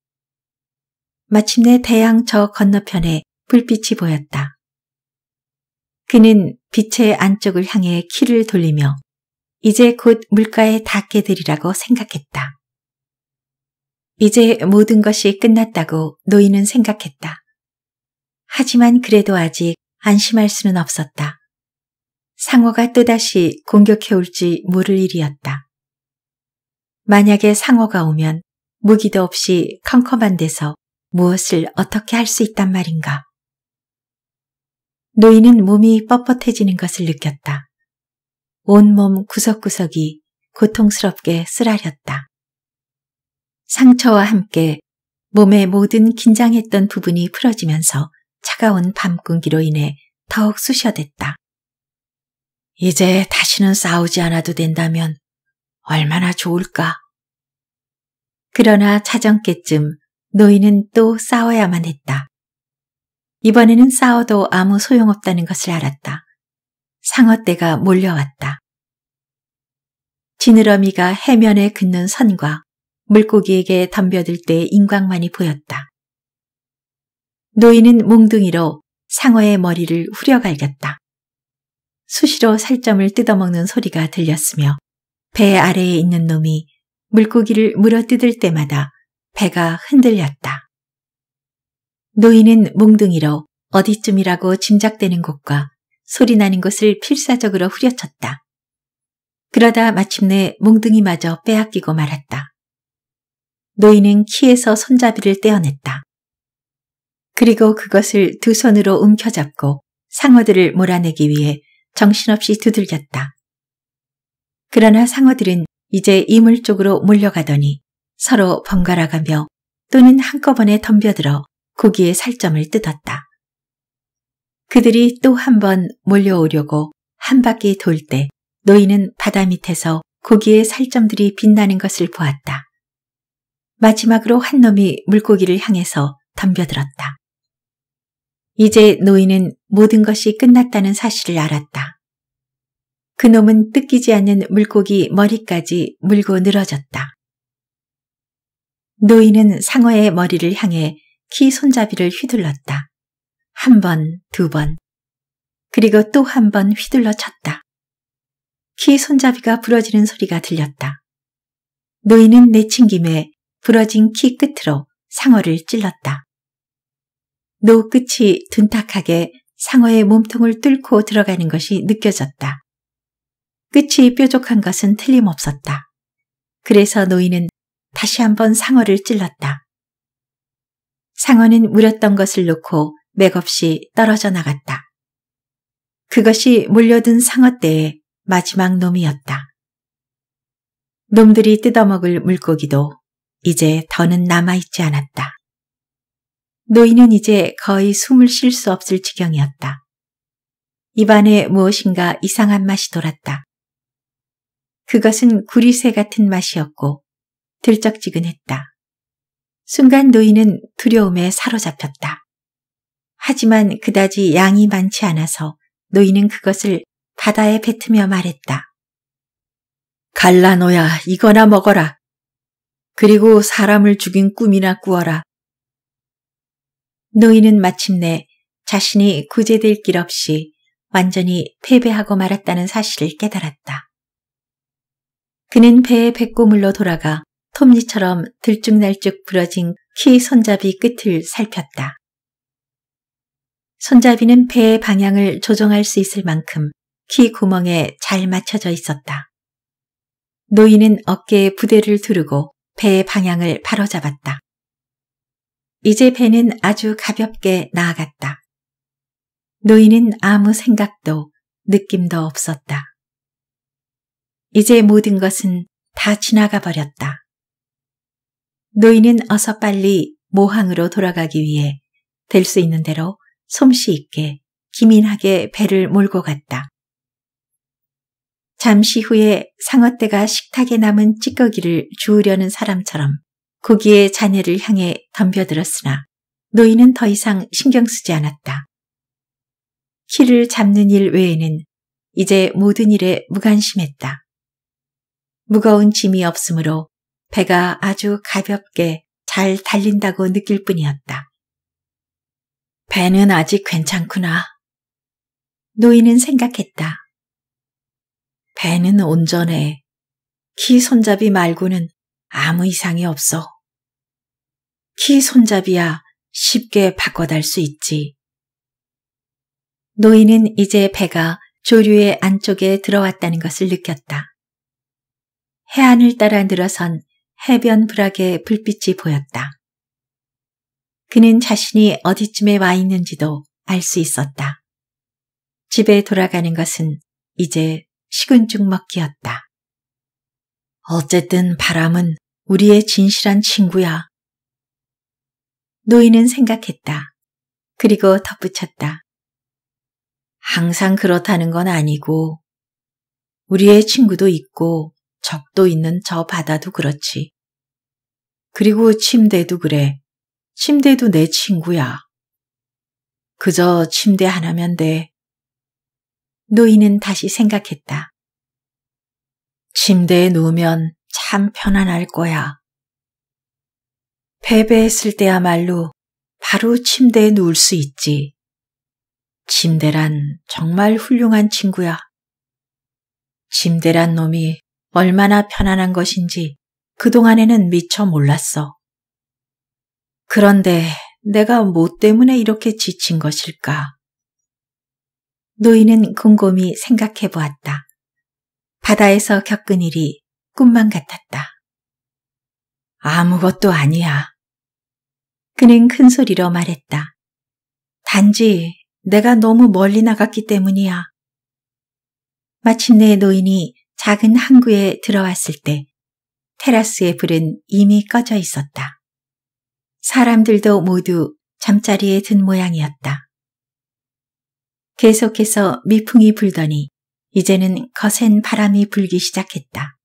마침내 대양 저 건너편에 불빛이 보였다. 그는 빛의 안쪽을 향해 키를 돌리며 이제 곧 물가에 닿게 되리라고 생각했다. 이제 모든 것이 끝났다고 노인은 생각했다. 하지만 그래도 아직 안심할 수는 없었다. 상어가 또다시 공격해올지 모를 일이었다. 만약에 상어가 오면 무기도 없이 컴컴한 데서 무엇을 어떻게 할 수 있단 말인가. 노인은 몸이 뻣뻣해지는 것을 느꼈다. 온몸 구석구석이 고통스럽게 쓰라렸다. 상처와 함께 몸의 모든 긴장했던 부분이 풀어지면서 차가운 밤공기로 인해 더욱 쑤셔댔다. 이제 다시는 싸우지 않아도 된다면 얼마나 좋을까. 그러나 차정께쯤 노인은 또 싸워야만 했다. 이번에는 싸워도 아무 소용없다는 것을 알았다. 상어떼가 몰려왔다. 지느러미가 해면에 긋는 선과 물고기에게 덤벼들 때의 인광만이 보였다. 노인은 몽둥이로 상어의 머리를 후려갈겼다. 수시로 살점을 뜯어먹는 소리가 들렸으며 배 아래에 있는 놈이 물고기를 물어뜯을 때마다 배가 흔들렸다. 노인은 몽둥이로 어디쯤이라고 짐작되는 곳과 소리나는 곳을 필사적으로 후려쳤다. 그러다 마침내 몽둥이마저 빼앗기고 말았다. 노인은 키에서 손잡이를 떼어냈다. 그리고 그것을 두 손으로 움켜잡고 상어들을 몰아내기 위해 정신없이 두들겼다. 그러나 상어들은 이제 이물 쪽으로 몰려가더니 서로 번갈아가며 또는 한꺼번에 덤벼들어 고기의 살점을 뜯었다. 그들이 또 한 번 몰려오려고 한 바퀴 돌 때 노인은 바다 밑에서 고기의 살점들이 빛나는 것을 보았다. 마지막으로 한 놈이 물고기를 향해서 덤벼들었다. 이제 노인은 모든 것이 끝났다는 사실을 알았다. 그놈은 뜯기지 않는 물고기 머리까지 물고 늘어졌다. 노인은 상어의 머리를 향해 키 손잡이를 휘둘렀다. 한 번, 두 번, 그리고 또 한 번 휘둘러 쳤다. 키 손잡이가 부러지는 소리가 들렸다. 노인은 내친 김에 부러진 키 끝으로 상어를 찔렀다. 노 끝이 둔탁하게 상어의 몸통을 뚫고 들어가는 것이 느껴졌다. 끝이 뾰족한 것은 틀림없었다. 그래서 노인은 다시 한번 상어를 찔렀다. 상어는 물었던 것을 놓고 맥없이 떨어져 나갔다. 그것이 몰려든 상어때의 마지막 놈이었다. 놈들이 뜯어먹을 물고기도 이제 더는 남아있지 않았다. 노인은 이제 거의 숨을 쉴 수 없을 지경이었다. 입안에 무엇인가 이상한 맛이 돌았다. 그것은 구리새 같은 맛이었고 들쩍지근했다. 순간 노인은 두려움에 사로잡혔다. 하지만 그다지 양이 많지 않아서 노인은 그것을 바다에 뱉으며 말했다. 갈라노야 이거나 먹어라. 그리고 사람을 죽인 꿈이나 꾸어라. 노인은 마침내 자신이 구제될 길 없이 완전히 패배하고 말았다는 사실을 깨달았다. 그는 배에 배꼽물로 돌아가 톱니처럼 들쭉날쭉 부러진 키 손잡이 끝을 살폈다. 손잡이는 배의 방향을 조정할 수 있을 만큼 키 구멍에 잘 맞춰져 있었다. 노인은 어깨에 부대를 두르고 배의 방향을 바로잡았다. 이제 배는 아주 가볍게 나아갔다. 노인은 아무 생각도 느낌도 없었다. 이제 모든 것은 다 지나가 버렸다. 노인은 어서 빨리 모항으로 돌아가기 위해 될 수 있는 대로 솜씨 있게 기민하게 배를 몰고 갔다. 잠시 후에 상어떼가 식탁에 남은 찌꺼기를 주우려는 사람처럼 고기의 잔해를 향해 덤벼들었으나 노인은 더 이상 신경 쓰지 않았다. 키를 잡는 일 외에는 이제 모든 일에 무관심했다. 무거운 짐이 없으므로 배가 아주 가볍게 잘 달린다고 느낄 뿐이었다. 배는 아직 괜찮구나. 노인은 생각했다. 배는 온전해. 키 손잡이 말고는 아무 이상이 없어. 키 손잡이야 쉽게 바꿔달 수 있지. 노인은 이제 배가 조류의 안쪽에 들어왔다는 것을 느꼈다. 해안을 따라 늘어선 해변 불악의 불빛이 보였다. 그는 자신이 어디쯤에 와 있는지도 알 수 있었다. 집에 돌아가는 것은 이제 식은죽 먹기였다. 어쨌든 바람은 우리의 진실한 친구야. 노인은 생각했다. 그리고 덧붙였다. 항상 그렇다는 건 아니고 우리의 친구도 있고 적도 있는 저 바다도 그렇지. 그리고 침대도 그래. 침대도 내 친구야. 그저 침대 하나면 돼. 노인은 다시 생각했다. 침대에 누우면 참 편안할 거야. 패배했을 때야말로 바로 침대에 누울 수 있지. 침대란 정말 훌륭한 친구야. 침대란 놈이 얼마나 편안한 것인지 그동안에는 미처 몰랐어. 그런데 내가 뭐 때문에 이렇게 지친 것일까? 노인은 곰곰이 생각해 보았다. 바다에서 겪은 일이 꿈만 같았다. 아무것도 아니야. 그는 큰 소리로 말했다. 단지 내가 너무 멀리 나갔기 때문이야. 마침내 노인이 작은 항구에 들어왔을 때 테라스의 불은 이미 꺼져 있었다. 사람들도 모두 잠자리에 든 모양이었다. 계속해서 미풍이 불더니 이제는 거센 바람이 불기 시작했다.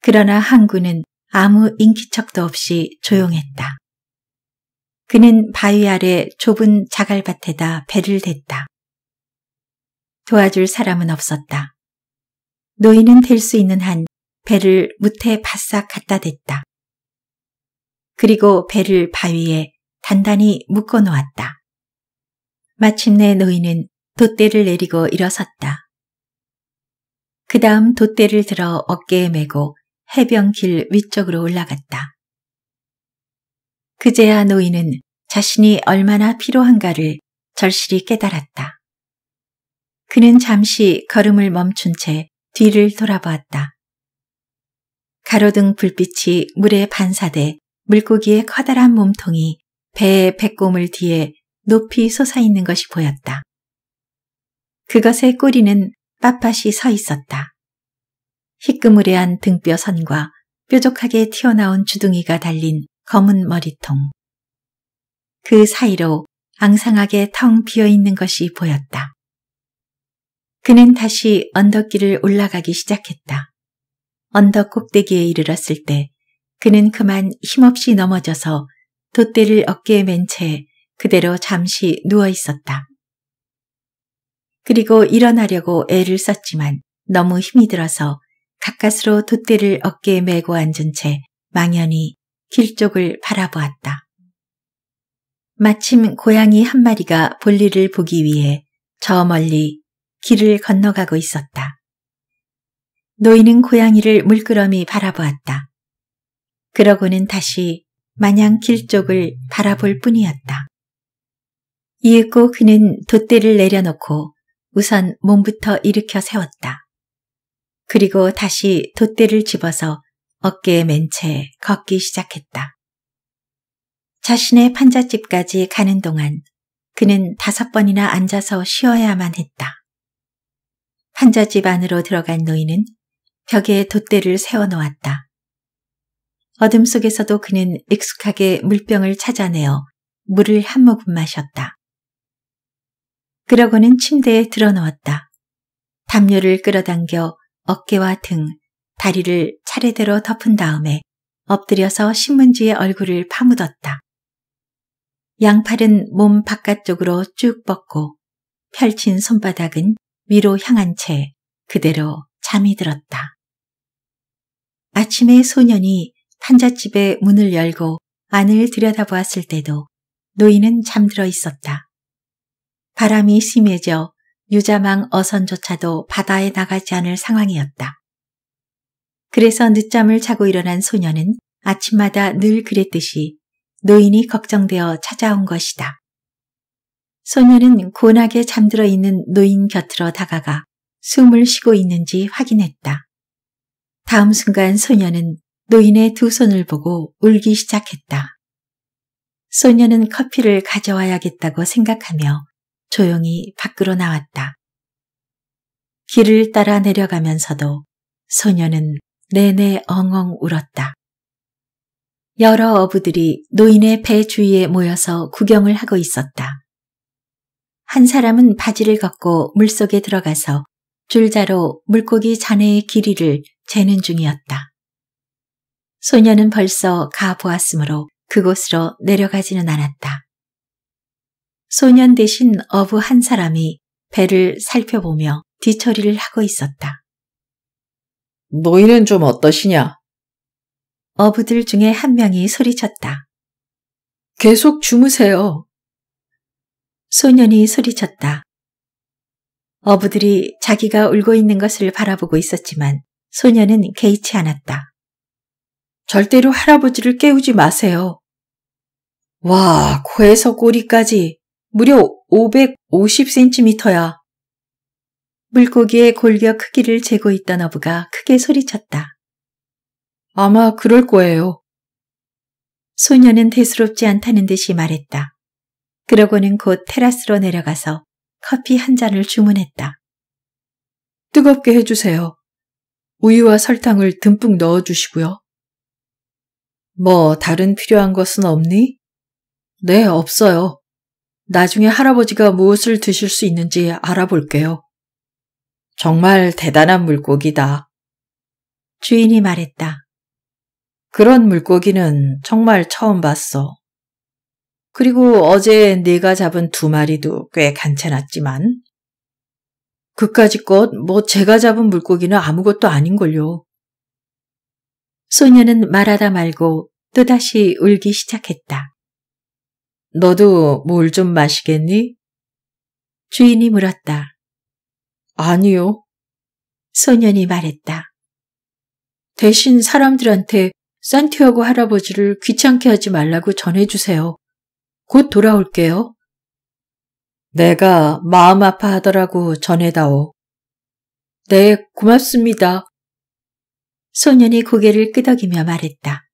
그러나 항구는 아무 인기척도 없이 조용했다. 그는 바위 아래 좁은 자갈밭에다 배를 댔다. 도와줄 사람은 없었다. 노인은 될 수 있는 한 배를 무태 바싹 갖다 댔다. 그리고 배를 바위에 단단히 묶어 놓았다. 마침내 노인은 돛대를 내리고 일어섰다. 그 다음 돛대를 들어 어깨에 메고 해변길 위쪽으로 올라갔다. 그제야 노인은 자신이 얼마나 필요한가를 절실히 깨달았다. 그는 잠시 걸음을 멈춘 채 뒤를 돌아보았다. 가로등 불빛이 물에 반사돼 물고기의 커다란 몸통이 배의 배꼽을 뒤에 높이 솟아있는 것이 보였다. 그것의 꼬리는 빳빳이 서 있었다. 희끄무레한 등뼈 선과 뾰족하게 튀어나온 주둥이가 달린 검은 머리통. 그 사이로 앙상하게 텅 비어있는 것이 보였다. 그는 다시 언덕길을 올라가기 시작했다. 언덕 꼭대기에 이르렀을 때 그는 그만 힘없이 넘어져서 돛대를 어깨에 맨 채 그대로 잠시 누워 있었다. 그리고 일어나려고 애를 썼지만 너무 힘이 들어서 가까스로 돛대를 어깨에 메고 앉은 채 망연히 길 쪽을 바라보았다. 마침 고양이 한 마리가 볼일을 보기 위해 저 멀리 길을 건너가고 있었다. 노인은 고양이를 물끄러미 바라보았다. 그러고는 다시 마냥 길 쪽을 바라볼 뿐이었다. 이윽고 그는 돛대를 내려놓고 우선 몸부터 일으켜 세웠다. 그리고 다시 돛대를 집어서 어깨에 맨 채 걷기 시작했다. 자신의 판잣집까지 가는 동안 그는 다섯 번이나 앉아서 쉬어야만 했다. 판잣집 안으로 들어간 노인은 벽에 돛대를 세워놓았다. 어둠 속에서도 그는 익숙하게 물병을 찾아내어 물을 한 모금 마셨다. 그러고는 침대에 들어놓았다 담요를 끌어당겨 어깨와 등, 다리를 차례대로 덮은 다음에 엎드려서 신문지에 얼굴을 파묻었다. 양팔은 몸 바깥쪽으로 쭉 뻗고 펼친 손바닥은 위로 향한 채 그대로 잠이 들었다. 아침에 소년이 판잣집에 문을 열고 안을 들여다보았을 때도 노인은 잠들어 있었다. 바람이 심해져 유자망 어선조차도 바다에 나가지 않을 상황이었다. 그래서 늦잠을 자고 일어난 소녀는 아침마다 늘 그랬듯이 노인이 걱정되어 찾아온 것이다. 소녀는 곤하게 잠들어 있는 노인 곁으로 다가가 숨을 쉬고 있는지 확인했다. 다음 순간 소녀는 노인의 두 손을 보고 울기 시작했다. 소녀는 커피를 가져와야겠다고 생각하며 조용히 밖으로 나왔다. 길을 따라 내려가면서도 소녀는 내내 엉엉 울었다. 여러 어부들이 노인의 배 주위에 모여서 구경을 하고 있었다. 한 사람은 바지를 걷고 물속에 들어가서 줄자로 물고기 잔해의 길이를 재는 중이었다. 소녀는 벌써 가보았으므로 그곳으로 내려가지는 않았다. 소년 대신 어부 한 사람이 배를 살펴보며 뒤처리를 하고 있었다. 너희는 좀 어떠시냐? 어부들 중에 한 명이 소리쳤다. 계속 주무세요. 소년이 소리쳤다. 어부들이 자기가 울고 있는 것을 바라보고 있었지만 소년은 개의치 않았다. 절대로 할아버지를 깨우지 마세요. 와, 코에서 꼬리까지 무려 550cm야. 물고기의 골격 크기를 재고 있던 어부가 크게 소리쳤다. 아마 그럴 거예요. 소녀는 대수롭지 않다는 듯이 말했다. 그러고는 곧 테라스로 내려가서 커피 한 잔을 주문했다. 뜨겁게 해주세요. 우유와 설탕을 듬뿍 넣어주시고요. 뭐 다른 필요한 것은 없니? 네, 없어요. 나중에 할아버지가 무엇을 드실 수 있는지 알아볼게요. 정말 대단한 물고기다. 주인이 말했다. 그런 물고기는 정말 처음 봤어. 그리고 어제 네가 잡은 두 마리도 꽤 괜찮았지만 그까짓것뭐 제가 잡은 물고기는 아무것도 아닌걸요. 소녀는 말하다 말고 또다시 울기 시작했다. 너도 뭘 좀 마시겠니? 주인이 물었다. 아니요. 소년이 말했다. 대신 사람들한테 산티아고 할아버지를 귀찮게 하지 말라고 전해주세요. 곧 돌아올게요. 내가 마음 아파하더라고 전해다오. 네, 고맙습니다. 소년이 고개를 끄덕이며 말했다.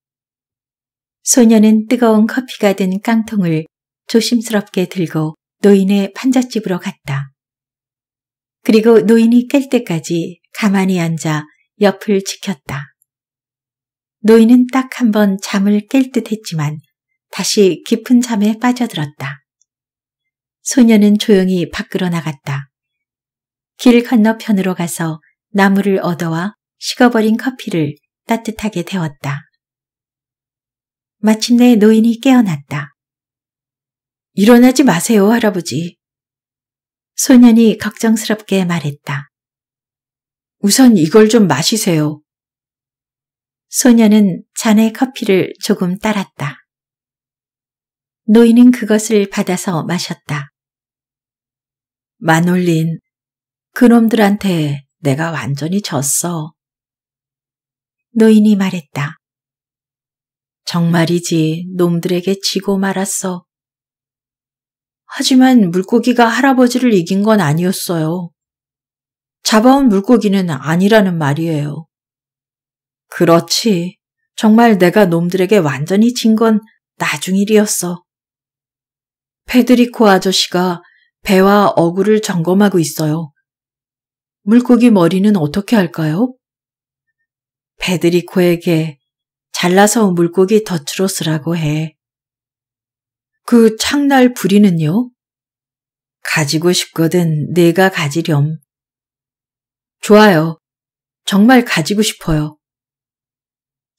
소년은 뜨거운 커피가 든 깡통을 조심스럽게 들고 노인의 판잣집으로 갔다. 그리고 노인이 깰 때까지 가만히 앉아 옆을 지켰다. 노인은 딱 한 번 잠을 깰 듯 했지만 다시 깊은 잠에 빠져들었다. 소녀는 조용히 밖으로 나갔다. 길 건너편으로 가서 나무를 얻어와 식어버린 커피를 따뜻하게 데웠다. 마침내 노인이 깨어났다. 일어나지 마세요, 할아버지. 소년이 걱정스럽게 말했다. 우선 이걸 좀 마시세요. 소년은 잔의 커피를 조금 따랐다. 노인은 그것을 받아서 마셨다. 마놀린, 그놈들한테 내가 완전히 졌어. 노인이 말했다. 정말이지 놈들에게 지고 말았어. 하지만 물고기가 할아버지를 이긴 건 아니었어요. 잡아온 물고기는 아니라는 말이에요. 그렇지. 정말 내가 놈들에게 완전히 진 건 나중일이었어. 페드리코 아저씨가 배와 어구를 점검하고 있어요. 물고기 머리는 어떻게 할까요? 페드리코에게 잘라서 물고기 덫으로 쓰라고 해. 그 창날 부리는요? 가지고 싶거든 내가 가지렴. 좋아요. 정말 가지고 싶어요.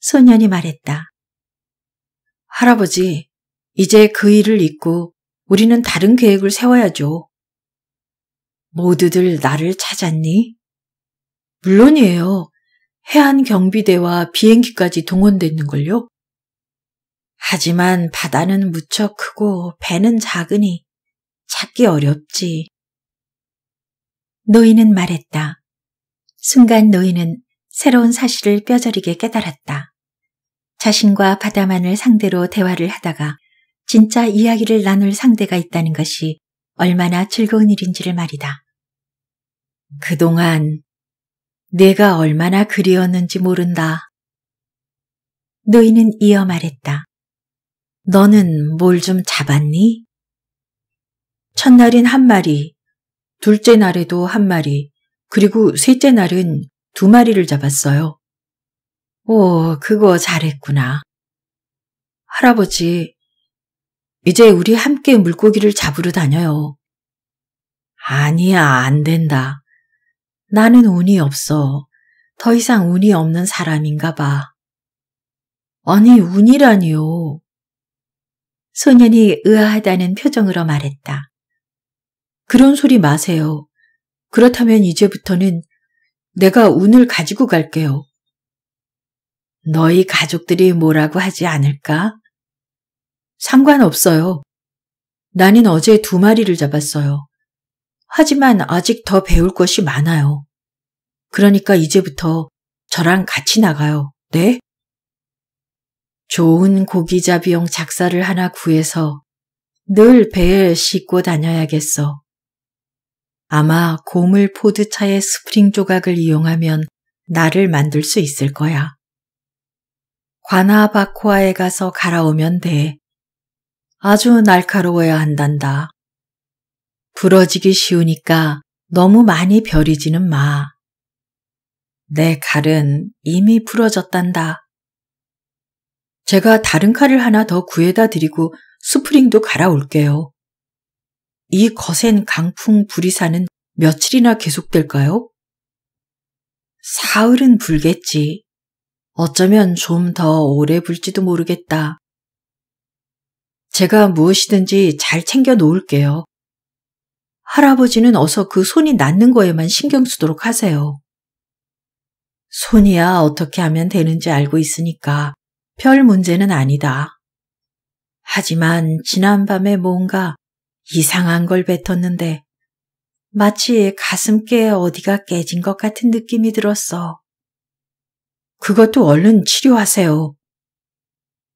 소년이 말했다. 할아버지, 이제 그 일을 잊고 우리는 다른 계획을 세워야죠. 모두들 나를 찾았니? 물론이에요. 해안 경비대와 비행기까지 동원됐는걸요? 하지만 바다는 무척 크고 배는 작으니 찾기 어렵지. 노인은 말했다. 순간 노인은 새로운 사실을 뼈저리게 깨달았다. 자신과 바다만을 상대로 대화를 하다가 진짜 이야기를 나눌 상대가 있다는 것이 얼마나 즐거운 일인지를 말이다. 그동안 내가 얼마나 그리웠는지 모른다. 노인은 이어 말했다. 너는 뭘 좀 잡았니? 첫날인한 마리, 둘째 날에도 한 마리, 그리고 셋째 날은 두 마리를 잡았어요. 오, 그거 잘했구나. 할아버지, 이제 우리 함께 물고기를 잡으러 다녀요. 아니야, 안 된다. 나는 운이 없어. 더 이상 운이 없는 사람인가 봐. 아니, 운이라니요. 소년이 의아하다는 표정으로 말했다. 그런 소리 마세요. 그렇다면 이제부터는 내가 운을 가지고 갈게요. 너희 가족들이 뭐라고 하지 않을까? 상관없어요. 나는 어제 두 마리를 잡았어요. 하지만 아직 더 배울 것이 많아요. 그러니까 이제부터 저랑 같이 나가요. 네? 좋은 고기잡이용 작사를 하나 구해서 늘 배에 싣고 다녀야겠어. 아마 고물 포드차의 스프링 조각을 이용하면 나를 만들 수 있을 거야. 관아바코아에 가서 갈아오면 돼. 아주 날카로워야 한단다. 부러지기 쉬우니까 너무 많이 벼리지는 마. 내 갈은 이미 부러졌단다. 제가 다른 칼을 하나 더 구해다 드리고 스프링도 갈아올게요. 이 거센 강풍 부리사는 며칠이나 계속될까요? 사흘은 불겠지. 어쩌면 좀 더 오래 불지도 모르겠다. 제가 무엇이든지 잘 챙겨 놓을게요. 할아버지는 어서 그 손이 낫는 거에만 신경 쓰도록 하세요. 손이야 어떻게 하면 되는지 알고 있으니까 별 문제는 아니다. 하지만 지난밤에 뭔가 이상한 걸 뱉었는데 마치 가슴께 어디가 깨진 것 같은 느낌이 들었어. 그것도 얼른 치료하세요.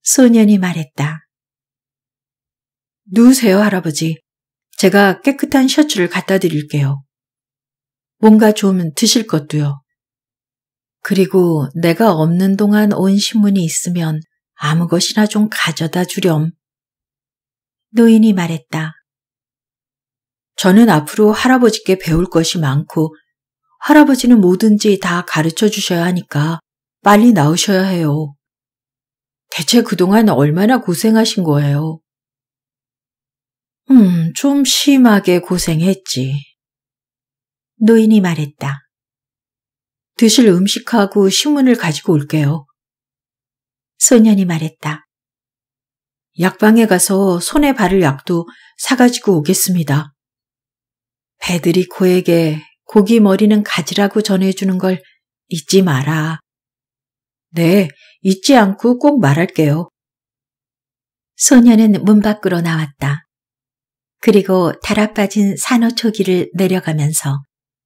소년이 말했다. 누우세요, 할아버지. 제가 깨끗한 셔츠를 갖다 드릴게요. 뭔가 좀 드실 것도요. 그리고 내가 없는 동안 온 신문이 있으면 아무 것이나 좀 가져다 주렴. 노인이 말했다. 저는 앞으로 할아버지께 배울 것이 많고 할아버지는 뭐든지 다 가르쳐 주셔야 하니까 빨리 나오셔야 해요. 대체 그동안 얼마나 고생하신 거예요? 음, 좀 심하게 고생했지. 노인이 말했다. 드실 음식하고 신문을 가지고 올게요. 소년이 말했다. 약방에 가서 손에 바를 약도 사가지고 오겠습니다. 배들이 코에게 고기 머리는 가지라고 전해주는 걸 잊지 마라. 네, 잊지 않고 꼭 말할게요. 소년은문 밖으로 나왔다. 그리고 달아빠진 산호초기를 내려가면서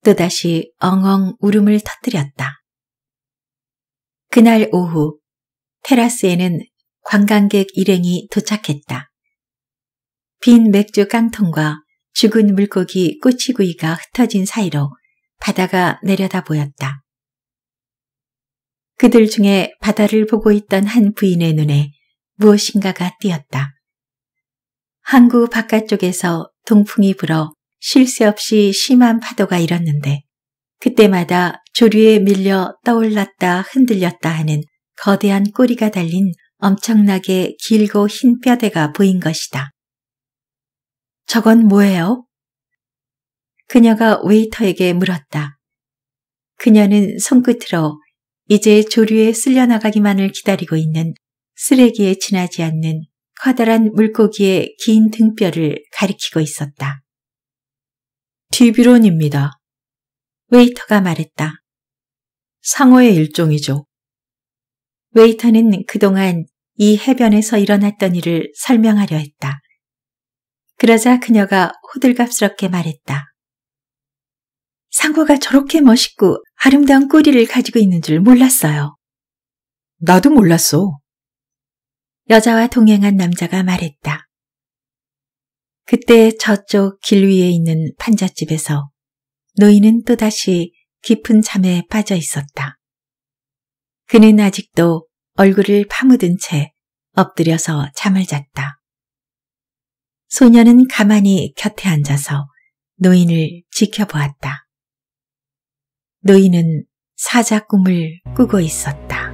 또다시 엉엉 울음을 터뜨렸다. 그날 오후 테라스에는 관광객 일행이 도착했다. 빈 맥주 깡통과 죽은 물고기 꼬치구이가 흩어진 사이로 바다가 내려다 보였다. 그들 중에 바다를 보고 있던 한 부인의 눈에 무엇인가가 띄었다. 항구 바깥쪽에서 동풍이 불어 쉴새 없이 심한 파도가 일었는데 그때마다 조류에 밀려 떠올랐다 흔들렸다 하는 거대한 꼬리가 달린 엄청나게 길고 흰 뼈대가 보인 것이다. 저건 뭐예요? 그녀가 웨이터에게 물었다. 그녀는 손끝으로 이제 조류에 쓸려나가기만을 기다리고 있는 쓰레기에 지나지 않는 커다란 물고기의 긴 등뼈를 가리키고 있었다. 디뷰론입니다. 웨이터가 말했다. 상어의 일종이죠. 웨이터는 그동안 이 해변에서 일어났던 일을 설명하려 했다. 그러자 그녀가 호들갑스럽게 말했다. 상어가 저렇게 멋있고 아름다운 꼬리를 가지고 있는 줄 몰랐어요. 나도 몰랐어. 여자와 동행한 남자가 말했다. 그때 저쪽 길 위에 있는 판잣집에서 노인은 또다시 깊은 잠에 빠져 있었다. 그는 아직도 얼굴을 파묻은 채 엎드려서 잠을 잤다. 소녀는 가만히 곁에 앉아서 노인을 지켜보았다. 노인은 사자 꿈을 꾸고 있었다.